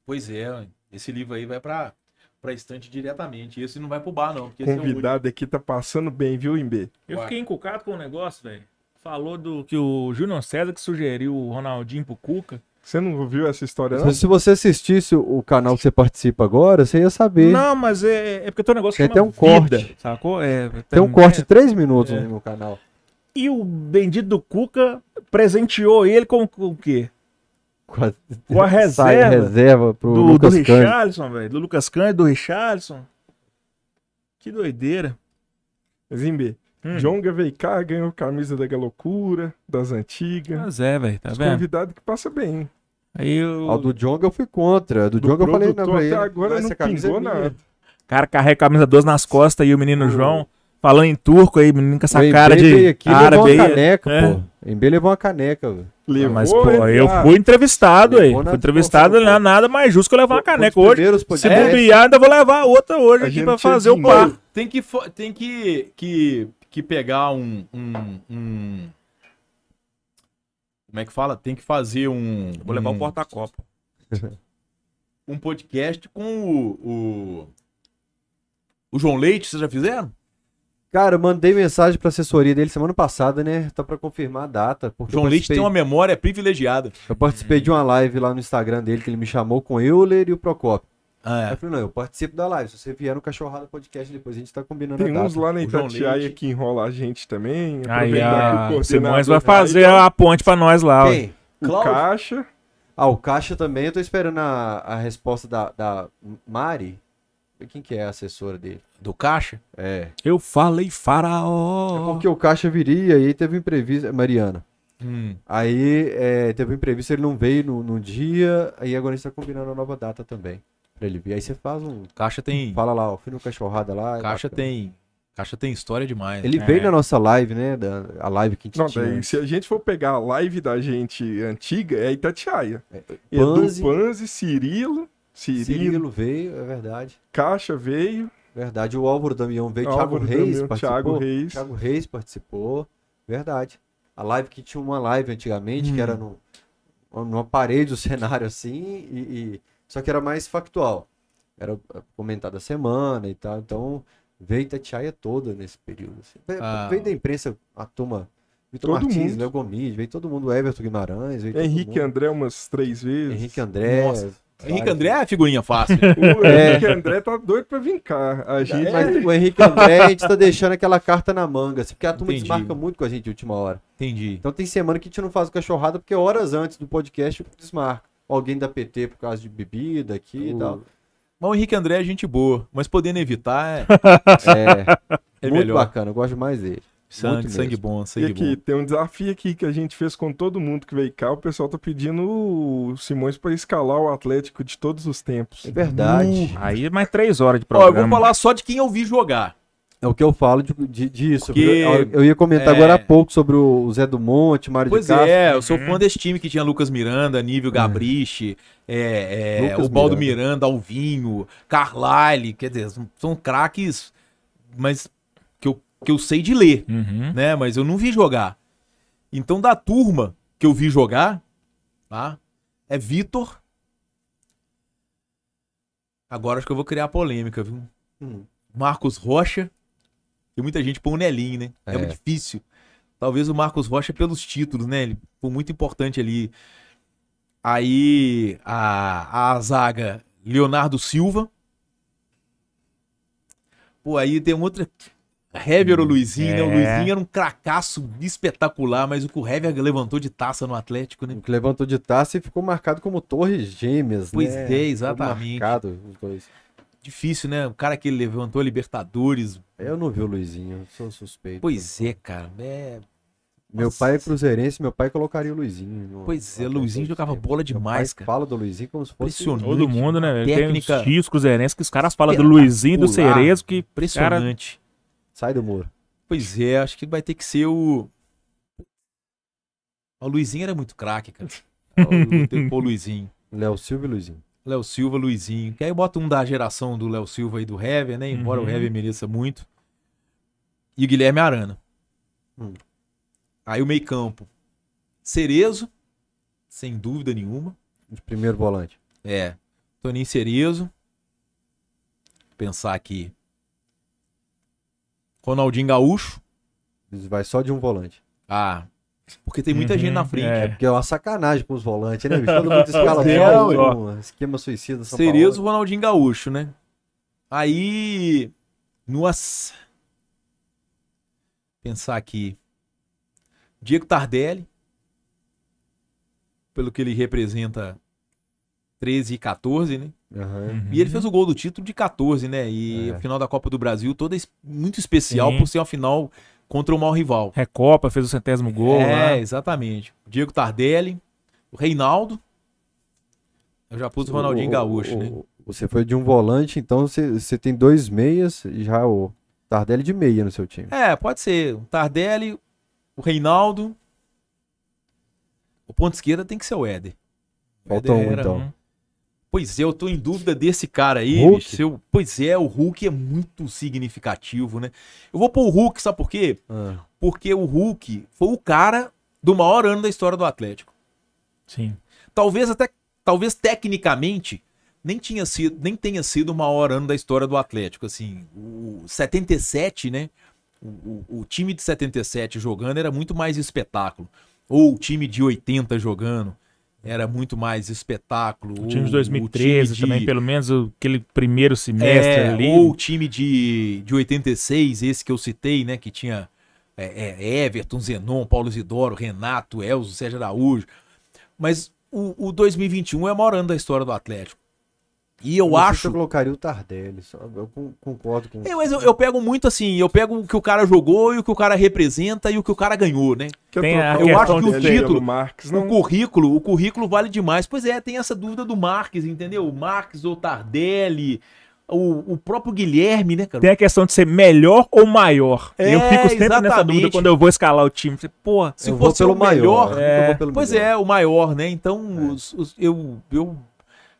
Pois é, esse livro aí vai pra, pra estante diretamente. Esse não vai pro bar, não. É Convidado é aqui tá passando bem, viu, Imbe? Eu fiquei encucado com o negócio, velho. Falou do que o Júnior César que sugeriu o Ronaldinho pro Cuca. Você não viu essa história, não? Se você assistisse o canal que você participa agora, você ia saber. Não, mas é, é, é porque tem um negócio tem que tem até um vida, corte. Sacou? É, tem, tem um corte de é, 3 minutos é. no meu canal. E o bendito do Cuca presenteou ele com, com o quê? Com a, com a <laughs> reserva, reserva pro do, Lucas do Richarlison, velho. Do Lucas Cândido, do Richarlison. Que doideira. Zimbi, Hum. John ganhou camisa da Galocura, das antigas. Mas é, velho, tá Os vendo? convidado que passa bem. Aí eu... Ao do Jong eu fui contra. Do, do Jong eu falei não pra ele. agora não é pingou nada. cara carrega a camisa 12 nas costas e o menino João falando em turco aí, menino com essa o cara de aqui, árabe levou uma caneca, é. pô. Embê levou uma caneca, velho. Ah, levou, mas, pô, eu tá- fui entrevistado aí. Fui entrevistado, não é nada mais justo que eu levar uma caneca hoje. Se bobear, ainda vou levar outra hoje aqui pra fazer o par. Tem que, tem que, que, que pegar um, um, um como é que fala? Tem que fazer um. Vou levar um porta-copo. <laughs> um podcast com o, o. O João Leite, vocês já fizeram? Cara, eu mandei mensagem pra assessoria dele semana passada, né? Tá pra confirmar a data. João participei... Leite tem uma memória privilegiada. Eu participei de uma live lá no Instagram dele que ele me chamou com Euler e o Procopio. Ah, é. Eu falei, não, eu participo da live. Se você vier no Cachorrada Podcast depois, a gente tá combinando Tem uns lá na Itatiaia que enrola a gente também. Aí, a... Ah, o Simões tá vai fazer aí, a ponte pra nós lá. Quem? O Caixa. Ah, o Caixa também. Eu tô esperando a, a resposta da, da Mari. Quem que é a assessora dele? Do Caixa? É. Eu falei faraó. É porque o Caixa viria e aí teve um imprevisto. Mariana. Hum. Aí é, teve um imprevisto, ele não veio no, no dia. Aí agora a gente tá combinando a nova data também. Pra ele ver. Aí você faz um. Caixa tem. Fala lá, o filho cachorrada lá. É caixa tem. Caixa tem história demais. Ele né? veio na nossa live, né? Da, a live que a gente Não, tinha. Daí, se a gente for pegar a live da gente antiga, é Itatiaia. É, Panzi, Edu Panzi, Cirilo, Cirilo. Cirilo veio, é verdade. Caixa veio. Verdade, o Álvaro Damião veio, Álvaro Thiago Reis Damião, participou. Thiago Reis. Thiago Reis participou. Verdade. A live que tinha uma live antigamente, hum. que era hum. no, numa parede, o <laughs> cenário assim, e, e só que era mais factual. Era eh, comentar da semana e tal. Então, veio Itatiaia toda nesse período. Assim. Ah. Veio da imprensa a turma. Vitor Martins, Léo Gomes, veio todo mundo, Everton Guimarães, veio Henrique André umas três vezes. Henrique André. Nossa. Henrique André é figurinha fácil. O <laughs> é. Henrique André tá doido pra vincar. A gente... Mas o Henrique André, a gente tá deixando aquela carta na manga, assim, porque a turma Entendi. desmarca muito com a gente de última hora. Entendi. Então tem semana que a gente não faz o cachorrada, porque horas antes do podcast desmarca alguém da PT por causa de bebida aqui uh. e tal. Mas o Henrique André é gente boa, mas podendo evitar é, <laughs> é, é muito melhor. bacana, eu gosto mais dele. Sangue, sangue bom, sangue e aqui, bom. tem um desafio aqui que a gente fez com todo mundo que veio cá. O pessoal tá pedindo o Simões para escalar o Atlético de todos os tempos. É verdade. Aí mais três horas de programa. Ó, eu vou falar só de quem eu vi jogar. É o que eu falo de, de, disso. Porque, eu, ia comentar é... agora há pouco sobre o Zé do Monte, Mário pois de Castro. Pois é, eu sou uhum. fã desse time que tinha Lucas Miranda, Nível é. Gabriche, é. é, é o Baldo Miranda. Miranda, Alvinho, Carlyle, quer dizer, são, são craques, mas que eu, que eu sei de ler, uhum. né? Mas eu não vi jogar. Então, da turma que eu vi jogar, tá? É Vitor. Agora acho que eu vou criar polêmica, viu? Hum. Marcos Rocha. E muita gente põe o Nelinho, né? É. é. muito difícil. Talvez o Marcos Rocha pelos títulos, né? Ele foi muito importante ali. Aí a, a zaga, Leonardo Silva. Pô, aí tem outra. Hever ou hum, Luizinho, é. né? O é. Luizinho era um cracaço espetacular, mas o que o Hever levantou de taça no Atlético, né? O que levantou de taça e ficou marcado como torres gêmeas, pois né? Pois é, exatamente. Ficou marcado os dois. Difícil, né? O cara que levantou a Libertadores, eu não vi o Luizinho, sou suspeito. Pois é, cara. É... Meu Nossa. pai é cruzeirense, meu pai colocaria o Luizinho. No... Pois é, o Luizinho jogava bola demais, cara. fala do Luizinho como se fosse todo mundo, né? Técnica... Tem uns tios cruzeirenses que os caras falam do Luizinho, do Cerezo, que impressionante. Cara... Sai do muro. Pois é, acho que vai ter que ser o o Luizinho era muito craque, cara. <laughs> O Luizinho. Léo Silva e Luizinho. Léo Silva, Luizinho. Que aí bota um da geração do Léo Silva e do Hever, né? Embora uhum. o Hever mereça muito. E o Guilherme Arana. Hum. Aí o meio-campo. Cerezo, sem dúvida nenhuma. De primeiro volante. É. Toninho Cerezo. Pensar aqui. Ronaldinho Gaúcho. Vai só de um volante. Ah, porque tem muita uhum, gente na uhum. frente. É. é. porque é uma sacanagem com os volantes, né? Bicho? Todo <laughs> mundo escala só um esquema suicida. São Seria Ronaldinho Gaúcho, né? Aí. Nossa. Pensar aqui. Diego Tardelli. Pelo que ele representa 13 e 14, né? Uhum. E ele fez o gol do título de 14, né? E é. a final da Copa do Brasil toda muito especial Sim. por ser uma final contra o mau rival. Recopa, é fez o centésimo gol. É, né? exatamente. Diego Tardelli, o Reinaldo. Eu já pus o Ronaldinho o, Gaúcho, o, né? Você foi de um volante, então você, você tem dois meias e já o Tardelli de meia no seu time. É, pode ser. O Tardelli, o Reinaldo. O ponto esquerda tem que ser o Éder. Faltou um, era... então. Pois é, eu tô em dúvida desse cara aí. Seu... Pois é, o Hulk é muito significativo, né? Eu vou pôr o Hulk, sabe por quê? Ah. Porque o Hulk foi o cara do maior ano da história do Atlético. Sim. Talvez até, talvez tecnicamente, nem, tinha sido, nem tenha sido o maior ano da história do Atlético. Assim, o 77, né? O, o, o time de 77 jogando era muito mais espetáculo. Ou o time de 80 jogando era muito mais espetáculo. O time de 2013 time de... também, pelo menos aquele primeiro semestre é, ali. Ou o time de, de 86, esse que eu citei, né? Que tinha é, é, Everton, Zenon, Paulo Isidoro, Renato, Elzo, Sérgio Araújo. Mas o, o 2021 é a maior ano da história do Atlético. E eu acho. eu colocaria o Tardelli, Eu concordo com. É, mas eu, eu, pego muito assim, eu pego o que o cara jogou e o que o cara representa e o que o cara ganhou, né? Que eu, é tô... eu acho que o título, Marques, não... o né? currículo, o currículo vale demais. Pois é, tem essa dúvida do Marques, entendeu? Marques ou Tardelli. O, o próprio Guilherme, né, cara? Tem a questão de ser melhor ou maior. É, eu fico sempre exatamente. nessa dúvida quando eu vou escalar o time. pô se eu fosse pelo o maior, melhor. É... Pelo pois melhor. é, o maior, né? Então, é. os, os, eu, eu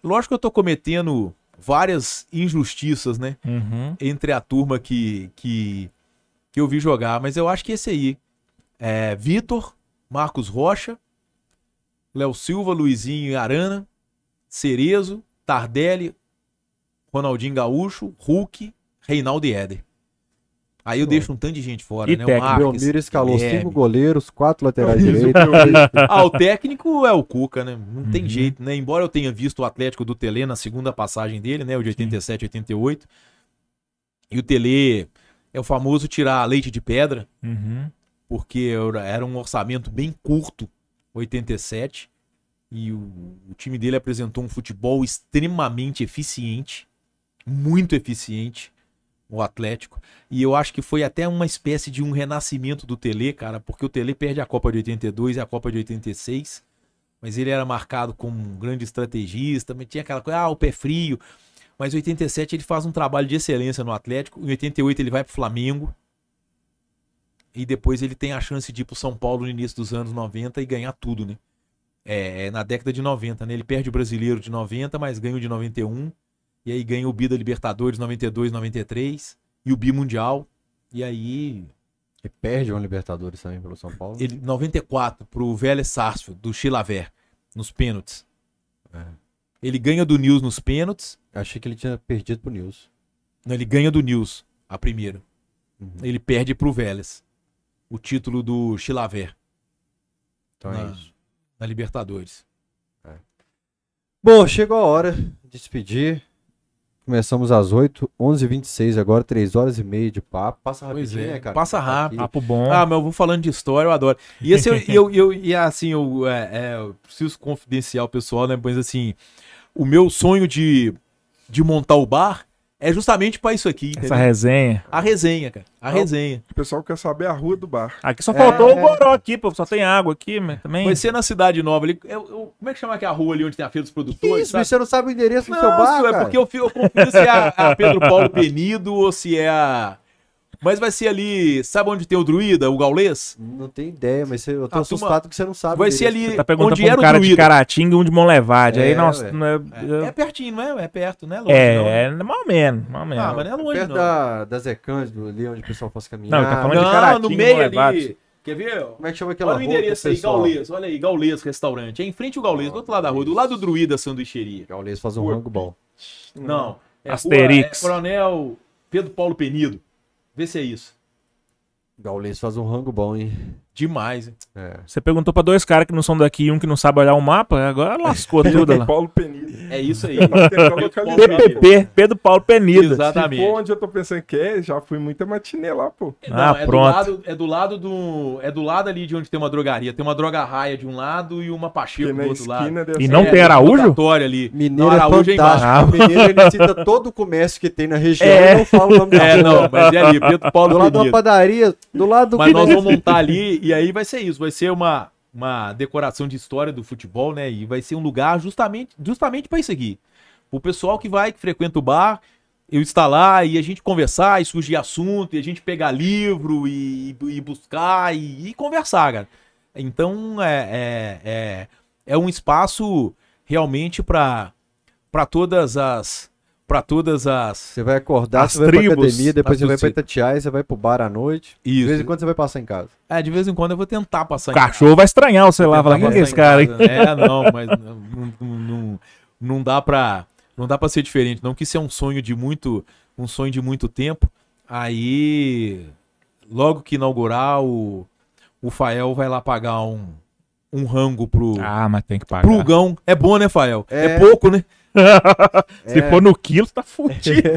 Lógico que eu tô cometendo várias injustiças, né? Uhum. Entre a turma que, que, que eu vi jogar, mas eu acho que esse aí é Vitor, Marcos Rocha, Léo Silva, Luizinho e Arana, Cerezo, Tardelli, Ronaldinho Gaúcho, Hulk, Reinaldo e Éder. Aí eu deixo um tanto de gente fora, e né? Técnico, o Marques, Belmiro escalou cinco goleiros, quatro laterais direitos. É <laughs> ah, o técnico é o Cuca, né? Não uhum. tem jeito, né? Embora eu tenha visto o Atlético do Tele na segunda passagem dele, né? O de 87, Sim. 88. E o Tele é o famoso tirar leite de pedra, uhum. porque era um orçamento bem curto, 87. E o, o time dele apresentou um futebol extremamente eficiente, muito eficiente o Atlético. E eu acho que foi até uma espécie de um renascimento do Tele, cara, porque o Tele perde a Copa de 82 e a Copa de 86. Mas ele era marcado como um grande estrategista, tinha aquela coisa, ah, o pé frio. Mas em 87 ele faz um trabalho de excelência no Atlético. Em 88 ele vai pro Flamengo. E depois ele tem a chance de ir pro São Paulo no início dos anos 90 e ganhar tudo, né? É, é na década de 90, né? Ele perde o brasileiro de 90, mas ganha o de 91 e aí ganha o bi da Libertadores 92, 93 e o bi mundial. E aí e perde uma Libertadores também pelo São Paulo. Ele 94 pro Vélez Sárcio do Chilaver nos pênaltis. É. Ele ganha do News nos pênaltis. Achei que ele tinha perdido pro News. Não, ele ganha do News a primeira. Uhum. Ele perde pro Vélez o título do Chilaver. Então na, é isso. Na Libertadores. É. Bom, chegou a hora de despedir. Começamos às 8, 11h26 agora, 3 horas e meia de papo. Passa rapidinho, é, né, cara. Passa tá rápido. Papo bom. Ah, mas eu vou falando de história, eu adoro. E assim, eu, eu, eu, e assim, eu, é, é, eu preciso confidenciar o pessoal, né? Mas assim, o meu sonho de, de montar o bar é justamente para isso aqui. Entendeu? Essa resenha. A resenha, cara. A resenha. O pessoal quer saber a rua do bar. Aqui só faltou é... o goró aqui, pô. Só tem água aqui, mas também. Conhecer na Cidade Nova ali. Eu, eu, como é que chama aqui a rua ali onde tem a Feira dos Produtores? Isso, sabe? você não sabe o endereço do seu bar? Senhor, é porque eu, eu se é a, é a Pedro Paulo Penido ou se é a. Mas vai ser ali. Sabe onde tem o druida, o gaulês? Não tenho ideia, mas eu tô ah, assustado que você não sabe. Vai ser ali. tá perguntando onde pra um cara o druida. de Caratinga e um de Monlevade. É, aí, nossa. Né, é... é, pertinho, não é? É perto, é é, né? é, é mal menos. Ah, menos. Ah, mas não é, é longe, perto não. Da, das Ecândido, ali onde o pessoal pode caminhar. Não, tá falando não, de Caratinga. no meio ali. Quer ver? Como é que chama aquela Olha o endereço aí, pessoal. Olha aí, gaules Restaurante. É em frente ao gaules, do outro lado da rua, do lado do Druida Sanduicheria. Gaules faz um rango bom. Não. É Asterix. Rua, é Coronel Pedro Paulo Penido. Vê se é isso. Gaulês faz um rango bom, hein? Demais, hein? É. Você perguntou pra dois caras que não são daqui e um que não sabe olhar o mapa, agora lascou tudo lá. Paulo Penida. É isso aí. <laughs> Pedro Paulo PPP, Pedro Paulo Penida. Exatamente. Se for onde eu tô pensando que é, já fui muita matinê lá, pô. É, não, ah, é pronto. Do lado, é do lado do... É do lado ali de onde tem uma drogaria. Tem uma droga raia de um lado e uma Pacheco do outro lado. E certo. não tem Araújo? É, ali. Mineiro não, é Araújo é fantástico. Ah. Mineiro, ele cita todo o comércio que tem na região. É. Eu não falo o nome <laughs> É, não, mas é ali, Pedro Paulo Do lado da padaria, do lado... Mas nós vamos montar ali <laughs> E aí vai ser isso, vai ser uma, uma decoração de história do futebol, né? E vai ser um lugar justamente, justamente para isso aqui. O pessoal que vai, que frequenta o bar, eu estar lá e a gente conversar e surgir assunto, e a gente pegar livro e, e buscar e, e, conversar, cara. Então é, é, é, é um espaço realmente para todas as para todas as. Você vai acordar, as você vai tribos, pra academia, depois você vai para Itatiaia, você vai para o bar à noite. Isso. De vez em quando você vai passar em casa. É, de vez em quando eu vou tentar passar o em casa. O cachorro vai estranhar você lá, falar, quem é esse cara hein? É, não, mas não, não, não, dá para não dá para ser diferente, não que isso é um sonho de muito, um sonho de muito tempo. Aí logo que inaugurar o o Fael vai lá pagar um um rango pro. Ah, mas tem que pagar. Pro Gão. É bom, né, Fael? É, é pouco, né? <laughs> Se é. for no quilo, tá fudido. <laughs>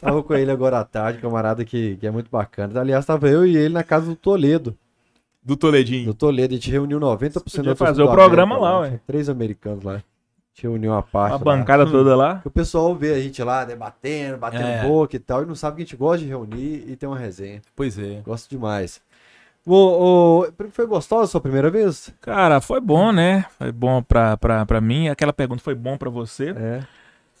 Tava com ele agora à tarde, camarada que, que é muito bacana. Aliás, tava eu e ele na casa do Toledo. Do Toledinho. Do Toledo, a gente reuniu 90% Você podia da fazer o programa lá, né? ué. Três americanos lá. A gente reuniu uma parte. A bancada lá. toda lá. Que o pessoal vê a gente lá debatendo, né, batendo é. boca e tal, e não sabe que a gente gosta de reunir e ter uma resenha. Pois é. Gosto demais. O, o, foi gostosa a sua primeira vez? Cara, foi bom, né? Foi bom pra, pra, pra mim. Aquela pergunta foi bom pra você. É.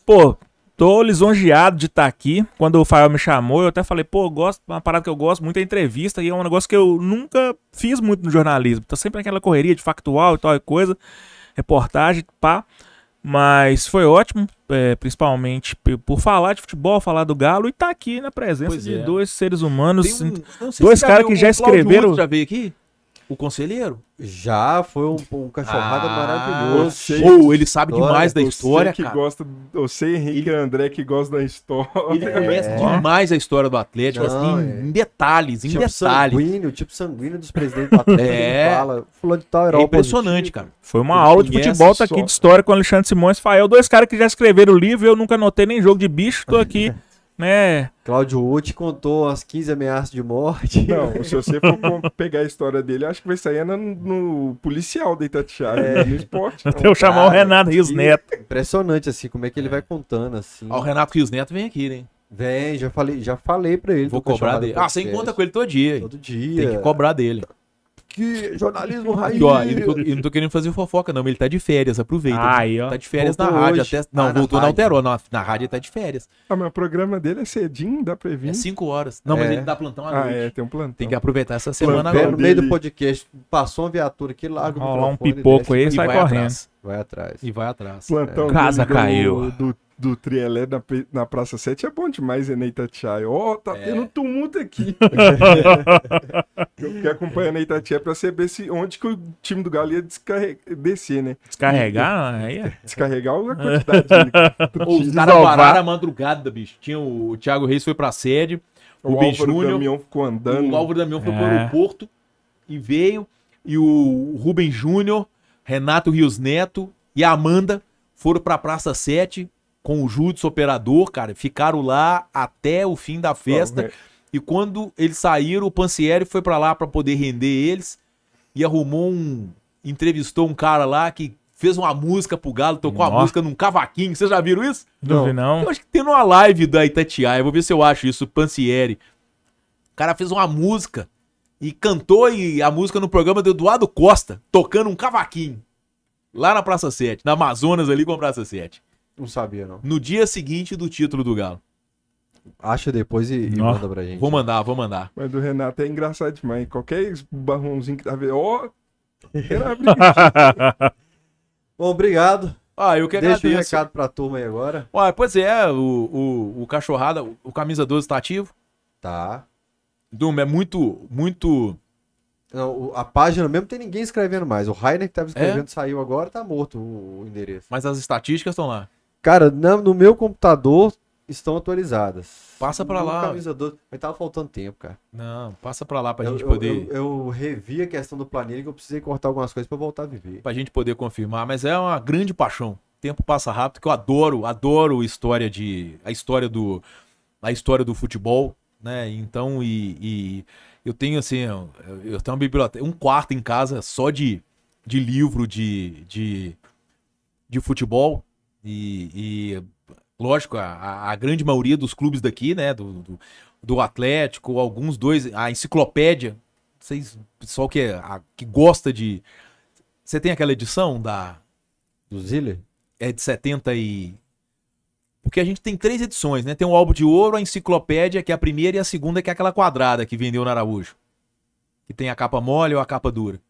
Pô, tô lisonjeado de estar tá aqui. Quando o Fael me chamou, eu até falei, pô, gosto, uma parada que eu gosto muito é entrevista, e é um negócio que eu nunca fiz muito no jornalismo. Tá sempre naquela correria de factual e tal e coisa, reportagem, pá. Mas foi ótimo, é, principalmente por falar de futebol, falar do Galo e tá aqui na presença pois de é. dois seres humanos, um, dois caras que já escreveram. Já veio aqui? O conselheiro. Já foi um, um cachorrada ah, maravilhoso. Show, ele sabe história, demais da história. que cara. gosta, o Henrique ele, André, que gosta da história. Ele conhece é. demais a história do Atlético, Não, assim, é. em detalhes, em tipo detalhes. Sanguíneo, tipo sanguíneo dos presidentes do Atlético. é. Fala, de tal era é impressionante, cara. Foi uma aula de futebol, tá aqui de história com Alexandre Simões Fael. Dois caras que já escreveram o livro, eu nunca anotei nem jogo de bicho, tô aqui <laughs> né? Cláudio Wood contou as 15 ameaças de morte. Não, <laughs> se você for pegar a história dele, acho que vai sair no, no policial da Itatiaia, é. no esporte. Até eu chamar o Renato Rios Neto. Impressionante, assim, como é que ele é. vai contando, assim. Ó, o Renato Rios Neto vem aqui, né? Vem, já falei, já falei pra ele. Vou cobrar dele. Ah, você encontra com ele todo dia. Todo dia. Tem que cobrar dele que jornalismo raiz. ó, eu, não tô, não tô querendo fazer fofoca, não, mas ele tá de férias, aproveita. Ah, aí, ó. Tá de férias voltou tá na rádio. Até, não, ah, voltou na alterou, na, na rádio ele tá de férias. Ah, mas o programa dele é cedinho, dá pra vir? É 5 horas. Não, é. mas ele dá plantão agora. Ah, noite. Ah, é, tem um plantão. Tem que aproveitar essa semana plantão agora. No meio do podcast, passou uma viatura aqui, larga o microfone. um pipoco aí, sai correndo. Atrás. Vai atrás. E vai atrás. Plantão é. Casa do, caiu. Do do Trielé na, na Praça 7 é bom demais, Enei Tatiai. Ó, oh, tá é. tendo tumulto aqui. <laughs> eu fiquei acompanhando a Itatiaia pra saber se, onde que o time do Galo ia descer, né? Descarregar? Né? É. Descarregar a quantidade tá Os caras pararam a madrugada, bicho. Tinha o, o Thiago Reis foi pra sede, o, o Álvaro Júnior, Damião ficou andando. O Álvaro Damião foi é. pro aeroporto e veio. E o Rubem Júnior, Renato Rios Neto e a Amanda foram pra Praça 7 com o Judas Operador, cara, ficaram lá até o fim da festa. E quando eles saíram, o Pansieri foi para lá para poder render eles e arrumou um. entrevistou um cara lá que fez uma música pro Galo, tocou Nossa. a música num cavaquinho. Vocês já viram isso? Não, não. Eu acho que tem uma live da Itatiaia, vou ver se eu acho isso, Pansieri. O cara fez uma música e cantou e a música no programa do Eduardo Costa, tocando um cavaquinho. Lá na Praça 7, na Amazonas ali com a Praça 7. Não sabia, não. No dia seguinte do título do Galo. Acha depois e, e manda pra gente. Vou mandar, vou mandar. Mas do Renato é engraçado demais. Qualquer barrãozinho que tá vendo. Ó! <laughs> Bom, obrigado. Ah, eu que Deixa agradeço. Deixa o recado pra turma aí agora. Ué, pois é, o, o, o Cachorrada, o, Camisa 12 tá ativo. Tá. Dum, é muito, muito... Não, a página mesmo tem ninguém escrevendo mais. O Rainer que tava é? escrevendo é? saiu agora, tá morto o endereço. Mas as estatísticas estão lá. Cara, na, no meu computador estão atualizadas. Passa para lá. Camisa 12, mas tava faltando tempo, cara. Não, passa para lá pra eu, gente eu, poder. Eu, eu, revi a questão do planilha que eu precisei cortar algumas coisas para voltar a viver. Pra gente poder confirmar, mas é uma grande paixão. O tempo passa rápido, que eu adoro, adoro história de a história do a história do futebol, né? Então e, e eu tenho assim, eu tenho uma biblioteca, um quarto em casa só de de livro de de de futebol e, e lógico, a, a, grande maioria dos clubes daqui, né? Do, do, do Atlético, alguns dois, a enciclopédia. Vocês, pessoal que, é, a, que gosta de. Você tem aquela edição da. Do Ziller? É de 70 e. Porque a gente tem três edições, né? Tem o álbum de ouro, a enciclopédia, que é a primeira, e a segunda, que é aquela quadrada que vendeu no Araújo. Que tem a capa mole ou a capa dura.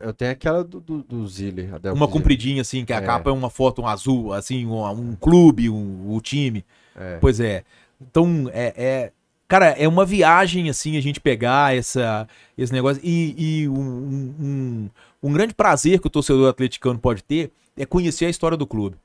Eu tenho aquela do, do, do Zilli, Uma compridinha, assim, que a é. capa é uma foto um azul, assim, um, um clube, um, um time. É. Pois é. Então, é, é, Cara, é uma viagem, assim, a gente pegar essa, esse negócio. E, e um, um, um, grande prazer que o torcedor atleticano pode ter é conhecer a história do clube.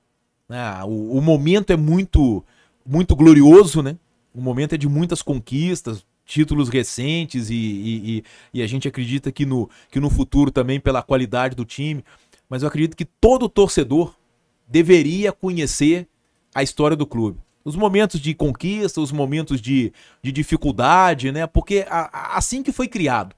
Ah, o, o momento é muito, muito glorioso, né? O momento é de muitas conquistas, títulos recentes e, e, e, e a gente acredita que no, que no futuro também pela qualidade do time. Mas eu acredito que todo torcedor deveria conhecer a história do clube os momentos de conquista, os momentos de, de dificuldade, né? Porque a, a, assim que foi criado.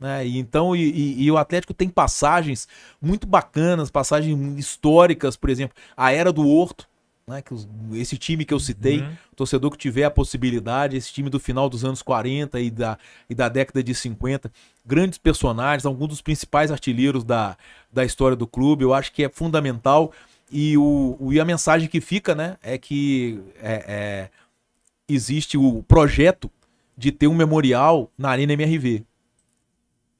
Né? E então, e, e, e, o Atlético tem passagens muito bacanas, passagens históricas, por exemplo, a era do Horto, né, que os, esse time que eu citei, uhum. torcedor que tiver a possibilidade, esse time do final dos anos 40 e da, e da década de 50, grandes personagens, alguns dos principais artilheiros da, da história do clube, eu acho que é fundamental. E, o, o e a mensagem que fica né, é que é, é, existe o projeto de ter um memorial na Arena MRV.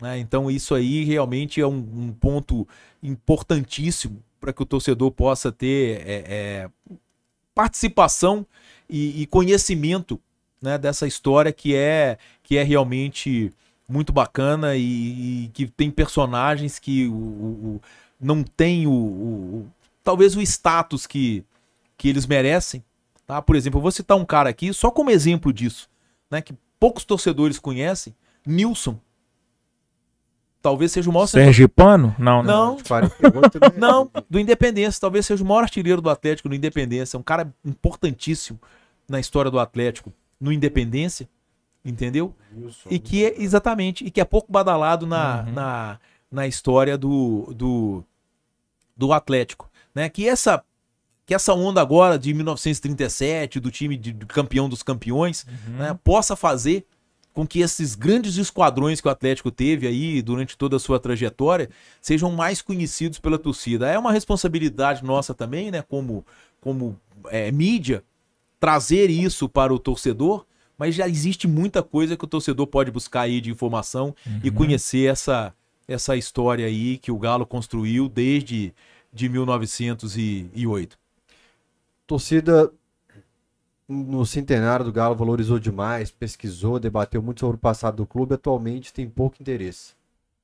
Né? Então, isso aí realmente é um, um ponto importantíssimo para que o torcedor possa ter é, é, participação e, e conhecimento né, dessa história que é que é realmente muito bacana e, e que tem personagens que o, o, não tem o, o, talvez o status que, que eles merecem. Tá? Por exemplo, eu vou citar um cara aqui só como exemplo disso, né, que poucos torcedores conhecem, Nilson, talvez seja o maior Sergipano? Não, não. Não, <laughs> não, do Independência, talvez seja o maior artilheiro do Atlético no Independência, um cara importantíssimo na história do Atlético no Independência, entendeu? E que é exatamente, e que é pouco badalado na, uhum. na, na história do, do, do Atlético, né? Que essa que essa onda agora de 1937 do time de, de campeão dos campeões, uhum. né, possa fazer com que esses grandes esquadrões que o Atlético teve aí durante toda a sua trajetória sejam mais conhecidos pela torcida. É uma responsabilidade nossa também, né, como, como é, mídia, trazer isso para o torcedor, mas já existe muita coisa que o torcedor pode buscar aí de informação uhum. e conhecer essa, essa história aí que o Galo construiu desde de 1908. Torcida no centenário do Galo valorizou demais, pesquisou, debateu muito sobre o passado do clube, atualmente tem pouco interesse.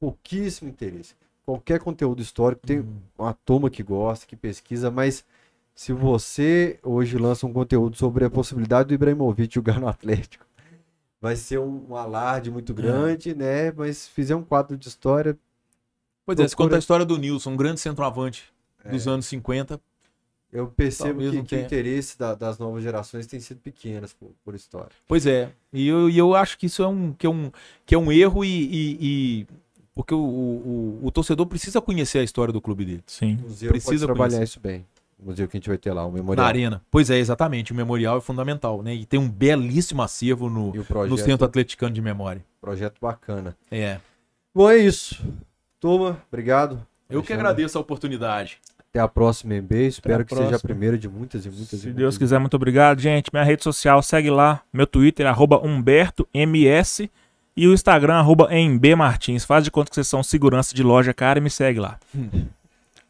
Pouquíssimo interesse. Qualquer conteúdo histórico tem uhum. uma turma que gosta, que pesquisa, mas se você hoje lança um conteúdo sobre a possibilidade do Ibrahimovic jogar no Atlético, vai ser um, um alarde muito é. grande, é. né? Mas fizer um quadro de história. Pois procura... é, se conta a história do Nilson, um grande centroavante é. dos anos 50, eu percebo que, que o interesse da, das novas gerações tem sido pequenas por, por história. Pois é, e eu, eu acho que isso é um, que é um, que é um erro e, e, e... porque o, o, o, torcedor precisa conhecer a história do clube dele. Sim. O museu precisa trabalhar conhecer. isso bem. O museu que a gente vai ter lá, o memorial. Na arena. Pois é, exatamente. O memorial é fundamental, né? E tem um belíssimo acervo no, projeto, no Centro Atleticano de Memória. Projeto bacana. É. Bom, é isso. Turma, obrigado. Eu Alexandre. que agradeço a oportunidade. Até a próxima MB. Espero a que próxima. seja a primeira de muitas e muitas. Se e Deus muitas. quiser, muito obrigado, gente. Minha rede social segue lá. Meu Twitter, arroba HumbertoMS. E o Instagram, arroba Faz de conta que vocês são segurança de loja, cara, e me segue lá. <laughs>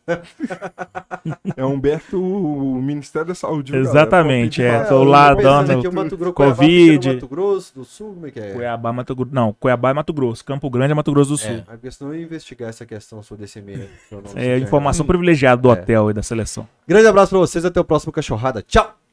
<laughs> é Humberto, o Ministério da Saúde. Exatamente, galera? é. Tô lá dando é Covid. Mato Grosso do Sul, como é que é? Cuiabá, Mato Grosso. Não, Cuiabá é Mato Grosso. Campo Grande é Mato Grosso do é, Sul. É, a questão é investigar essa questão sobre esse e-mail. É, informação privilegiada do é. hotel e da seleção. Grande abraço pra vocês, até o próximo Cachorrada. Tchau!